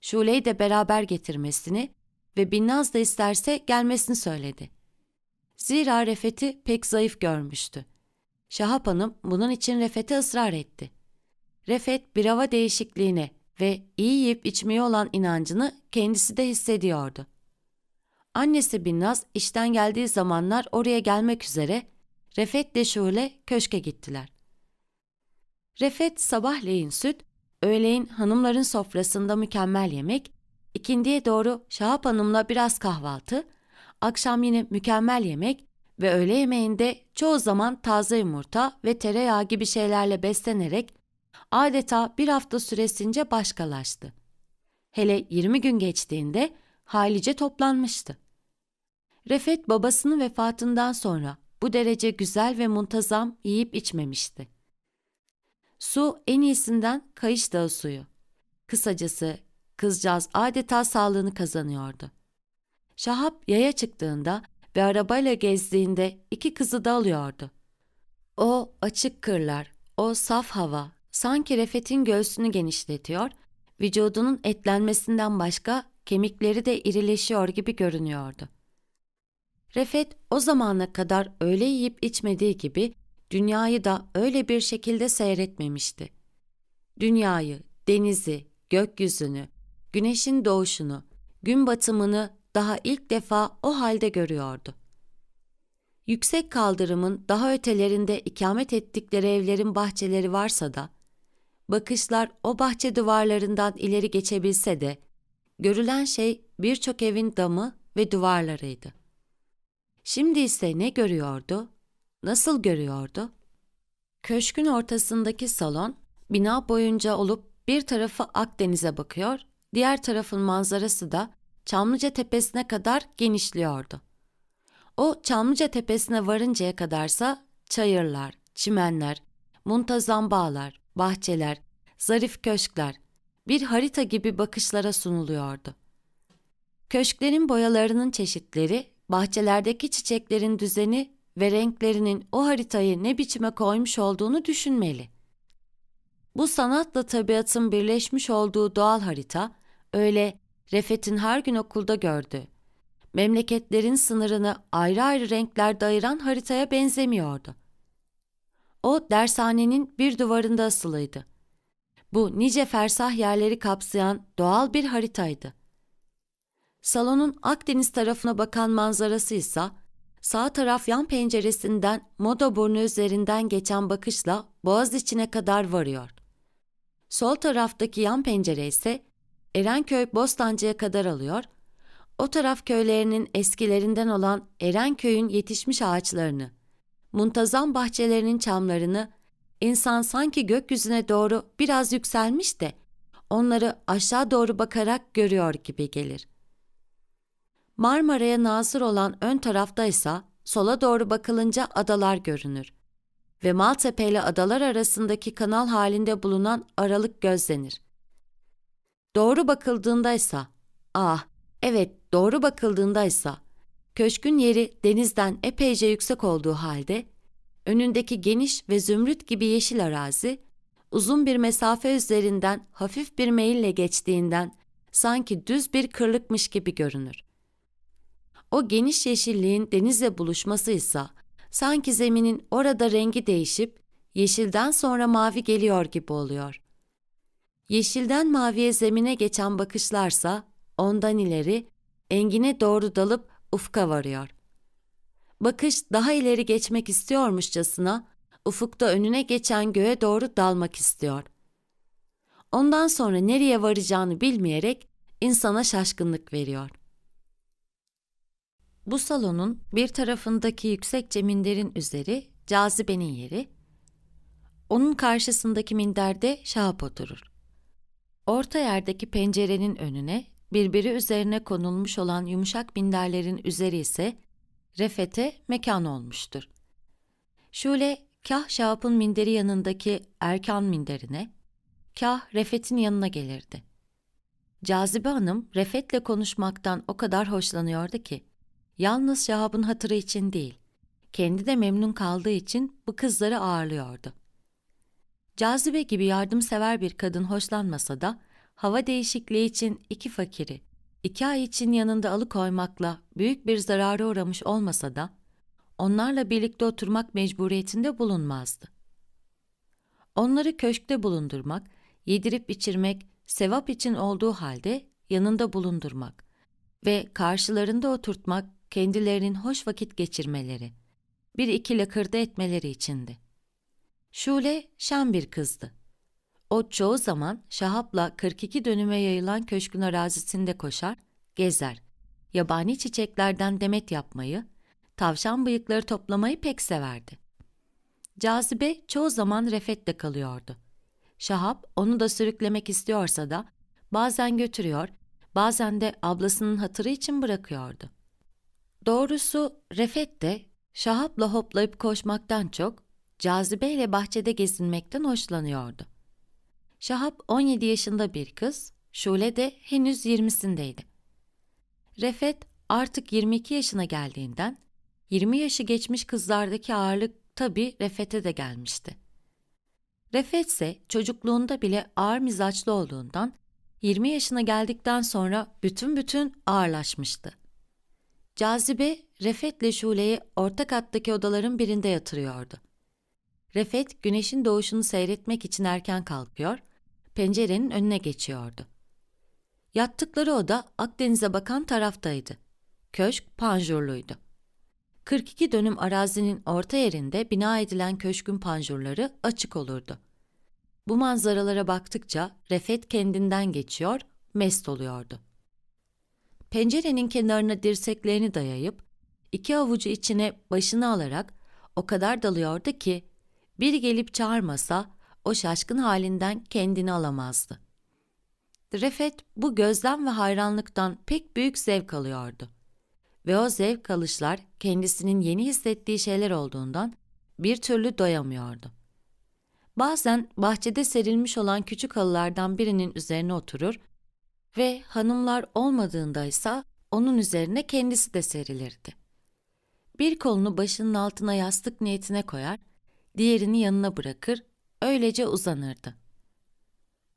Şule'yi de beraber getirmesini ve Binnaz da isterse gelmesini söyledi. Zira Refet'i pek zayıf görmüştü. Şahap Hanım bunun için Refet'i ısrar etti. Refet bir hava değişikliğine ve iyi yiyip içmeye olan inancını kendisi de hissediyordu. Annesi Binnaz işten geldiği zamanlar oraya gelmek üzere Refet de Şule köşke gittiler. Refet sabahleyin süt, öğleyin hanımların sofrasında mükemmel yemek, ikindiye doğru Şahap Hanım'la biraz kahvaltı, akşam yine mükemmel yemek ve öğle yemeğinde çoğu zaman taze yumurta ve tereyağı gibi şeylerle beslenerek adeta bir hafta süresince başkalaştı. Hele 20 gün geçtiğinde halice toplanmıştı. Refet babasının vefatından sonra bu derece güzel ve muntazam yiyip içmemişti. Su en iyisinden Kayış Dağı suyu. Kısacası kızcağız adeta sağlığını kazanıyordu. Şahap yaya çıktığında ve arabayla gezdiğinde iki kızı da alıyordu. O açık kırlar, o saf hava sanki Refet'in göğsünü genişletiyor, vücudunun etlenmesinden başka kemikleri de irileşiyor gibi görünüyordu. Refet o zamana kadar öyle yiyip içmediği gibi dünyayı da öyle bir şekilde seyretmemişti. Dünyayı, denizi, gökyüzünü, güneşin doğuşunu, gün batımını daha ilk defa o halde görüyordu. Yüksek kaldırımın daha ötelerinde ikamet ettikleri evlerin bahçeleri varsa da, bakışlar o bahçe duvarlarından ileri geçebilse de, görülen şey birçok evin damı ve duvarlarıydı. Şimdi ise ne görüyordu? Nasıl görüyordu? Köşkün ortasındaki salon, bina boyunca olup bir tarafı Akdeniz'e bakıyor, diğer tarafın manzarası da Çamlıca Tepesi'ne kadar genişliyordu. O Çamlıca Tepesi'ne varıncaya kadarsa çayırlar, çimenler, muntazam bağlar, bahçeler, zarif köşkler bir harita gibi bakışlara sunuluyordu. Köşklerin boyalarının çeşitleri, bahçelerdeki çiçeklerin düzeni ve renklerinin o haritayı ne biçime koymuş olduğunu düşünmeli. Bu sanatla tabiatın birleşmiş olduğu doğal harita öyle Refet'in her gün okulda gördü. Memleketlerin sınırını ayrı ayrı renklerde ayıran haritaya benzemiyordu. O dershanenin bir duvarında asılıydı. Bu nice fersah yerleri kapsayan doğal bir haritaydı. Salonun Akdeniz tarafına bakan manzarası ise sağ taraf yan penceresinden moda burnu üzerinden geçen bakışla boğaz içine kadar varıyor. Sol taraftaki yan pencere ise Erenköy Bostancı'ya kadar alıyor, o taraf köylerinin eskilerinden olan Erenköy'ün yetişmiş ağaçlarını, muntazam bahçelerinin çamlarını, insan sanki gökyüzüne doğru biraz yükselmiş de onları aşağı doğru bakarak görüyor gibi gelir. Marmara'ya nazır olan ön tarafta ise sola doğru bakılınca adalar görünür ve Maltepe ile adalar arasındaki kanal halinde bulunan aralık gözlenir. Doğru bakıldığındaysa, ah evet doğru bakıldığındaysa, köşkün yeri denizden epeyce yüksek olduğu halde, önündeki geniş ve zümrüt gibi yeşil arazi, uzun bir mesafe üzerinden hafif bir meyille geçtiğinden sanki düz bir kırlıkmış gibi görünür. O geniş yeşilliğin denizle buluşması ise sanki zeminin orada rengi değişip yeşilden sonra mavi geliyor gibi oluyor. Yeşilden maviye zemine geçen bakışlarsa ondan ileri engine doğru dalıp ufka varıyor. Bakış daha ileri geçmek istiyormuşçasına ufukta önüne geçen göğe doğru dalmak istiyor. Ondan sonra nereye varacağını bilmeyerek insana şaşkınlık veriyor. Bu salonun bir tarafındaki yüksek minderin üzeri cazibenin yeri, onun karşısındaki minderde Şahap oturur. Orta yerdeki pencerenin önüne birbiri üzerine konulmuş olan yumuşak minderlerin üzeri ise refete mekan olmuştur. Şule kah Şahap'ın minderi yanındaki Erkan minderine, kah Refet'in yanına gelirdi. Cazibe Hanım Refet'le konuşmaktan o kadar hoşlanıyordu ki, yalnız Şahap'ın hatırı için değil, kendi de memnun kaldığı için bu kızları ağırlıyordu.'' Cazibe gibi yardımsever bir kadın hoşlanmasa da hava değişikliği için iki fakiri iki ay için yanında alıkoymakla büyük bir zararı uğramış olmasa da onlarla birlikte oturmak mecburiyetinde bulunmazdı. Onları köşkte bulundurmak, yedirip içirmek, sevap için olduğu halde yanında bulundurmak ve karşılarında oturtmak kendilerinin hoş vakit geçirmeleri, bir iki lakırdı etmeleri içindi.'' Şule şen bir kızdı. O çoğu zaman Şahap'la 42 dönüme yayılan köşkün arazisinde koşar, gezer. Yabani çiçeklerden demet yapmayı, tavşan bıyıkları toplamayı pek severdi. Cazibe çoğu zaman refette kalıyordu. Şahap onu da sürüklemek istiyorsa da bazen götürüyor, bazen de ablasının hatırı için bırakıyordu. Doğrusu Refet de Şahap'la hoplayıp koşmaktan çok cazibeyle bahçede gezinmekten hoşlanıyordu. Şahap 17 yaşında bir kız, Şule de henüz 20'sindeydi. Refet artık 22 yaşına geldiğinden 20 yaşı geçmiş kızlardaki ağırlık tabi Refet'e de gelmişti. Refet ise çocukluğunda bile ağır mizaçlı olduğundan 20 yaşına geldikten sonra bütün bütün ağırlaşmıştı. Cazibe Refet'le Şule'yi orta kattaki odaların birinde yatırıyordu. Refet güneşin doğuşunu seyretmek için erken kalkıyor, pencerenin önüne geçiyordu. Yattıkları oda Akdeniz'e bakan taraftaydı. Köşk panjurluydu. 42 dönüm arazinin orta yerinde bina edilen köşkün panjurları açık olurdu. Bu manzaralara baktıkça Refet kendinden geçiyor, mest oluyordu. Pencerenin kenarına dirseklerini dayayıp iki avucu içine başını alarak o kadar dalıyordu ki bir gelip çağırmasa o şaşkın halinden kendini alamazdı. Refet bu gözlem ve hayranlıktan pek büyük zevk alıyordu. Ve o zevk alışlar kendisinin yeni hissettiği şeyler olduğundan bir türlü doyamıyordu. Bazen bahçede serilmiş olan küçük halılardan birinin üzerine oturur ve hanımlar olmadığındaysa onun üzerine kendisi de serilirdi. Bir kolunu başının altına yastık niyetine koyar, diğerini yanına bırakır, öylece uzanırdı.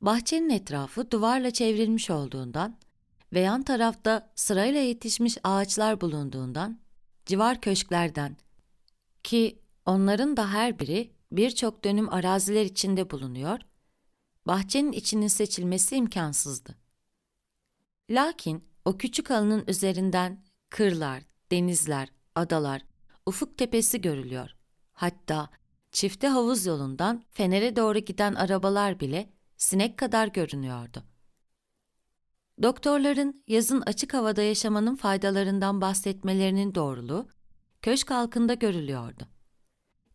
Bahçenin etrafı duvarla çevrilmiş olduğundan ve yan tarafta sırayla yetişmiş ağaçlar bulunduğundan, civar köşklerden ki onların da her biri birçok dönüm araziler içinde bulunuyor, bahçenin içinin seçilmesi imkansızdı. Lakin o küçük alanın üzerinden kırlar, denizler, adalar, ufuk tepesi görülüyor. Hatta çifte havuz yolundan fenere doğru giden arabalar bile sinek kadar görünüyordu. Doktorların yazın açık havada yaşamanın faydalarından bahsetmelerinin doğruluğu köşk halkında görülüyordu.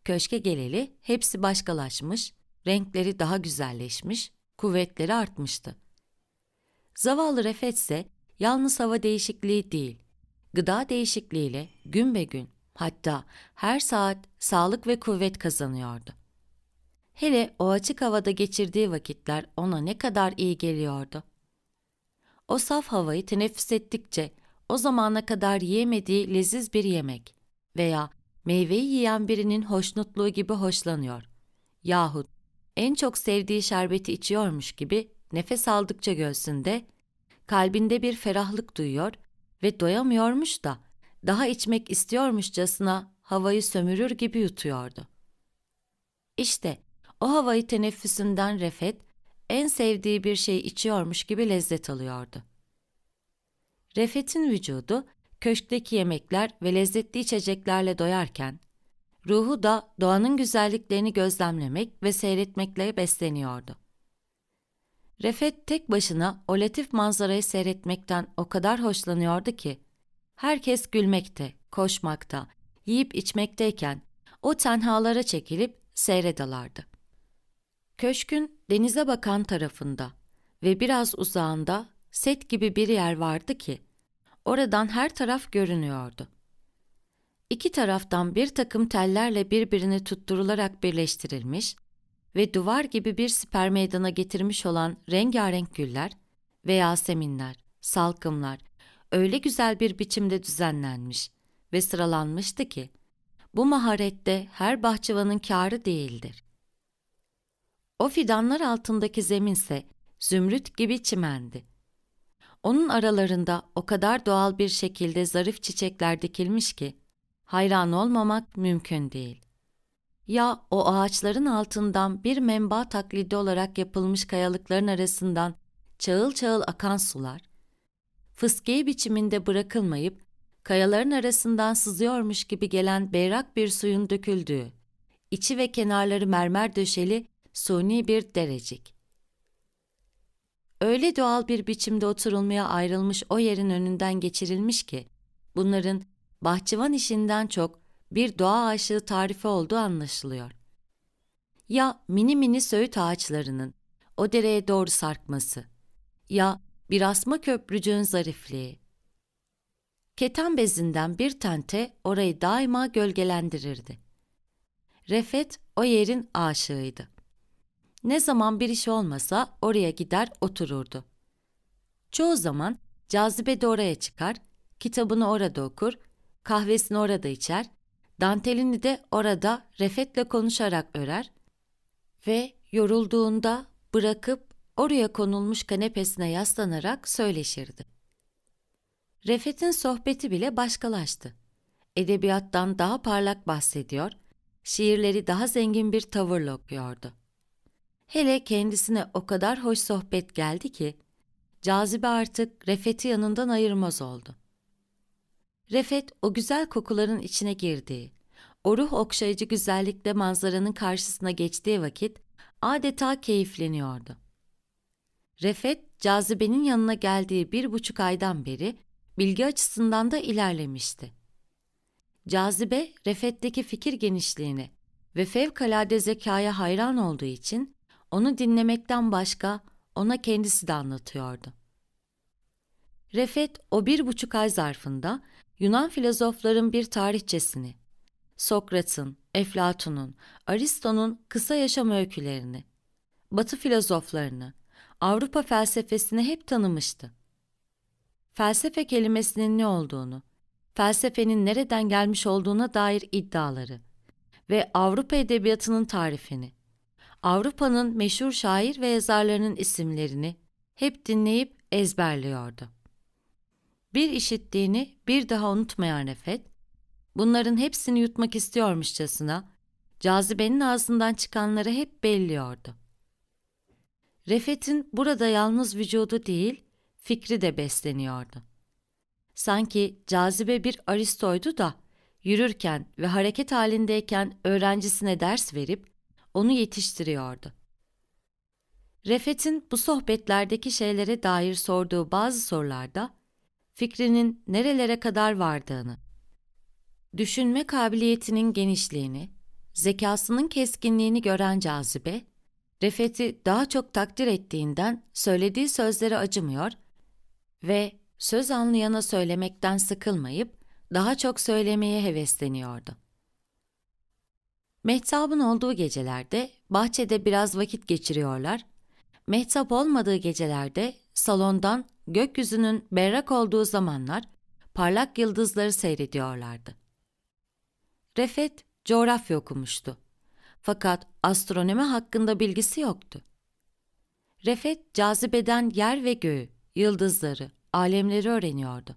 Köşke geleli hepsi başkalaşmış, renkleri daha güzelleşmiş, kuvvetleri artmıştı. Zavallı Refet ise yalnız hava değişikliği değil, gıda değişikliğiyle gün be gün Hatta her saat sağlık ve kuvvet kazanıyordu. Hele o açık havada geçirdiği vakitler ona ne kadar iyi geliyordu. O saf havayı teneffüs ettikçe o zamana kadar yiyemediği leziz bir yemek veya meyveyi yiyen birinin hoşnutluğu gibi hoşlanıyor. Yahut en çok sevdiği şerbeti içiyormuş gibi nefes aldıkça göğsünde, kalbinde bir ferahlık duyuyor ve doyamıyormuş da daha içmek istiyormuşçasına havayı sömürür gibi yutuyordu. İşte o havayı teneffüsünden Refet, en sevdiği bir şey içiyormuş gibi lezzet alıyordu. Refet'in vücudu köşkteki yemekler ve lezzetli içeceklerle doyarken, ruhu da doğanın güzelliklerini gözlemlemek ve seyretmekle besleniyordu. Refet tek başına o latif manzarayı seyretmekten o kadar hoşlanıyordu ki, Herkes gülmekte, koşmakta, yiyip içmekteyken o tenhalara çekilip seyredalardı. Köşkün denize bakan tarafında ve biraz uzağında set gibi bir yer vardı ki oradan her taraf görünüyordu. İki taraftan bir takım tellerle birbirini tutturularak birleştirilmiş ve duvar gibi bir siper meydana getirmiş olan rengarenk güller ve yaseminler, salkımlar, öyle güzel bir biçimde düzenlenmiş ve sıralanmıştı ki bu maharette her bahçıvanın kârı değildir. O fidanlar altındaki zeminse zümrüt gibi çimendi. Onun aralarında o kadar doğal bir şekilde zarif çiçekler dikilmiş ki hayran olmamak mümkün değil. Ya o ağaçların altından bir menba taklidi olarak yapılmış kayalıkların arasından çağıl çağıl akan sular fıskiye biçiminde bırakılmayıp kayaların arasından sızıyormuş gibi gelen berrak bir suyun döküldüğü, içi ve kenarları mermer döşeli suni bir derecik. Öyle doğal bir biçimde oturulmaya ayrılmış o yerin önünden geçirilmiş ki, bunların bahçıvan işinden çok bir doğa aşığı tarifi olduğu anlaşılıyor. Ya mini mini söğüt ağaçlarının o dereye doğru sarkması, ya bir asma köprücüğün zarifliği. Keten bezinden bir tente orayı daima gölgelendirirdi. Refet o yerin aşığıydı. Ne zaman bir iş olmasa oraya gider otururdu. Çoğu zaman cazibe de oraya çıkar, kitabını orada okur, kahvesini orada içer, dantelini de orada Refet'le konuşarak örer ve yorulduğunda bırakıp oraya konulmuş kanepesine yaslanarak söyleşirdi. Refet'in sohbeti bile başkalaştı. Edebiyattan daha parlak bahsediyor, şiirleri daha zengin bir tavırla okuyordu. Hele kendisine o kadar hoş sohbet geldi ki, cazibe artık Refet'i yanından ayırmaz oldu. Refet o güzel kokuların içine girdiği, o ruh okşayıcı güzellikle manzaranın karşısına geçtiği vakit adeta keyifleniyordu. Refet, cazibenin yanına geldiği bir buçuk aydan beri bilgi açısından da ilerlemişti. Cazibe, Refet'teki fikir genişliğini ve fevkalade zekaya hayran olduğu için onu dinlemekten başka ona kendisi de anlatıyordu. Refet, o bir buçuk ay zarfında Yunan filozofların bir tarihçesini, Sokrat'ın, Eflatun'un, Aristo'nun kısa yaşam öykülerini, Batı filozoflarını, Avrupa felsefesini hep tanımıştı. Felsefe kelimesinin ne olduğunu, felsefenin nereden gelmiş olduğuna dair iddiaları ve Avrupa edebiyatının tarifini, Avrupa'nın meşhur şair ve yazarlarının isimlerini hep dinleyip ezberliyordu. Bir işittiğini bir daha unutmayan Refet, bunların hepsini yutmak istiyormuşçasına cazibenin ağzından çıkanları hep belliyordu. Refet'in burada yalnız vücudu değil, fikri de besleniyordu. Sanki cazibe bir aristoydu da, yürürken ve hareket halindeyken öğrencisine ders verip onu yetiştiriyordu. Refet'in bu sohbetlerdeki şeylere dair sorduğu bazı sorularda fikrinin nerelere kadar vardığını, düşünme kabiliyetinin genişliğini, zekasının keskinliğini gören cazibe, Refet'i daha çok takdir ettiğinden söylediği sözlere acımıyor ve söz anlayana söylemekten sıkılmayıp daha çok söylemeye hevesleniyordu. Mehtap'ın olduğu gecelerde bahçede biraz vakit geçiriyorlar. Mehtap olmadığı gecelerde salondan gökyüzünün berrak olduğu zamanlar parlak yıldızları seyrediyorlardı. Refet coğrafya okumuştu. Fakat astronomi hakkında bilgisi yoktu. Refet cazibeden yer ve göğü, yıldızları, alemleri öğreniyordu.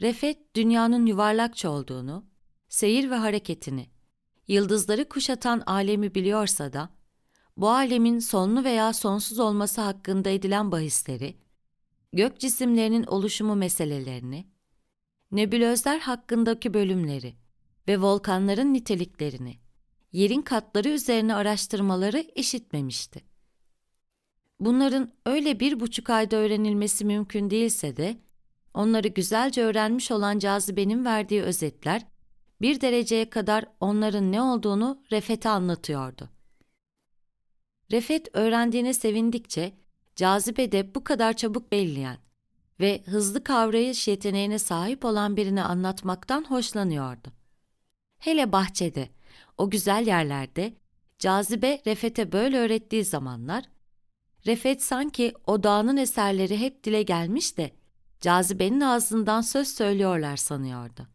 Refet dünyanın yuvarlakça olduğunu, seyir ve hareketini, yıldızları kuşatan alemi biliyorsa da, bu alemin sonlu veya sonsuz olması hakkında edilen bahisleri, gök cisimlerinin oluşumu meselelerini, nebulözler hakkındaki bölümleri ve volkanların niteliklerini, yerin katları üzerine araştırmaları işitmemişti. Bunların öyle bir buçuk ayda öğrenilmesi mümkün değilse de, onları güzelce öğrenmiş olan cazibenin verdiği özetler, bir dereceye kadar onların ne olduğunu Refet'e anlatıyordu. Refet öğrendiğine sevindikçe, cazibe de bu kadar çabuk belleyen ve hızlı kavrayış yeteneğine sahip olan birini anlatmaktan hoşlanıyordu. Hele bahçede, o güzel yerlerde cazibe Refet'e böyle öğrettiği zamanlar, Refet sanki o dağının eserleri hep dile gelmiş de cazibenin ağzından söz söylüyorlar sanıyordu.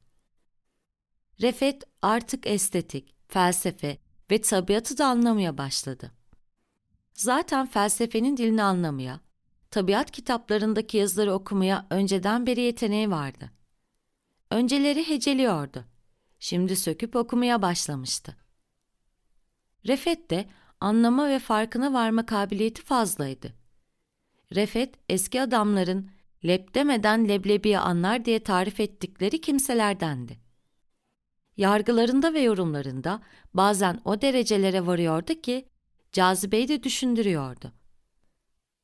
Refet artık estetik, felsefe ve tabiatı da anlamaya başladı. Zaten felsefenin dilini anlamaya, tabiat kitaplarındaki yazıları okumaya önceden beri yeteneği vardı. Önceleri heceliyordu şimdi söküp okumaya başlamıştı. Refet de anlama ve farkına varma kabiliyeti fazlaydı. Refet eski adamların lep demeden leblebiyi anlar diye tarif ettikleri kimselerdendi. Yargılarında ve yorumlarında bazen o derecelere varıyordu ki cazibeyi de düşündürüyordu.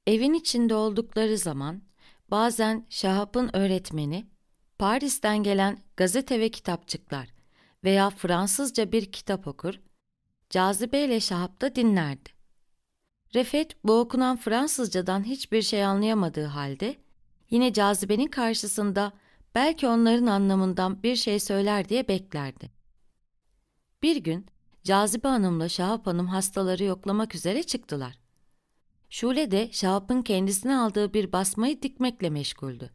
Evin içinde oldukları zaman bazen Şahap'ın öğretmeni, Paris'ten gelen gazete ve kitapçıklar, veya Fransızca bir kitap okur, Cazibe ile Şahap da dinlerdi. Refet bu okunan Fransızcadan hiçbir şey anlayamadığı halde yine cazibenin karşısında belki onların anlamından bir şey söyler diye beklerdi. Bir gün Cazibe Hanım'la Şahap Hanım hastaları yoklamak üzere çıktılar. Şule de Şahap'ın kendisine aldığı bir basmayı dikmekle meşguldü.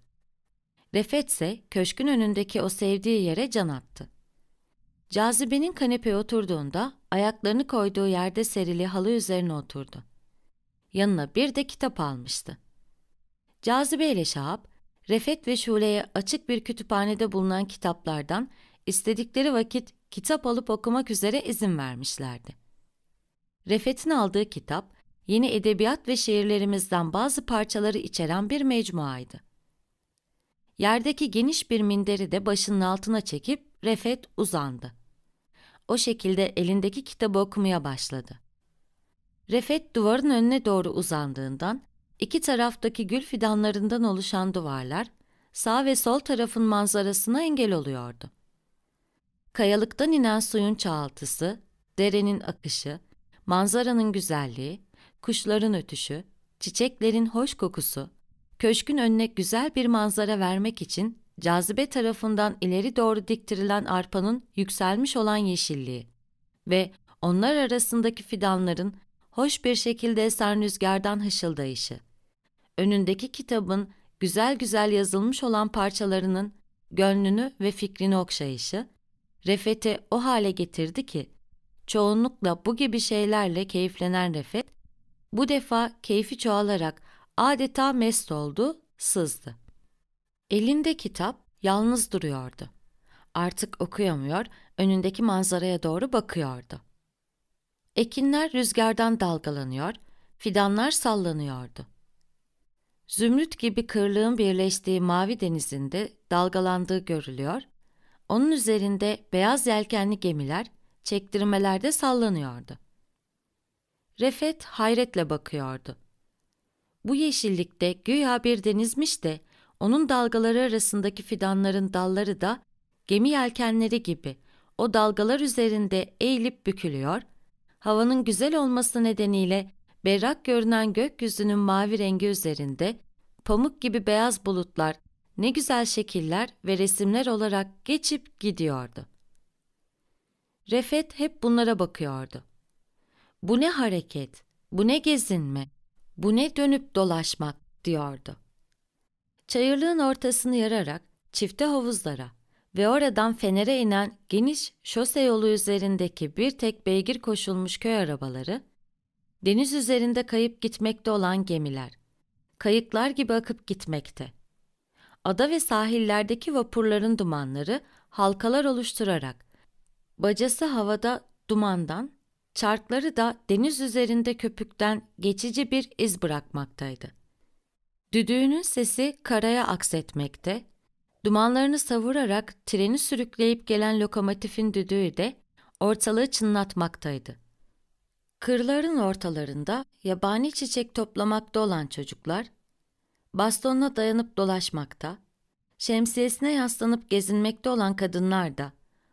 Refet ise köşkün önündeki o sevdiği yere can attı. Cazibenin kanepeye oturduğunda ayaklarını koyduğu yerde serili halı üzerine oturdu. Yanına bir de kitap almıştı. Cazibe ile Şahap, Refet ve Şule'ye açık bir kütüphanede bulunan kitaplardan istedikleri vakit kitap alıp okumak üzere izin vermişlerdi. Refet'in aldığı kitap, yeni edebiyat ve şiirlerimizden bazı parçaları içeren bir mecmuaydı. Yerdeki geniş bir minderi de başının altına çekip Refet uzandı. O şekilde elindeki kitabı okumaya başladı. Refet duvarın önüne doğru uzandığından iki taraftaki gül fidanlarından oluşan duvarlar sağ ve sol tarafın manzarasına engel oluyordu. Kayalıktan inen suyun çağaltısı, derenin akışı, manzaranın güzelliği, kuşların ötüşü, çiçeklerin hoş kokusu, köşkün önüne güzel bir manzara vermek için cazibe tarafından ileri doğru diktirilen arpanın yükselmiş olan yeşilliği ve onlar arasındaki fidanların hoş bir şekilde esen rüzgardan hışıldayışı. Önündeki kitabın güzel güzel yazılmış olan parçalarının gönlünü ve fikrini okşayışı, Refet'i o hale getirdi ki, çoğunlukla bu gibi şeylerle keyiflenen Refet, bu defa keyfi çoğalarak adeta mest oldu, sızdı. Elinde kitap yalnız duruyordu. Artık okuyamıyor, önündeki manzaraya doğru bakıyordu. Ekinler rüzgardan dalgalanıyor, fidanlar sallanıyordu. Zümrüt gibi kırlığın birleştiği mavi denizinde dalgalandığı görülüyor, onun üzerinde beyaz yelkenli gemiler çektirmelerde sallanıyordu. Refet hayretle bakıyordu. Bu yeşillikte güya bir denizmiş de onun dalgaları arasındaki fidanların dalları da gemi yelkenleri gibi o dalgalar üzerinde eğilip bükülüyor, havanın güzel olması nedeniyle berrak görünen gökyüzünün mavi rengi üzerinde pamuk gibi beyaz bulutlar ne güzel şekiller ve resimler olarak geçip gidiyordu. Refet hep bunlara bakıyordu. Bu ne hareket, bu ne gezinme, bu ne dönüp dolaşmak diyordu. Çayırlığın ortasını yararak çifte havuzlara ve oradan Fener'e inen geniş şose yolu üzerindeki bir tek beygir koşulmuş köy arabaları, deniz üzerinde kayıp gitmekte olan gemiler, kayıklar gibi akıp gitmekte. Ada ve sahillerdeki vapurların dumanları halkalar oluşturarak, bacası havada dumandan, çarkları da deniz üzerinde köpükten geçici bir iz bırakmaktaydı. Düdüğünün sesi karaya aksetmekte, dumanlarını savurarak treni sürükleyip gelen lokomotifin düdüğü de ortalığı çınlatmaktaydı. Kırların ortalarında yabani çiçek toplamakta olan çocuklar, bastonuna dayanıp dolaşmakta, şemsiyesine yaslanıp gezinmekte olan kadınlar da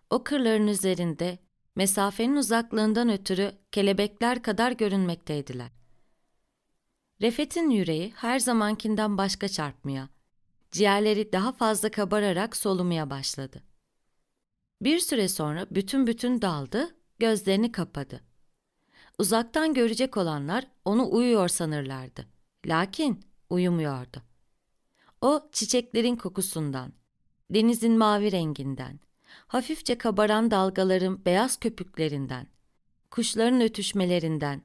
o kırların üzerinde mesafenin uzaklığından ötürü kelebekler kadar görünmekteydiler.'' Refet'in yüreği her zamankinden başka çarpmaya, ciğerleri daha fazla kabararak solumaya başladı. Bir süre sonra bütün bütün daldı, gözlerini kapadı. Uzaktan görecek olanlar onu uyuyor sanırlardı. Lakin uyumuyordu. O çiçeklerin kokusundan, denizin mavi renginden, hafifçe kabaran dalgaların beyaz köpüklerinden, kuşların ötüşmelerinden,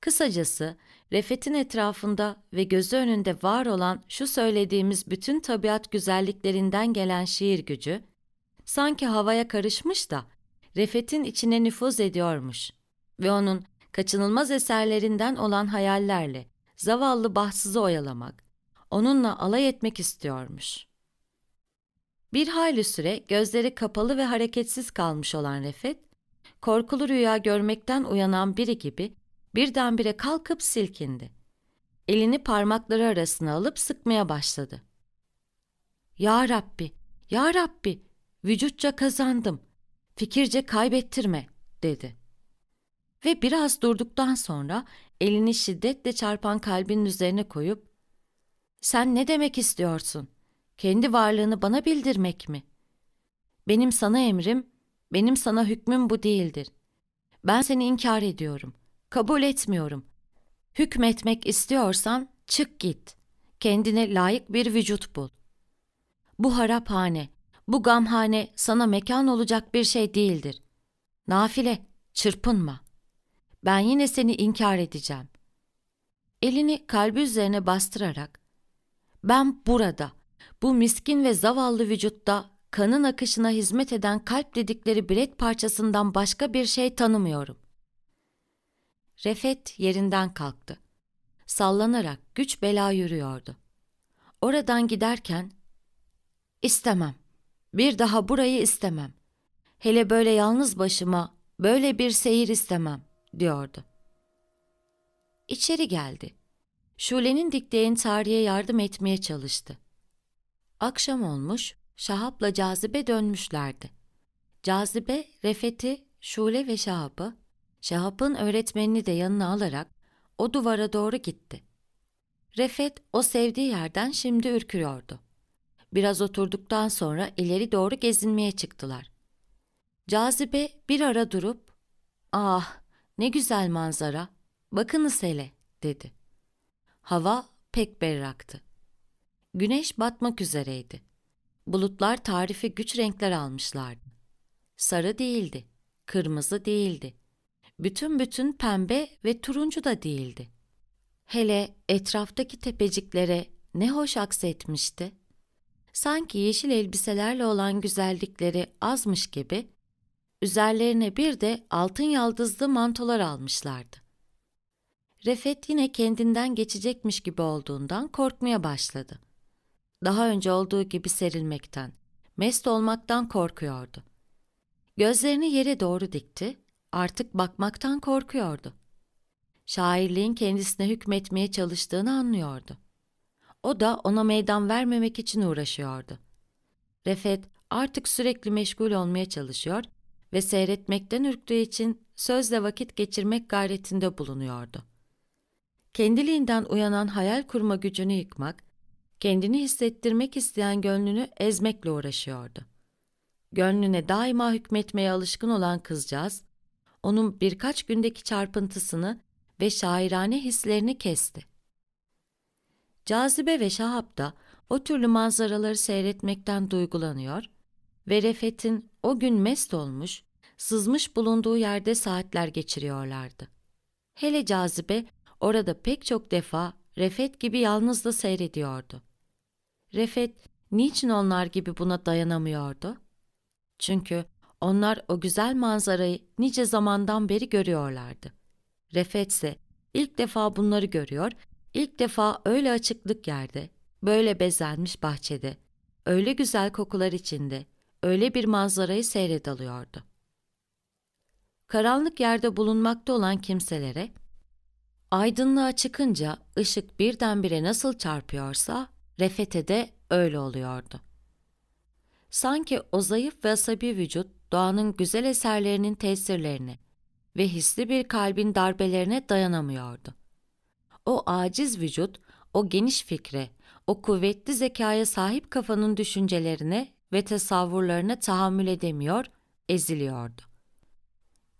kısacası Refet'in etrafında ve gözü önünde var olan şu söylediğimiz bütün tabiat güzelliklerinden gelen şiir gücü, sanki havaya karışmış da Refet'in içine nüfuz ediyormuş ve onun kaçınılmaz eserlerinden olan hayallerle zavallı bahtsızı oyalamak, onunla alay etmek istiyormuş. Bir hayli süre gözleri kapalı ve hareketsiz kalmış olan Refet, korkulu rüya görmekten uyanan biri gibi birdenbire kalkıp silkindi. Elini parmakları arasına alıp sıkmaya başladı. Ya Rabbi, Ya Rabbi, vücutça kazandım, fikirce kaybettirme, dedi. Ve biraz durduktan sonra elini şiddetle çarpan kalbinin üzerine koyup, sen ne demek istiyorsun? Kendi varlığını bana bildirmek mi? Benim sana emrim, benim sana hükmüm bu değildir. Ben seni inkar ediyorum. Kabul etmiyorum. Hükmetmek istiyorsan çık git. Kendine layık bir vücut bul. Bu haraphane, bu gamhane sana mekan olacak bir şey değildir. Nafile, çırpınma. Ben yine seni inkar edeceğim. Elini kalbi üzerine bastırarak, ben burada, bu miskin ve zavallı vücutta kanın akışına hizmet eden kalp dedikleri bilet parçasından başka bir şey tanımıyorum. Refet yerinden kalktı. Sallanarak güç bela yürüyordu. Oradan giderken istemem. Bir daha burayı istemem. Hele böyle yalnız başıma böyle bir seyir istemem diyordu. İçeri geldi. Şule'nin dikteyen tarihe yardım etmeye çalıştı. Akşam olmuş, Şahap'la Cazibe dönmüşlerdi. Cazibe, Refet'i, Şule ve Şahap'ı Şahap'ın öğretmenini de yanına alarak o duvara doğru gitti. Refet o sevdiği yerden şimdi ürküyordu. Biraz oturduktan sonra ileri doğru gezinmeye çıktılar. Cazibe bir ara durup ''Ah ne güzel manzara, bakınız hele'' dedi. Hava pek berraktı. Güneş batmak üzereydi. Bulutlar tarifi güç renkler almışlardı. Sarı değildi, kırmızı değildi, bütün bütün pembe ve turuncu da değildi. Hele etraftaki tepeciklere ne hoş aksetmişti. Sanki yeşil elbiselerle olan güzellikleri azmış gibi, üzerlerine bir de altın yaldızlı mantolar almışlardı. Refet yine kendinden geçecekmiş gibi olduğundan korkmaya başladı. Daha önce olduğu gibi serilmekten, mest olmaktan korkuyordu. Gözlerini yere doğru dikti artık bakmaktan korkuyordu. Şairliğin kendisine hükmetmeye çalıştığını anlıyordu. O da ona meydan vermemek için uğraşıyordu. Refet artık sürekli meşgul olmaya çalışıyor ve seyretmekten ürktüğü için sözle vakit geçirmek gayretinde bulunuyordu. Kendiliğinden uyanan hayal kurma gücünü yıkmak, kendini hissettirmek isteyen gönlünü ezmekle uğraşıyordu. Gönlüne daima hükmetmeye alışkın olan kızcağız, onun birkaç gündeki çarpıntısını ve şairane hislerini kesti. Cazibe ve Şahap da o türlü manzaraları seyretmekten duygulanıyor ve Refet'in o gün mest olmuş, sızmış bulunduğu yerde saatler geçiriyorlardı. Hele Cazibe orada pek çok defa Refet gibi yalnız da seyrediyordu. Refet niçin onlar gibi buna dayanamıyordu? Çünkü onlar o güzel manzarayı nice zamandan beri görüyorlardı. Refet ise ilk defa bunları görüyor, ilk defa öyle açıklık yerde, böyle bezenmiş bahçede, öyle güzel kokular içinde, öyle bir manzarayı seyredalıyordu. Karanlık yerde bulunmakta olan kimselere, aydınlığa çıkınca ışık birdenbire nasıl çarpıyorsa, Refet'e de öyle oluyordu.'' Sanki o zayıf ve asabi vücut doğanın güzel eserlerinin tesirlerini ve hisli bir kalbin darbelerine dayanamıyordu. O aciz vücut, o geniş fikre, o kuvvetli zekaya sahip kafanın düşüncelerine ve tasavvurlarına tahammül edemiyor, eziliyordu.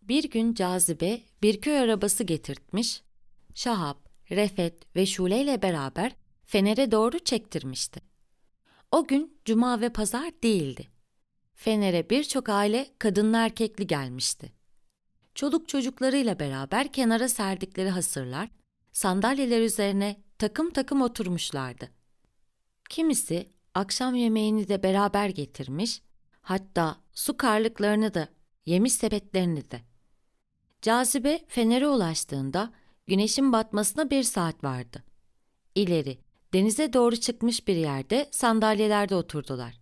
Bir gün cazibe bir köy arabası getirtmiş, Şahap, Refet ve Şule ile beraber Fener'e doğru çektirmişti. O gün cuma ve pazar değildi. Fener'e birçok aile kadınlı erkekli gelmişti. Çoluk çocuklarıyla beraber kenara serdikleri hasırlar, sandalyeler üzerine takım takım oturmuşlardı. Kimisi akşam yemeğini de beraber getirmiş, hatta su karlıklarını da, yemiş sepetlerini de. Cazibe Fener'e ulaştığında güneşin batmasına bir saat vardı. İleri, denize doğru çıkmış bir yerde sandalyelerde oturdular.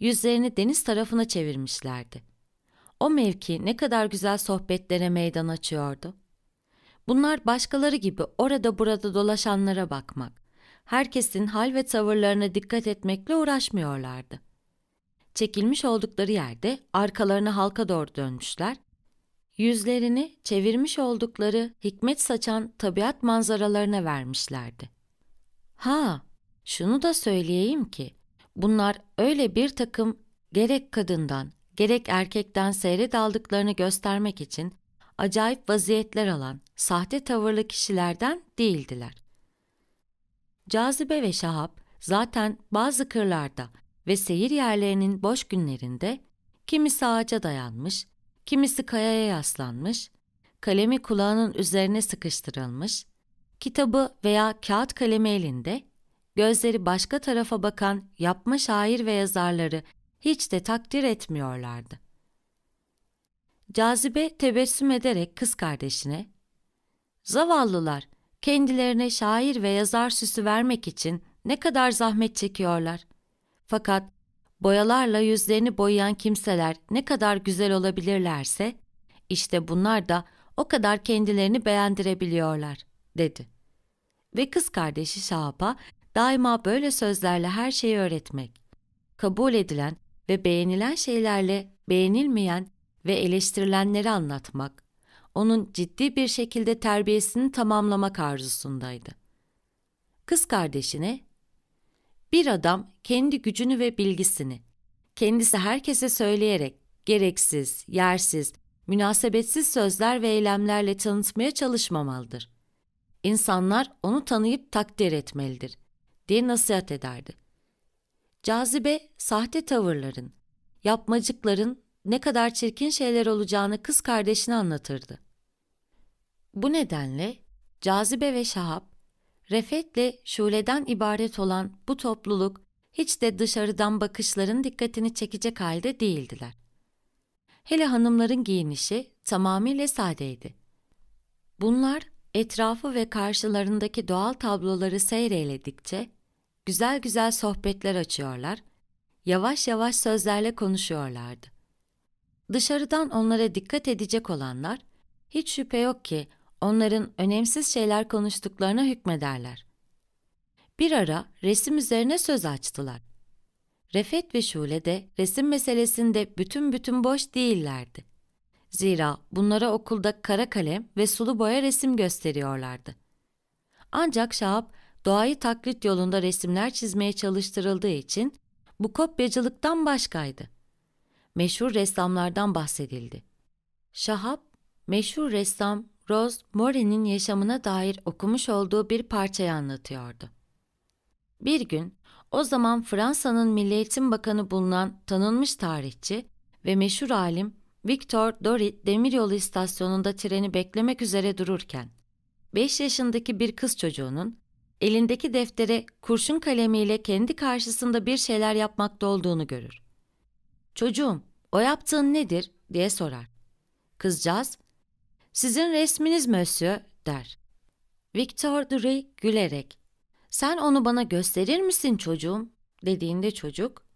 Yüzlerini deniz tarafına çevirmişlerdi. O mevki ne kadar güzel sohbetlere meydan açıyordu. Bunlar başkaları gibi orada burada dolaşanlara bakmak, herkesin hal ve tavırlarına dikkat etmekle uğraşmıyorlardı. Çekilmiş oldukları yerde arkalarını halka doğru dönmüşler, yüzlerini çevirmiş oldukları hikmet saçan tabiat manzaralarına vermişlerdi. Ha, şunu da söyleyeyim ki, Bunlar öyle bir takım gerek kadından gerek erkekten seyre daldıklarını göstermek için acayip vaziyetler alan sahte tavırlı kişilerden değildiler. Cazibe ve Şahap zaten bazı kırlarda ve seyir yerlerinin boş günlerinde kimisi ağaca dayanmış, kimisi kayaya yaslanmış, kalemi kulağının üzerine sıkıştırılmış, kitabı veya kağıt kalemi elinde gözleri başka tarafa bakan yapma şair ve yazarları hiç de takdir etmiyorlardı. Cazibe tebessüm ederek kız kardeşine, ''Zavallılar, kendilerine şair ve yazar süsü vermek için ne kadar zahmet çekiyorlar. Fakat boyalarla yüzlerini boyayan kimseler ne kadar güzel olabilirlerse, işte bunlar da o kadar kendilerini beğendirebiliyorlar.'' dedi. Ve kız kardeşi Şahap'a daima böyle sözlerle her şeyi öğretmek, kabul edilen ve beğenilen şeylerle beğenilmeyen ve eleştirilenleri anlatmak, onun ciddi bir şekilde terbiyesini tamamlamak arzusundaydı. Kız kardeşine, bir adam kendi gücünü ve bilgisini, kendisi herkese söyleyerek gereksiz, yersiz, münasebetsiz sözler ve eylemlerle tanıtmaya çalışmamalıdır. İnsanlar onu tanıyıp takdir etmelidir diye nasihat ederdi. Cazibe sahte tavırların, yapmacıkların ne kadar çirkin şeyler olacağını kız kardeşine anlatırdı. Bu nedenle Cazibe ve Şahap, Refet'le Şule'den ibaret olan bu topluluk hiç de dışarıdan bakışların dikkatini çekecek halde değildiler. Hele hanımların giyinişi tamamıyla sadeydi. Bunlar etrafı ve karşılarındaki doğal tabloları seyreledikçe Güzel güzel sohbetler açıyorlar, yavaş yavaş sözlerle konuşuyorlardı. Dışarıdan onlara dikkat edecek olanlar, hiç şüphe yok ki onların önemsiz şeyler konuştuklarına hükmederler. Bir ara resim üzerine söz açtılar. Refet ve Şule de resim meselesinde bütün bütün boş değillerdi. Zira bunlara okulda kara kalem ve sulu boya resim gösteriyorlardı. Ancak Şahap doğayı taklit yolunda resimler çizmeye çalıştırıldığı için bu kopyacılıktan başkaydı. Meşhur ressamlardan bahsedildi. Şahap, meşhur ressam Rose More'nin yaşamına dair okumuş olduğu bir parçayı anlatıyordu. Bir gün, o zaman Fransa'nın Milli Eğitim Bakanı bulunan tanınmış tarihçi ve meşhur alim Victor Dorit demiryolu istasyonunda treni beklemek üzere dururken, 5 yaşındaki bir kız çocuğunun elindeki deftere kurşun kalemiyle kendi karşısında bir şeyler yapmakta olduğunu görür. Çocuğum, o yaptığın nedir diye sorar. Kızcağız, sizin resminiz mösyö der. Victor Dury gülerek, sen onu bana gösterir misin çocuğum dediğinde çocuk,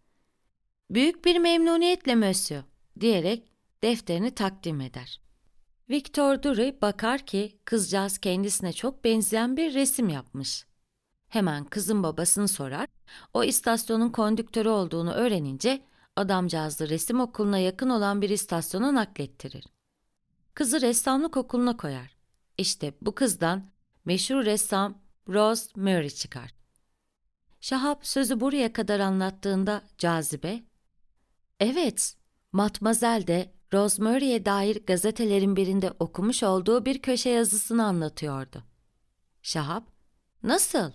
büyük bir memnuniyetle mösyö diyerek defterini takdim eder. Victor Dury bakar ki kızcağız kendisine çok benzeyen bir resim yapmış. Hemen kızın babasını sorar, o istasyonun kondüktörü olduğunu öğrenince adamcağızı resim okuluna yakın olan bir istasyona naklettirir. Kızı ressamlık okuluna koyar. İşte bu kızdan meşhur ressam Rose Murray çıkar. Şahap sözü buraya kadar anlattığında cazibe, ''Evet, Matmazel de Rosemary'e dair gazetelerin birinde okumuş olduğu bir köşe yazısını anlatıyordu. Şahap, nasıl?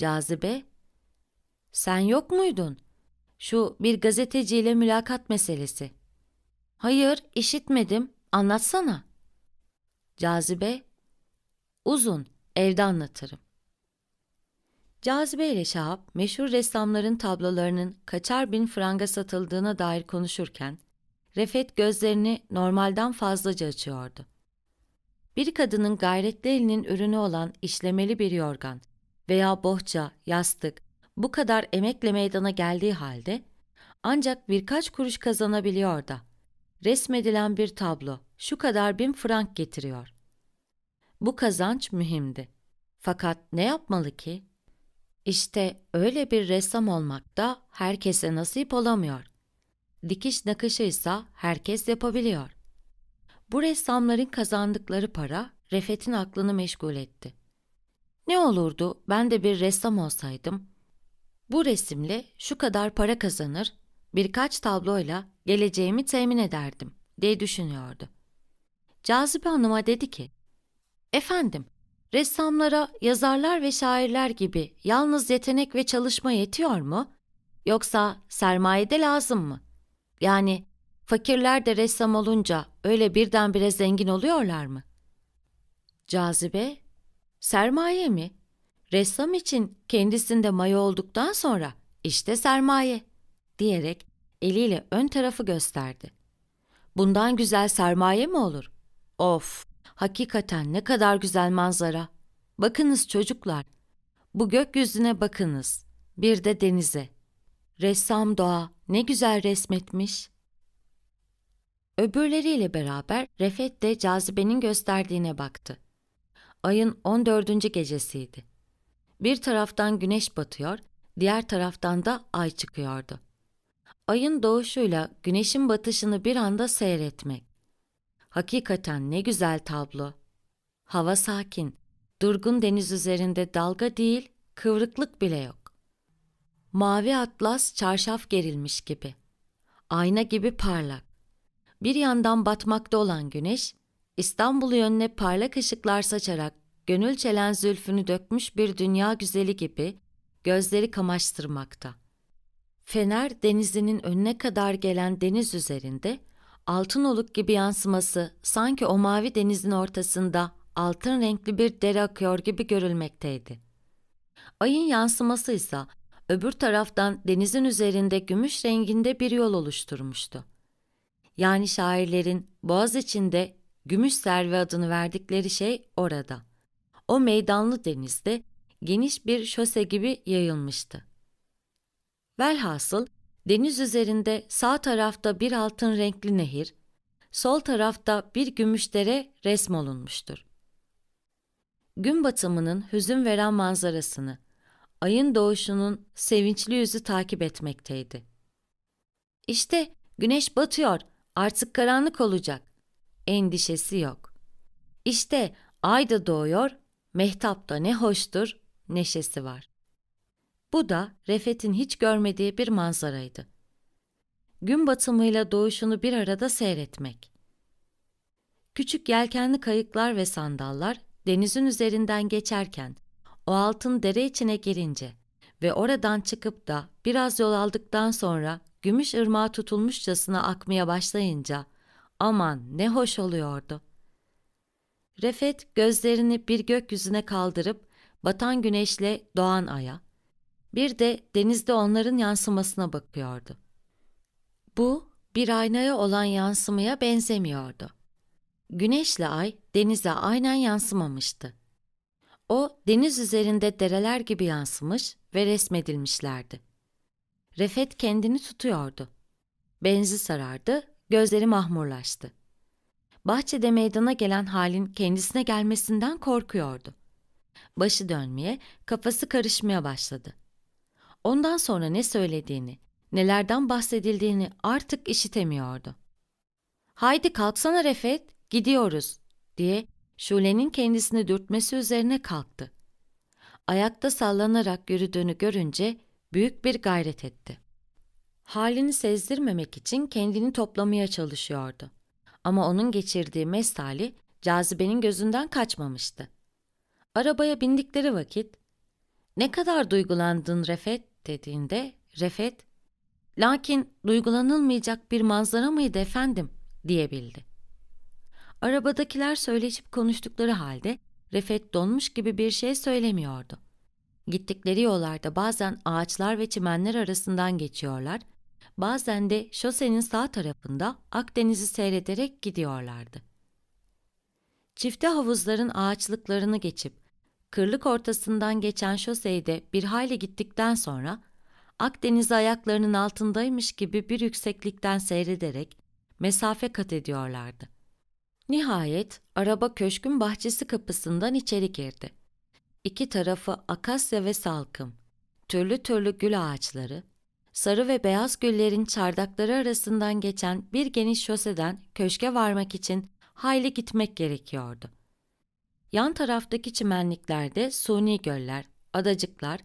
Cazibe, sen yok muydun? Şu bir gazeteciyle mülakat meselesi. Hayır, işitmedim. Anlatsana. Cazibe, uzun, evde anlatırım. Cazibe ile Şahap, meşhur ressamların tablolarının kaçar bin franga satıldığına dair konuşurken, Refet gözlerini normalden fazlaca açıyordu. Bir kadının gayretli elinin ürünü olan işlemeli bir yorgan, veya bohça, yastık bu kadar emekle meydana geldiği halde ancak birkaç kuruş kazanabiliyor da. Resmedilen bir tablo şu kadar bin frank getiriyor. Bu kazanç mühimdi. Fakat ne yapmalı ki? İşte öyle bir ressam olmak da herkese nasip olamıyor. Dikiş nakışı ise herkes yapabiliyor. Bu ressamların kazandıkları para Refet'in aklını meşgul etti. Ne olurdu ben de bir ressam olsaydım? Bu resimle şu kadar para kazanır, birkaç tabloyla geleceğimi temin ederdim diye düşünüyordu. Cazibe Hanım'a dedi ki, Efendim, ressamlara yazarlar ve şairler gibi yalnız yetenek ve çalışma yetiyor mu? Yoksa sermaye de lazım mı? Yani fakirler de ressam olunca öyle birdenbire zengin oluyorlar mı? Cazibe Sermaye mi? Ressam için kendisinde maya olduktan sonra işte sermaye diyerek eliyle ön tarafı gösterdi. Bundan güzel sermaye mi olur? Of, hakikaten ne kadar güzel manzara. Bakınız çocuklar, bu gökyüzüne bakınız, bir de denize. Ressam doğa ne güzel resmetmiş. Öbürleriyle beraber Refet de cazibenin gösterdiğine baktı ayın 14. gecesiydi. Bir taraftan güneş batıyor, diğer taraftan da ay çıkıyordu. Ayın doğuşuyla güneşin batışını bir anda seyretmek. Hakikaten ne güzel tablo. Hava sakin, durgun deniz üzerinde dalga değil, kıvrıklık bile yok. Mavi atlas çarşaf gerilmiş gibi. Ayna gibi parlak. Bir yandan batmakta olan güneş, İstanbul yönüne parlak ışıklar saçarak gönül çelen zülfünü dökmüş bir dünya güzeli gibi gözleri kamaştırmakta. Fener denizinin önüne kadar gelen deniz üzerinde altın oluk gibi yansıması sanki o mavi denizin ortasında altın renkli bir dere akıyor gibi görülmekteydi. Ayın yansıması ise öbür taraftan denizin üzerinde gümüş renginde bir yol oluşturmuştu. Yani şairlerin boğaz içinde Gümüş Servi adını verdikleri şey orada. O meydanlı denizde geniş bir şose gibi yayılmıştı. Velhasıl deniz üzerinde sağ tarafta bir altın renkli nehir, sol tarafta bir gümüşdere resmolunmuştur. Gün batımının hüzün veren manzarasını, ayın doğuşunun sevinçli yüzü takip etmekteydi. İşte güneş batıyor, artık karanlık olacak endişesi yok. İşte ay da doğuyor, mehtapta ne hoştur, neşesi var. Bu da Refet'in hiç görmediği bir manzaraydı. Gün batımıyla doğuşunu bir arada seyretmek. Küçük yelkenli kayıklar ve sandallar denizin üzerinden geçerken, o altın dere içine girince ve oradan çıkıp da biraz yol aldıktan sonra gümüş ırmağa tutulmuşçasına akmaya başlayınca Aman ne hoş oluyordu. Refet gözlerini bir gökyüzüne kaldırıp batan güneşle doğan aya, bir de denizde onların yansımasına bakıyordu. Bu bir aynaya olan yansımaya benzemiyordu. Güneşle ay denize aynen yansımamıştı. O deniz üzerinde dereler gibi yansımış ve resmedilmişlerdi. Refet kendini tutuyordu. Benzi sarardı Gözleri mahmurlaştı. Bahçede meydana gelen halin kendisine gelmesinden korkuyordu. Başı dönmeye, kafası karışmaya başladı. Ondan sonra ne söylediğini, nelerden bahsedildiğini artık işitemiyordu. ''Haydi kalksana Refet, gidiyoruz.'' diye Şule'nin kendisini dürtmesi üzerine kalktı. Ayakta sallanarak yürüdüğünü görünce büyük bir gayret etti halini sezdirmemek için kendini toplamaya çalışıyordu. Ama onun geçirdiği mesali cazibenin gözünden kaçmamıştı. Arabaya bindikleri vakit, ''Ne kadar duygulandın Refet?'' dediğinde Refet, ''Lakin duygulanılmayacak bir manzara mıydı efendim?'' diyebildi. Arabadakiler söyleşip konuştukları halde Refet donmuş gibi bir şey söylemiyordu. Gittikleri yollarda bazen ağaçlar ve çimenler arasından geçiyorlar bazen de şosenin sağ tarafında Akdeniz'i seyrederek gidiyorlardı. Çifte havuzların ağaçlıklarını geçip kırlık ortasından geçen şoseyi de bir hayli gittikten sonra Akdeniz'i ayaklarının altındaymış gibi bir yükseklikten seyrederek mesafe kat ediyorlardı. Nihayet araba köşkün bahçesi kapısından içeri girdi. İki tarafı akasya ve salkım, türlü türlü gül ağaçları, sarı ve beyaz güllerin çardakları arasından geçen bir geniş şoseden köşke varmak için hayli gitmek gerekiyordu. Yan taraftaki çimenliklerde suni göller, adacıklar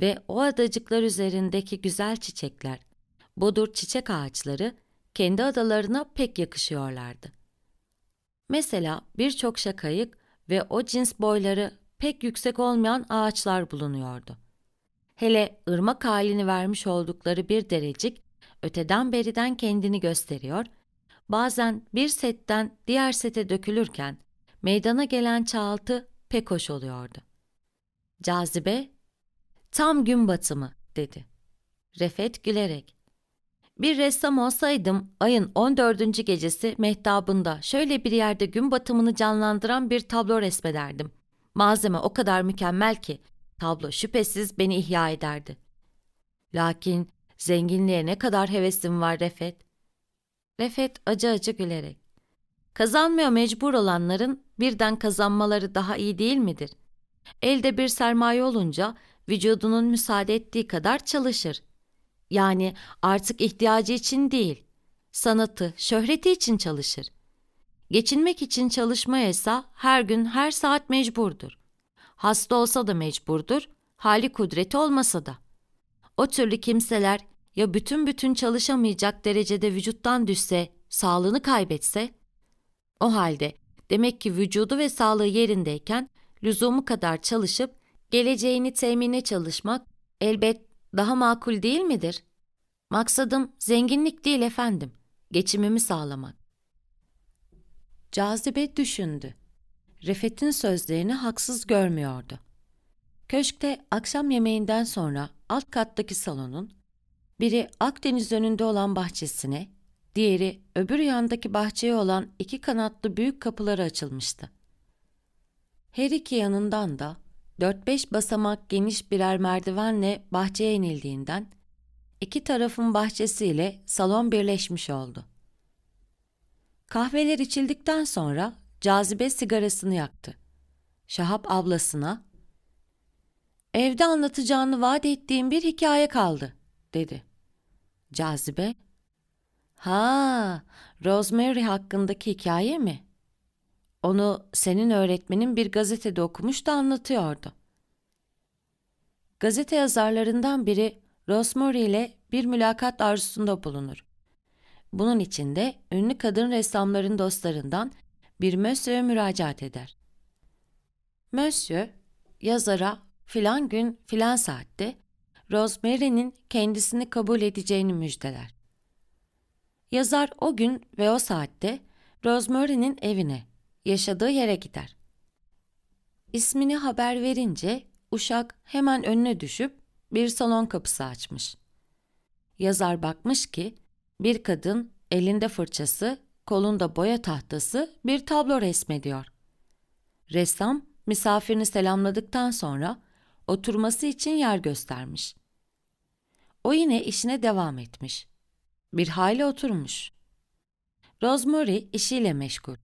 ve o adacıklar üzerindeki güzel çiçekler, bodur çiçek ağaçları kendi adalarına pek yakışıyorlardı. Mesela birçok şakayık ve o cins boyları pek yüksek olmayan ağaçlar bulunuyordu. Hele ırmak halini vermiş oldukları bir derecik öteden beriden kendini gösteriyor. Bazen bir setten diğer sete dökülürken meydana gelen çağaltı pek hoş oluyordu. Cazibe, tam gün batımı dedi. Refet gülerek. Bir ressam olsaydım ayın 14. gecesi mehtabında şöyle bir yerde gün batımını canlandıran bir tablo resmederdim. Malzeme o kadar mükemmel ki Tablo şüphesiz beni ihya ederdi. Lakin zenginliğe ne kadar hevesim var Refet. Refet acı acı gülerek. Kazanmıyor mecbur olanların birden kazanmaları daha iyi değil midir? Elde bir sermaye olunca vücudunun müsaade ettiği kadar çalışır. Yani artık ihtiyacı için değil, sanatı, şöhreti için çalışır. Geçinmek için çalışmaya ise her gün her saat mecburdur. Hasta olsa da mecburdur, hali kudreti olmasa da. O türlü kimseler ya bütün bütün çalışamayacak derecede vücuttan düşse, sağlığını kaybetse? O halde demek ki vücudu ve sağlığı yerindeyken lüzumu kadar çalışıp geleceğini temine çalışmak elbet daha makul değil midir? Maksadım zenginlik değil efendim, geçimimi sağlamak. Cazibe düşündü. Refet'in sözlerini haksız görmüyordu. Köşkte akşam yemeğinden sonra alt kattaki salonun, biri Akdeniz önünde olan bahçesine, diğeri öbür yandaki bahçeye olan iki kanatlı büyük kapıları açılmıştı. Her iki yanından da dört beş basamak geniş birer merdivenle bahçeye inildiğinden iki tarafın bahçesiyle salon birleşmiş oldu. Kahveler içildikten sonra Cazibe sigarasını yaktı. Şahap ablasına "Evde anlatacağını vaat ettiğim bir hikaye kaldı." dedi. Cazibe "Ha, Rosemary hakkındaki hikaye mi? Onu senin öğretmenin bir gazetede okumuş da anlatıyordu." Gazete yazarlarından biri Rosemary ile bir mülakat arzusunda bulunur. Bunun için de ünlü kadın ressamların dostlarından bir Mösyö'ye müracaat eder. Mösyö yazara filan gün filan saatte Rosemary'nin kendisini kabul edeceğini müjdeler. Yazar o gün ve o saatte Rosemary'nin evine, yaşadığı yere gider. İsmini haber verince uşak hemen önüne düşüp bir salon kapısı açmış. Yazar bakmış ki bir kadın elinde fırçası kolunda boya tahtası bir tablo resmediyor. Ressam misafirini selamladıktan sonra oturması için yer göstermiş. O yine işine devam etmiş. Bir hayli oturmuş. Rosemary işiyle meşgul.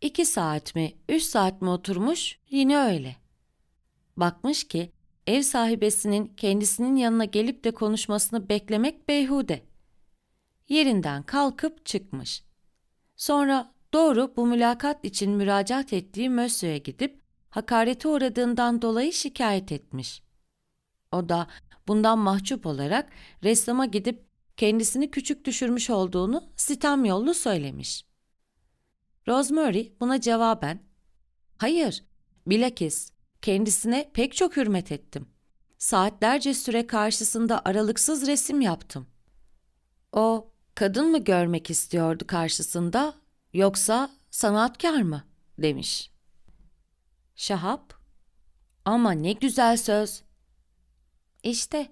İki saat mi, üç saat mi oturmuş, yine öyle. Bakmış ki ev sahibesinin kendisinin yanına gelip de konuşmasını beklemek beyhude. Yerinden kalkıp çıkmış. Sonra doğru bu mülakat için müracaat ettiği Mösyö'ye gidip hakareti uğradığından dolayı şikayet etmiş. O da bundan mahcup olarak ressama gidip kendisini küçük düşürmüş olduğunu sitem yollu söylemiş. Rosemary buna cevaben, ''Hayır, bilakis kendisine pek çok hürmet ettim. Saatlerce süre karşısında aralıksız resim yaptım.'' O kadın mı görmek istiyordu karşısında yoksa sanatkar mı demiş. Şahap ama ne güzel söz. İşte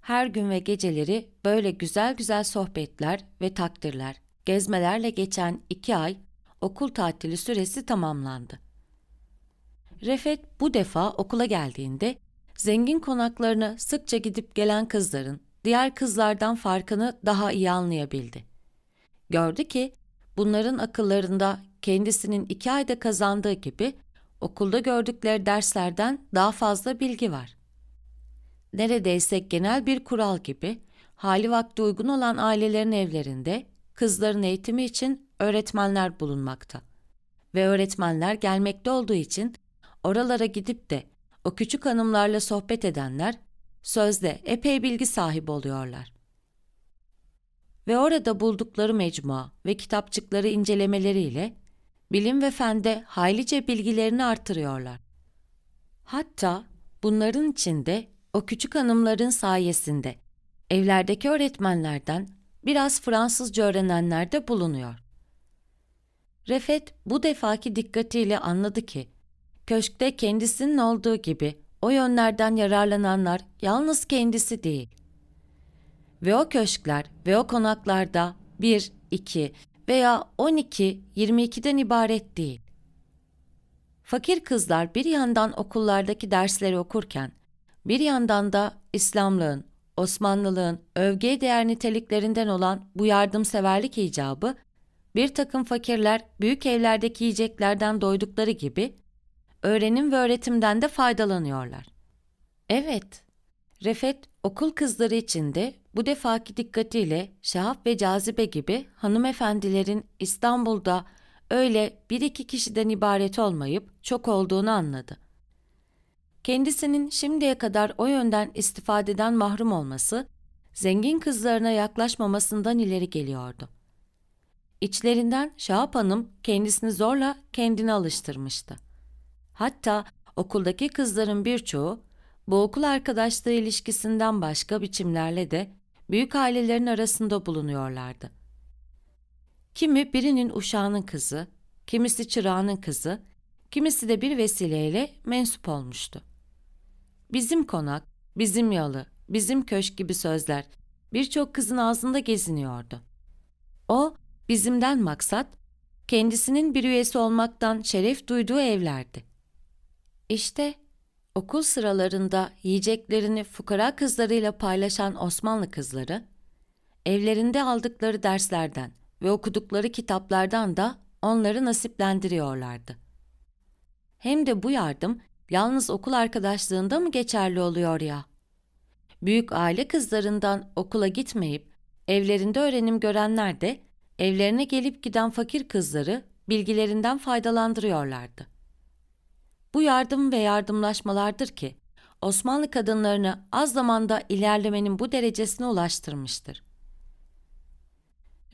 her gün ve geceleri böyle güzel güzel sohbetler ve takdirler, gezmelerle geçen iki ay okul tatili süresi tamamlandı. Refet bu defa okula geldiğinde zengin konaklarını sıkça gidip gelen kızların diğer kızlardan farkını daha iyi anlayabildi. Gördü ki bunların akıllarında kendisinin iki ayda kazandığı gibi okulda gördükleri derslerden daha fazla bilgi var. Neredeyse genel bir kural gibi hali vakti uygun olan ailelerin evlerinde kızların eğitimi için öğretmenler bulunmakta. Ve öğretmenler gelmekte olduğu için oralara gidip de o küçük hanımlarla sohbet edenler sözde epey bilgi sahibi oluyorlar. Ve orada buldukları mecmua ve kitapçıkları incelemeleriyle bilim ve fende haylice bilgilerini artırıyorlar. Hatta bunların içinde o küçük hanımların sayesinde evlerdeki öğretmenlerden biraz Fransızca öğrenenler de bulunuyor. Refet bu defaki dikkatiyle anladı ki köşkte kendisinin olduğu gibi o yönlerden yararlananlar yalnız kendisi değil. Ve o köşkler ve o konaklarda 1, 2 veya 12, 22'den ibaret değil. Fakir kızlar bir yandan okullardaki dersleri okurken, bir yandan da İslamlığın, Osmanlılığın övgüye değer niteliklerinden olan bu yardımseverlik icabı, bir takım fakirler büyük evlerdeki yiyeceklerden doydukları gibi, öğrenim ve öğretimden de faydalanıyorlar. Evet, Refet okul kızları için de bu defaki dikkatiyle Şahap ve Cazibe gibi hanımefendilerin İstanbul'da öyle bir iki kişiden ibaret olmayıp çok olduğunu anladı. Kendisinin şimdiye kadar o yönden istifadeden mahrum olması, zengin kızlarına yaklaşmamasından ileri geliyordu. İçlerinden Şahap Hanım kendisini zorla kendine alıştırmıştı. Hatta okuldaki kızların birçoğu bu okul arkadaşlığı ilişkisinden başka biçimlerle de büyük ailelerin arasında bulunuyorlardı. Kimi birinin uşağının kızı, kimisi çırağının kızı, kimisi de bir vesileyle mensup olmuştu. Bizim konak, bizim yalı, bizim köşk gibi sözler birçok kızın ağzında geziniyordu. O, bizimden maksat, kendisinin bir üyesi olmaktan şeref duyduğu evlerdi. İşte okul sıralarında yiyeceklerini fukara kızlarıyla paylaşan Osmanlı kızları, evlerinde aldıkları derslerden ve okudukları kitaplardan da onları nasiplendiriyorlardı. Hem de bu yardım yalnız okul arkadaşlığında mı geçerli oluyor ya? Büyük aile kızlarından okula gitmeyip evlerinde öğrenim görenler de evlerine gelip giden fakir kızları bilgilerinden faydalandırıyorlardı bu yardım ve yardımlaşmalardır ki Osmanlı kadınlarını az zamanda ilerlemenin bu derecesine ulaştırmıştır.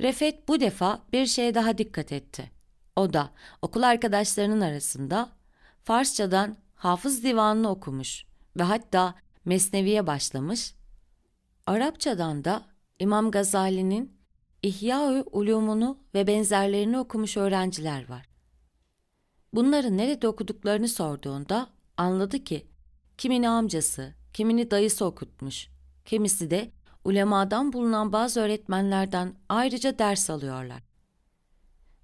Refet bu defa bir şeye daha dikkat etti. O da okul arkadaşlarının arasında Farsçadan Hafız Divanı'nı okumuş ve hatta Mesnevi'ye başlamış, Arapçadan da İmam Gazali'nin İhya-ı Ulumunu ve benzerlerini okumuş öğrenciler var. Bunları nerede okuduklarını sorduğunda anladı ki kimini amcası, kimini dayısı okutmuş. Kimisi de ulemadan bulunan bazı öğretmenlerden ayrıca ders alıyorlar.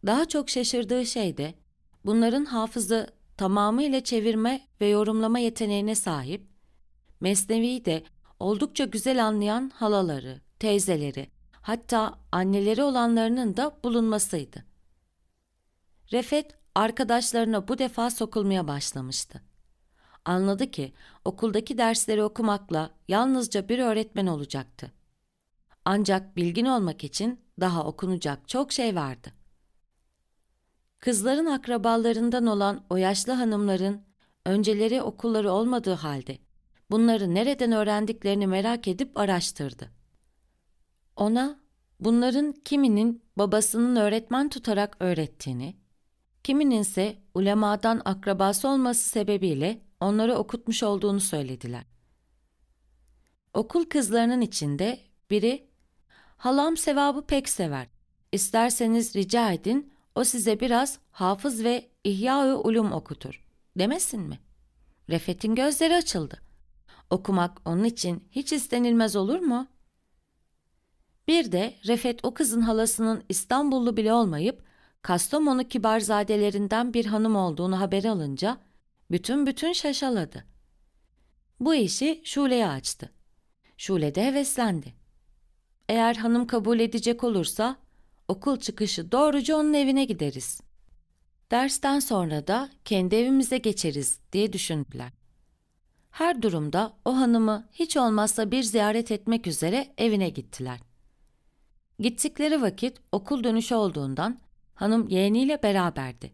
Daha çok şaşırdığı şey de bunların hafızı tamamıyla çevirme ve yorumlama yeteneğine sahip, Mesnevi'yi de oldukça güzel anlayan halaları, teyzeleri, hatta anneleri olanlarının da bulunmasıydı. Refet arkadaşlarına bu defa sokulmaya başlamıştı. Anladı ki okuldaki dersleri okumakla yalnızca bir öğretmen olacaktı. Ancak bilgin olmak için daha okunacak çok şey vardı. Kızların akrabalarından olan o yaşlı hanımların önceleri okulları olmadığı halde bunları nereden öğrendiklerini merak edip araştırdı. Ona bunların kiminin babasının öğretmen tutarak öğrettiğini, kimininse ulemadan akrabası olması sebebiyle onlara okutmuş olduğunu söylediler. Okul kızlarının içinde biri, ''Halam sevabı pek sever. İsterseniz rica edin, o size biraz hafız ve ihya ulum okutur.'' demesin mi? Refet'in gözleri açıldı. Okumak onun için hiç istenilmez olur mu? Bir de Refet o kızın halasının İstanbullu bile olmayıp Kastamonu kibarzadelerinden bir hanım olduğunu haber alınca bütün bütün şaşaladı. Bu işi Şule'ye açtı. Şule de heveslendi. Eğer hanım kabul edecek olursa okul çıkışı doğruca onun evine gideriz. Dersten sonra da kendi evimize geçeriz diye düşündüler. Her durumda o hanımı hiç olmazsa bir ziyaret etmek üzere evine gittiler. Gittikleri vakit okul dönüşü olduğundan Hanım yeğeniyle beraberdi.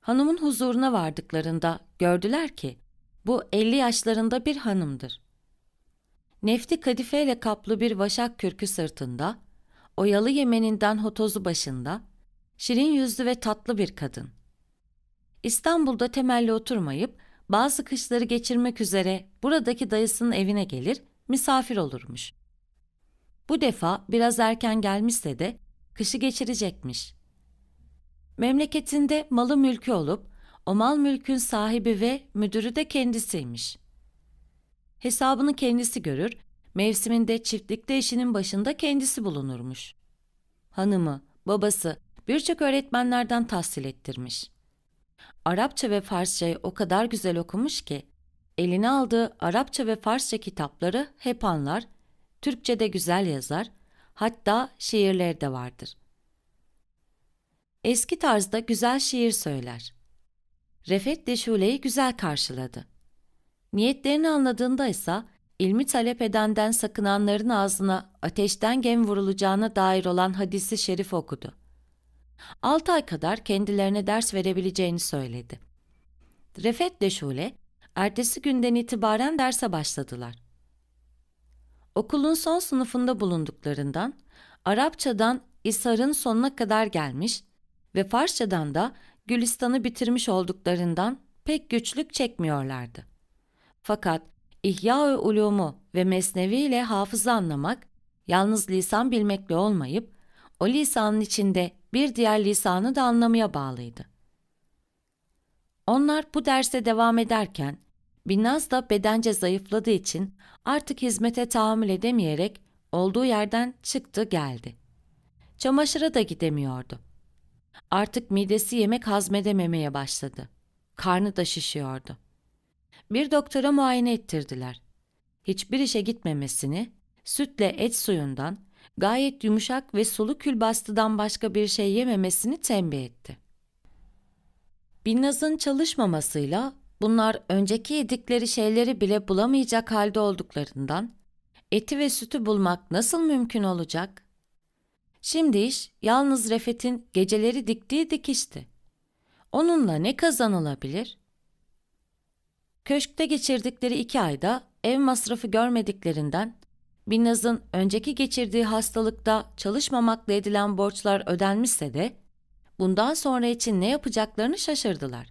Hanımın huzuruna vardıklarında gördüler ki bu elli yaşlarında bir hanımdır. Nefti kadifeyle kaplı bir vaşak kürkü sırtında, oyalı yemeninden hotozu başında, şirin yüzlü ve tatlı bir kadın. İstanbul'da temelli oturmayıp bazı kışları geçirmek üzere buradaki dayısının evine gelir, misafir olurmuş. Bu defa biraz erken gelmişse de kışı geçirecekmiş. Memleketinde malı mülkü olup o mal mülkün sahibi ve müdürü de kendisiymiş. Hesabını kendisi görür, mevsiminde çiftlikte işinin başında kendisi bulunurmuş. Hanımı, babası birçok öğretmenlerden tahsil ettirmiş. Arapça ve Farsçayı o kadar güzel okumuş ki, eline aldığı Arapça ve Farsça kitapları hep anlar, Türkçe'de güzel yazar, hatta şiirleri de vardır.'' Eski tarzda güzel şiir söyler. Refet Deşuleyi güzel karşıladı. Niyetlerini anladığında ise ilmi talep edenden sakınanların ağzına ateşten gem vurulacağına dair olan hadisi şerif okudu. Altı ay kadar kendilerine ders verebileceğini söyledi. Refet Deşule, ertesi günden itibaren derse başladılar. Okulun son sınıfında bulunduklarından, Arapçadan İsar'ın sonuna kadar gelmiş, ve Farsçadan da Gülistan'ı bitirmiş olduklarından pek güçlük çekmiyorlardı. Fakat İhya-ı Ulumu ve Mesnevi ile hafıza anlamak, yalnız lisan bilmekle olmayıp, o lisanın içinde bir diğer lisanı da anlamaya bağlıydı. Onlar bu derse devam ederken, Binnaz da bedence zayıfladığı için artık hizmete tahammül edemeyerek olduğu yerden çıktı geldi. Çamaşıra da gidemiyordu. Artık midesi yemek hazmedememeye başladı. Karnı da şişiyordu. Bir doktora muayene ettirdiler. Hiçbir işe gitmemesini, sütle et suyundan, gayet yumuşak ve sulu külbastıdan başka bir şey yememesini tembih etti. Binnaz'ın çalışmamasıyla bunlar önceki yedikleri şeyleri bile bulamayacak halde olduklarından eti ve sütü bulmak nasıl mümkün olacak?'' Şimdi iş yalnız Refet'in geceleri diktiği dikişti. Onunla ne kazanılabilir? Köşkte geçirdikleri iki ayda ev masrafı görmediklerinden Binnaz'ın önceki geçirdiği hastalıkta çalışmamakla edilen borçlar ödenmişse de bundan sonra için ne yapacaklarını şaşırdılar.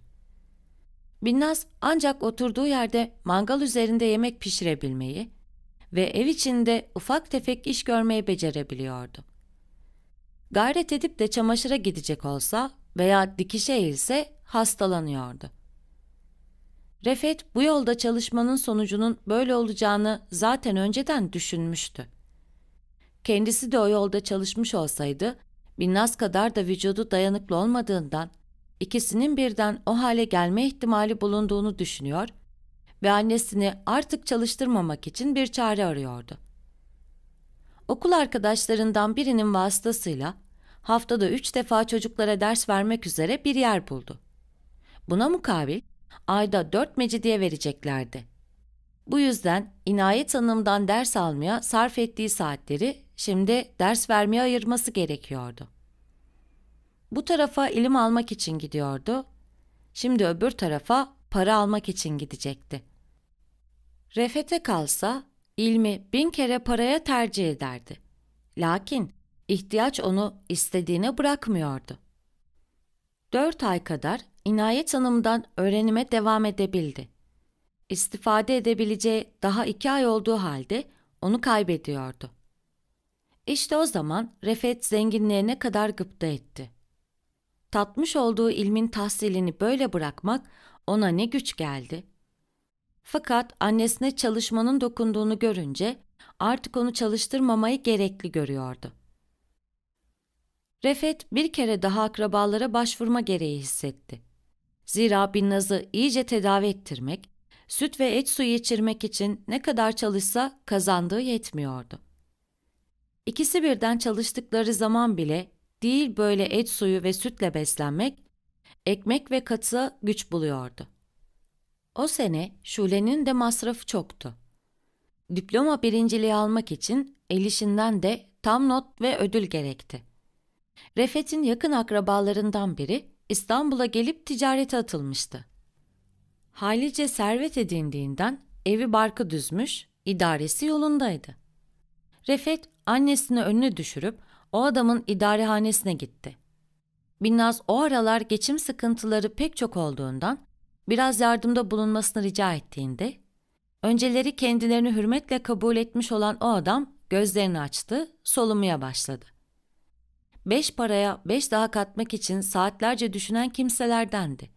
Binnaz ancak oturduğu yerde mangal üzerinde yemek pişirebilmeyi ve ev içinde ufak tefek iş görmeyi becerebiliyordu. Gayret edip de çamaşıra gidecek olsa veya dikişe eğilse hastalanıyordu. Refet bu yolda çalışmanın sonucunun böyle olacağını zaten önceden düşünmüştü. Kendisi de o yolda çalışmış olsaydı Binnaz kadar da vücudu dayanıklı olmadığından ikisinin birden o hale gelme ihtimali bulunduğunu düşünüyor ve annesini artık çalıştırmamak için bir çare arıyordu. Okul arkadaşlarından birinin vasıtasıyla haftada üç defa çocuklara ders vermek üzere bir yer buldu. Buna mukabil ayda dört mecidiye vereceklerdi. Bu yüzden İnayet hanımdan ders almaya sarf ettiği saatleri şimdi ders vermeye ayırması gerekiyordu. Bu tarafa ilim almak için gidiyordu, şimdi öbür tarafa para almak için gidecekti. Refete kalsa ilmi bin kere paraya tercih ederdi. Lakin ihtiyaç onu istediğine bırakmıyordu. Dört ay kadar İnayet hanımdan öğrenime devam edebildi. İstifade edebileceği daha iki ay olduğu halde onu kaybediyordu. İşte o zaman Refet zenginliğine kadar gıpta etti. Tatmış olduğu ilmin tahsilini böyle bırakmak ona ne güç geldi.'' Fakat annesine çalışmanın dokunduğunu görünce artık onu çalıştırmamayı gerekli görüyordu. Refet bir kere daha akrabalara başvurma gereği hissetti. Zira Binnaz'ı iyice tedavi ettirmek, süt ve et suyu içirmek için ne kadar çalışsa kazandığı yetmiyordu. İkisi birden çalıştıkları zaman bile değil böyle et suyu ve sütle beslenmek, ekmek ve katı güç buluyordu. O sene Şule'nin de masrafı çoktu. Diploma birinciliği almak için elişinden de tam not ve ödül gerekti. Refet'in yakın akrabalarından biri İstanbul'a gelip ticarete atılmıştı. Halice servet edindiğinden evi barkı düzmüş, idaresi yolundaydı. Refet annesini önüne düşürüp o adamın idarehanesine gitti. Binnaz o aralar geçim sıkıntıları pek çok olduğundan biraz yardımda bulunmasını rica ettiğinde, önceleri kendilerini hürmetle kabul etmiş olan o adam gözlerini açtı, solumaya başladı. Beş paraya beş daha katmak için saatlerce düşünen kimselerdendi.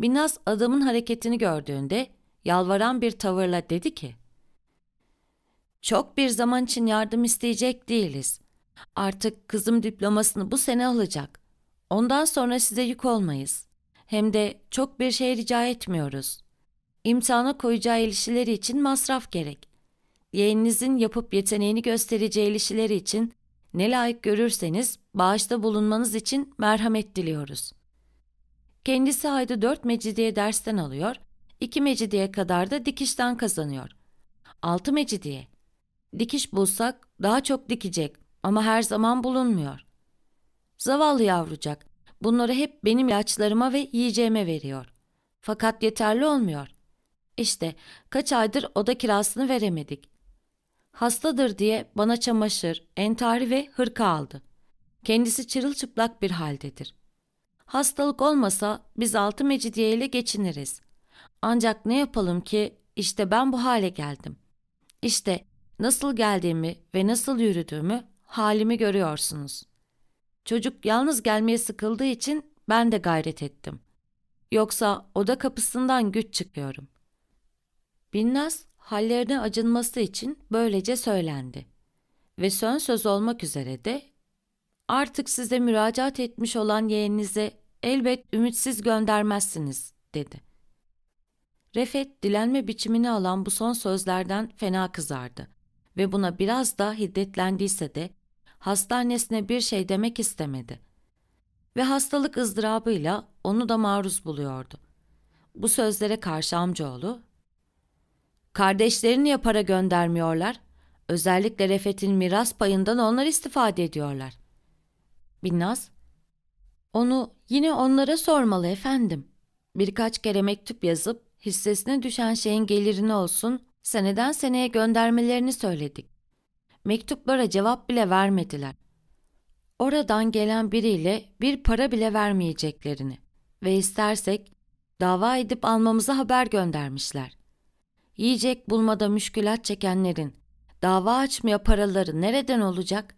Binnaz adamın hareketini gördüğünde yalvaran bir tavırla dedi ki, ''Çok bir zaman için yardım isteyecek değiliz. Artık kızım diplomasını bu sene alacak. Ondan sonra size yük olmayız. Hem de çok bir şey rica etmiyoruz. İmtihana koyacağı ilişkileri için masraf gerek. Yeğeninizin yapıp yeteneğini göstereceği ilişkileri için ne layık görürseniz bağışta bulunmanız için merhamet diliyoruz. Kendisi ayda dört mecidiye dersten alıyor, iki mecidiye kadar da dikişten kazanıyor. Altı mecidiye. Dikiş bulsak daha çok dikecek ama her zaman bulunmuyor. Zavallı yavrucak, Bunları hep benim ilaçlarıma ve yiyeceğime veriyor. Fakat yeterli olmuyor. İşte kaç aydır oda kirasını veremedik. Hastadır diye bana çamaşır, entari ve hırka aldı. Kendisi çırılçıplak bir haldedir. Hastalık olmasa biz altı mecidiye ile geçiniriz. Ancak ne yapalım ki işte ben bu hale geldim. İşte nasıl geldiğimi ve nasıl yürüdüğümü halimi görüyorsunuz.'' Çocuk yalnız gelmeye sıkıldığı için ben de gayret ettim. Yoksa oda kapısından güç çıkıyorum. Binnaz hallerine acınması için böylece söylendi. Ve son söz olmak üzere de artık size müracaat etmiş olan yeğeninize elbet ümitsiz göndermezsiniz dedi. Refet dilenme biçimini alan bu son sözlerden fena kızardı ve buna biraz da hiddetlendiyse de hastanesine bir şey demek istemedi. Ve hastalık ızdırabıyla onu da maruz buluyordu. Bu sözlere karşı amcaoğlu, ''Kardeşlerini ya para göndermiyorlar, özellikle Refet'in miras payından onlar istifade ediyorlar.'' Binnaz, ''Onu yine onlara sormalı efendim. Birkaç kere mektup yazıp hissesine düşen şeyin gelirini olsun seneden seneye göndermelerini söyledik mektuplara cevap bile vermediler. Oradan gelen biriyle bir para bile vermeyeceklerini ve istersek dava edip almamıza haber göndermişler. Yiyecek bulmada müşkülat çekenlerin dava açmaya paraları nereden olacak?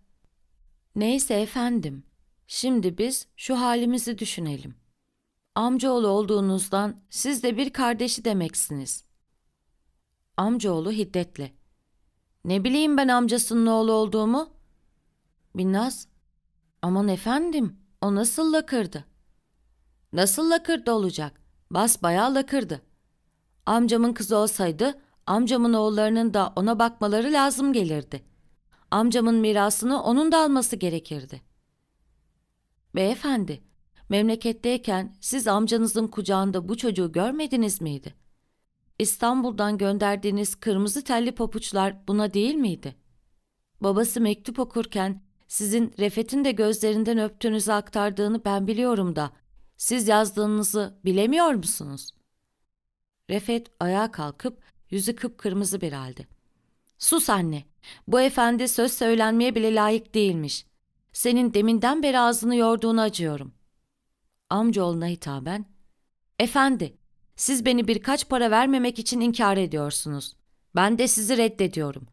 Neyse efendim, şimdi biz şu halimizi düşünelim. Amcaoğlu olduğunuzdan siz de bir kardeşi demeksiniz. Amcaoğlu hiddetle. Ne bileyim ben amcasının oğlu olduğumu? Binnaz, aman efendim o nasıl lakırdı? Nasıl lakırdı olacak? Bas bayağı lakırdı. Amcamın kızı olsaydı amcamın oğullarının da ona bakmaları lazım gelirdi. Amcamın mirasını onun da alması gerekirdi. Beyefendi, memleketteyken siz amcanızın kucağında bu çocuğu görmediniz miydi?'' İstanbul'dan gönderdiğiniz kırmızı telli papuçlar buna değil miydi? Babası mektup okurken sizin Refet'in de gözlerinden öptüğünüzü aktardığını ben biliyorum da siz yazdığınızı bilemiyor musunuz? Refet ayağa kalkıp yüzü kıpkırmızı bir halde. Sus anne, bu efendi söz söylenmeye bile layık değilmiş. Senin deminden beri ağzını yorduğunu acıyorum. Amcaoğluna hitaben, efendi siz beni birkaç para vermemek için inkar ediyorsunuz. Ben de sizi reddediyorum.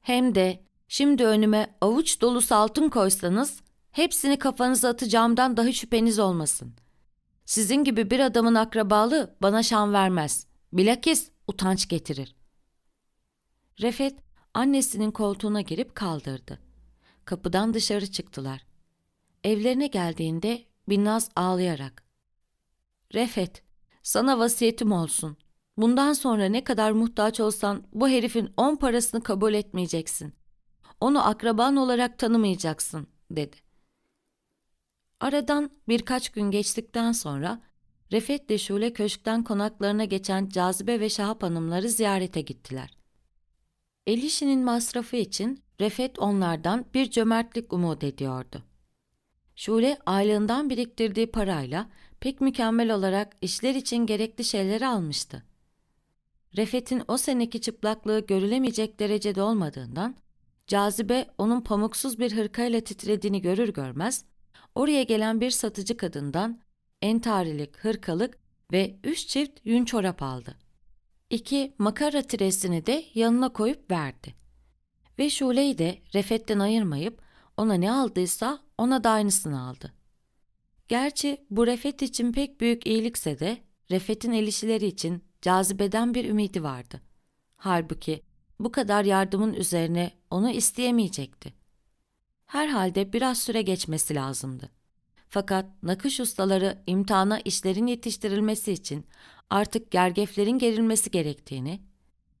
Hem de şimdi önüme avuç dolusu altın koysanız hepsini kafanıza atacağımdan daha şüpheniz olmasın. Sizin gibi bir adamın akrabalığı bana şan vermez. Bilakis utanç getirir. Refet annesinin koltuğuna girip kaldırdı. Kapıdan dışarı çıktılar. Evlerine geldiğinde Binnaz ağlayarak. Refet, sana vasiyetim olsun. Bundan sonra ne kadar muhtaç olsan bu herifin on parasını kabul etmeyeceksin. Onu akraban olarak tanımayacaksın, dedi. Aradan birkaç gün geçtikten sonra Refet ile Şule köşkten konaklarına geçen Cazibe ve Şahap hanımları ziyarete gittiler. Elişinin masrafı için Refet onlardan bir cömertlik umut ediyordu. Şule aylığından biriktirdiği parayla pek mükemmel olarak işler için gerekli şeyleri almıştı. Refet'in o seneki çıplaklığı görülemeyecek derecede olmadığından, cazibe onun pamuksuz bir hırkayla titrediğini görür görmez, oraya gelen bir satıcı kadından entarilik, hırkalık ve üç çift yün çorap aldı. İki makara tiresini de yanına koyup verdi. Ve Şule'yi de Refet'ten ayırmayıp ona ne aldıysa ona da aynısını aldı. Gerçi bu Refet için pek büyük iyilikse de Refet'in elişileri için cazibeden bir ümidi vardı. Halbuki bu kadar yardımın üzerine onu isteyemeyecekti. Herhalde biraz süre geçmesi lazımdı. Fakat nakış ustaları imtihana işlerin yetiştirilmesi için artık gergeflerin gerilmesi gerektiğini,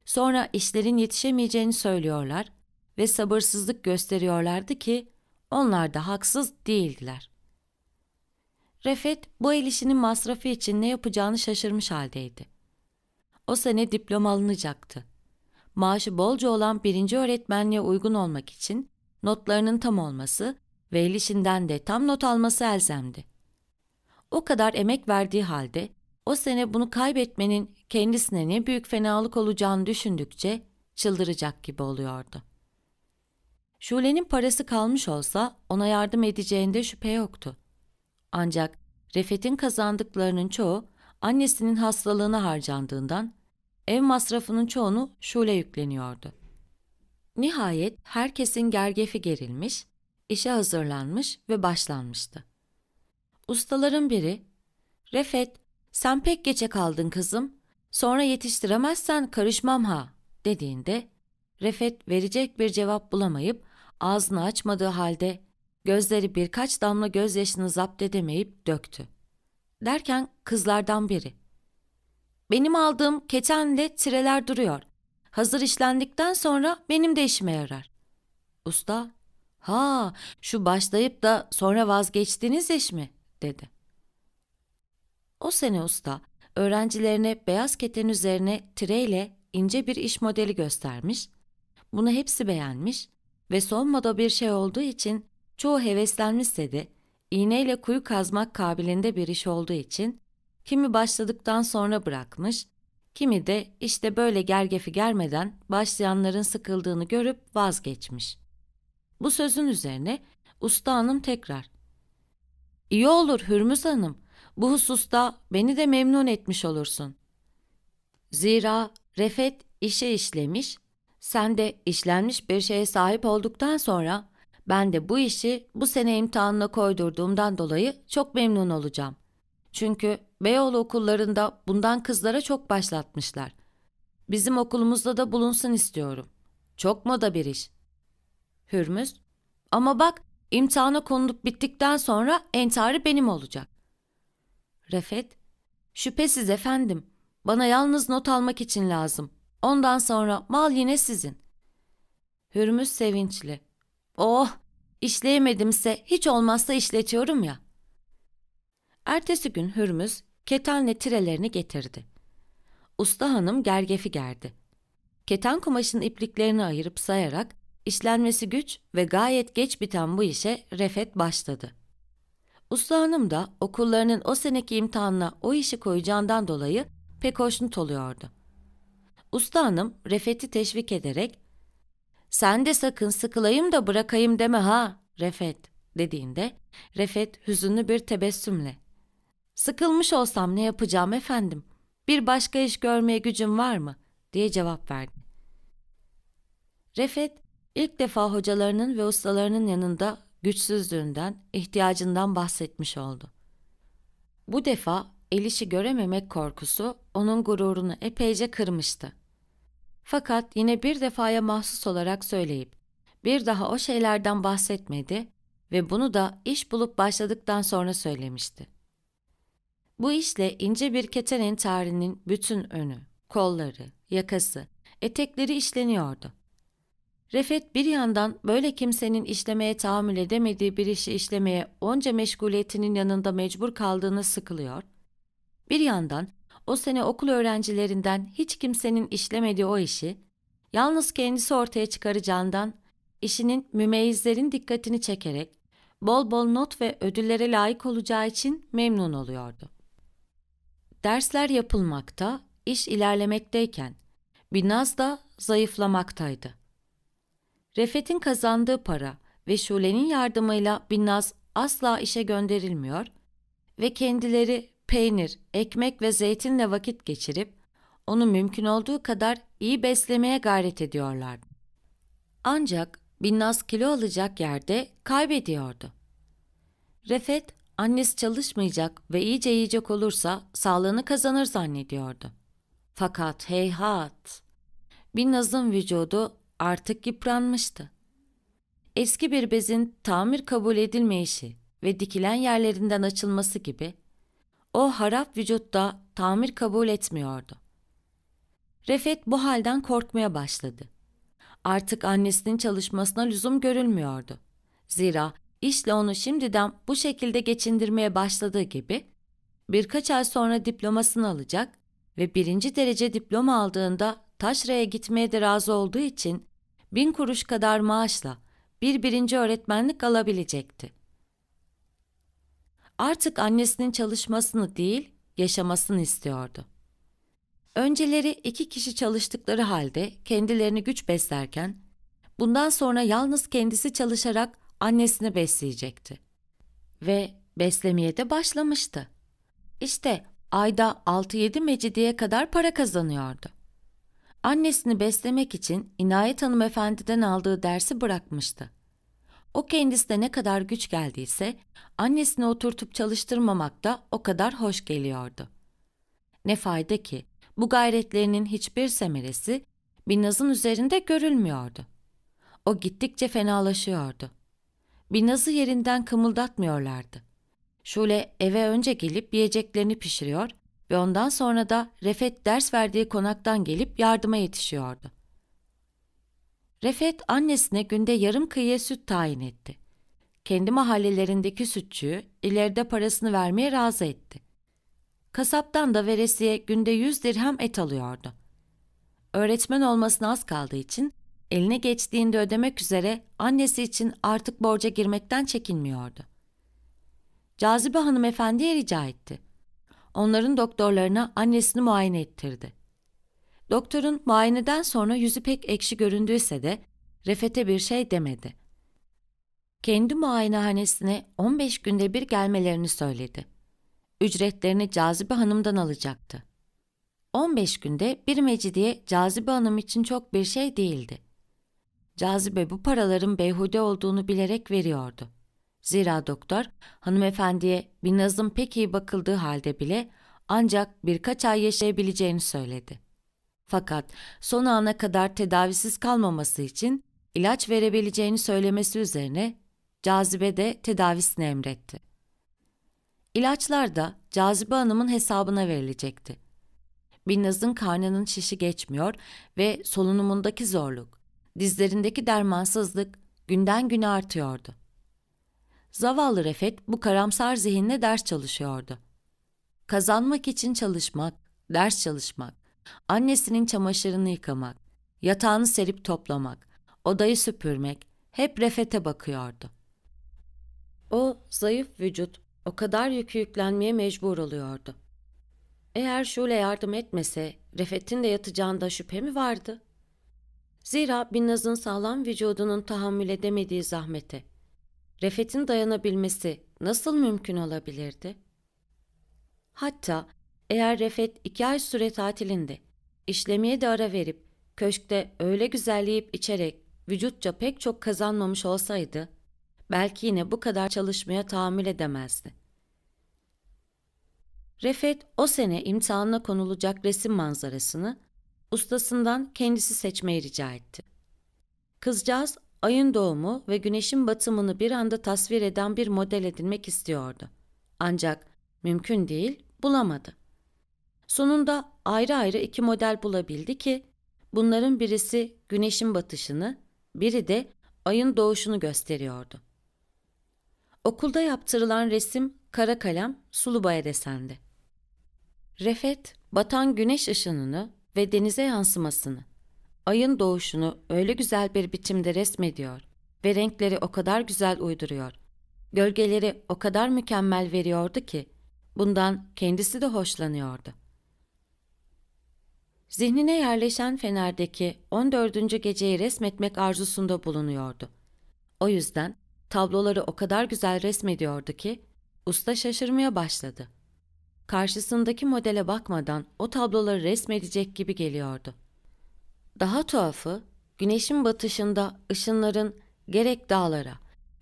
sonra işlerin yetişemeyeceğini söylüyorlar ve sabırsızlık gösteriyorlardı ki onlar da haksız değildiler. Refet bu el işinin masrafı için ne yapacağını şaşırmış haldeydi. O sene diploma alınacaktı. Maaşı bolca olan birinci öğretmenliğe uygun olmak için notlarının tam olması ve el işinden de tam not alması elzemdi. O kadar emek verdiği halde o sene bunu kaybetmenin kendisine ne büyük fenalık olacağını düşündükçe çıldıracak gibi oluyordu. Şule'nin parası kalmış olsa ona yardım edeceğinde şüphe yoktu. Ancak Refet'in kazandıklarının çoğu annesinin hastalığına harcandığından ev masrafının çoğunu Şule yükleniyordu. Nihayet herkesin gergefi gerilmiş, işe hazırlanmış ve başlanmıştı. Ustaların biri, ''Refet, sen pek geçe kaldın kızım, sonra yetiştiremezsen karışmam ha.'' dediğinde, Refet verecek bir cevap bulamayıp ağzını açmadığı halde Gözleri birkaç damla gözyaşını zapt edemeyip döktü. Derken kızlardan biri. Benim aldığım ketenle tireler duruyor. Hazır işlendikten sonra benim de işime yarar. Usta, ha şu başlayıp da sonra vazgeçtiğiniz iş mi? dedi. O sene usta öğrencilerine beyaz keten üzerine tireyle ince bir iş modeli göstermiş, bunu hepsi beğenmiş ve son moda bir şey olduğu için Çoğu heveslenmişse de iğneyle kuyu kazmak kabiliğinde bir iş olduğu için kimi başladıktan sonra bırakmış, kimi de işte böyle gergefi germeden başlayanların sıkıldığını görüp vazgeçmiş. Bu sözün üzerine usta hanım tekrar İyi olur Hürmüz Hanım. Bu hususta beni de memnun etmiş olursun. Zira Refet işe işlemiş, sen de işlenmiş bir şeye sahip olduktan sonra ben de bu işi bu sene imtihanına koydurduğumdan dolayı çok memnun olacağım. Çünkü Beyoğlu okullarında bundan kızlara çok başlatmışlar. Bizim okulumuzda da bulunsun istiyorum. Çok moda bir iş. Hürmüz, ama bak imtihana konulup bittikten sonra entari benim olacak. Refet, şüphesiz efendim. Bana yalnız not almak için lazım. Ondan sonra mal yine sizin. Hürmüz sevinçli. Oh, işleyemedimse hiç olmazsa işletiyorum ya. Ertesi gün Hürmüz ketenle tirelerini getirdi. Usta hanım gergefi gerdi. Keten kumaşın ipliklerini ayırıp sayarak işlenmesi güç ve gayet geç biten bu işe refet başladı. Usta hanım da okullarının o seneki imtihanına o işi koyacağından dolayı pek hoşnut oluyordu. Usta hanım Refet'i teşvik ederek sen de sakın sıkılayım da bırakayım deme ha, Refet dediğinde Refet hüzünlü bir tebessümle. Sıkılmış olsam ne yapacağım efendim? Bir başka iş görmeye gücüm var mı? diye cevap verdi. Refet ilk defa hocalarının ve ustalarının yanında güçsüzlüğünden, ihtiyacından bahsetmiş oldu. Bu defa el işi görememek korkusu onun gururunu epeyce kırmıştı. Fakat yine bir defaya mahsus olarak söyleyip bir daha o şeylerden bahsetmedi ve bunu da iş bulup başladıktan sonra söylemişti. Bu işle ince bir ketenin tarihinin bütün önü, kolları, yakası, etekleri işleniyordu. Refet bir yandan böyle kimsenin işlemeye tahammül edemediği bir işi işlemeye onca meşguliyetinin yanında mecbur kaldığını sıkılıyor, bir yandan o sene okul öğrencilerinden hiç kimsenin işlemediği o işi, yalnız kendisi ortaya çıkaracağından, işinin mümeyyizlerin dikkatini çekerek, bol bol not ve ödüllere layık olacağı için memnun oluyordu. Dersler yapılmakta, iş ilerlemekteyken, Binaz da zayıflamaktaydı. Refet'in kazandığı para ve Şule'nin yardımıyla Binaz asla işe gönderilmiyor ve kendileri peynir, ekmek ve zeytinle vakit geçirip onu mümkün olduğu kadar iyi beslemeye gayret ediyorlardı. Ancak Binnaz kilo alacak yerde kaybediyordu. Refet, annesi çalışmayacak ve iyice yiyecek olursa sağlığını kazanır zannediyordu. Fakat heyhat, Binnaz'ın vücudu artık yıpranmıştı. Eski bir bezin tamir kabul edilmeyişi ve dikilen yerlerinden açılması gibi o harap vücutta tamir kabul etmiyordu. Refet bu halden korkmaya başladı. Artık annesinin çalışmasına lüzum görülmüyordu. Zira işle onu şimdiden bu şekilde geçindirmeye başladığı gibi birkaç ay sonra diplomasını alacak ve birinci derece diploma aldığında taşraya gitmeye de razı olduğu için bin kuruş kadar maaşla bir birinci öğretmenlik alabilecekti. Artık annesinin çalışmasını değil, yaşamasını istiyordu. Önceleri iki kişi çalıştıkları halde kendilerini güç beslerken, bundan sonra yalnız kendisi çalışarak annesini besleyecekti. Ve beslemeye de başlamıştı. İşte ayda 6-7 mecidiye kadar para kazanıyordu. Annesini beslemek için İnayet Hanım Efendi'den aldığı dersi bırakmıştı. O kendisine ne kadar güç geldiyse annesini oturtup çalıştırmamak da o kadar hoş geliyordu. Ne fayda ki bu gayretlerinin hiçbir semeresi binazın üzerinde görülmüyordu. O gittikçe fenalaşıyordu. Binazı yerinden kımıldatmıyorlardı. Şule eve önce gelip yiyeceklerini pişiriyor ve ondan sonra da Refet ders verdiği konaktan gelip yardıma yetişiyordu. Refet annesine günde yarım kıyıya süt tayin etti. Kendi mahallelerindeki sütçüyü ileride parasını vermeye razı etti. Kasaptan da veresiye günde yüz dirhem et alıyordu. Öğretmen olmasına az kaldığı için eline geçtiğinde ödemek üzere annesi için artık borca girmekten çekinmiyordu. Cazibe hanımefendiye rica etti. Onların doktorlarına annesini muayene ettirdi. Doktorun muayeneden sonra yüzü pek ekşi göründüyse de Refet'e bir şey demedi. Kendi muayenehanesine 15 günde bir gelmelerini söyledi. Ücretlerini Cazibe Hanım'dan alacaktı. 15 günde bir mecidiye Cazibe Hanım için çok bir şey değildi. Cazibe bu paraların beyhude olduğunu bilerek veriyordu. Zira doktor hanımefendiye bir Binnaz'ın pek iyi bakıldığı halde bile ancak birkaç ay yaşayabileceğini söyledi. Fakat son ana kadar tedavisiz kalmaması için ilaç verebileceğini söylemesi üzerine Cazibe de tedavisini emretti. İlaçlar da Cazibe Hanım'ın hesabına verilecekti. Binnaz'ın karnının şişi geçmiyor ve solunumundaki zorluk, dizlerindeki dermansızlık günden güne artıyordu. Zavallı Refet bu karamsar zihinle ders çalışıyordu. Kazanmak için çalışmak, ders çalışmak, Annesinin çamaşırını yıkamak, yatağını serip toplamak, odayı süpürmek, hep Refet'e bakıyordu. O zayıf vücut o kadar yükü yüklenmeye mecbur oluyordu. Eğer Şule yardım etmese Refet'in de yatacağında şüphe mi vardı? Zira Binnaz'ın sağlam vücudunun tahammül edemediği zahmete, Refet'in dayanabilmesi nasıl mümkün olabilirdi? Hatta eğer Refet iki ay süre tatilinde, işlemeye de ara verip, köşkte öyle güzelleyip içerek vücutça pek çok kazanmamış olsaydı, belki yine bu kadar çalışmaya tahammül edemezdi. Refet o sene imtihanına konulacak resim manzarasını ustasından kendisi seçmeyi rica etti. Kızcağız ayın doğumu ve güneşin batımını bir anda tasvir eden bir model edinmek istiyordu. Ancak mümkün değil, bulamadı. Sonunda ayrı ayrı iki model bulabildi ki bunların birisi güneşin batışını, biri de ayın doğuşunu gösteriyordu. Okulda yaptırılan resim kara kalem sulubaya desendi. Refet batan güneş ışınını ve denize yansımasını, ayın doğuşunu öyle güzel bir biçimde resmediyor ve renkleri o kadar güzel uyduruyor. Gölgeleri o kadar mükemmel veriyordu ki bundan kendisi de hoşlanıyordu. Zihnine yerleşen Fener'deki 14. geceyi resmetmek arzusunda bulunuyordu. O yüzden tabloları o kadar güzel resmediyordu ki usta şaşırmaya başladı. Karşısındaki modele bakmadan o tabloları resmedecek gibi geliyordu. Daha tuhafı güneşin batışında ışınların gerek dağlara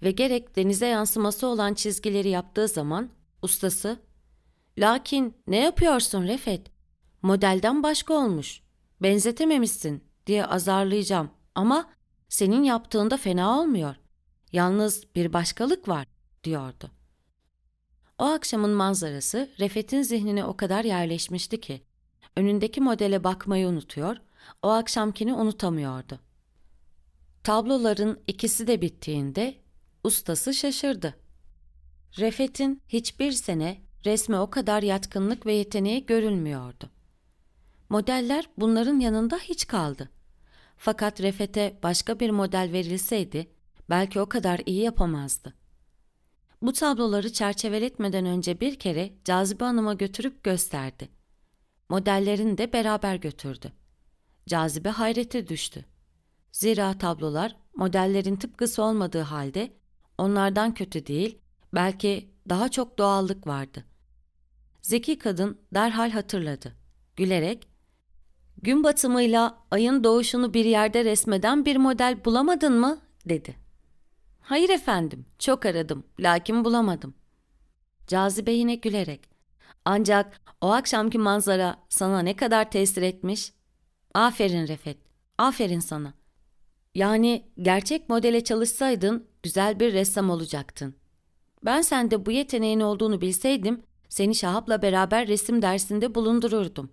ve gerek denize yansıması olan çizgileri yaptığı zaman ustası ''Lakin ne yapıyorsun Refet? modelden başka olmuş. Benzetememişsin diye azarlayacağım ama senin yaptığında fena olmuyor. Yalnız bir başkalık var diyordu. O akşamın manzarası Refet'in zihnine o kadar yerleşmişti ki önündeki modele bakmayı unutuyor, o akşamkini unutamıyordu. Tabloların ikisi de bittiğinde ustası şaşırdı. Refet'in hiçbir sene resme o kadar yatkınlık ve yeteneği görülmüyordu. Modeller bunların yanında hiç kaldı. Fakat Refet'e başka bir model verilseydi belki o kadar iyi yapamazdı. Bu tabloları çerçeveletmeden önce bir kere Cazibe Hanım'a götürüp gösterdi. Modellerini de beraber götürdü. Cazibe hayrete düştü. Zira tablolar modellerin tıpkısı olmadığı halde onlardan kötü değil, belki daha çok doğallık vardı. Zeki kadın derhal hatırladı. Gülerek Gün batımıyla ayın doğuşunu bir yerde resmeden bir model bulamadın mı? dedi. Hayır efendim, çok aradım, lakin bulamadım. Cazibe yine gülerek. Ancak o akşamki manzara sana ne kadar tesir etmiş? Aferin Refet, aferin sana. Yani gerçek modele çalışsaydın güzel bir ressam olacaktın. Ben sende bu yeteneğin olduğunu bilseydim seni Şahap'la beraber resim dersinde bulundururdum.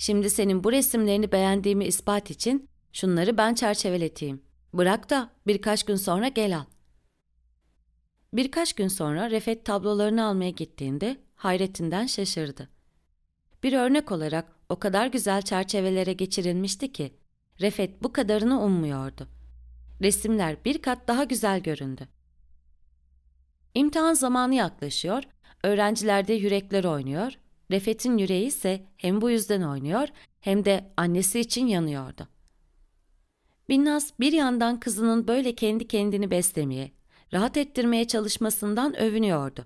Şimdi senin bu resimlerini beğendiğimi ispat için şunları ben çerçeveleteyim. Bırak da birkaç gün sonra gel al. Birkaç gün sonra Refet tablolarını almaya gittiğinde hayretinden şaşırdı. Bir örnek olarak o kadar güzel çerçevelere geçirilmişti ki Refet bu kadarını ummuyordu. Resimler bir kat daha güzel göründü. İmtihan zamanı yaklaşıyor, öğrencilerde yürekler oynuyor, Refet'in yüreği ise hem bu yüzden oynuyor hem de annesi için yanıyordu. Binnaz bir yandan kızının böyle kendi kendini beslemeye, rahat ettirmeye çalışmasından övünüyordu.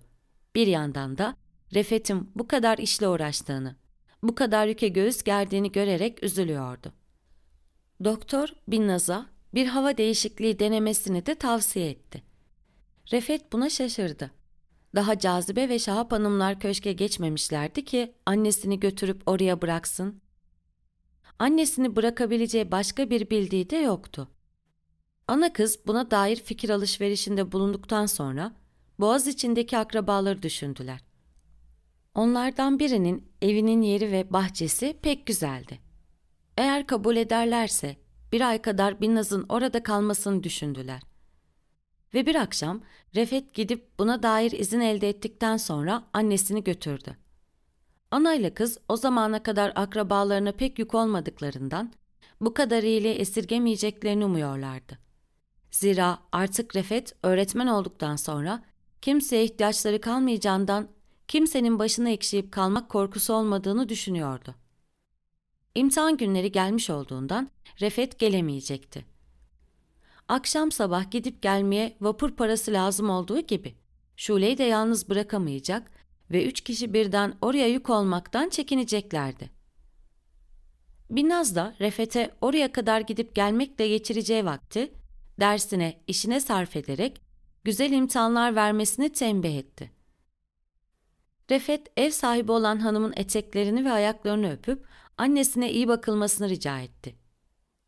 Bir yandan da Refet'in bu kadar işle uğraştığını, bu kadar yüke göğüs gerdiğini görerek üzülüyordu. Doktor Binnaz'a bir hava değişikliği denemesini de tavsiye etti. Refet buna şaşırdı. Daha Cazibe ve Şahap Hanımlar köşke geçmemişlerdi ki annesini götürüp oraya bıraksın. Annesini bırakabileceği başka bir bildiği de yoktu. Ana kız buna dair fikir alışverişinde bulunduktan sonra Boğaz içindeki akrabaları düşündüler. Onlardan birinin evinin yeri ve bahçesi pek güzeldi. Eğer kabul ederlerse bir ay kadar binazın orada kalmasını düşündüler. Ve bir akşam Refet gidip buna dair izin elde ettikten sonra annesini götürdü. Ana ile kız o zamana kadar akrabalarına pek yük olmadıklarından bu kadar kadarıyla esirgemeyeceklerini umuyorlardı. Zira artık Refet öğretmen olduktan sonra kimseye ihtiyaçları kalmayacağından kimsenin başına ekşiyip kalmak korkusu olmadığını düşünüyordu. İmtihan günleri gelmiş olduğundan Refet gelemeyecekti akşam sabah gidip gelmeye vapur parası lazım olduğu gibi Şule'yi de yalnız bırakamayacak ve üç kişi birden oraya yük olmaktan çekineceklerdi. Binaz da Refet'e oraya kadar gidip gelmekle geçireceği vakti dersine, işine sarf ederek güzel imtihanlar vermesini tembih etti. Refet ev sahibi olan hanımın eteklerini ve ayaklarını öpüp annesine iyi bakılmasını rica etti.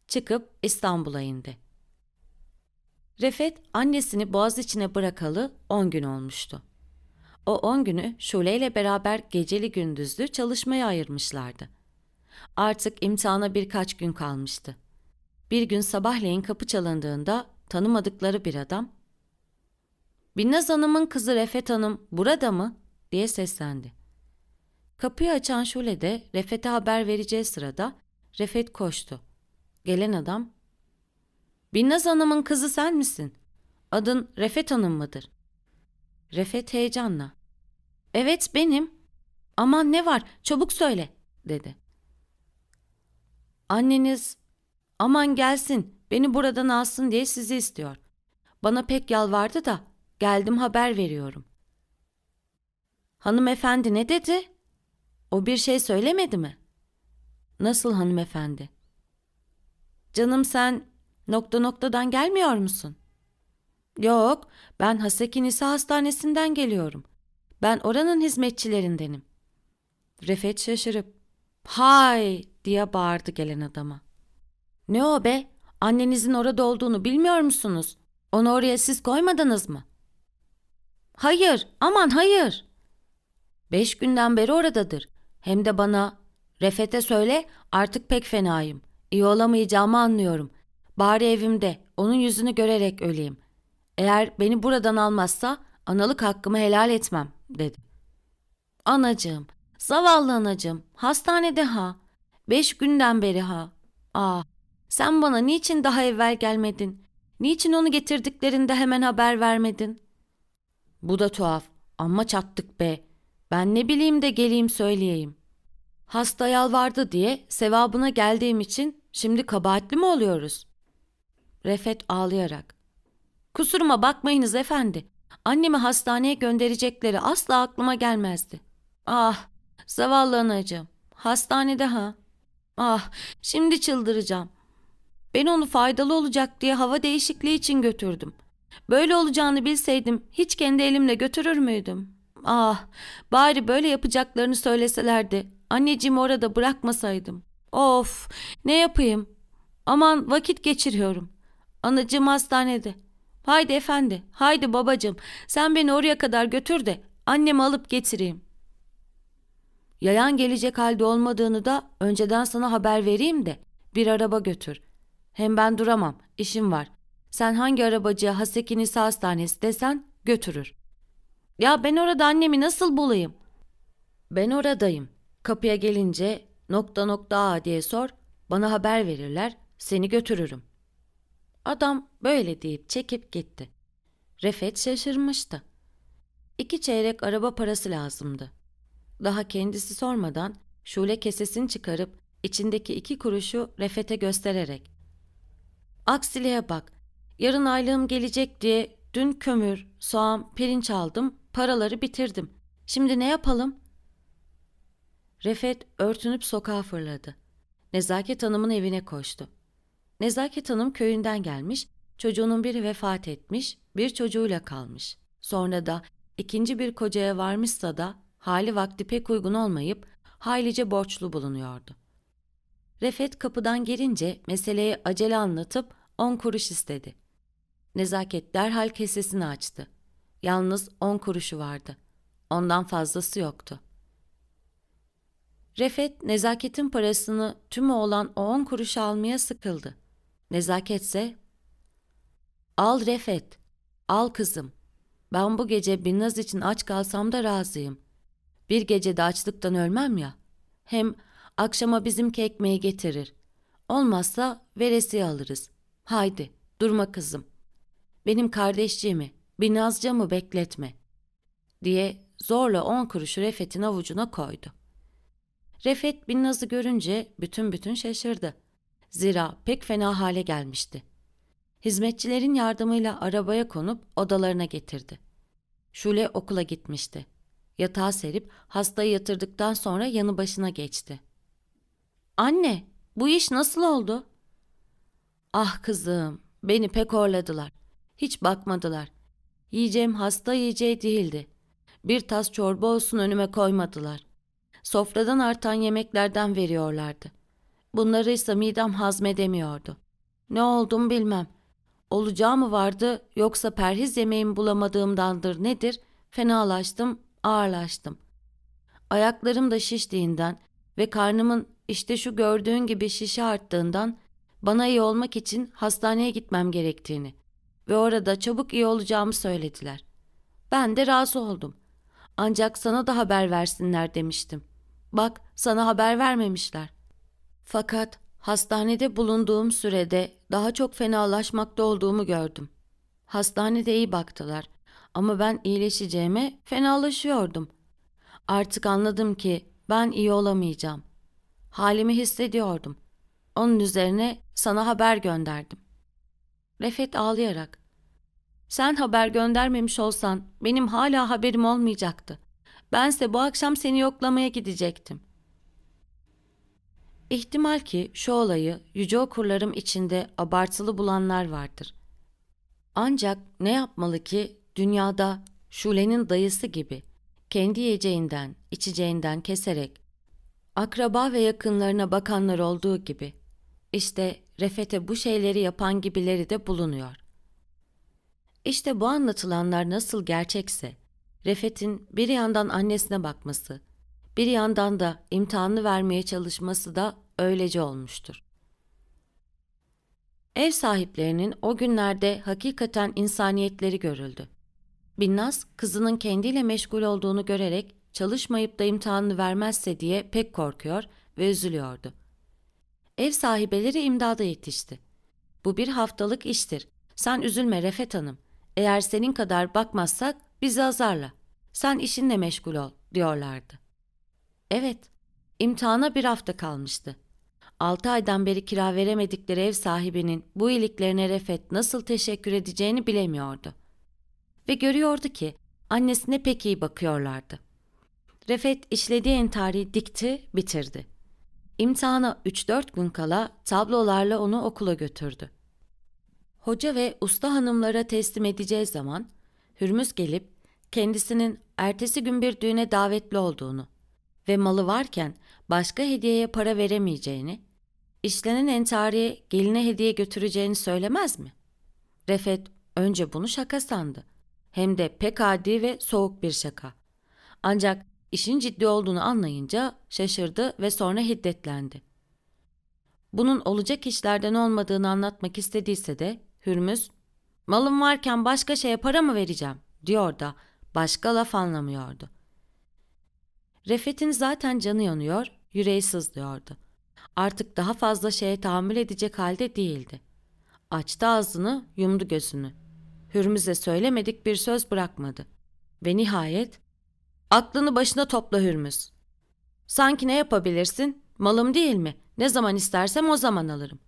Çıkıp İstanbul'a indi. Refet annesini boğaz içine bırakalı 10 gün olmuştu. O 10 günü Şule ile beraber geceli gündüzlü çalışmaya ayırmışlardı. Artık imtihana birkaç gün kalmıştı. Bir gün sabahleyin kapı çalındığında tanımadıkları bir adam Binnaz Hanım'ın kızı Refet Hanım burada mı? diye seslendi. Kapıyı açan Şule de Refet'e haber vereceği sırada Refet koştu. Gelen adam Binnaz Hanım'ın kızı sen misin? Adın Refet Hanım mıdır? Refet heyecanla. Evet benim. Aman ne var çabuk söyle dedi. Anneniz aman gelsin beni buradan alsın diye sizi istiyor. Bana pek yalvardı da geldim haber veriyorum. Hanımefendi ne dedi? O bir şey söylemedi mi? Nasıl hanımefendi? Canım sen Nokta noktadan gelmiyor musun? Yok, ben Haseki Nisa Hastanesi'nden geliyorum. Ben oranın hizmetçilerindenim. Refet şaşırıp, hay diye bağırdı gelen adama. Ne o be? Annenizin orada olduğunu bilmiyor musunuz? Onu oraya siz koymadınız mı? Hayır, aman hayır. Beş günden beri oradadır. Hem de bana, Refet'e söyle artık pek fenayım. İyi olamayacağımı anlıyorum. Bari evimde, onun yüzünü görerek öleyim. Eğer beni buradan almazsa analık hakkımı helal etmem, dedi. Anacığım, zavallı anacığım, hastanede ha. Beş günden beri ha. Ah, sen bana niçin daha evvel gelmedin? Niçin onu getirdiklerinde hemen haber vermedin? Bu da tuhaf. Amma çattık be. Ben ne bileyim de geleyim söyleyeyim. Hasta yalvardı diye sevabına geldiğim için şimdi kabahatli mi oluyoruz? Refet ağlayarak. Kusuruma bakmayınız efendi. Annemi hastaneye gönderecekleri asla aklıma gelmezdi. Ah zavallı anacığım. Hastanede ha. Ah şimdi çıldıracağım. Ben onu faydalı olacak diye hava değişikliği için götürdüm. Böyle olacağını bilseydim hiç kendi elimle götürür müydüm? Ah bari böyle yapacaklarını söyleselerdi. Anneciğimi orada bırakmasaydım. Of ne yapayım? Aman vakit geçiriyorum. Anacığım hastanede. Haydi efendi, haydi babacığım. Sen beni oraya kadar götür de annemi alıp getireyim. Yayan gelecek halde olmadığını da önceden sana haber vereyim de bir araba götür. Hem ben duramam, işim var. Sen hangi arabacıya Haseki Nisa Hastanesi desen götürür. Ya ben orada annemi nasıl bulayım? Ben oradayım. Kapıya gelince nokta nokta A diye sor, bana haber verirler, seni götürürüm.'' Adam böyle deyip çekip gitti. Refet şaşırmıştı. İki çeyrek araba parası lazımdı. Daha kendisi sormadan şule kesesini çıkarıp içindeki iki kuruşu Refet'e göstererek. Aksiliğe bak, yarın aylığım gelecek diye dün kömür, soğan, pirinç aldım, paraları bitirdim. Şimdi ne yapalım? Refet örtünüp sokağa fırladı. Nezaket Hanım'ın evine koştu. Nezaket Hanım köyünden gelmiş, çocuğunun biri vefat etmiş, bir çocuğuyla kalmış. Sonra da ikinci bir kocaya varmışsa da hali vakti pek uygun olmayıp haylice borçlu bulunuyordu. Refet kapıdan gelince meseleyi acele anlatıp on kuruş istedi. Nezaket derhal kesesini açtı. Yalnız on kuruşu vardı. Ondan fazlası yoktu. Refet nezaketin parasını tümü olan o on kuruşu almaya sıkıldı. Nezaketse, ''Al Refet, al kızım. Ben bu gece bir için aç kalsam da razıyım. Bir gecede açlıktan ölmem ya. Hem akşama bizimki ekmeği getirir. Olmazsa veresiye alırız. Haydi, durma kızım. Benim kardeşciğimi, bir bekletme.'' diye zorla on kuruşu Refet'in avucuna koydu. Refet Binnaz'ı görünce bütün bütün şaşırdı. Zira pek fena hale gelmişti. Hizmetçilerin yardımıyla arabaya konup odalarına getirdi. Şule okula gitmişti. Yatağa serip hastayı yatırdıktan sonra yanı başına geçti. Anne, bu iş nasıl oldu? Ah kızım, beni pek orladılar. Hiç bakmadılar. Yiyeceğim hasta yiyeceği değildi. Bir tas çorba olsun önüme koymadılar. Sofradan artan yemeklerden veriyorlardı. Bunları ise midem hazmedemiyordu. Ne oldum bilmem. Olacağı mı vardı yoksa perhiz yemeğimi bulamadığımdandır nedir? Fenalaştım, ağırlaştım. Ayaklarım da şiştiğinden ve karnımın işte şu gördüğün gibi şişe arttığından bana iyi olmak için hastaneye gitmem gerektiğini ve orada çabuk iyi olacağımı söylediler. Ben de razı oldum. Ancak sana da haber versinler demiştim. Bak sana haber vermemişler. Fakat hastanede bulunduğum sürede daha çok fenalaşmakta olduğumu gördüm. Hastanede iyi baktılar ama ben iyileşeceğime fenalaşıyordum. Artık anladım ki ben iyi olamayacağım. Halimi hissediyordum. Onun üzerine sana haber gönderdim. Refet ağlayarak sen haber göndermemiş olsan benim hala haberim olmayacaktı. Bense bu akşam seni yoklamaya gidecektim. İhtimal ki şu olayı yüce okurlarım içinde abartılı bulanlar vardır. Ancak ne yapmalı ki dünyada Şule'nin dayısı gibi kendi yiyeceğinden, içeceğinden keserek akraba ve yakınlarına bakanlar olduğu gibi işte Refet'e bu şeyleri yapan gibileri de bulunuyor. İşte bu anlatılanlar nasıl gerçekse Refet'in bir yandan annesine bakması, bir yandan da imtihanını vermeye çalışması da öylece olmuştur. Ev sahiplerinin o günlerde hakikaten insaniyetleri görüldü. Binnaz kızının kendiyle meşgul olduğunu görerek çalışmayıp da imtihanını vermezse diye pek korkuyor ve üzülüyordu. Ev sahibeleri imdada yetişti. Bu bir haftalık iştir. Sen üzülme Refet Hanım. Eğer senin kadar bakmazsak bizi azarla. Sen işinle meşgul ol diyorlardı. Evet, imtihana bir hafta kalmıştı. Altı aydan beri kira veremedikleri ev sahibinin bu iyiliklerine Refet nasıl teşekkür edeceğini bilemiyordu. Ve görüyordu ki annesine pek iyi bakıyorlardı. Refet işlediği entari dikti, bitirdi. İmtihana 3-4 gün kala tablolarla onu okula götürdü. Hoca ve usta hanımlara teslim edeceği zaman Hürmüz gelip kendisinin ertesi gün bir düğüne davetli olduğunu ve malı varken başka hediyeye para veremeyeceğini, işlenen entariye geline hediye götüreceğini söylemez mi? Refet önce bunu şaka sandı. Hem de pek adi ve soğuk bir şaka. Ancak işin ciddi olduğunu anlayınca şaşırdı ve sonra hiddetlendi. Bunun olacak işlerden olmadığını anlatmak istediyse de Hürmüz, ''Malım varken başka şeye para mı vereceğim?'' diyor da başka laf anlamıyordu. Refet'in zaten canı yanıyor, yüreği sızlıyordu. Artık daha fazla şeye tahammül edecek halde değildi. Açtı ağzını, yumdu gözünü. Hürmüz'e söylemedik bir söz bırakmadı. Ve nihayet, ''Aklını başına topla Hürmüz. Sanki ne yapabilirsin? Malım değil mi? Ne zaman istersem o zaman alırım.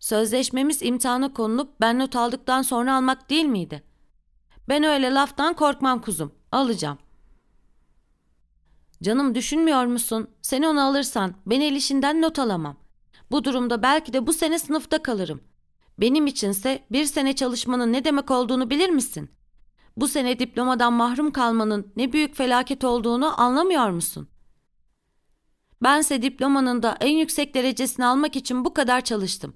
Sözleşmemiz imtihana konulup ben not aldıktan sonra almak değil miydi? Ben öyle laftan korkmam kuzum. Alacağım.'' Canım düşünmüyor musun? Seni onu alırsan ben el işinden not alamam. Bu durumda belki de bu sene sınıfta kalırım. Benim içinse bir sene çalışmanın ne demek olduğunu bilir misin? Bu sene diplomadan mahrum kalmanın ne büyük felaket olduğunu anlamıyor musun? Bense diplomanın da en yüksek derecesini almak için bu kadar çalıştım.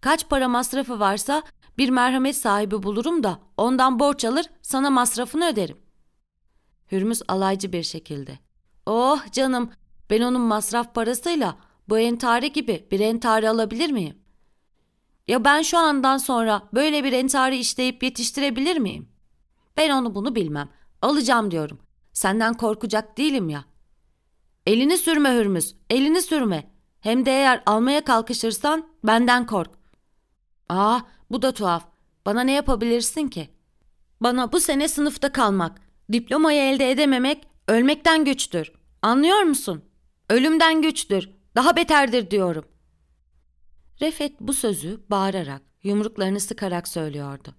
Kaç para masrafı varsa bir merhamet sahibi bulurum da ondan borç alır sana masrafını öderim. Hürmüz alaycı bir şekilde. Oh canım ben onun masraf parasıyla bu entari gibi bir entari alabilir miyim? Ya ben şu andan sonra böyle bir entari işleyip yetiştirebilir miyim? Ben onu bunu bilmem. Alacağım diyorum. Senden korkacak değilim ya. Elini sürme Hürmüz, elini sürme. Hem de eğer almaya kalkışırsan benden kork. Aa, ah, bu da tuhaf. Bana ne yapabilirsin ki? Bana bu sene sınıfta kalmak, diplomayı elde edememek Ölmekten güçtür. Anlıyor musun? Ölümden güçtür. Daha beterdir diyorum. Refet bu sözü bağırarak, yumruklarını sıkarak söylüyordu.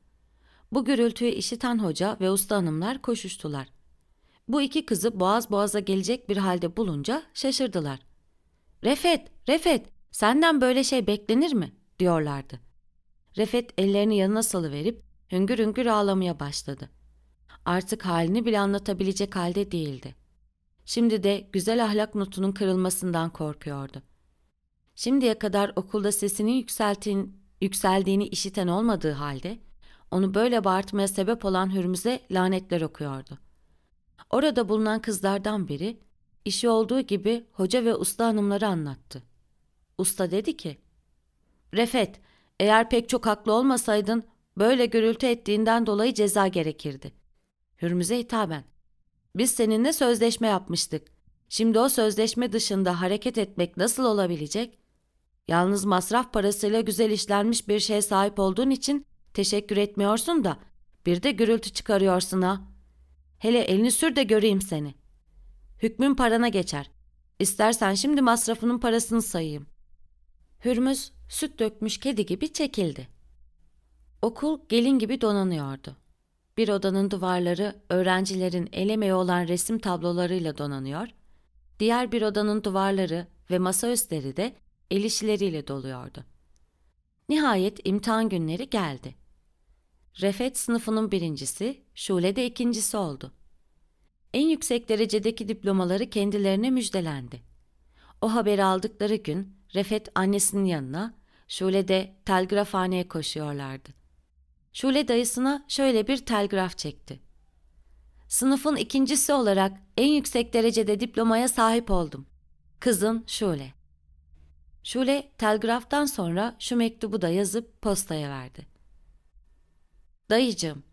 Bu gürültüyü işiten hoca ve usta hanımlar koşuştular. Bu iki kızı boğaz boğaza gelecek bir halde bulunca şaşırdılar. Refet, Refet, senden böyle şey beklenir mi? diyorlardı. Refet ellerini yanına salıverip hüngür hüngür ağlamaya başladı artık halini bile anlatabilecek halde değildi. Şimdi de güzel ahlak notunun kırılmasından korkuyordu. Şimdiye kadar okulda sesinin yükseltin, yükseldiğini işiten olmadığı halde onu böyle bağırtmaya sebep olan Hürmüz'e lanetler okuyordu. Orada bulunan kızlardan biri işi olduğu gibi hoca ve usta hanımları anlattı. Usta dedi ki, Refet, eğer pek çok haklı olmasaydın böyle gürültü ettiğinden dolayı ceza gerekirdi. Hürmüz'e hitaben. Biz seninle sözleşme yapmıştık. Şimdi o sözleşme dışında hareket etmek nasıl olabilecek? Yalnız masraf parasıyla güzel işlenmiş bir şeye sahip olduğun için teşekkür etmiyorsun da bir de gürültü çıkarıyorsun ha. Hele elini sür de göreyim seni. Hükmün parana geçer. İstersen şimdi masrafının parasını sayayım. Hürmüz süt dökmüş kedi gibi çekildi. Okul gelin gibi donanıyordu. Bir odanın duvarları öğrencilerin el emeği olan resim tablolarıyla donanıyor, diğer bir odanın duvarları ve masaüstleri de el işleriyle doluyordu. Nihayet imtihan günleri geldi. Refet sınıfının birincisi, Şule de ikincisi oldu. En yüksek derecedeki diplomaları kendilerine müjdelendi. O haberi aldıkları gün Refet annesinin yanına, Şule de telgrafhaneye koşuyorlardı. Şule dayısına şöyle bir telgraf çekti. Sınıfın ikincisi olarak en yüksek derecede diplomaya sahip oldum. Kızın Şule. Şule telgraftan sonra şu mektubu da yazıp postaya verdi. Dayıcığım,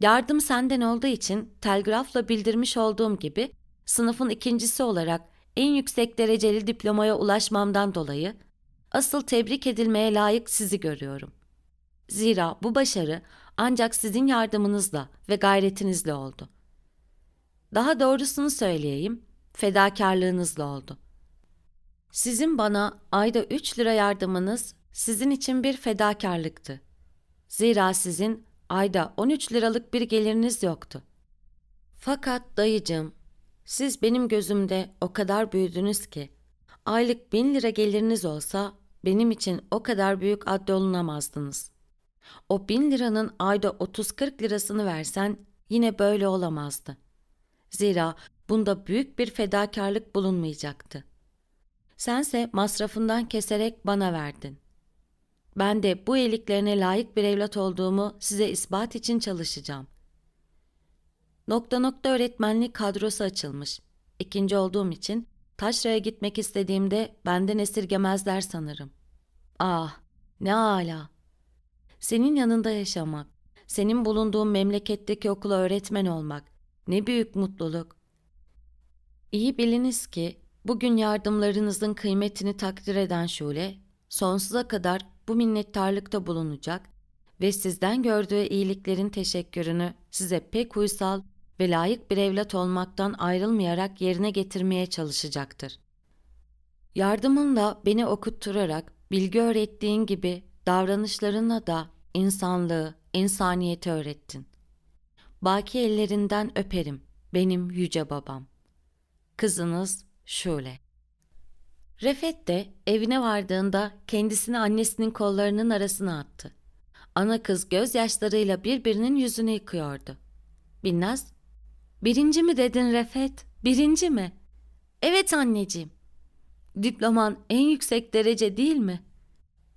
yardım senden olduğu için telgrafla bildirmiş olduğum gibi sınıfın ikincisi olarak en yüksek dereceli diplomaya ulaşmamdan dolayı asıl tebrik edilmeye layık sizi görüyorum. Zira bu başarı ancak sizin yardımınızla ve gayretinizle oldu. Daha doğrusunu söyleyeyim, fedakarlığınızla oldu. Sizin bana ayda 3 lira yardımınız sizin için bir fedakarlıktı. Zira sizin ayda 13 liralık bir geliriniz yoktu. Fakat dayıcım, siz benim gözümde o kadar büyüdünüz ki, aylık bin lira geliriniz olsa benim için o kadar büyük olunamazdınız. O bin liranın ayda 30-40 lirasını versen yine böyle olamazdı. Zira bunda büyük bir fedakarlık bulunmayacaktı. Sense masrafından keserek bana verdin. Ben de bu iyiliklerine layık bir evlat olduğumu size ispat için çalışacağım. Nokta nokta öğretmenlik kadrosu açılmış. İkinci olduğum için Taşra'ya gitmek istediğimde benden esirgemezler sanırım. Ah ne ala. Senin yanında yaşamak, senin bulunduğun memleketteki okula öğretmen olmak ne büyük mutluluk. İyi biliniz ki bugün yardımlarınızın kıymetini takdir eden Şule sonsuza kadar bu minnettarlıkta bulunacak ve sizden gördüğü iyiliklerin teşekkürünü size pek huysal, ve layık bir evlat olmaktan ayrılmayarak yerine getirmeye çalışacaktır. Yardımınla beni okutturarak bilgi öğrettiğin gibi davranışlarına da insanlığı, insaniyeti öğrettin. Baki ellerinden öperim benim yüce babam. Kızınız Şule. Refet de evine vardığında kendisini annesinin kollarının arasına attı. Ana kız gözyaşlarıyla birbirinin yüzünü yıkıyordu. Binnaz, birinci mi dedin Refet, birinci mi? Evet anneciğim. Diploman en yüksek derece değil mi?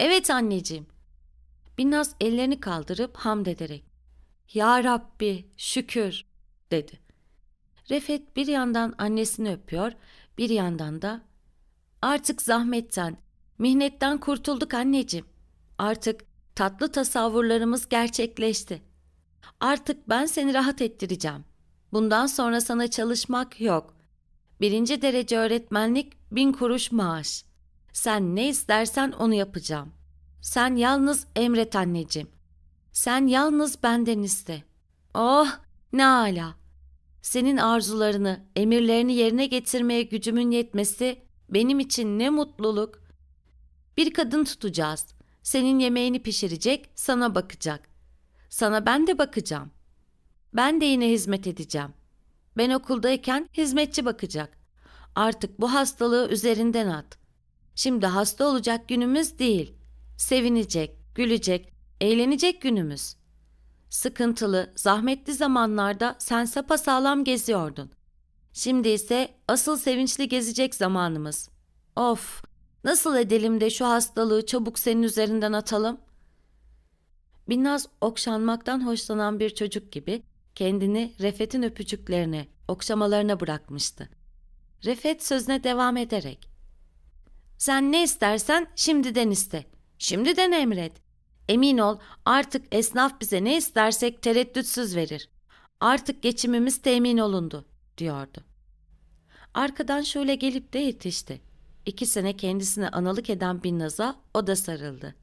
Evet anneciğim. Binnaz ellerini kaldırıp hamd ederek Ya Rabbi şükür dedi. Refet bir yandan annesini öpüyor, bir yandan da artık zahmetten, mihnetten kurtulduk anneciğim. Artık tatlı tasavvurlarımız gerçekleşti. Artık ben seni rahat ettireceğim. Bundan sonra sana çalışmak yok. Birinci derece öğretmenlik bin kuruş maaş.'' Sen ne istersen onu yapacağım. Sen yalnız emret anneciğim. Sen yalnız benden iste. Oh ne ala. Senin arzularını, emirlerini yerine getirmeye gücümün yetmesi benim için ne mutluluk. Bir kadın tutacağız. Senin yemeğini pişirecek, sana bakacak. Sana ben de bakacağım. Ben de yine hizmet edeceğim. Ben okuldayken hizmetçi bakacak. Artık bu hastalığı üzerinden at. Şimdi hasta olacak günümüz değil. Sevinecek, gülecek, eğlenecek günümüz. Sıkıntılı, zahmetli zamanlarda sen sapasağlam geziyordun. Şimdi ise asıl sevinçli gezecek zamanımız. Of, nasıl edelim de şu hastalığı çabuk senin üzerinden atalım? Binnaz okşanmaktan hoşlanan bir çocuk gibi kendini Refet'in öpücüklerine, okşamalarına bırakmıştı. Refet sözüne devam ederek sen ne istersen şimdiden iste. Şimdiden emret. Emin ol artık esnaf bize ne istersek tereddütsüz verir. Artık geçimimiz temin olundu diyordu. Arkadan şöyle gelip de yetişti. İki sene kendisine analık eden bir naza o da sarıldı.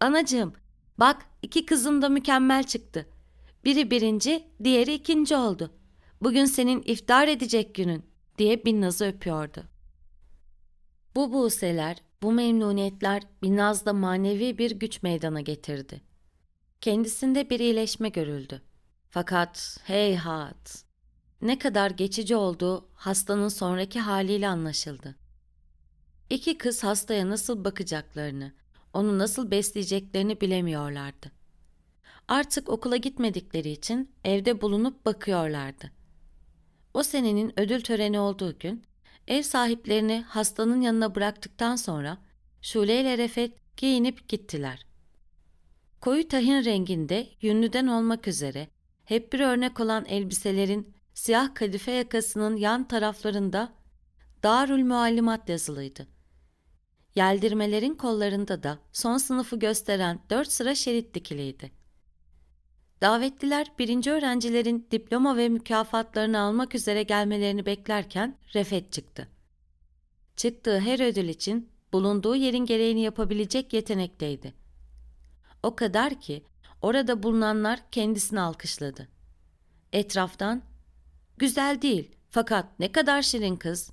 Anacığım bak iki kızım da mükemmel çıktı. Biri birinci diğeri ikinci oldu. Bugün senin iftar edecek günün diye bir nazı öpüyordu. Bu buğseler, bu memnuniyetler binazda manevi bir güç meydana getirdi. Kendisinde bir iyileşme görüldü. Fakat heyhat, ne kadar geçici olduğu hastanın sonraki haliyle anlaşıldı. İki kız hastaya nasıl bakacaklarını, onu nasıl besleyeceklerini bilemiyorlardı. Artık okula gitmedikleri için evde bulunup bakıyorlardı. O senenin ödül töreni olduğu gün Ev sahiplerini hastanın yanına bıraktıktan sonra Şule ile Refet giyinip gittiler. Koyu tahin renginde yünlüden olmak üzere hep bir örnek olan elbiselerin siyah kadife yakasının yan taraflarında Darül Muallimat yazılıydı. Yeldirmelerin kollarında da son sınıfı gösteren dört sıra şerit dikiliydi. Davetliler birinci öğrencilerin diploma ve mükafatlarını almak üzere gelmelerini beklerken Refet çıktı. Çıktığı her ödül için bulunduğu yerin gereğini yapabilecek yetenekteydi. O kadar ki orada bulunanlar kendisini alkışladı. Etraftan "Güzel değil fakat ne kadar şirin kız."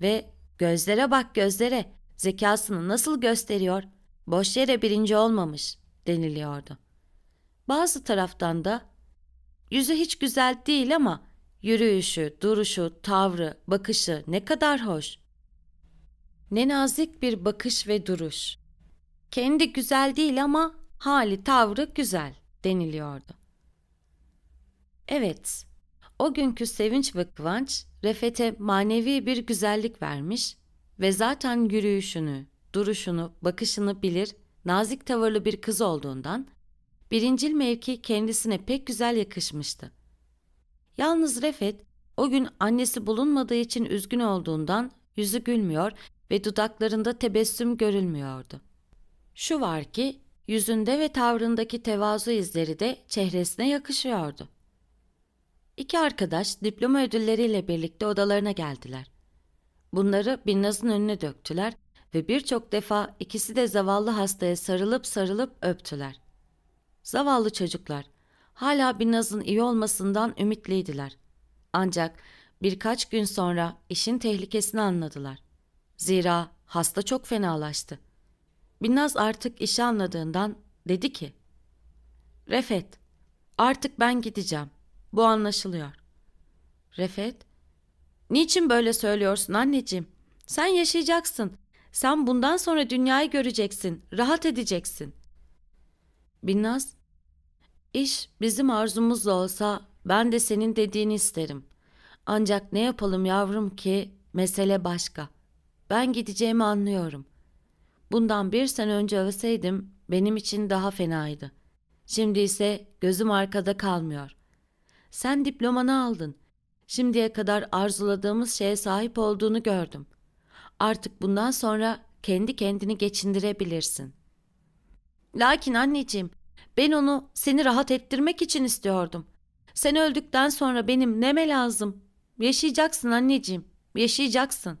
ve "Gözlere bak gözlere, zekasını nasıl gösteriyor, boş yere birinci olmamış." deniliyordu bazı taraftan da yüzü hiç güzel değil ama yürüyüşü, duruşu, tavrı, bakışı ne kadar hoş. Ne nazik bir bakış ve duruş. Kendi güzel değil ama hali, tavrı güzel deniliyordu. Evet, o günkü sevinç ve kıvanç Refet'e manevi bir güzellik vermiş ve zaten yürüyüşünü, duruşunu, bakışını bilir, nazik tavırlı bir kız olduğundan Birincil mevki kendisine pek güzel yakışmıştı. Yalnız Refet o gün annesi bulunmadığı için üzgün olduğundan yüzü gülmüyor ve dudaklarında tebessüm görülmüyordu. Şu var ki yüzünde ve tavrındaki tevazu izleri de çehresine yakışıyordu. İki arkadaş diploma ödülleriyle birlikte odalarına geldiler. Bunları Binnaz'ın önüne döktüler ve birçok defa ikisi de zavallı hastaya sarılıp sarılıp öptüler. Zavallı çocuklar hala Binnaz'ın iyi olmasından ümitliydiler. Ancak birkaç gün sonra işin tehlikesini anladılar. Zira hasta çok fenalaştı. Binnaz artık işi anladığından dedi ki Refet artık ben gideceğim. Bu anlaşılıyor. Refet niçin böyle söylüyorsun anneciğim? Sen yaşayacaksın. Sen bundan sonra dünyayı göreceksin, rahat edeceksin. Binnaz İş bizim arzumuz da olsa ben de senin dediğini isterim. Ancak ne yapalım yavrum ki mesele başka. Ben gideceğimi anlıyorum. Bundan bir sene önce ölseydim benim için daha fenaydı. Şimdi ise gözüm arkada kalmıyor. Sen diplomanı aldın. Şimdiye kadar arzuladığımız şeye sahip olduğunu gördüm. Artık bundan sonra kendi kendini geçindirebilirsin. Lakin anneciğim ben onu seni rahat ettirmek için istiyordum. Sen öldükten sonra benim neme lazım? Yaşayacaksın anneciğim, yaşayacaksın.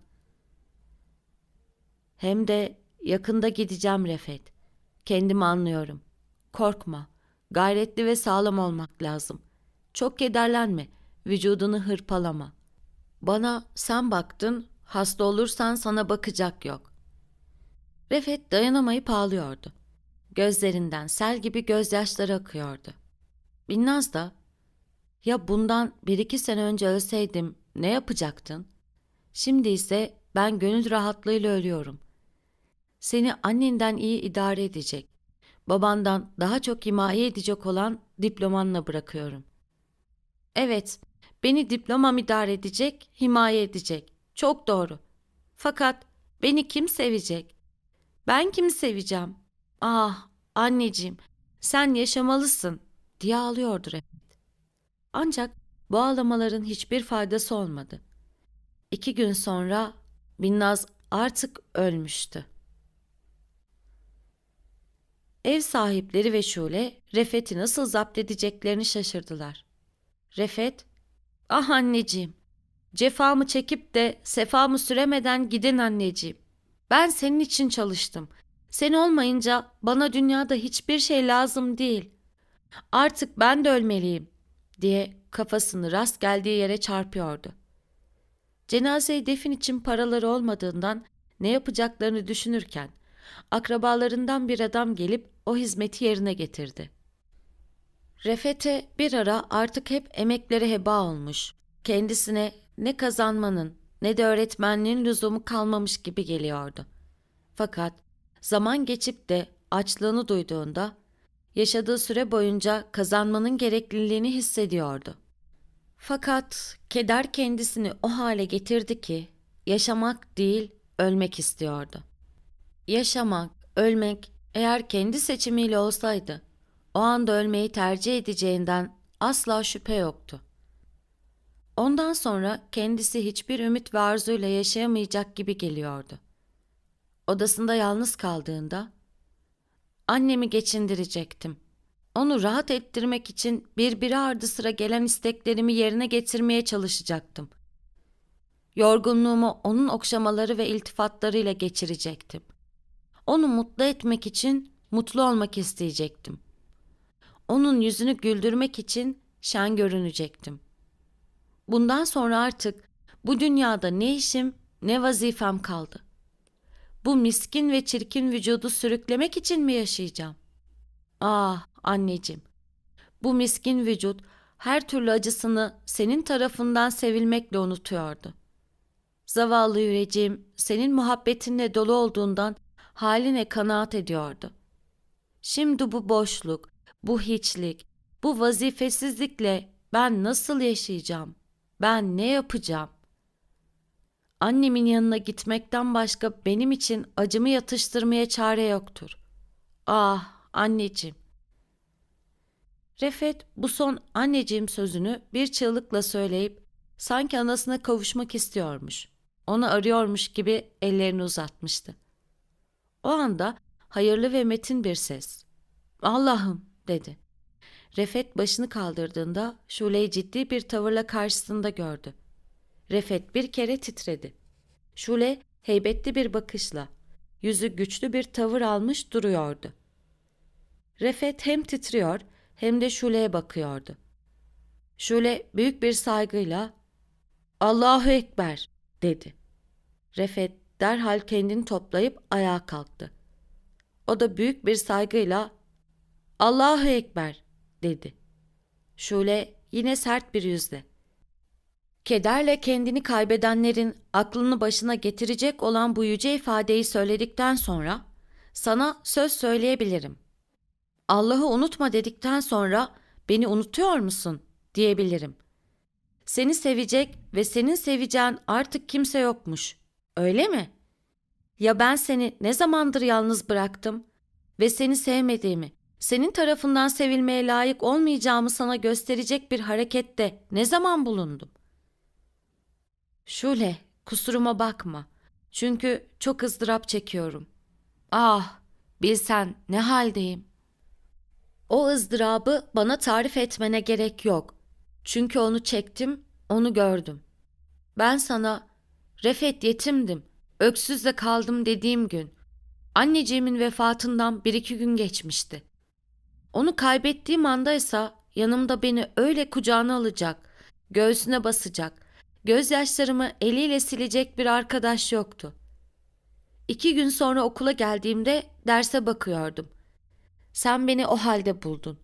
Hem de yakında gideceğim Refet. Kendimi anlıyorum. Korkma. Gayretli ve sağlam olmak lazım. Çok kederlenme. Vücudunu hırpalama. Bana sen baktın, hasta olursan sana bakacak yok. Refet dayanamayıp ağlıyordu. Gözlerinden sel gibi gözyaşları akıyordu. Binnaz da ya bundan bir iki sene önce ölseydim ne yapacaktın? Şimdi ise ben gönül rahatlığıyla ölüyorum. Seni annenden iyi idare edecek, babandan daha çok himaye edecek olan diplomanla bırakıyorum. Evet, beni diplomam idare edecek, himaye edecek. Çok doğru. Fakat beni kim sevecek? Ben kimi seveceğim? Ah anneciğim sen yaşamalısın diye ağlıyordu Refet. Ancak bu ağlamaların hiçbir faydası olmadı. İki gün sonra Binnaz artık ölmüştü. Ev sahipleri ve Şule Refet'i nasıl zapt edeceklerini şaşırdılar. Refet, ah anneciğim, cefamı çekip de sefamı süremeden gidin anneciğim. Ben senin için çalıştım. Sen olmayınca bana dünyada hiçbir şey lazım değil. Artık ben de ölmeliyim diye kafasını rast geldiği yere çarpıyordu. Cenazeyi defin için paraları olmadığından ne yapacaklarını düşünürken akrabalarından bir adam gelip o hizmeti yerine getirdi. Refete bir ara artık hep emekleri heba olmuş. Kendisine ne kazanmanın ne de öğretmenliğin lüzumu kalmamış gibi geliyordu. Fakat Zaman geçip de açlığını duyduğunda yaşadığı süre boyunca kazanmanın gerekliliğini hissediyordu. Fakat keder kendisini o hale getirdi ki yaşamak değil ölmek istiyordu. Yaşamak, ölmek eğer kendi seçimiyle olsaydı o anda ölmeyi tercih edeceğinden asla şüphe yoktu. Ondan sonra kendisi hiçbir ümit ve arzuyla yaşayamayacak gibi geliyordu. Odasında yalnız kaldığında annemi geçindirecektim. Onu rahat ettirmek için birbiri ardı sıra gelen isteklerimi yerine getirmeye çalışacaktım. Yorgunluğumu onun okşamaları ve iltifatlarıyla geçirecektim. Onu mutlu etmek için mutlu olmak isteyecektim. Onun yüzünü güldürmek için şen görünecektim. Bundan sonra artık bu dünyada ne işim ne vazifem kaldı. Bu miskin ve çirkin vücudu sürüklemek için mi yaşayacağım? Ah anneciğim, bu miskin vücut her türlü acısını senin tarafından sevilmekle unutuyordu. Zavallı yüreğim senin muhabbetinle dolu olduğundan haline kanaat ediyordu. Şimdi bu boşluk, bu hiçlik, bu vazifesizlikle ben nasıl yaşayacağım? Ben ne yapacağım? Annemin yanına gitmekten başka benim için acımı yatıştırmaya çare yoktur. Ah anneciğim. Refet bu son anneciğim sözünü bir çığlıkla söyleyip sanki anasına kavuşmak istiyormuş. Onu arıyormuş gibi ellerini uzatmıştı. O anda hayırlı ve metin bir ses. Allah'ım dedi. Refet başını kaldırdığında Şule'yi ciddi bir tavırla karşısında gördü. Refet bir kere titredi. Şule heybetli bir bakışla, yüzü güçlü bir tavır almış duruyordu. Refet hem titriyor hem de Şule'ye bakıyordu. Şule büyük bir saygıyla Allahu Ekber dedi. Refet derhal kendini toplayıp ayağa kalktı. O da büyük bir saygıyla Allahu Ekber dedi. Şule yine sert bir yüzle Kederle kendini kaybedenlerin aklını başına getirecek olan bu yüce ifadeyi söyledikten sonra sana söz söyleyebilirim. Allah'ı unutma dedikten sonra beni unutuyor musun diyebilirim. Seni sevecek ve senin seveceğin artık kimse yokmuş. Öyle mi? Ya ben seni ne zamandır yalnız bıraktım ve seni sevmediğimi, senin tarafından sevilmeye layık olmayacağımı sana gösterecek bir harekette ne zaman bulundum? Şule, kusuruma bakma. Çünkü çok ızdırap çekiyorum. Ah, bilsen ne haldeyim. O ızdırabı bana tarif etmene gerek yok. Çünkü onu çektim, onu gördüm. Ben sana refet yetimdim, öksüzle kaldım dediğim gün. Anneciğimin vefatından bir iki gün geçmişti. Onu kaybettiğim andaysa yanımda beni öyle kucağına alacak, göğsüne basacak, Gözyaşlarımı eliyle silecek bir arkadaş yoktu. İki gün sonra okula geldiğimde derse bakıyordum. Sen beni o halde buldun.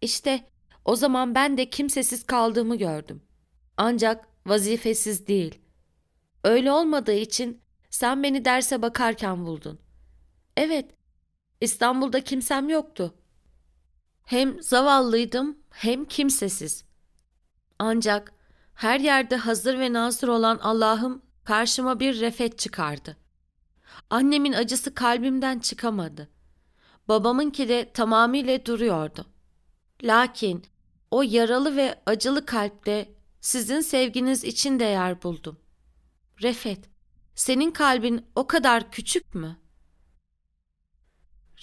İşte o zaman ben de kimsesiz kaldığımı gördüm. Ancak vazifesiz değil. Öyle olmadığı için sen beni derse bakarken buldun. Evet, İstanbul'da kimsem yoktu. Hem zavallıydım hem kimsesiz. Ancak her yerde hazır ve nazır olan Allah'ım karşıma bir refet çıkardı. Annemin acısı kalbimden çıkamadı. Babamınki de tamamıyla duruyordu. Lakin o yaralı ve acılı kalpte sizin sevginiz için de yer buldum. Refet, senin kalbin o kadar küçük mü?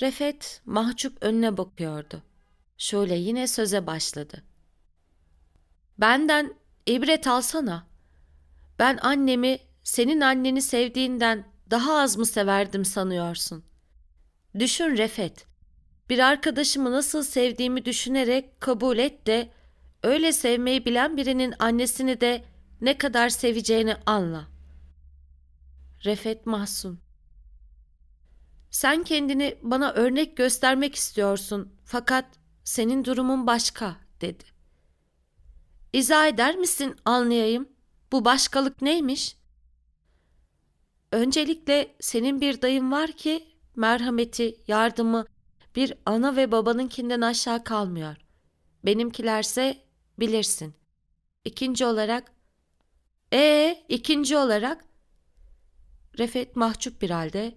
Refet mahcup önüne bakıyordu. Şöyle yine söze başladı. Benden ibret alsana. Ben annemi senin anneni sevdiğinden daha az mı severdim sanıyorsun? Düşün Refet. Bir arkadaşımı nasıl sevdiğimi düşünerek kabul et de öyle sevmeyi bilen birinin annesini de ne kadar seveceğini anla. Refet Mahsun Sen kendini bana örnek göstermek istiyorsun fakat senin durumun başka dedi. İzah eder misin anlayayım? Bu başkalık neymiş? Öncelikle senin bir dayın var ki merhameti, yardımı bir ana ve babanınkinden aşağı kalmıyor. Benimkilerse bilirsin. İkinci olarak e ee, ikinci olarak Refet mahcup bir halde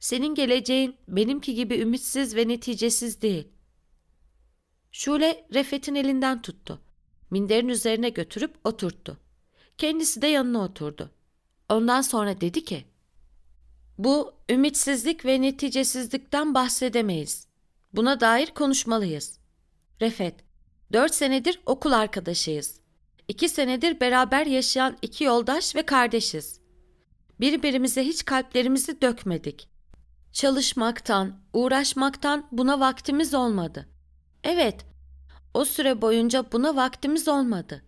senin geleceğin benimki gibi ümitsiz ve neticesiz değil. Şule Refet'in elinden tuttu. Minderin üzerine götürüp oturttu. Kendisi de yanına oturdu. Ondan sonra dedi ki, ''Bu ümitsizlik ve neticesizlikten bahsedemeyiz. Buna dair konuşmalıyız.'' Refet, dört senedir okul arkadaşıyız. İki senedir beraber yaşayan iki yoldaş ve kardeşiz. Birbirimize hiç kalplerimizi dökmedik. Çalışmaktan, uğraşmaktan buna vaktimiz olmadı. Evet, o süre boyunca buna vaktimiz olmadı.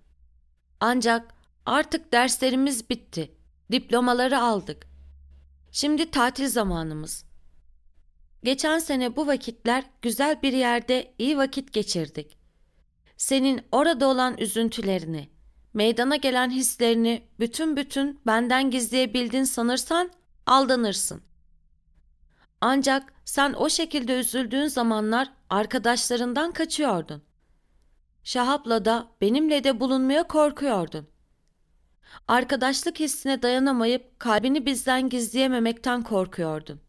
Ancak artık derslerimiz bitti. Diplomaları aldık. Şimdi tatil zamanımız. Geçen sene bu vakitler güzel bir yerde iyi vakit geçirdik. Senin orada olan üzüntülerini, meydana gelen hislerini bütün bütün benden gizleyebildin sanırsan aldanırsın. Ancak sen o şekilde üzüldüğün zamanlar arkadaşlarından kaçıyordun. Şahap'la da benimle de bulunmaya korkuyordun. Arkadaşlık hissine dayanamayıp kalbini bizden gizleyememekten korkuyordun.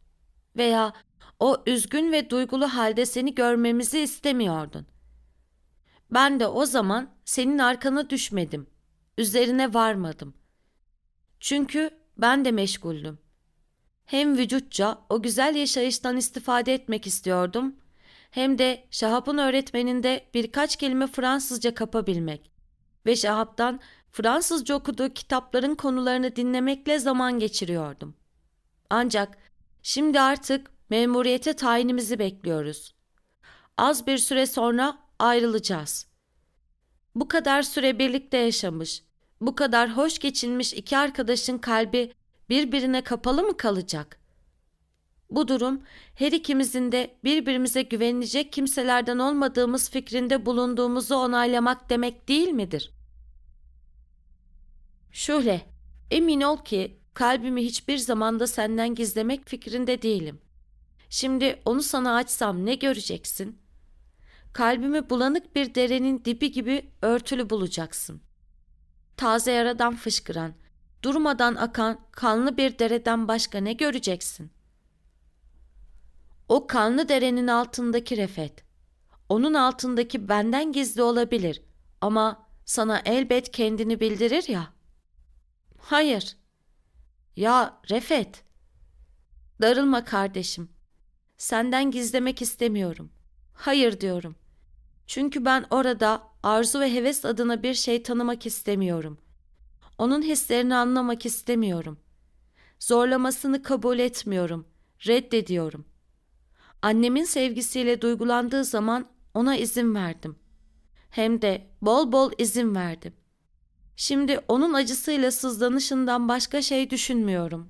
Veya o üzgün ve duygulu halde seni görmemizi istemiyordun. Ben de o zaman senin arkana düşmedim. Üzerine varmadım. Çünkü ben de meşguldüm. Hem vücutça o güzel yaşayıştan istifade etmek istiyordum, hem de Şahap'ın öğretmeninde birkaç kelime Fransızca kapabilmek ve Şahap'tan Fransızca okuduğu kitapların konularını dinlemekle zaman geçiriyordum. Ancak şimdi artık memuriyete tayinimizi bekliyoruz. Az bir süre sonra ayrılacağız. Bu kadar süre birlikte yaşamış, bu kadar hoş geçinmiş iki arkadaşın kalbi birbirine kapalı mı kalacak? Bu durum her ikimizin de birbirimize güvenilecek kimselerden olmadığımız fikrinde bulunduğumuzu onaylamak demek değil midir? Şöyle, emin ol ki kalbimi hiçbir zamanda senden gizlemek fikrinde değilim. Şimdi onu sana açsam ne göreceksin? Kalbimi bulanık bir derenin dibi gibi örtülü bulacaksın. Taze yaradan fışkıran, durmadan akan kanlı bir dereden başka ne göreceksin? O kanlı derenin altındaki refet. Onun altındaki benden gizli olabilir ama sana elbet kendini bildirir ya. Hayır. Ya Refet. Darılma kardeşim. Senden gizlemek istemiyorum. Hayır diyorum. Çünkü ben orada arzu ve heves adına bir şey tanımak istemiyorum. Onun hislerini anlamak istemiyorum. Zorlamasını kabul etmiyorum. Reddediyorum. Annemin sevgisiyle duygulandığı zaman ona izin verdim. Hem de bol bol izin verdim. Şimdi onun acısıyla sızlanışından başka şey düşünmüyorum.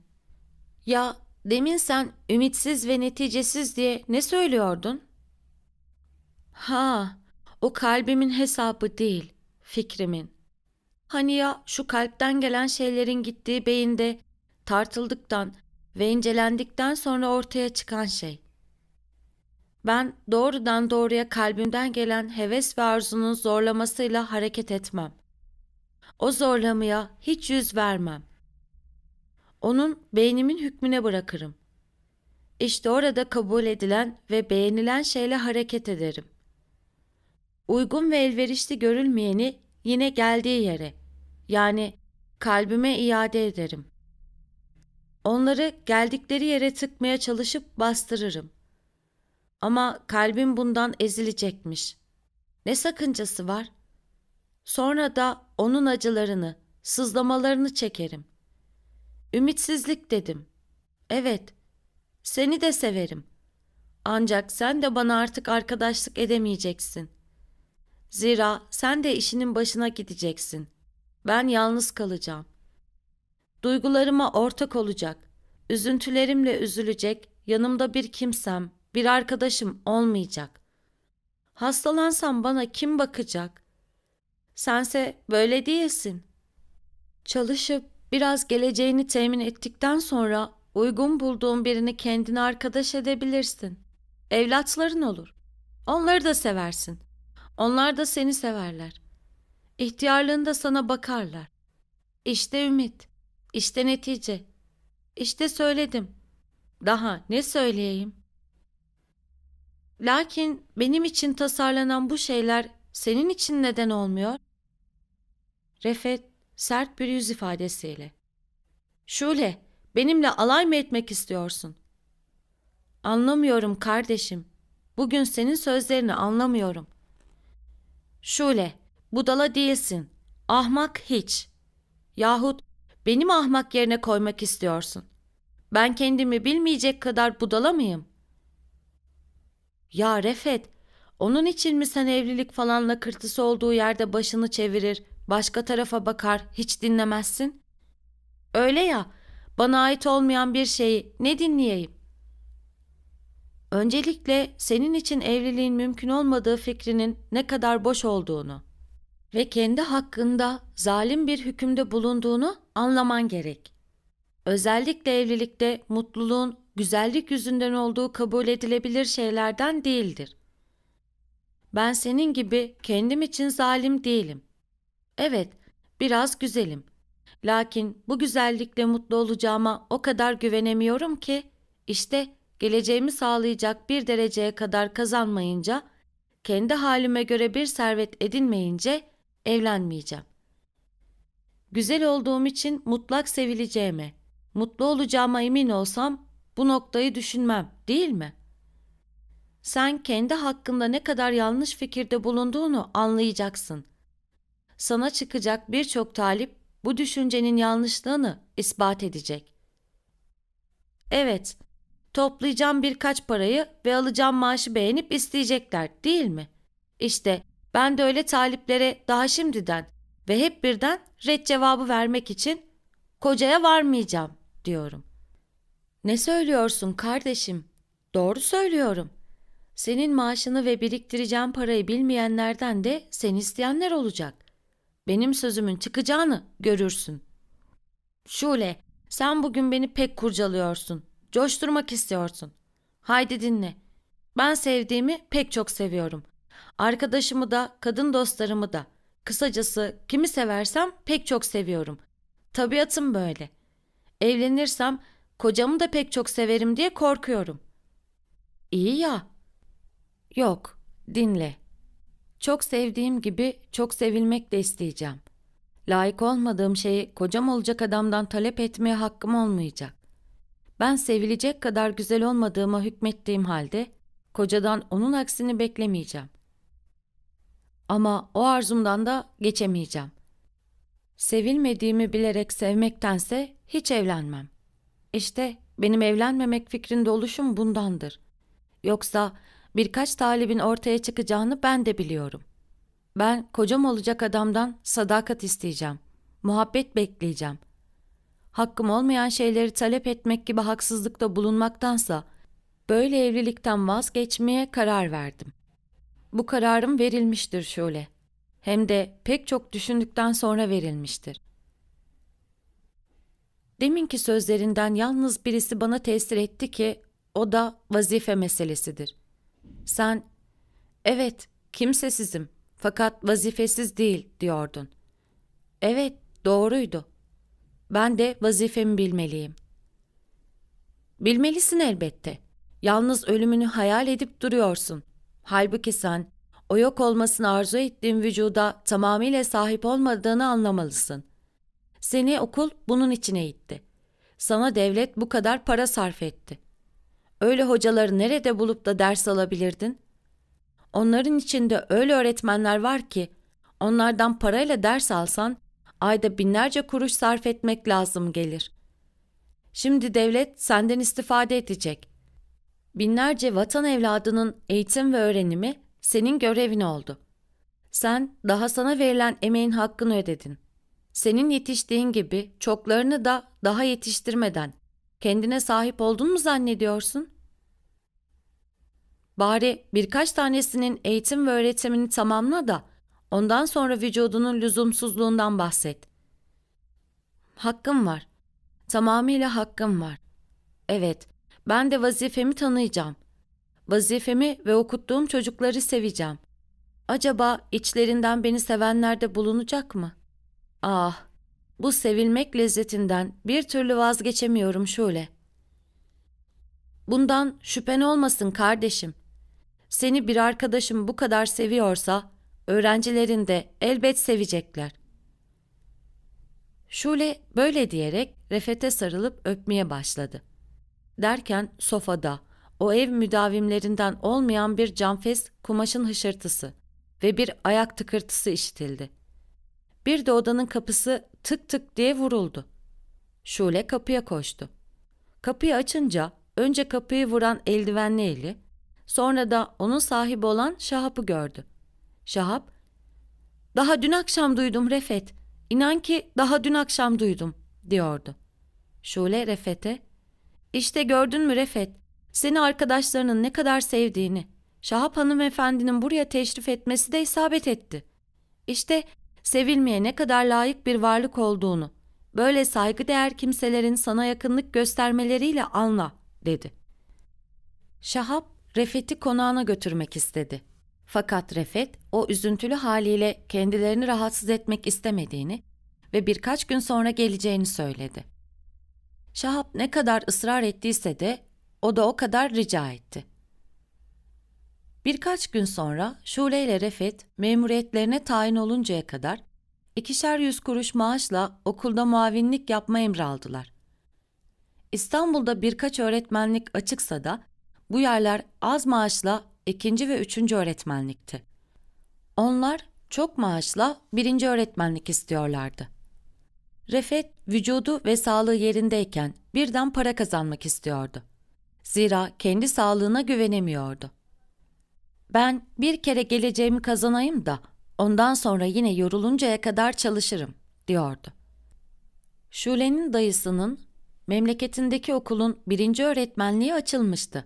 Ya demin sen ümitsiz ve neticesiz diye ne söylüyordun? Ha, o kalbimin hesabı değil, fikrimin. Hani ya şu kalpten gelen şeylerin gittiği beyinde tartıldıktan ve incelendikten sonra ortaya çıkan şey. Ben doğrudan doğruya kalbimden gelen heves ve arzunun zorlamasıyla hareket etmem. O zorlamaya hiç yüz vermem. Onun beynimin hükmüne bırakırım. İşte orada kabul edilen ve beğenilen şeyle hareket ederim. Uygun ve elverişli görülmeyeni yine geldiği yere yani kalbime iade ederim. Onları geldikleri yere tıkmaya çalışıp bastırırım. Ama kalbim bundan ezilecekmiş. Ne sakıncası var? Sonra da onun acılarını, sızlamalarını çekerim. Ümitsizlik dedim. Evet, seni de severim. Ancak sen de bana artık arkadaşlık edemeyeceksin. Zira sen de işinin başına gideceksin. Ben yalnız kalacağım. Duygularıma ortak olacak, üzüntülerimle üzülecek, yanımda bir kimsem, bir arkadaşım olmayacak. Hastalansam bana kim bakacak? Sense böyle değilsin. Çalışıp biraz geleceğini temin ettikten sonra uygun bulduğun birini kendine arkadaş edebilirsin. Evlatların olur. Onları da seversin. Onlar da seni severler. İhtiyarlığında sana bakarlar. İşte ümit, işte netice. İşte söyledim. Daha ne söyleyeyim? Lakin benim için tasarlanan bu şeyler senin için neden olmuyor? Refet sert bir yüz ifadesiyle. Şule, benimle alay mı etmek istiyorsun? Anlamıyorum kardeşim. Bugün senin sözlerini anlamıyorum. Şule, budala değilsin. Ahmak hiç. Yahut benim ahmak yerine koymak istiyorsun. Ben kendimi bilmeyecek kadar budala mıyım? Ya Refet, onun için mi sen evlilik falan lakırtısı olduğu yerde başını çevirir, başka tarafa bakar, hiç dinlemezsin? Öyle ya, bana ait olmayan bir şeyi ne dinleyeyim? Öncelikle senin için evliliğin mümkün olmadığı fikrinin ne kadar boş olduğunu ve kendi hakkında zalim bir hükümde bulunduğunu anlaman gerek. Özellikle evlilikte mutluluğun güzellik yüzünden olduğu kabul edilebilir şeylerden değildir. Ben senin gibi kendim için zalim değilim. Evet, biraz güzelim. Lakin bu güzellikle mutlu olacağıma o kadar güvenemiyorum ki işte geleceğimi sağlayacak bir dereceye kadar kazanmayınca, kendi halime göre bir servet edinmeyince evlenmeyeceğim. Güzel olduğum için mutlak sevileceğime, mutlu olacağıma emin olsam bu noktayı düşünmem, değil mi? Sen kendi hakkında ne kadar yanlış fikirde bulunduğunu anlayacaksın. Sana çıkacak birçok talip bu düşüncenin yanlışlığını ispat edecek. Evet, Toplayacağım birkaç parayı ve alacağım maaşı beğenip isteyecekler değil mi? İşte ben de öyle taliplere daha şimdiden ve hep birden red cevabı vermek için kocaya varmayacağım diyorum. Ne söylüyorsun kardeşim? Doğru söylüyorum. Senin maaşını ve biriktireceğim parayı bilmeyenlerden de sen isteyenler olacak. Benim sözümün çıkacağını görürsün. Şule, sen bugün beni pek kurcalıyorsun Coşturmak istiyorsun. Haydi dinle. Ben sevdiğimi pek çok seviyorum. Arkadaşımı da, kadın dostlarımı da. Kısacası kimi seversem pek çok seviyorum. Tabiatım böyle. Evlenirsem kocamı da pek çok severim diye korkuyorum. İyi ya. Yok, dinle. Çok sevdiğim gibi çok sevilmek de isteyeceğim. Layık olmadığım şeyi kocam olacak adamdan talep etmeye hakkım olmayacak. Ben sevilecek kadar güzel olmadığıma hükmettiğim halde kocadan onun aksini beklemeyeceğim. Ama o arzumdan da geçemeyeceğim. Sevilmediğimi bilerek sevmektense hiç evlenmem. İşte benim evlenmemek fikrinde oluşum bundandır. Yoksa birkaç talibin ortaya çıkacağını ben de biliyorum. Ben kocam olacak adamdan sadakat isteyeceğim. Muhabbet bekleyeceğim hakkım olmayan şeyleri talep etmek gibi haksızlıkta bulunmaktansa böyle evlilikten vazgeçmeye karar verdim. Bu kararım verilmiştir şöyle. Hem de pek çok düşündükten sonra verilmiştir. Deminki sözlerinden yalnız birisi bana tesir etti ki o da vazife meselesidir. Sen, evet kimsesizim fakat vazifesiz değil diyordun. Evet doğruydu.'' Ben de vazifemi bilmeliyim. Bilmelisin elbette. Yalnız ölümünü hayal edip duruyorsun. Halbuki sen o yok olmasını arzu ettiğin vücuda tamamıyla sahip olmadığını anlamalısın. Seni okul bunun için eğitti. Sana devlet bu kadar para sarf etti. Öyle hocaları nerede bulup da ders alabilirdin? Onların içinde öyle öğretmenler var ki onlardan parayla ders alsan ayda binlerce kuruş sarf etmek lazım gelir. Şimdi devlet senden istifade edecek. Binlerce vatan evladının eğitim ve öğrenimi senin görevin oldu. Sen daha sana verilen emeğin hakkını ödedin. Senin yetiştiğin gibi çoklarını da daha yetiştirmeden kendine sahip oldun mu zannediyorsun? Bari birkaç tanesinin eğitim ve öğretimini tamamla da Ondan sonra vücudunun lüzumsuzluğundan bahset. Hakkım var. Tamamıyla hakkım var. Evet, ben de vazifemi tanıyacağım. Vazifemi ve okuttuğum çocukları seveceğim. Acaba içlerinden beni sevenler de bulunacak mı? Ah, bu sevilmek lezzetinden bir türlü vazgeçemiyorum şöyle. Bundan şüphen olmasın kardeşim. Seni bir arkadaşım bu kadar seviyorsa Öğrencilerin de elbet sevecekler. Şule böyle diyerek Refet'e sarılıp öpmeye başladı. Derken sofada, o ev müdavimlerinden olmayan bir camfes kumaşın hışırtısı ve bir ayak tıkırtısı işitildi. Bir de odanın kapısı tık tık diye vuruldu. Şule kapıya koştu. Kapıyı açınca önce kapıyı vuran eldivenli eli, sonra da onun sahibi olan Şahap'ı gördü. Şahap, daha dün akşam duydum Refet. İnan ki daha dün akşam duydum, diyordu. Şule Refet'e, işte gördün mü Refet, seni arkadaşlarının ne kadar sevdiğini, Şahap hanımefendinin buraya teşrif etmesi de isabet etti. İşte sevilmeye ne kadar layık bir varlık olduğunu, böyle saygıdeğer kimselerin sana yakınlık göstermeleriyle anla, dedi. Şahap, Refet'i konağına götürmek istedi. Fakat Refet o üzüntülü haliyle kendilerini rahatsız etmek istemediğini ve birkaç gün sonra geleceğini söyledi. Şahap ne kadar ısrar ettiyse de o da o kadar rica etti. Birkaç gün sonra Şule ile Refet memuriyetlerine tayin oluncaya kadar ikişer yüz kuruş maaşla okulda muavinlik yapma emri aldılar. İstanbul'da birkaç öğretmenlik açıksa da bu yerler az maaşla ikinci ve üçüncü öğretmenlikti. Onlar çok maaşla birinci öğretmenlik istiyorlardı. Refet vücudu ve sağlığı yerindeyken birden para kazanmak istiyordu. Zira kendi sağlığına güvenemiyordu. Ben bir kere geleceğimi kazanayım da ondan sonra yine yoruluncaya kadar çalışırım diyordu. Şule'nin dayısının memleketindeki okulun birinci öğretmenliği açılmıştı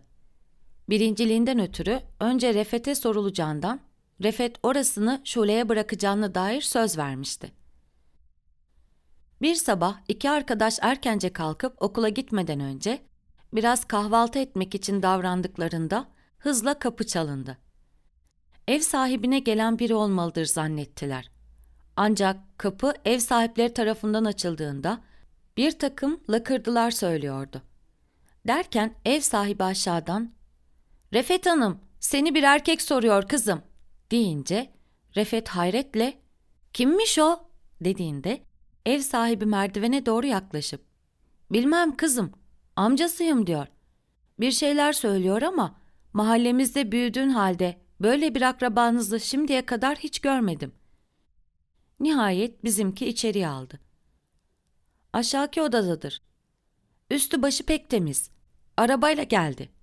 birinciliğinden ötürü önce Refet'e sorulacağından, Refet orasını Şule'ye bırakacağına dair söz vermişti. Bir sabah iki arkadaş erkence kalkıp okula gitmeden önce biraz kahvaltı etmek için davrandıklarında hızla kapı çalındı. Ev sahibine gelen biri olmalıdır zannettiler. Ancak kapı ev sahipleri tarafından açıldığında bir takım lakırdılar söylüyordu. Derken ev sahibi aşağıdan Refet Hanım, seni bir erkek soruyor kızım." deyince Refet hayretle "Kimmiş o?" dediğinde ev sahibi merdivene doğru yaklaşıp "Bilmem kızım, amcasıyım." diyor. Bir şeyler söylüyor ama mahallemizde büyüdüğün halde böyle bir akrabanızı şimdiye kadar hiç görmedim. Nihayet bizimki içeriye aldı. Aşağıki odadadır. Üstü başı pek temiz. Arabayla geldi.''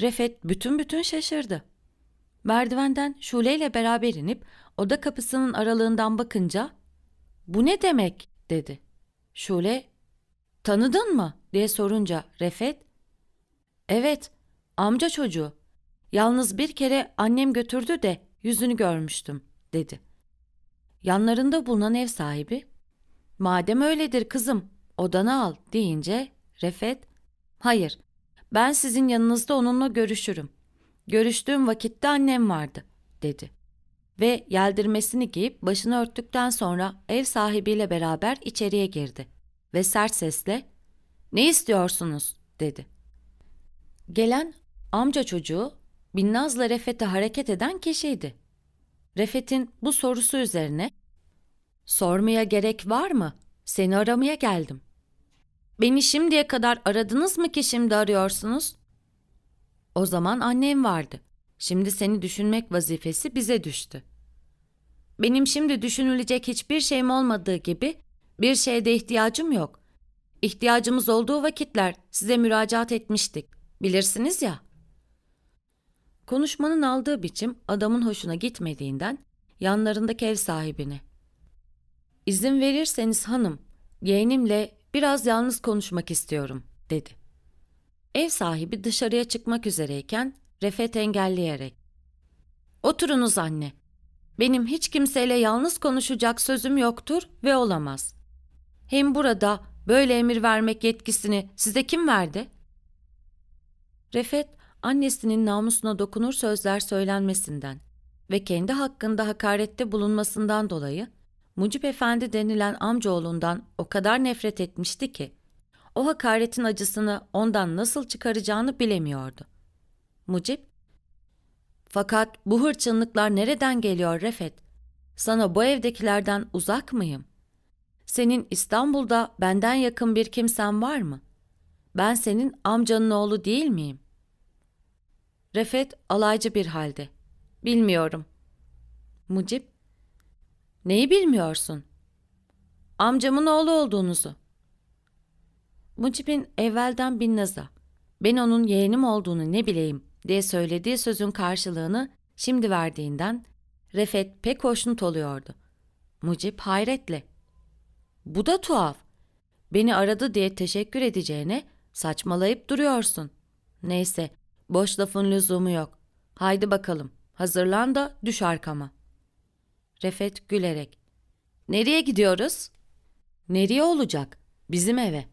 Refet bütün bütün şaşırdı. Merdivenden Şule ile beraber inip oda kapısının aralığından bakınca ''Bu ne demek?'' dedi. Şule ''Tanıdın mı?'' diye sorunca Refet ''Evet, amca çocuğu. Yalnız bir kere annem götürdü de yüzünü görmüştüm.'' dedi. Yanlarında bulunan ev sahibi ''Madem öyledir kızım, odana al.'' deyince Refet ''Hayır, ben sizin yanınızda onunla görüşürüm. Görüştüğüm vakitte annem vardı, dedi. Ve yeldirmesini giyip başını örttükten sonra ev sahibiyle beraber içeriye girdi. Ve sert sesle, ''Ne istiyorsunuz?'' dedi. Gelen amca çocuğu Binnaz'la Refet'e hareket eden kişiydi. Refet'in bu sorusu üzerine ''Sormaya gerek var mı? Seni aramaya geldim.'' Beni şimdiye kadar aradınız mı ki şimdi arıyorsunuz? O zaman annem vardı. Şimdi seni düşünmek vazifesi bize düştü. Benim şimdi düşünülecek hiçbir şeyim olmadığı gibi bir şeye de ihtiyacım yok. İhtiyacımız olduğu vakitler size müracaat etmiştik. Bilirsiniz ya. Konuşmanın aldığı biçim adamın hoşuna gitmediğinden yanlarındaki ev sahibini. İzin verirseniz hanım, yeğenimle Biraz yalnız konuşmak istiyorum, dedi. Ev sahibi dışarıya çıkmak üzereyken Refet engelleyerek. Oturunuz anne. Benim hiç kimseyle yalnız konuşacak sözüm yoktur ve olamaz. Hem burada böyle emir vermek yetkisini size kim verdi? Refet annesinin namusuna dokunur sözler söylenmesinden ve kendi hakkında hakarette bulunmasından dolayı Mucip Efendi denilen amcaoğlundan o kadar nefret etmişti ki, o hakaretin acısını ondan nasıl çıkaracağını bilemiyordu. Mucip, fakat bu hırçınlıklar nereden geliyor Refet? Sana bu evdekilerden uzak mıyım? Senin İstanbul'da benden yakın bir kimsen var mı? Ben senin amcanın oğlu değil miyim? Refet alaycı bir halde. Bilmiyorum. Mucip, Neyi bilmiyorsun? Amcamın oğlu olduğunuzu. Mucib'in evvelden Binnaz'a, ben onun yeğenim olduğunu ne bileyim diye söylediği sözün karşılığını şimdi verdiğinden Refet pek hoşnut oluyordu. Mucip hayretle. Bu da tuhaf. Beni aradı diye teşekkür edeceğine saçmalayıp duruyorsun. Neyse, boş lafın lüzumu yok. Haydi bakalım, hazırlan da düş arkama.'' Refet gülerek. Nereye gidiyoruz? Nereye olacak? Bizim eve.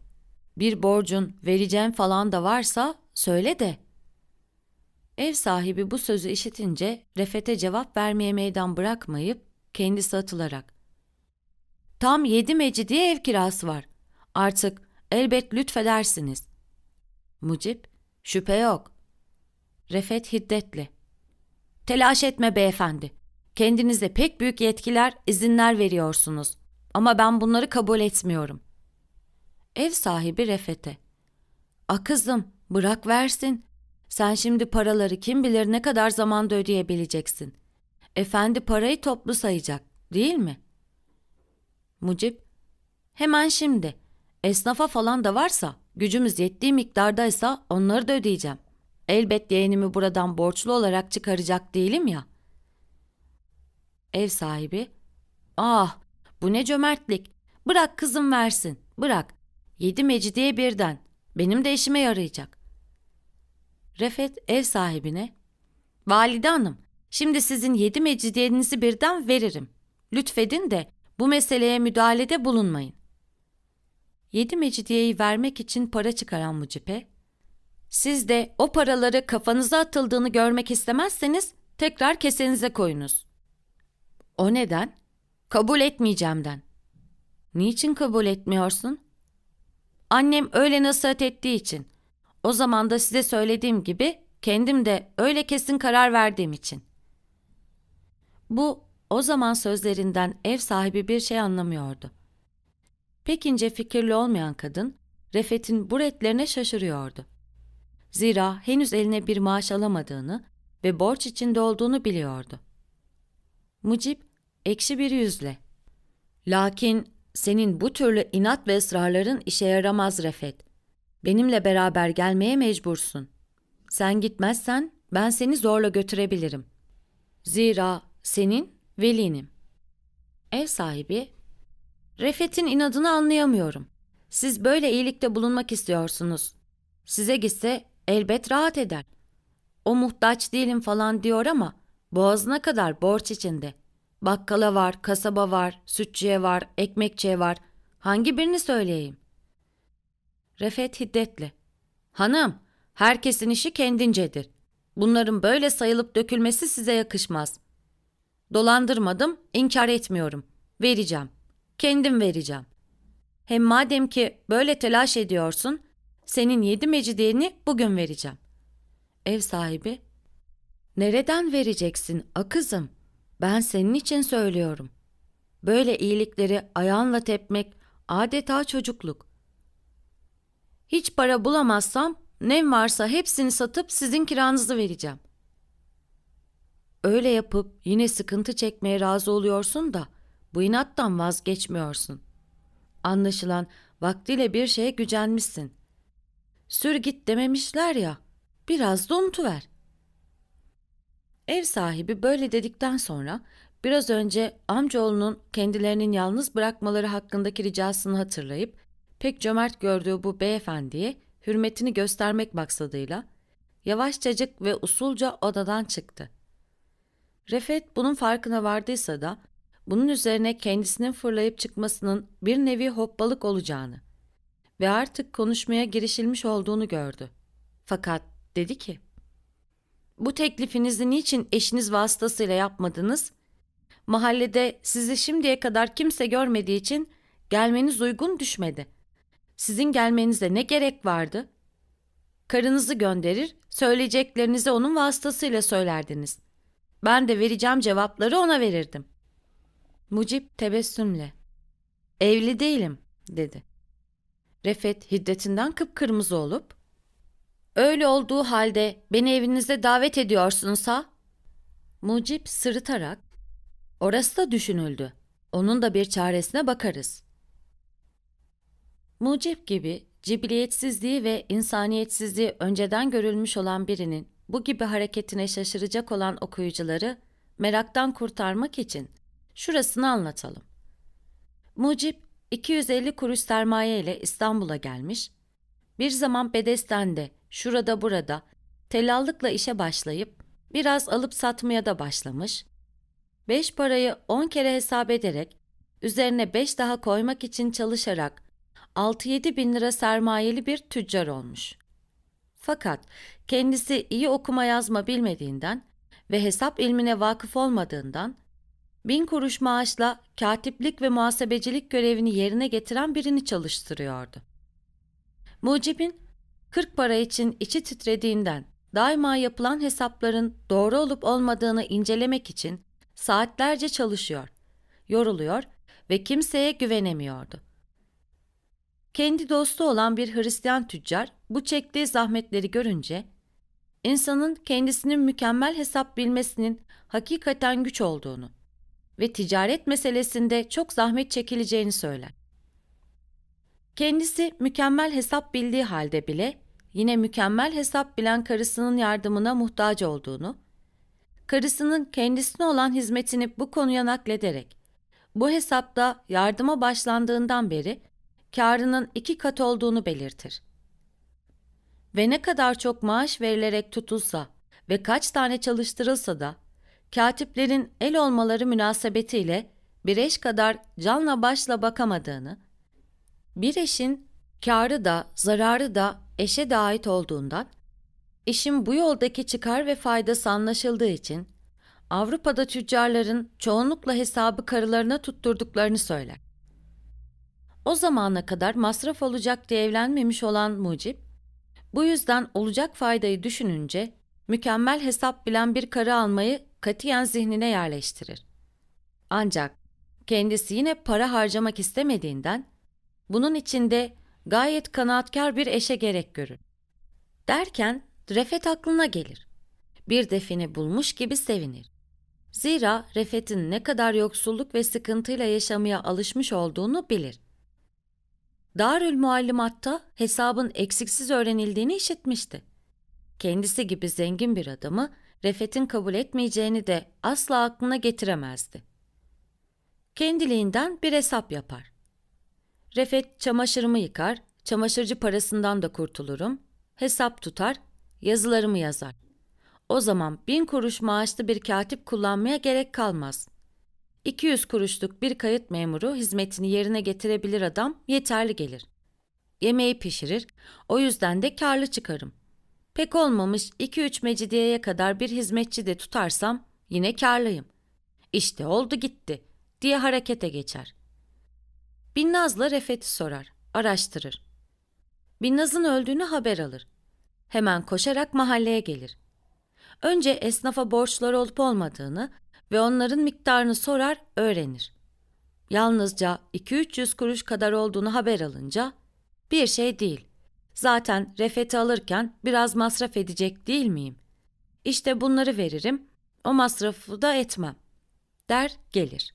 Bir borcun, vereceğim falan da varsa söyle de. Ev sahibi bu sözü işitince Refet'e cevap vermeye meydan bırakmayıp kendisi atılarak. Tam yedi meci diye ev kirası var. Artık elbet lütfedersiniz. Mucip, şüphe yok. Refet hiddetli. Telaş etme beyefendi. Kendinize pek büyük yetkiler, izinler veriyorsunuz. Ama ben bunları kabul etmiyorum. Ev sahibi Refet'e. A kızım, bırak versin. Sen şimdi paraları kim bilir ne kadar zamanda ödeyebileceksin. Efendi parayı toplu sayacak, değil mi? Mucip, hemen şimdi. Esnafa falan da varsa, gücümüz yettiği miktardaysa onları da ödeyeceğim. Elbet yeğenimi buradan borçlu olarak çıkaracak değilim ya.'' Ev sahibi Ah bu ne cömertlik. Bırak kızım versin. Bırak. Yedi mecidiye birden. Benim de işime yarayacak. Refet ev sahibine Valide hanım şimdi sizin yedi mecidiyenizi birden veririm. Lütfedin de bu meseleye müdahalede bulunmayın. Yedi mecidiyeyi vermek için para çıkaran Mucipe, siz de o paraları kafanıza atıldığını görmek istemezseniz tekrar kesenize koyunuz. O neden? Kabul etmeyeceğimden. Niçin kabul etmiyorsun? Annem öyle nasihat ettiği için. O zaman da size söylediğim gibi kendim de öyle kesin karar verdiğim için. Bu o zaman sözlerinden ev sahibi bir şey anlamıyordu. Pek ince fikirli olmayan kadın Refet'in bu retlerine şaşırıyordu. Zira henüz eline bir maaş alamadığını ve borç içinde olduğunu biliyordu. Mucip Ekşi bir yüzle. Lakin senin bu türlü inat ve ısrarların işe yaramaz Refet. Benimle beraber gelmeye mecbursun. Sen gitmezsen ben seni zorla götürebilirim. Zira senin velinim. Ev sahibi, Refet'in inadını anlayamıyorum. Siz böyle iyilikte bulunmak istiyorsunuz. Size gitse elbet rahat eder. O muhtaç değilim falan diyor ama boğazına kadar borç içinde. Bakkala var, kasaba var, sütçüye var, ekmekçiye var. Hangi birini söyleyeyim? Refet hiddetli. Hanım, herkesin işi kendincedir. Bunların böyle sayılıp dökülmesi size yakışmaz. Dolandırmadım, inkar etmiyorum. Vereceğim. Kendim vereceğim. Hem madem ki böyle telaş ediyorsun, senin yedi mecidiyeni bugün vereceğim. Ev sahibi, nereden vereceksin akızım?'' Ben senin için söylüyorum. Böyle iyilikleri ayağınla tepmek adeta çocukluk. Hiç para bulamazsam ne varsa hepsini satıp sizin kiranızı vereceğim. Öyle yapıp yine sıkıntı çekmeye razı oluyorsun da bu inattan vazgeçmiyorsun. Anlaşılan vaktiyle bir şeye gücenmişsin. Sür git dememişler ya, biraz da unutuver. Ev sahibi böyle dedikten sonra biraz önce amcaoğlunun kendilerinin yalnız bırakmaları hakkındaki ricasını hatırlayıp pek cömert gördüğü bu beyefendiye hürmetini göstermek maksadıyla yavaşçacık ve usulca odadan çıktı. Refet bunun farkına vardıysa da bunun üzerine kendisinin fırlayıp çıkmasının bir nevi hopbalık olacağını ve artık konuşmaya girişilmiş olduğunu gördü. Fakat dedi ki, bu teklifinizi niçin eşiniz vasıtasıyla yapmadınız? Mahallede sizi şimdiye kadar kimse görmediği için gelmeniz uygun düşmedi. Sizin gelmenize ne gerek vardı? Karınızı gönderir, söyleyeceklerinizi onun vasıtasıyla söylerdiniz. Ben de vereceğim cevapları ona verirdim. Mucip tebessümle. Evli değilim, dedi. Refet hiddetinden kıpkırmızı olup Öyle olduğu halde beni evinize davet ediyorsunuz ha? Mucip sırıtarak, orası da düşünüldü. Onun da bir çaresine bakarız. Mucip gibi cibiliyetsizliği ve insaniyetsizliği önceden görülmüş olan birinin bu gibi hareketine şaşıracak olan okuyucuları meraktan kurtarmak için şurasını anlatalım. Mucip 250 kuruş sermaye ile İstanbul'a gelmiş, bir zaman Bedesten'de şurada burada tellallıkla işe başlayıp biraz alıp satmaya da başlamış. Beş parayı on kere hesap ederek üzerine beş daha koymak için çalışarak 6-7 bin lira sermayeli bir tüccar olmuş. Fakat kendisi iyi okuma yazma bilmediğinden ve hesap ilmine vakıf olmadığından bin kuruş maaşla katiplik ve muhasebecilik görevini yerine getiren birini çalıştırıyordu. Mucib'in 40 para için içi titrediğinden daima yapılan hesapların doğru olup olmadığını incelemek için saatlerce çalışıyor, yoruluyor ve kimseye güvenemiyordu. Kendi dostu olan bir Hristiyan tüccar bu çektiği zahmetleri görünce insanın kendisinin mükemmel hesap bilmesinin hakikaten güç olduğunu ve ticaret meselesinde çok zahmet çekileceğini söyler. Kendisi mükemmel hesap bildiği halde bile yine mükemmel hesap bilen karısının yardımına muhtaç olduğunu, karısının kendisine olan hizmetini bu konuya naklederek bu hesapta yardıma başlandığından beri karının iki kat olduğunu belirtir. Ve ne kadar çok maaş verilerek tutulsa ve kaç tane çalıştırılsa da katiplerin el olmaları münasebetiyle bir eş kadar canla başla bakamadığını, bir eşin karı da zararı da eşe de ait olduğundan, işin bu yoldaki çıkar ve faydası anlaşıldığı için Avrupa'da tüccarların çoğunlukla hesabı karılarına tutturduklarını söyler. O zamana kadar masraf olacak diye evlenmemiş olan Mucip, bu yüzden olacak faydayı düşününce mükemmel hesap bilen bir karı almayı katiyen zihnine yerleştirir. Ancak kendisi yine para harcamak istemediğinden bunun içinde gayet kanaatkar bir eşe gerek görür. Derken Refet aklına gelir. Bir defini bulmuş gibi sevinir. Zira Refet'in ne kadar yoksulluk ve sıkıntıyla yaşamaya alışmış olduğunu bilir. Darül Muallimat'ta hesabın eksiksiz öğrenildiğini işitmişti. Kendisi gibi zengin bir adamı Refet'in kabul etmeyeceğini de asla aklına getiremezdi. Kendiliğinden bir hesap yapar. Refet çamaşırımı yıkar, çamaşırcı parasından da kurtulurum, hesap tutar, yazılarımı yazar. O zaman bin kuruş maaşlı bir katip kullanmaya gerek kalmaz. 200 kuruşluk bir kayıt memuru hizmetini yerine getirebilir adam yeterli gelir. Yemeği pişirir, o yüzden de karlı çıkarım. Pek olmamış 2-3 mecidiyeye kadar bir hizmetçi de tutarsam yine karlıyım. İşte oldu gitti diye harekete geçer.'' Binnaz'la Refet'i sorar, araştırır. Binnaz'ın öldüğünü haber alır. Hemen koşarak mahalleye gelir. Önce esnafa borçlar olup olmadığını ve onların miktarını sorar, öğrenir. Yalnızca 2-300 kuruş kadar olduğunu haber alınca bir şey değil. Zaten Refet'i alırken biraz masraf edecek değil miyim? İşte bunları veririm, o masrafı da etmem der gelir.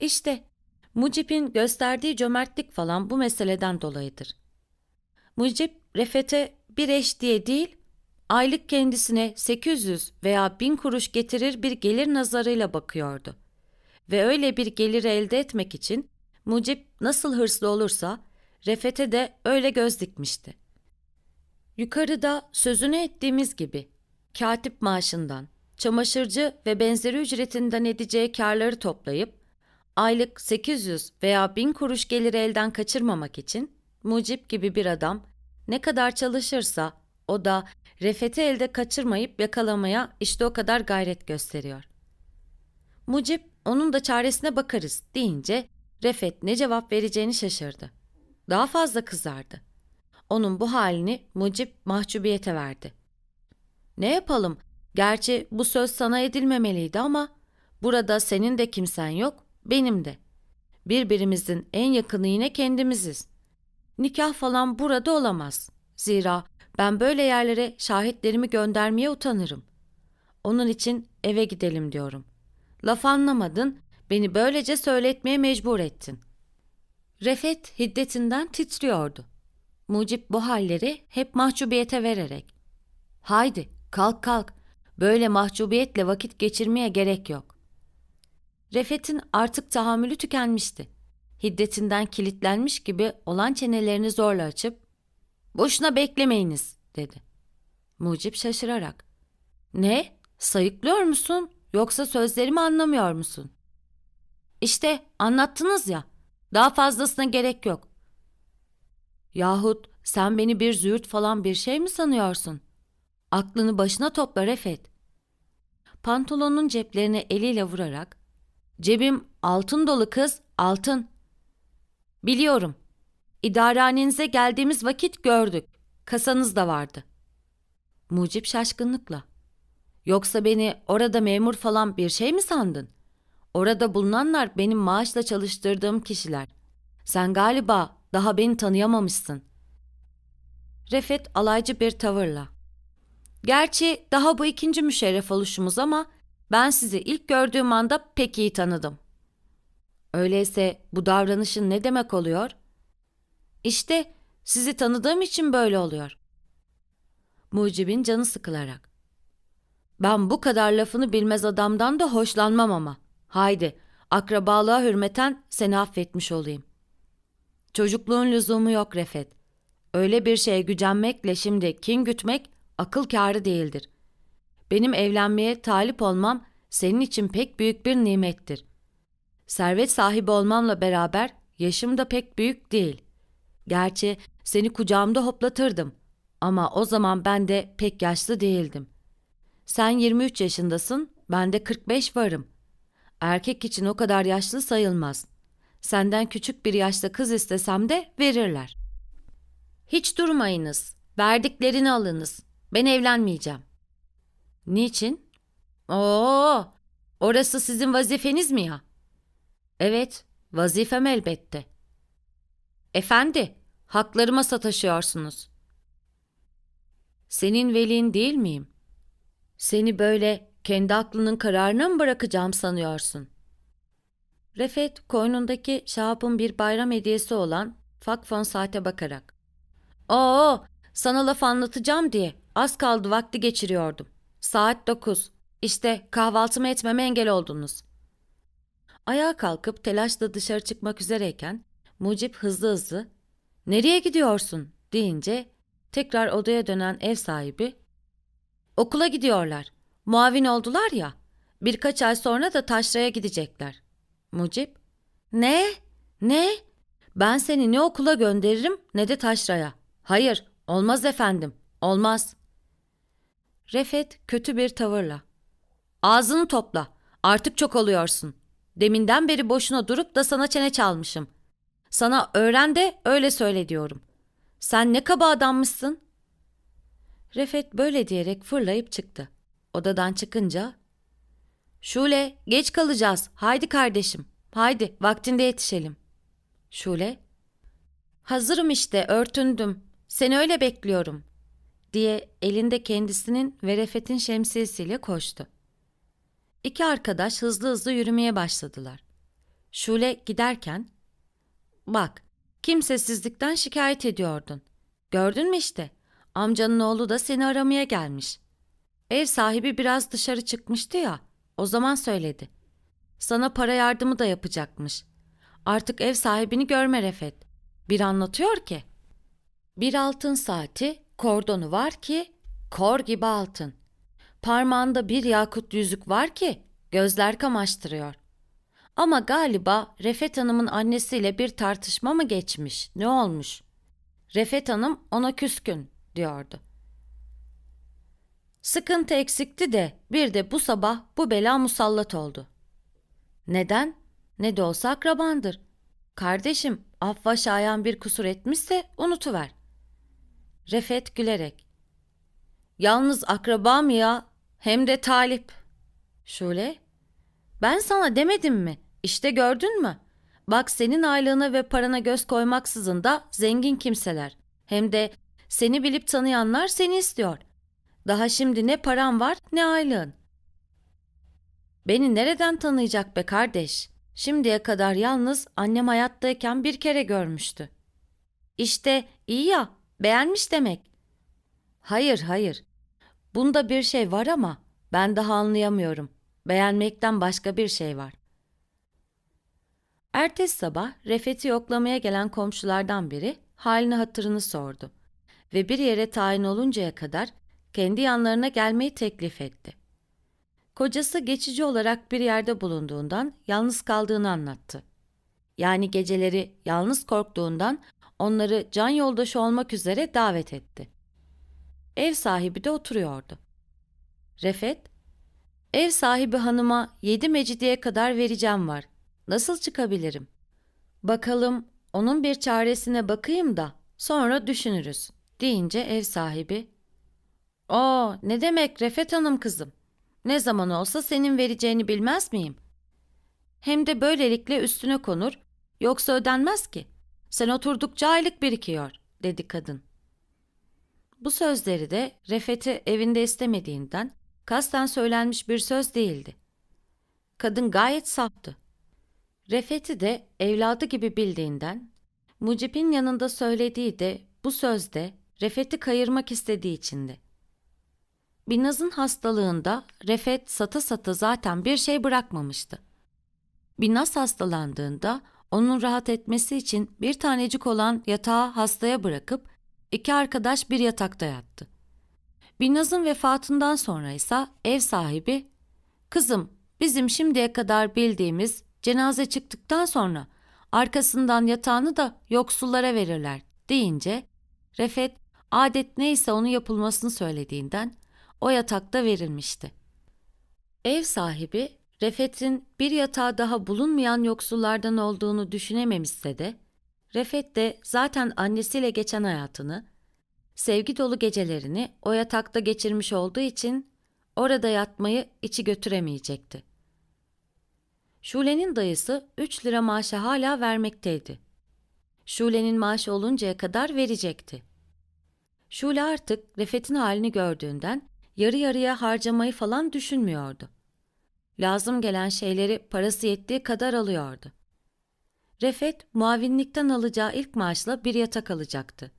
İşte Mucip'in gösterdiği cömertlik falan bu meseleden dolayıdır. Mucip, Refet'e bir eş diye değil, aylık kendisine 800 veya 1000 kuruş getirir bir gelir nazarıyla bakıyordu. Ve öyle bir gelir elde etmek için Mucip nasıl hırslı olursa Refet'e de öyle göz dikmişti. Yukarıda sözünü ettiğimiz gibi katip maaşından, çamaşırcı ve benzeri ücretinden edeceği karları toplayıp aylık 800 veya 1000 kuruş geliri elden kaçırmamak için Mucip gibi bir adam ne kadar çalışırsa o da refeti elde kaçırmayıp yakalamaya işte o kadar gayret gösteriyor. Mucip onun da çaresine bakarız deyince Refet ne cevap vereceğini şaşırdı. Daha fazla kızardı. Onun bu halini Mucip mahcubiyete verdi. Ne yapalım? Gerçi bu söz sana edilmemeliydi ama burada senin de kimsen yok benim de. Birbirimizin en yakını yine kendimiziz. Nikah falan burada olamaz. Zira ben böyle yerlere şahitlerimi göndermeye utanırım. Onun için eve gidelim diyorum. Laf anlamadın, beni böylece söyletmeye mecbur ettin. Refet hiddetinden titriyordu. Mucip bu halleri hep mahcubiyete vererek. Haydi kalk kalk, böyle mahcubiyetle vakit geçirmeye gerek yok. Refet'in artık tahammülü tükenmişti. Hiddetinden kilitlenmiş gibi olan çenelerini zorla açıp ''Boşuna beklemeyiniz'' dedi. Mucip şaşırarak ''Ne? Sayıklıyor musun yoksa sözlerimi anlamıyor musun?'' ''İşte anlattınız ya daha fazlasına gerek yok.'' ''Yahut sen beni bir züğürt falan bir şey mi sanıyorsun? Aklını başına topla Refet.'' Pantolonun ceplerine eliyle vurarak Cebim altın dolu kız, altın. Biliyorum. İdarehanenize geldiğimiz vakit gördük. Kasanız da vardı. Mucip şaşkınlıkla. Yoksa beni orada memur falan bir şey mi sandın? Orada bulunanlar benim maaşla çalıştırdığım kişiler. Sen galiba daha beni tanıyamamışsın. Refet alaycı bir tavırla. Gerçi daha bu ikinci müşerref oluşumuz ama ben sizi ilk gördüğüm anda pek iyi tanıdım. Öyleyse bu davranışın ne demek oluyor? İşte sizi tanıdığım için böyle oluyor. Mucib'in canı sıkılarak. Ben bu kadar lafını bilmez adamdan da hoşlanmam ama. Haydi, akrabalığa hürmeten seni affetmiş olayım. Çocukluğun lüzumu yok Refet. Öyle bir şeye gücenmekle şimdi kin gütmek akıl kârı değildir. Benim evlenmeye talip olmam senin için pek büyük bir nimettir. Servet sahibi olmamla beraber yaşım da pek büyük değil. Gerçi seni kucağımda hoplatırdım ama o zaman ben de pek yaşlı değildim. Sen 23 yaşındasın, ben de 45 varım. Erkek için o kadar yaşlı sayılmaz. Senden küçük bir yaşta kız istesem de verirler. Hiç durmayınız, verdiklerini alınız. Ben evlenmeyeceğim. Niçin? Oo, orası sizin vazifeniz mi ya? Evet, vazifem elbette. Efendi, haklarıma sataşıyorsunuz. Senin velin değil miyim? Seni böyle kendi aklının kararına mı bırakacağım sanıyorsun? Refet, koynundaki Şahap'ın bir bayram hediyesi olan Fakfon saate bakarak. Oo, sana laf anlatacağım diye az kaldı vakti geçiriyordum. Saat dokuz. İşte kahvaltımı etmeme engel oldunuz. Ayağa kalkıp telaşla dışarı çıkmak üzereyken Mucip hızlı hızlı ''Nereye gidiyorsun?'' deyince tekrar odaya dönen ev sahibi ''Okula gidiyorlar. Muavin oldular ya. Birkaç ay sonra da taşraya gidecekler.'' Mucip ''Ne? Ne? Ben seni ne okula gönderirim ne de taşraya. Hayır, olmaz efendim, olmaz.'' Refet kötü bir tavırla. Ağzını topla. Artık çok oluyorsun. Deminden beri boşuna durup da sana çene çalmışım. Sana öğren de öyle söyle diyorum. Sen ne kaba adammışsın. Refet böyle diyerek fırlayıp çıktı. Odadan çıkınca Şule geç kalacağız. Haydi kardeşim. Haydi vaktinde yetişelim. Şule Hazırım işte örtündüm. Seni öyle bekliyorum diye elinde kendisinin ve Refet'in şemsiyesiyle koştu. İki arkadaş hızlı hızlı yürümeye başladılar. Şule giderken, ''Bak, kimsesizlikten şikayet ediyordun. Gördün mü işte, amcanın oğlu da seni aramaya gelmiş. Ev sahibi biraz dışarı çıkmıştı ya, o zaman söyledi. Sana para yardımı da yapacakmış. Artık ev sahibini görme Refet. Bir anlatıyor ki.'' Bir altın saati Kordonu var ki kor gibi altın. Parmağında bir yakut yüzük var ki gözler kamaştırıyor. Ama galiba Refet Hanım'ın annesiyle bir tartışma mı geçmiş, ne olmuş? Refet Hanım ona küskün diyordu. Sıkıntı eksikti de bir de bu sabah bu bela musallat oldu. Neden? Ne de olsa akrabandır. Kardeşim affa şayan bir kusur etmişse unutuver. Refet gülerek. Yalnız akrabam ya hem de talip. Şule. Ben sana demedim mi? İşte gördün mü? Bak senin aylığına ve parana göz koymaksızın da zengin kimseler. Hem de seni bilip tanıyanlar seni istiyor. Daha şimdi ne param var ne aylığın. Beni nereden tanıyacak be kardeş? Şimdiye kadar yalnız annem hayattayken bir kere görmüştü. İşte iyi ya Beğenmiş demek. Hayır, hayır. Bunda bir şey var ama ben daha anlayamıyorum. Beğenmekten başka bir şey var. Ertesi sabah Refet'i yoklamaya gelen komşulardan biri halini hatırını sordu ve bir yere tayin oluncaya kadar kendi yanlarına gelmeyi teklif etti. Kocası geçici olarak bir yerde bulunduğundan yalnız kaldığını anlattı. Yani geceleri yalnız korktuğundan onları can yoldaşı olmak üzere davet etti. Ev sahibi de oturuyordu. Refet, ev sahibi hanıma yedi mecidiye kadar vereceğim var. Nasıl çıkabilirim? Bakalım onun bir çaresine bakayım da sonra düşünürüz deyince ev sahibi o ne demek Refet Hanım kızım. Ne zaman olsa senin vereceğini bilmez miyim? Hem de böylelikle üstüne konur, yoksa ödenmez ki.'' Sen oturdukça aylık birikiyor, dedi kadın. Bu sözleri de Refet'i evinde istemediğinden kasten söylenmiş bir söz değildi. Kadın gayet saptı. Refet'i de evladı gibi bildiğinden, Mucip'in yanında söylediği de bu sözde Refet'i kayırmak istediği içindi. Binaz'ın hastalığında Refet sata sata zaten bir şey bırakmamıştı. Binaz hastalandığında onun rahat etmesi için bir tanecik olan yatağı hastaya bırakıp iki arkadaş bir yatakta yattı. Binnaz'ın vefatından sonra ise ev sahibi ''Kızım bizim şimdiye kadar bildiğimiz cenaze çıktıktan sonra arkasından yatağını da yoksullara verirler.'' deyince Refet adet neyse onun yapılmasını söylediğinden o yatakta verilmişti. Ev sahibi Refet'in bir yatağı daha bulunmayan yoksullardan olduğunu düşünememişse de, Refet de zaten annesiyle geçen hayatını, sevgi dolu gecelerini o yatakta geçirmiş olduğu için orada yatmayı içi götüremeyecekti. Şule'nin dayısı 3 lira maaşı hala vermekteydi. Şule'nin maaşı oluncaya kadar verecekti. Şule artık Refet'in halini gördüğünden yarı yarıya harcamayı falan düşünmüyordu. Lazım gelen şeyleri parası yettiği kadar alıyordu. Refet, muavinlikten alacağı ilk maaşla bir yatak alacaktı.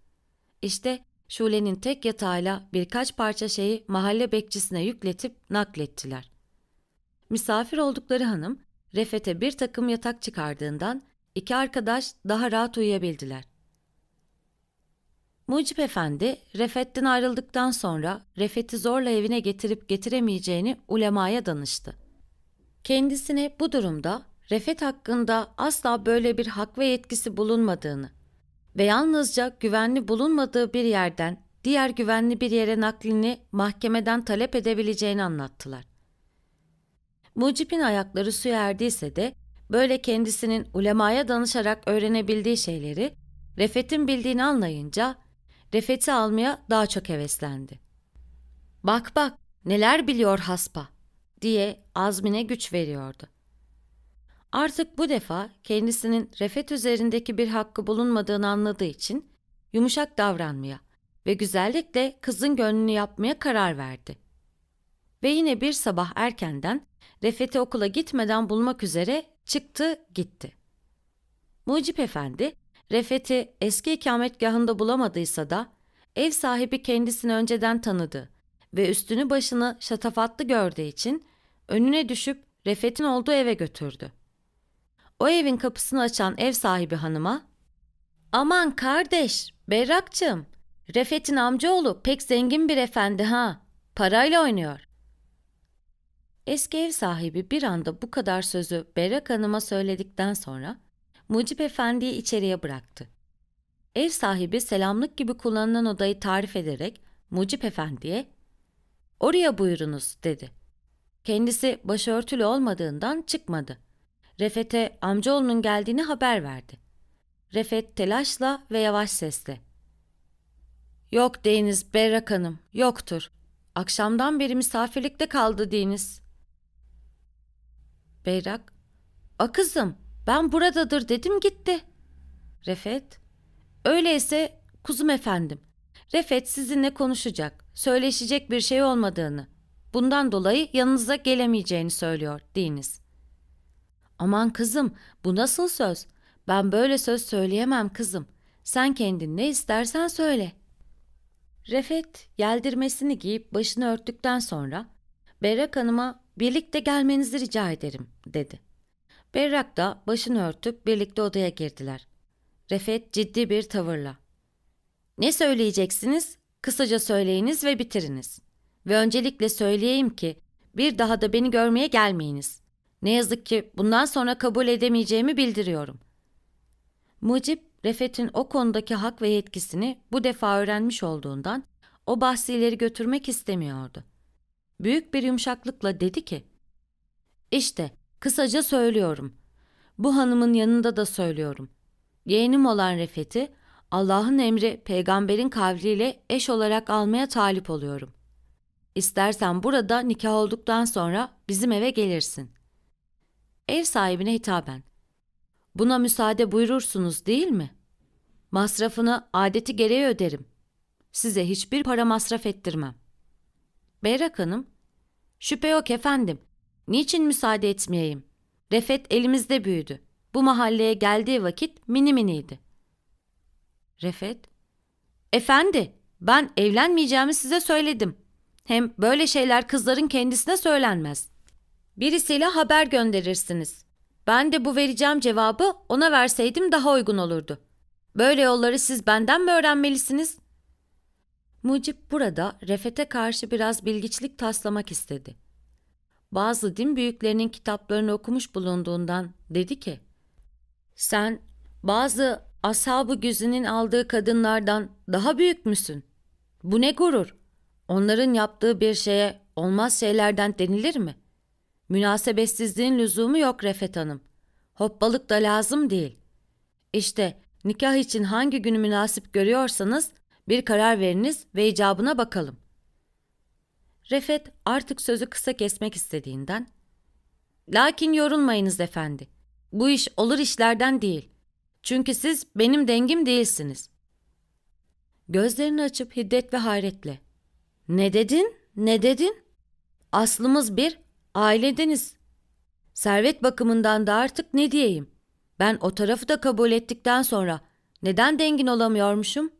İşte Şule'nin tek yatağıyla birkaç parça şeyi mahalle bekçisine yükletip naklettiler. Misafir oldukları hanım, Refet'e bir takım yatak çıkardığından iki arkadaş daha rahat uyuyabildiler. Mucip Efendi, Refet'ten ayrıldıktan sonra Refet'i zorla evine getirip getiremeyeceğini ulemaya danıştı. Kendisine bu durumda Refet hakkında asla böyle bir hak ve yetkisi bulunmadığını ve yalnızca güvenli bulunmadığı bir yerden diğer güvenli bir yere naklini mahkemeden talep edebileceğini anlattılar. Mucip'in ayakları suya erdiyse de böyle kendisinin ulemaya danışarak öğrenebildiği şeyleri Refet'in bildiğini anlayınca Refet'i almaya daha çok heveslendi. Bak bak neler biliyor Haspa.'' diye Azmin'e güç veriyordu. Artık bu defa kendisinin refet üzerindeki bir hakkı bulunmadığını anladığı için yumuşak davranmaya ve güzellikle kızın gönlünü yapmaya karar verdi. Ve yine bir sabah erkenden Refet'i okula gitmeden bulmak üzere çıktı gitti. Mucip Efendi Refet'i eski ikametgahında bulamadıysa da ev sahibi kendisini önceden tanıdı ve üstünü başını şatafatlı gördüğü için önüne düşüp Refet'in olduğu eve götürdü. O evin kapısını açan ev sahibi hanıma ''Aman kardeş, Berrakçığım, Refet'in amcaoğlu pek zengin bir efendi ha, parayla oynuyor.'' Eski ev sahibi bir anda bu kadar sözü Berrak Hanım'a söyledikten sonra Mucip Efendi'yi içeriye bıraktı. Ev sahibi selamlık gibi kullanılan odayı tarif ederek Mucip Efendi'ye ''Oraya buyurunuz'' dedi. Kendisi başörtülü olmadığından çıkmadı. Refet'e amcaoğlunun geldiğini haber verdi. Refet telaşla ve yavaş sesle. Yok deyiniz Berrak Hanım, yoktur. Akşamdan beri misafirlikte kaldı deyiniz. Berrak, a kızım ben buradadır dedim gitti. Refet, öyleyse kuzum efendim. Refet sizinle konuşacak, söyleşecek bir şey olmadığını, Bundan dolayı yanınıza gelemeyeceğini söylüyor deyiniz. Aman kızım bu nasıl söz? Ben böyle söz söyleyemem kızım. Sen kendin ne istersen söyle. Refet yeldirmesini giyip başını örttükten sonra Berrak Hanım'a birlikte gelmenizi rica ederim dedi. Berrak da başını örtüp birlikte odaya girdiler. Refet ciddi bir tavırla. Ne söyleyeceksiniz? Kısaca söyleyiniz ve bitiriniz.'' Ve öncelikle söyleyeyim ki bir daha da beni görmeye gelmeyiniz. Ne yazık ki bundan sonra kabul edemeyeceğimi bildiriyorum. Mucip, Refet'in o konudaki hak ve yetkisini bu defa öğrenmiş olduğundan o bahsi ileri götürmek istemiyordu. Büyük bir yumuşaklıkla dedi ki, ''İşte, kısaca söylüyorum. Bu hanımın yanında da söylüyorum. Yeğenim olan Refet'i Allah'ın emri peygamberin kavliyle eş olarak almaya talip oluyorum. İstersen burada nikah olduktan sonra bizim eve gelirsin. Ev sahibine hitaben. Buna müsaade buyurursunuz değil mi? Masrafını adeti gereği öderim. Size hiçbir para masraf ettirmem. Berrak Hanım, şüphe yok efendim. Niçin müsaade etmeyeyim? Refet elimizde büyüdü. Bu mahalleye geldiği vakit mini miniydi. Refet, efendi ben evlenmeyeceğimi size söyledim.'' Hem böyle şeyler kızların kendisine söylenmez. Birisiyle haber gönderirsiniz. Ben de bu vereceğim cevabı ona verseydim daha uygun olurdu. Böyle yolları siz benden mi öğrenmelisiniz? Mucip burada Refet'e karşı biraz bilgiçlik taslamak istedi. Bazı din büyüklerinin kitaplarını okumuş bulunduğundan dedi ki, ''Sen bazı ashabı güzünün aldığı kadınlardan daha büyük müsün? Bu ne gurur? Onların yaptığı bir şeye olmaz şeylerden denilir mi? Münasebetsizliğin lüzumu yok Refet Hanım. Hoppalık da lazım değil. İşte nikah için hangi günü münasip görüyorsanız bir karar veriniz ve icabına bakalım. Refet artık sözü kısa kesmek istediğinden Lakin yorulmayınız efendi. Bu iş olur işlerden değil. Çünkü siz benim dengim değilsiniz. Gözlerini açıp hiddet ve hayretle ne dedin? Ne dedin? Aslımız bir, ailedeniz. Servet bakımından da artık ne diyeyim? Ben o tarafı da kabul ettikten sonra neden dengin olamıyormuşum?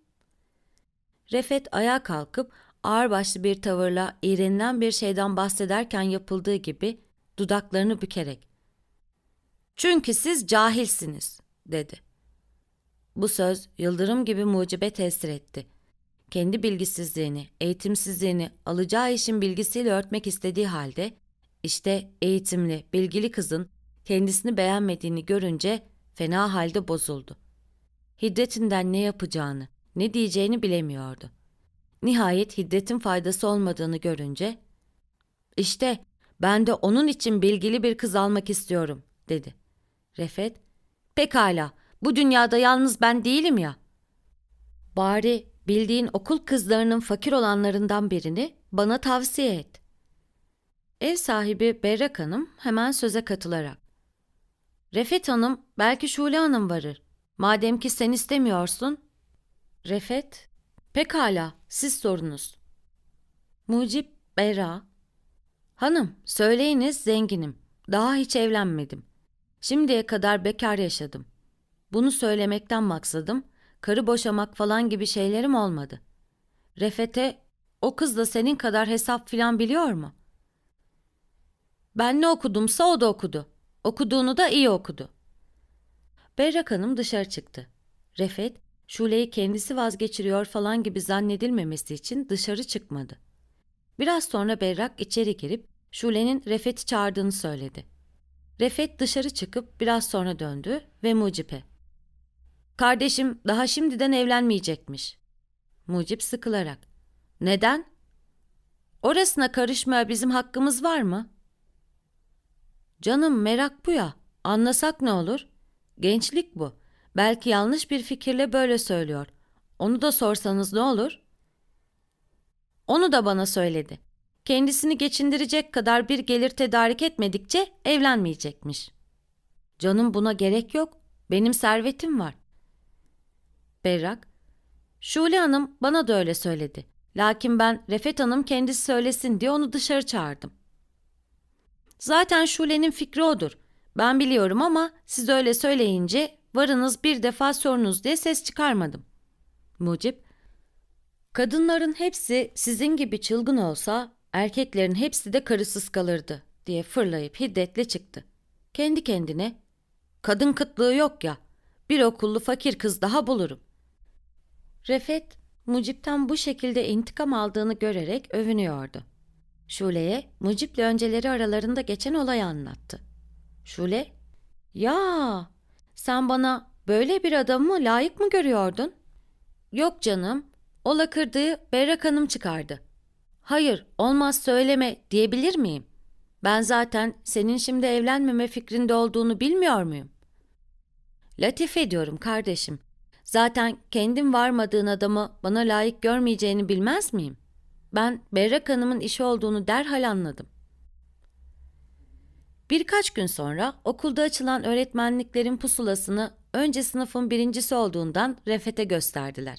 Refet ayağa kalkıp ağırbaşlı bir tavırla iğrenilen bir şeyden bahsederken yapıldığı gibi dudaklarını bükerek ''Çünkü siz cahilsiniz.'' dedi. Bu söz yıldırım gibi mucibe tesir etti.'' kendi bilgisizliğini, eğitimsizliğini alacağı işin bilgisiyle örtmek istediği halde işte eğitimli, bilgili kızın kendisini beğenmediğini görünce fena halde bozuldu. Hiddetinden ne yapacağını, ne diyeceğini bilemiyordu. Nihayet hiddetin faydası olmadığını görünce işte ben de onun için bilgili bir kız almak istiyorum dedi. Refet pekala bu dünyada yalnız ben değilim ya. Bari Bildiğin okul kızlarının fakir olanlarından birini bana tavsiye et. Ev sahibi Berrak Hanım hemen söze katılarak. Refet Hanım, belki Şule Hanım varır. Madem ki sen istemiyorsun. Refet, pekala siz sorunuz. Mucip Berra, hanım söyleyiniz zenginim. Daha hiç evlenmedim. Şimdiye kadar bekar yaşadım. Bunu söylemekten maksadım karı boşamak falan gibi şeylerim olmadı. Refete, o kız da senin kadar hesap filan biliyor mu? Ben ne okudumsa o da okudu. Okuduğunu da iyi okudu. Berrak Hanım dışarı çıktı. Refet, Şule'yi kendisi vazgeçiriyor falan gibi zannedilmemesi için dışarı çıkmadı. Biraz sonra Berrak içeri girip Şule'nin Refet'i çağırdığını söyledi. Refet dışarı çıkıp biraz sonra döndü ve Mucip'e Kardeşim daha şimdiden evlenmeyecekmiş. Mucip sıkılarak. Neden? Orasına karışmaya bizim hakkımız var mı? Canım merak bu ya. Anlasak ne olur? Gençlik bu. Belki yanlış bir fikirle böyle söylüyor. Onu da sorsanız ne olur? Onu da bana söyledi. Kendisini geçindirecek kadar bir gelir tedarik etmedikçe evlenmeyecekmiş. Canım buna gerek yok. Benim servetim var. Berrak. Şule Hanım bana da öyle söyledi. Lakin ben Refet Hanım kendisi söylesin diye onu dışarı çağırdım. Zaten Şule'nin fikri odur. Ben biliyorum ama siz öyle söyleyince varınız bir defa sorunuz diye ses çıkarmadım. Mucip, kadınların hepsi sizin gibi çılgın olsa erkeklerin hepsi de karısız kalırdı diye fırlayıp hiddetle çıktı. Kendi kendine, kadın kıtlığı yok ya, bir okullu fakir kız daha bulurum. Refet, Mucip'ten bu şekilde intikam aldığını görerek övünüyordu. Şule'ye Mucip'le önceleri aralarında geçen olayı anlattı. Şule, ''Ya, sen bana böyle bir adamı layık mı görüyordun?'' ''Yok canım, o lakırdığı Berrak Hanım çıkardı.'' ''Hayır, olmaz söyleme diyebilir miyim? Ben zaten senin şimdi evlenmeme fikrinde olduğunu bilmiyor muyum?'' Latife diyorum kardeşim. Zaten kendim varmadığın adamı bana layık görmeyeceğini bilmez miyim? Ben Berrak Hanım'ın işi olduğunu derhal anladım. Birkaç gün sonra okulda açılan öğretmenliklerin pusulasını önce sınıfın birincisi olduğundan Refet'e gösterdiler.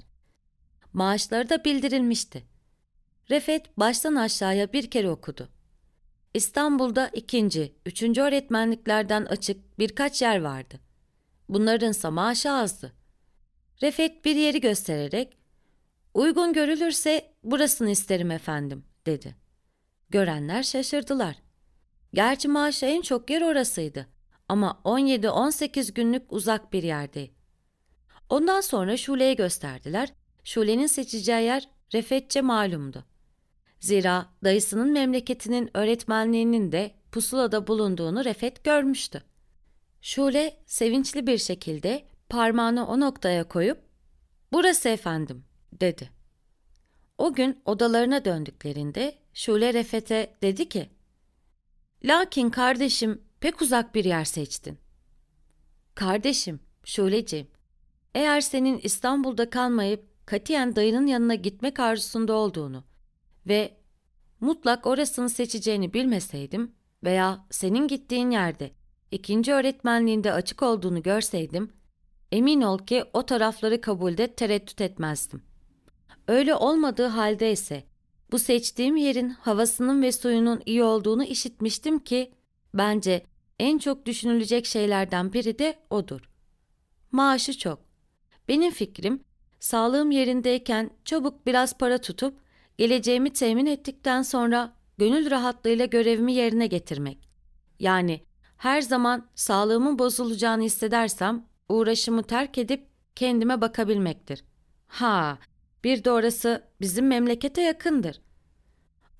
Maaşları da bildirilmişti. Refet baştan aşağıya bir kere okudu. İstanbul'da ikinci, üçüncü öğretmenliklerden açık birkaç yer vardı. Bunların Bunlarınsa maaşı azdı. Refet bir yeri göstererek ''Uygun görülürse burasını isterim efendim.'' dedi. Görenler şaşırdılar. Gerçi maaşa en çok yer orasıydı ama 17-18 günlük uzak bir yerdeydi. Ondan sonra Şule'ye gösterdiler. Şule'nin seçeceği yer Refetçe malumdu. Zira dayısının memleketinin öğretmenliğinin de pusulada bulunduğunu Refet görmüştü. Şule sevinçli bir şekilde parmağını o noktaya koyup ''Burası efendim'' dedi. O gün odalarına döndüklerinde Şule Refet'e dedi ki ''Lakin kardeşim pek uzak bir yer seçtin.'' ''Kardeşim, Şuleciğim, eğer senin İstanbul'da kalmayıp katiyen dayının yanına gitmek arzusunda olduğunu ve mutlak orasını seçeceğini bilmeseydim veya senin gittiğin yerde ikinci öğretmenliğinde açık olduğunu görseydim Emin ol ki o tarafları kabulde tereddüt etmezdim. Öyle olmadığı halde ise bu seçtiğim yerin havasının ve suyunun iyi olduğunu işitmiştim ki bence en çok düşünülecek şeylerden biri de odur. Maaşı çok. Benim fikrim sağlığım yerindeyken çabuk biraz para tutup geleceğimi temin ettikten sonra gönül rahatlığıyla görevimi yerine getirmek. Yani her zaman sağlığımın bozulacağını hissedersem uğraşımı terk edip kendime bakabilmektir. Ha, bir de orası bizim memlekete yakındır.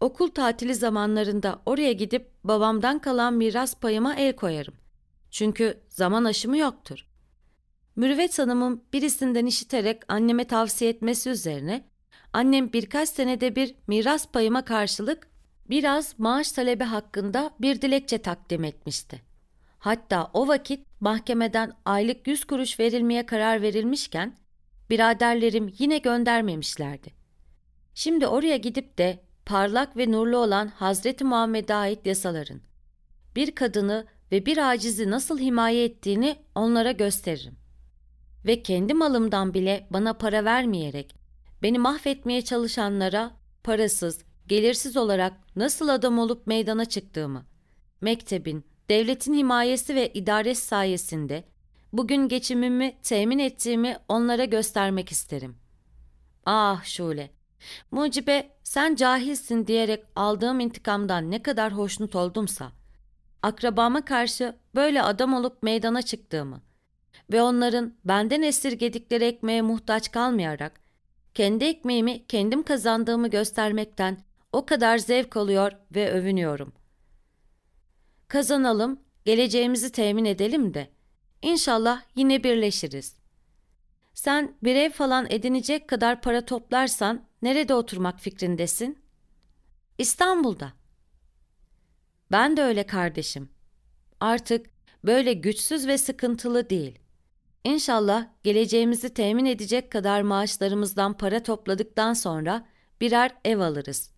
Okul tatili zamanlarında oraya gidip babamdan kalan miras payıma el koyarım. Çünkü zaman aşımı yoktur. Mürüvvet Hanım'ın birisinden işiterek anneme tavsiye etmesi üzerine annem birkaç senede bir miras payıma karşılık biraz maaş talebi hakkında bir dilekçe takdim etmişti. Hatta o vakit mahkemeden aylık 100 kuruş verilmeye karar verilmişken biraderlerim yine göndermemişlerdi. Şimdi oraya gidip de parlak ve nurlu olan Hazreti Muhammed'e ait yasaların bir kadını ve bir acizi nasıl himaye ettiğini onlara gösteririm. Ve kendi malımdan bile bana para vermeyerek beni mahvetmeye çalışanlara parasız, gelirsiz olarak nasıl adam olup meydana çıktığımı, mektebin, devletin himayesi ve idaresi sayesinde bugün geçimimi temin ettiğimi onlara göstermek isterim. Ah Şule, Mucibe sen cahilsin diyerek aldığım intikamdan ne kadar hoşnut oldumsa, akrabama karşı böyle adam olup meydana çıktığımı ve onların benden esirgedikleri ekmeğe muhtaç kalmayarak kendi ekmeğimi kendim kazandığımı göstermekten o kadar zevk alıyor ve övünüyorum. Kazanalım, geleceğimizi temin edelim de. İnşallah yine birleşiriz. Sen bir ev falan edinecek kadar para toplarsan nerede oturmak fikrindesin? İstanbul'da. Ben de öyle kardeşim. Artık böyle güçsüz ve sıkıntılı değil. İnşallah geleceğimizi temin edecek kadar maaşlarımızdan para topladıktan sonra birer ev alırız.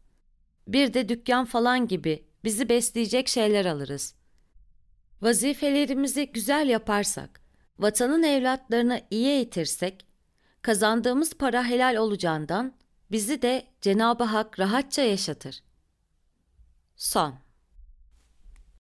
Bir de dükkan falan gibi bizi besleyecek şeyler alırız. Vazifelerimizi güzel yaparsak, vatanın evlatlarını iyi eğitirsek, kazandığımız para helal olacağından bizi de Cenab-ı Hak rahatça yaşatır. Son